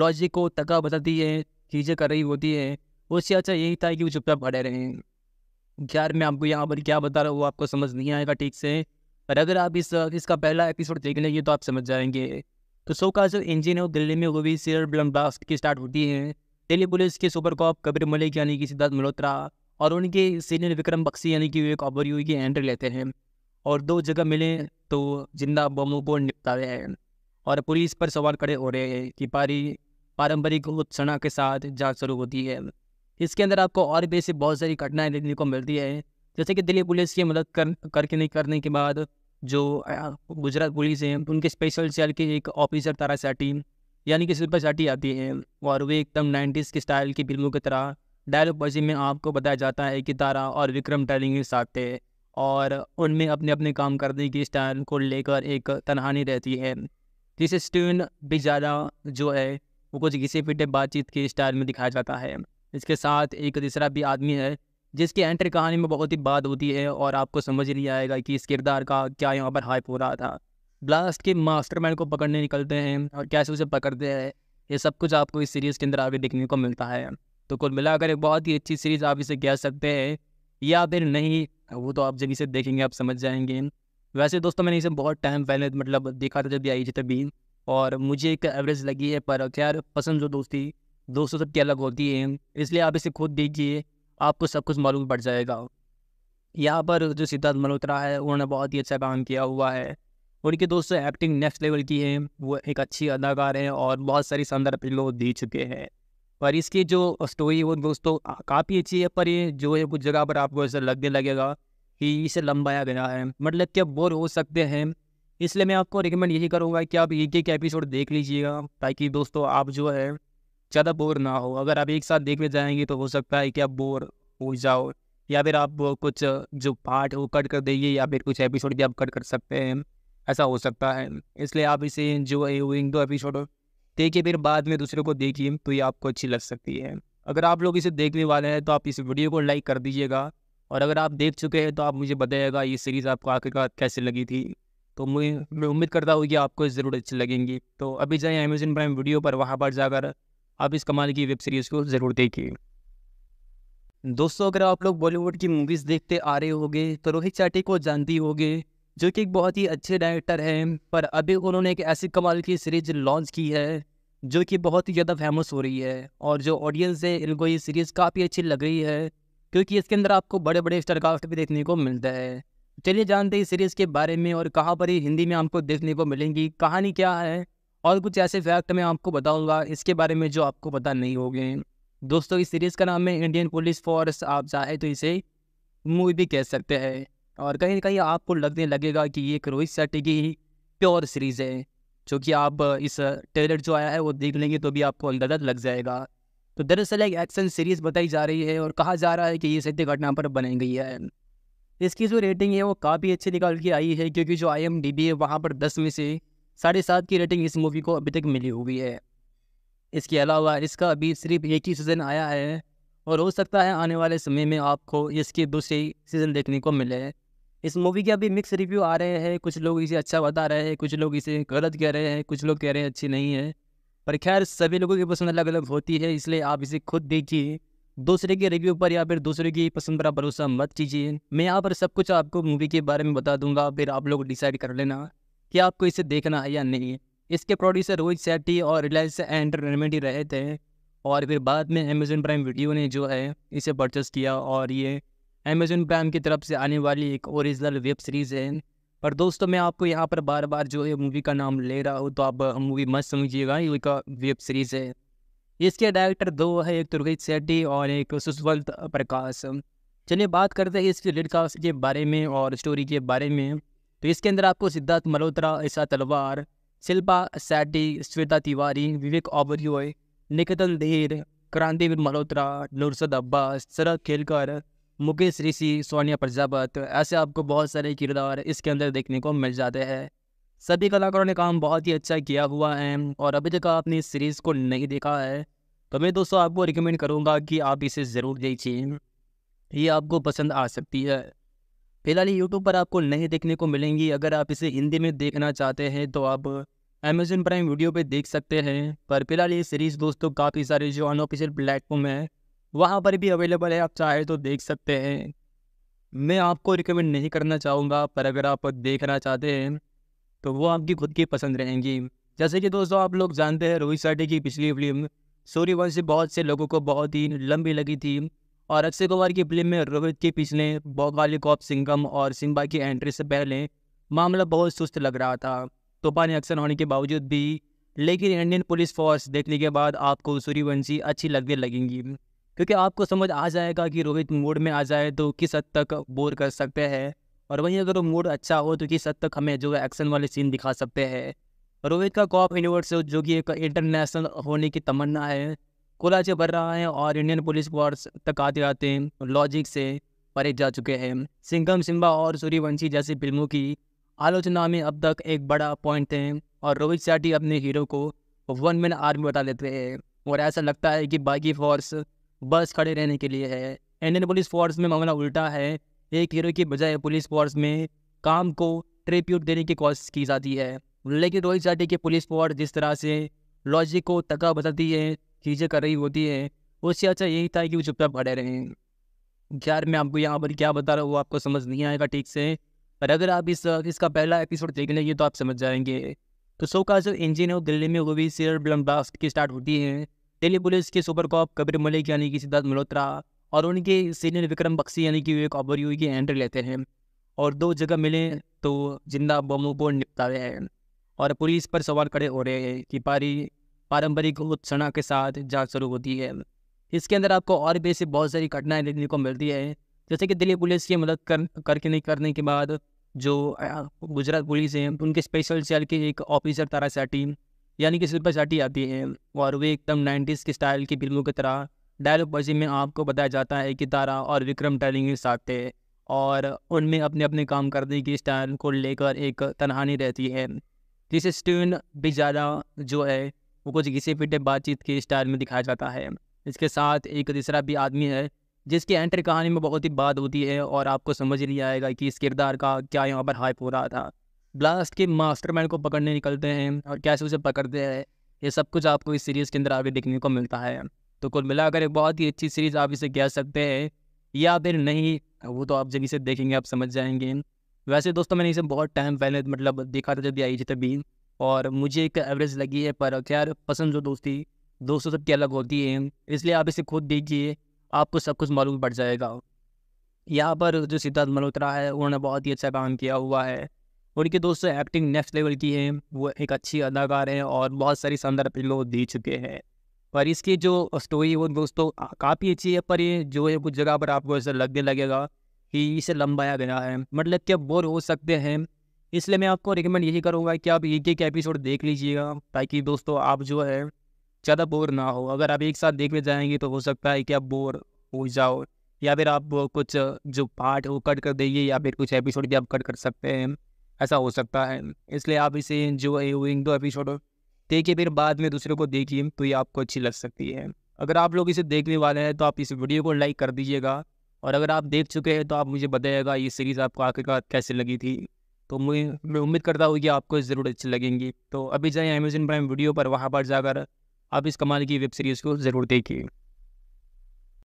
लॉजिक को तका बताती है चीज़ें कर रही होती है उससे अच्छा यही था कि वो चुपचाप खड़े रहें यार मैं आपको यहाँ पर क्या बता रहा हूँ वो आपको समझ नहीं आएगा ठीक से पर अगर आप इस इसका पहला एपिसोड देख लेंगे तो आप समझ जाएंगे तो सो का जो इंजन है वो दिल्ली में भी सीरियल ब्लम ब्लास्ट की स्टार्ट होती है दिल्ली पुलिस के सुपर कॉप कबीर मलिक यानी कि सिद्धार्थ मल्होत्रा और उनके सीनियर विक्रम बक्सी यानी कि विवेक ओबरयू की एंट्री लेते हैं और दो जगह मिले तो जिंदा बमों को निपटा रहे हैं और पुलिस पर सवाल खड़े हो रहे हैं कि पारी पारंपरिक उत्सना के साथ जांच शुरू होती है इसके अंदर आपको और भी ऐसी बहुत सारी घटनाएं देखने को मिलती है जैसे कि दिल्ली पुलिस की मदद कर करके नहीं करने के बाद जो गुजरात पुलिस है उनके स्पेशल सेल के एक ऑफिसर तारा सेटी यानी कि शिल्पा शेट्टी आती है और वे एकदम नाइन्टीज़ के स्टाइल की फिल्मों की तरह डायलॉग डायलोपॉजी में आपको बताया जाता है कि तारा और विक्रम के साथ थे और उनमें अपने अपने काम करने की स्टाइल को लेकर एक तनहानी रहती है जिसे स्टीवन ज़्यादा जो है वो कुछ घिसे पिटे बातचीत के स्टाइल में दिखाया जाता है इसके साथ एक तीसरा भी आदमी है जिसकी एंट्री कहानी में बहुत ही बात होती है और आपको समझ नहीं आएगा कि इस किरदार का क्या यहाँ पर हाइप हो रहा था ब्लास्ट के मास्टरमाइंड को पकड़ने निकलते हैं और कैसे उसे पकड़ते हैं ये सब कुछ आपको इस सीरीज़ के अंदर आगे देखने को मिलता है तो कुल मिलाकर एक बहुत ही अच्छी सीरीज़ आप इसे कह सकते हैं या फिर नहीं वो तो आप जब इसे देखेंगे आप समझ जाएंगे वैसे दोस्तों मैंने इसे बहुत टाइम पहले मतलब देखा था जब आई थी तभी और मुझे एक एवरेज लगी है पर खैर पसंद जो दोस्ती दोस्तों सबकी अलग होती है इसलिए आप इसे खुद देखिए आपको सब कुछ मालूम पड़ जाएगा यहाँ पर जो सिद्धार्थ मल्होत्रा है उन्होंने बहुत ही अच्छा काम किया हुआ है उनके दोस्तों एक्टिंग नेक्स्ट लेवल की है वो एक अच्छी अदाकार हैं और बहुत सारी शानदार फिल्मों दे चुके हैं पर इसकी जो स्टोरी वो दोस्तों काफ़ी अच्छी है पर ये जो है कुछ जगह पर आपको ऐसा लगने लगेगा कि इसे लंबाया गया है मतलब कि आप बोर हो सकते हैं इसलिए मैं आपको रिकमेंड यही करूँगा कि आप एक एक एपिसोड देख लीजिएगा ताकि दोस्तों आप जो है ज़्यादा बोर ना हो अगर आप एक साथ देखने जाएंगे तो हो सकता है कि आप बोर हो जाओ या फिर आप कुछ जो पार्ट वो कट कर देंगे या फिर कुछ एपिसोड भी आप कट कर सकते हैं ऐसा हो सकता है इसलिए आप इसे जो इन दो एपिसोड देखिए फिर बाद में दूसरे को देखिए तो ये आपको अच्छी लग सकती है अगर आप लोग इसे देखने वाले हैं तो आप इस वीडियो को लाइक कर दीजिएगा और अगर आप देख चुके हैं तो आप मुझे बताइएगा ये सीरीज़ आपको आखिरकार कैसे लगी थी तो मुझे मैं उम्मीद करता हूँ कि आपको ज़रूर अच्छी लगेंगी तो अभी जाए अमेजन प्राइम वीडियो पर वहाँ पर जाकर आप इस कमाल की वेब सीरीज़ को ज़रूर देखिए दोस्तों अगर आप लोग बॉलीवुड की मूवीज़ देखते आ रहे होगे तो रोहित चाटी को जानती होगी जो कि एक बहुत ही अच्छे डायरेक्टर हैं पर अभी उन्होंने एक ऐसी कमाल की सीरीज लॉन्च की है जो कि बहुत ही ज़्यादा फेमस हो रही है और जो ऑडियंस है इनको ये सीरीज़ काफ़ी अच्छी लग रही है क्योंकि इसके अंदर आपको बड़े बड़े स्टारकास्ट भी देखने को मिलता है चलिए जानते हैं सीरीज़ के बारे में और कहाँ पर ये हिंदी में आपको देखने को मिलेंगी कहानी क्या है और कुछ ऐसे फैक्ट मैं आपको बताऊँगा इसके बारे में जो आपको पता नहीं हो दोस्तों इस सीरीज़ का नाम है इंडियन पुलिस फोर्स आप चाहे तो इसे मूवी भी कह सकते हैं और कहीं ना कहीं आपको लगने लगेगा कि ये रोहित शेट्टी की ही प्योर सीरीज़ है जो कि आप इस ट्रेलर जो आया है वो देख लेंगे तो भी आपको अंदाजा लग जाएगा तो दरअसल एक एक्शन सीरीज़ बताई जा रही है और कहा जा रहा है कि ये सत्य घटना पर बनाई गई है इसकी जो रेटिंग है वो काफ़ी अच्छी निकाल के आई है क्योंकि जो आई एम डी बी है वहाँ पर दस में से साढ़े सात की रेटिंग इस मूवी को अभी तक मिली हुई है इसके अलावा इसका अभी सिर्फ एक ही सीज़न आया है और हो सकता है आने वाले समय में आपको इसके दूसरे सीज़न देखने को मिले इस मूवी के अभी मिक्स रिव्यू आ रहे हैं कुछ लोग इसे अच्छा बता रहे हैं कुछ लोग इसे गलत कह रहे हैं कुछ लोग कह रहे हैं अच्छी नहीं है पर खैर सभी लोगों की पसंद अलग अलग होती है इसलिए आप इसे खुद देखिए दूसरे के रिव्यू पर या फिर दूसरे की पसंद पर भरोसा मत कीजिए मैं यहाँ पर सब कुछ आपको मूवी के बारे में बता दूंगा फिर आप लोग डिसाइड कर लेना कि आपको इसे देखना है या नहीं इसके प्रोड्यूसर रोहित सेट्टी और रिलायंस एंटरटेनमेंट ही रहे थे और फिर बाद में अमेजोन प्राइम वीडियो ने जो है इसे परचेस किया और ये अमेजोन प्राइम की तरफ से आने वाली एक ओरिजिनल वेब सीरीज़ है पर दोस्तों मैं आपको यहाँ पर बार बार जो है मूवी का नाम ले रहा हूँ तो आप मूवी मत समझिएगा ये एक वेब सीरीज़ है इसके डायरेक्टर दो है एक तुर्गित सेट्टी और एक सुशवंत प्रकाश चलिए बात करते हैं इसके लिडकास्ट के बारे में और स्टोरी के बारे में तो इसके अंदर आपको सिद्धार्थ मल्होत्रा ऐसा तलवार शिल्पा सेट्टी श्वेता तिवारी विवेक ओबरियो निकतन धीर क्रांतिवीर मल्होत्रा नुरसद अब्बास शरद खेलकर मुकेश ऋषि सोनिया प्रजापत ऐसे आपको बहुत सारे किरदार इसके अंदर देखने को मिल जाते हैं सभी कलाकारों ने काम बहुत ही अच्छा किया हुआ है और अभी तक आपने इस सीरीज़ को नहीं देखा है तो मैं दोस्तों आपको रिकमेंड करूँगा कि आप इसे ज़रूर देखिए ये आपको पसंद आ सकती है फिलहाल ये यूट्यूब पर आपको नहीं देखने को मिलेंगी अगर आप इसे हिंदी में देखना चाहते हैं तो आप अमेजन प्राइम वीडियो पे देख सकते हैं पर फिलहाल ये सीरीज़ दोस्तों काफ़ी सारे जो अनऑफिशियल प्लेटफॉर्म है वहाँ पर भी अवेलेबल है आप चाहे तो देख सकते हैं मैं आपको रिकमेंड नहीं करना चाहूँगा पर अगर आप देखना चाहते हैं तो वो आपकी खुद की पसंद रहेंगी जैसे कि दोस्तों आप लोग जानते हैं रोहित साठे की पिछली फिल्म सूर्यवंशी से बहुत से लोगों को बहुत ही लंबी लगी थी और अक्षय कुमार की फिल्म में रोहित के पिछले बौगाली कॉप सिंगम और सिम्बा की एंट्री से पहले मामला बहुत सुस्त लग रहा था तूफानी अक्सर होने के बावजूद भी लेकिन इंडियन पुलिस फोर्स देखने के बाद आपको सूर्यवंशी अच्छी लगने लगेंगी क्योंकि आपको समझ आ जाएगा कि रोहित मूड में आ जाए तो किस हद तक बोर कर सकते हैं और वहीं अगर वो मूड अच्छा हो तो किस हद तक हमें जो है एक्शन वाले सीन दिखा सकते हैं रोहित का कॉप यूनिवर्स जो कि एक इंटरनेशनल होने की तमन्ना है कोलाचे भर रहा है और इंडियन पुलिस फोर्स तक आते आते लॉजिक से परे जा चुके हैं सिंगम सिम्बा और सूर्यवंशी जैसी फिल्मों की आलोचना में अब तक एक बड़ा पॉइंट थे और रोहित शेट्टी अपने हीरो को वन मैन आर्मी बता लेते हैं और ऐसा लगता है कि बाकी फोर्स बस खड़े रहने के लिए है इंडियन पुलिस फोर्स में मामला उल्टा है एक हीरो की बजाय पुलिस फोर्स में काम को ट्रिब्यूट देने की कोशिश की जाती है लेकिन रोहित जाटी की पुलिस फोर्स जिस तरह से लॉजिक को तका बताती है चीज़ें कर रही होती है उससे अच्छा यही था कि वो चुपचाप खड़े रहें यार मैं आपको यहाँ पर क्या बता रहा हूँ आपको समझ नहीं आएगा ठीक से पर अगर आप इस इसका पहला एपिसोड देख लेंगे तो आप समझ जाएंगे तो सो का जो इंजन है वो दिल्ली में वो भी सीरियल ब्लम ब्लास्ट की स्टार्ट होती है दिल्ली पुलिस के सुपर कॉप कबीर मलिक यानी कि सिद्धार्थ मल्होत्रा और उनके सीनियर विक्रम बक्सी यानी कि विवेक ओबरयू की एंट्री लेते हैं और दो जगह मिले तो जिंदा बमों को रहे हैं और पुलिस पर सवाल खड़े हो रहे हैं कि पारी पारंपरिक उत्सना के साथ जांच शुरू होती है इसके अंदर आपको और भी ऐसी बहुत सारी घटनाएं देखने को मिलती है जैसे कि दिल्ली पुलिस की मदद कर करके नहीं करने के बाद जो गुजरात पुलिस है उनके स्पेशल सेल के एक ऑफिसर तारा सेटी यानी कि शिल्पा शेट्टी आती है और वे एकदम नाइन्टीज़ के स्टाइल की फिल्मों की तरह डायलॉग बाजी में आपको बताया जाता है कि तारा और विक्रम के साथ थे और उनमें अपने अपने काम करने की स्टाइल को लेकर एक तनहानी रहती है जिसे भी ज़्यादा जो है वो कुछ घिसे पिटे बातचीत के स्टाइल में दिखाया जाता है इसके साथ एक तीसरा भी आदमी है जिसकी एंट्री कहानी में बहुत ही बात होती है और आपको समझ नहीं आएगा कि इस किरदार का क्या यहाँ पर हाइप हो रहा था ब्लास्ट के मास्टरमैन को पकड़ने निकलते हैं और कैसे उसे पकड़ते हैं ये सब कुछ आपको इस सीरीज़ के अंदर आगे देखने को मिलता है तो कुल मिलाकर एक बहुत ही अच्छी सीरीज़ आप इसे कह सकते हैं या फिर नहीं वो तो आप जब इसे देखेंगे आप समझ जाएंगे वैसे दोस्तों मैंने इसे बहुत टाइम पहले मतलब देखा था जब भी आई थी तभी और मुझे एक एवरेज लगी है पर खैर पसंद जो दोस्ती दोस्तों सबकी अलग होती है इसलिए आप इसे खुद देखिए आपको सब कुछ मालूम पड़ जाएगा यहाँ पर जो सिद्धार्थ मल्होत्रा है उन्होंने बहुत ही अच्छा काम किया हुआ है उनके दोस्त एक्टिंग नेक्स्ट लेवल की है वो एक अच्छी अदाकार हैं और बहुत सारी शानदार फिल्मों दे चुके हैं पर इसकी जो स्टोरी वो दोस्तों काफ़ी अच्छी है पर ये जो है कुछ जगह पर आपको ऐसा लगने लगेगा कि इसे लंबाया गया है मतलब कि आप बोर हो सकते हैं इसलिए मैं आपको रिकमेंड यही करूँगा कि आप एक एक एपिसोड देख लीजिएगा ताकि दोस्तों आप जो है ज़्यादा बोर ना हो अगर आप एक साथ देखने जाएंगे तो हो सकता है कि आप बोर हो जाओ या फिर आप कुछ जो पार्ट वो कट कर देंगे या फिर कुछ एपिसोड भी आप कट कर सकते हैं ऐसा हो सकता है इसलिए आप इसे एंजॉय इन दो एपिसोड देखिए फिर बाद में दूसरे को देखिए तो ये आपको अच्छी लग सकती है अगर आप लोग इसे देखने वाले हैं तो आप इस वीडियो को लाइक कर दीजिएगा और अगर आप देख चुके हैं तो आप मुझे बताइएगा ये सीरीज़ आपको आखिरकार कैसे लगी थी तो मुझे मैं उम्मीद करता हूँ कि आपको ज़रूर अच्छी लगेंगी तो अभी जाए अमेजन प्राइम वीडियो पर वहाँ पर जाकर आप इस कमाल की वेब सीरीज़ को ज़रूर देखिए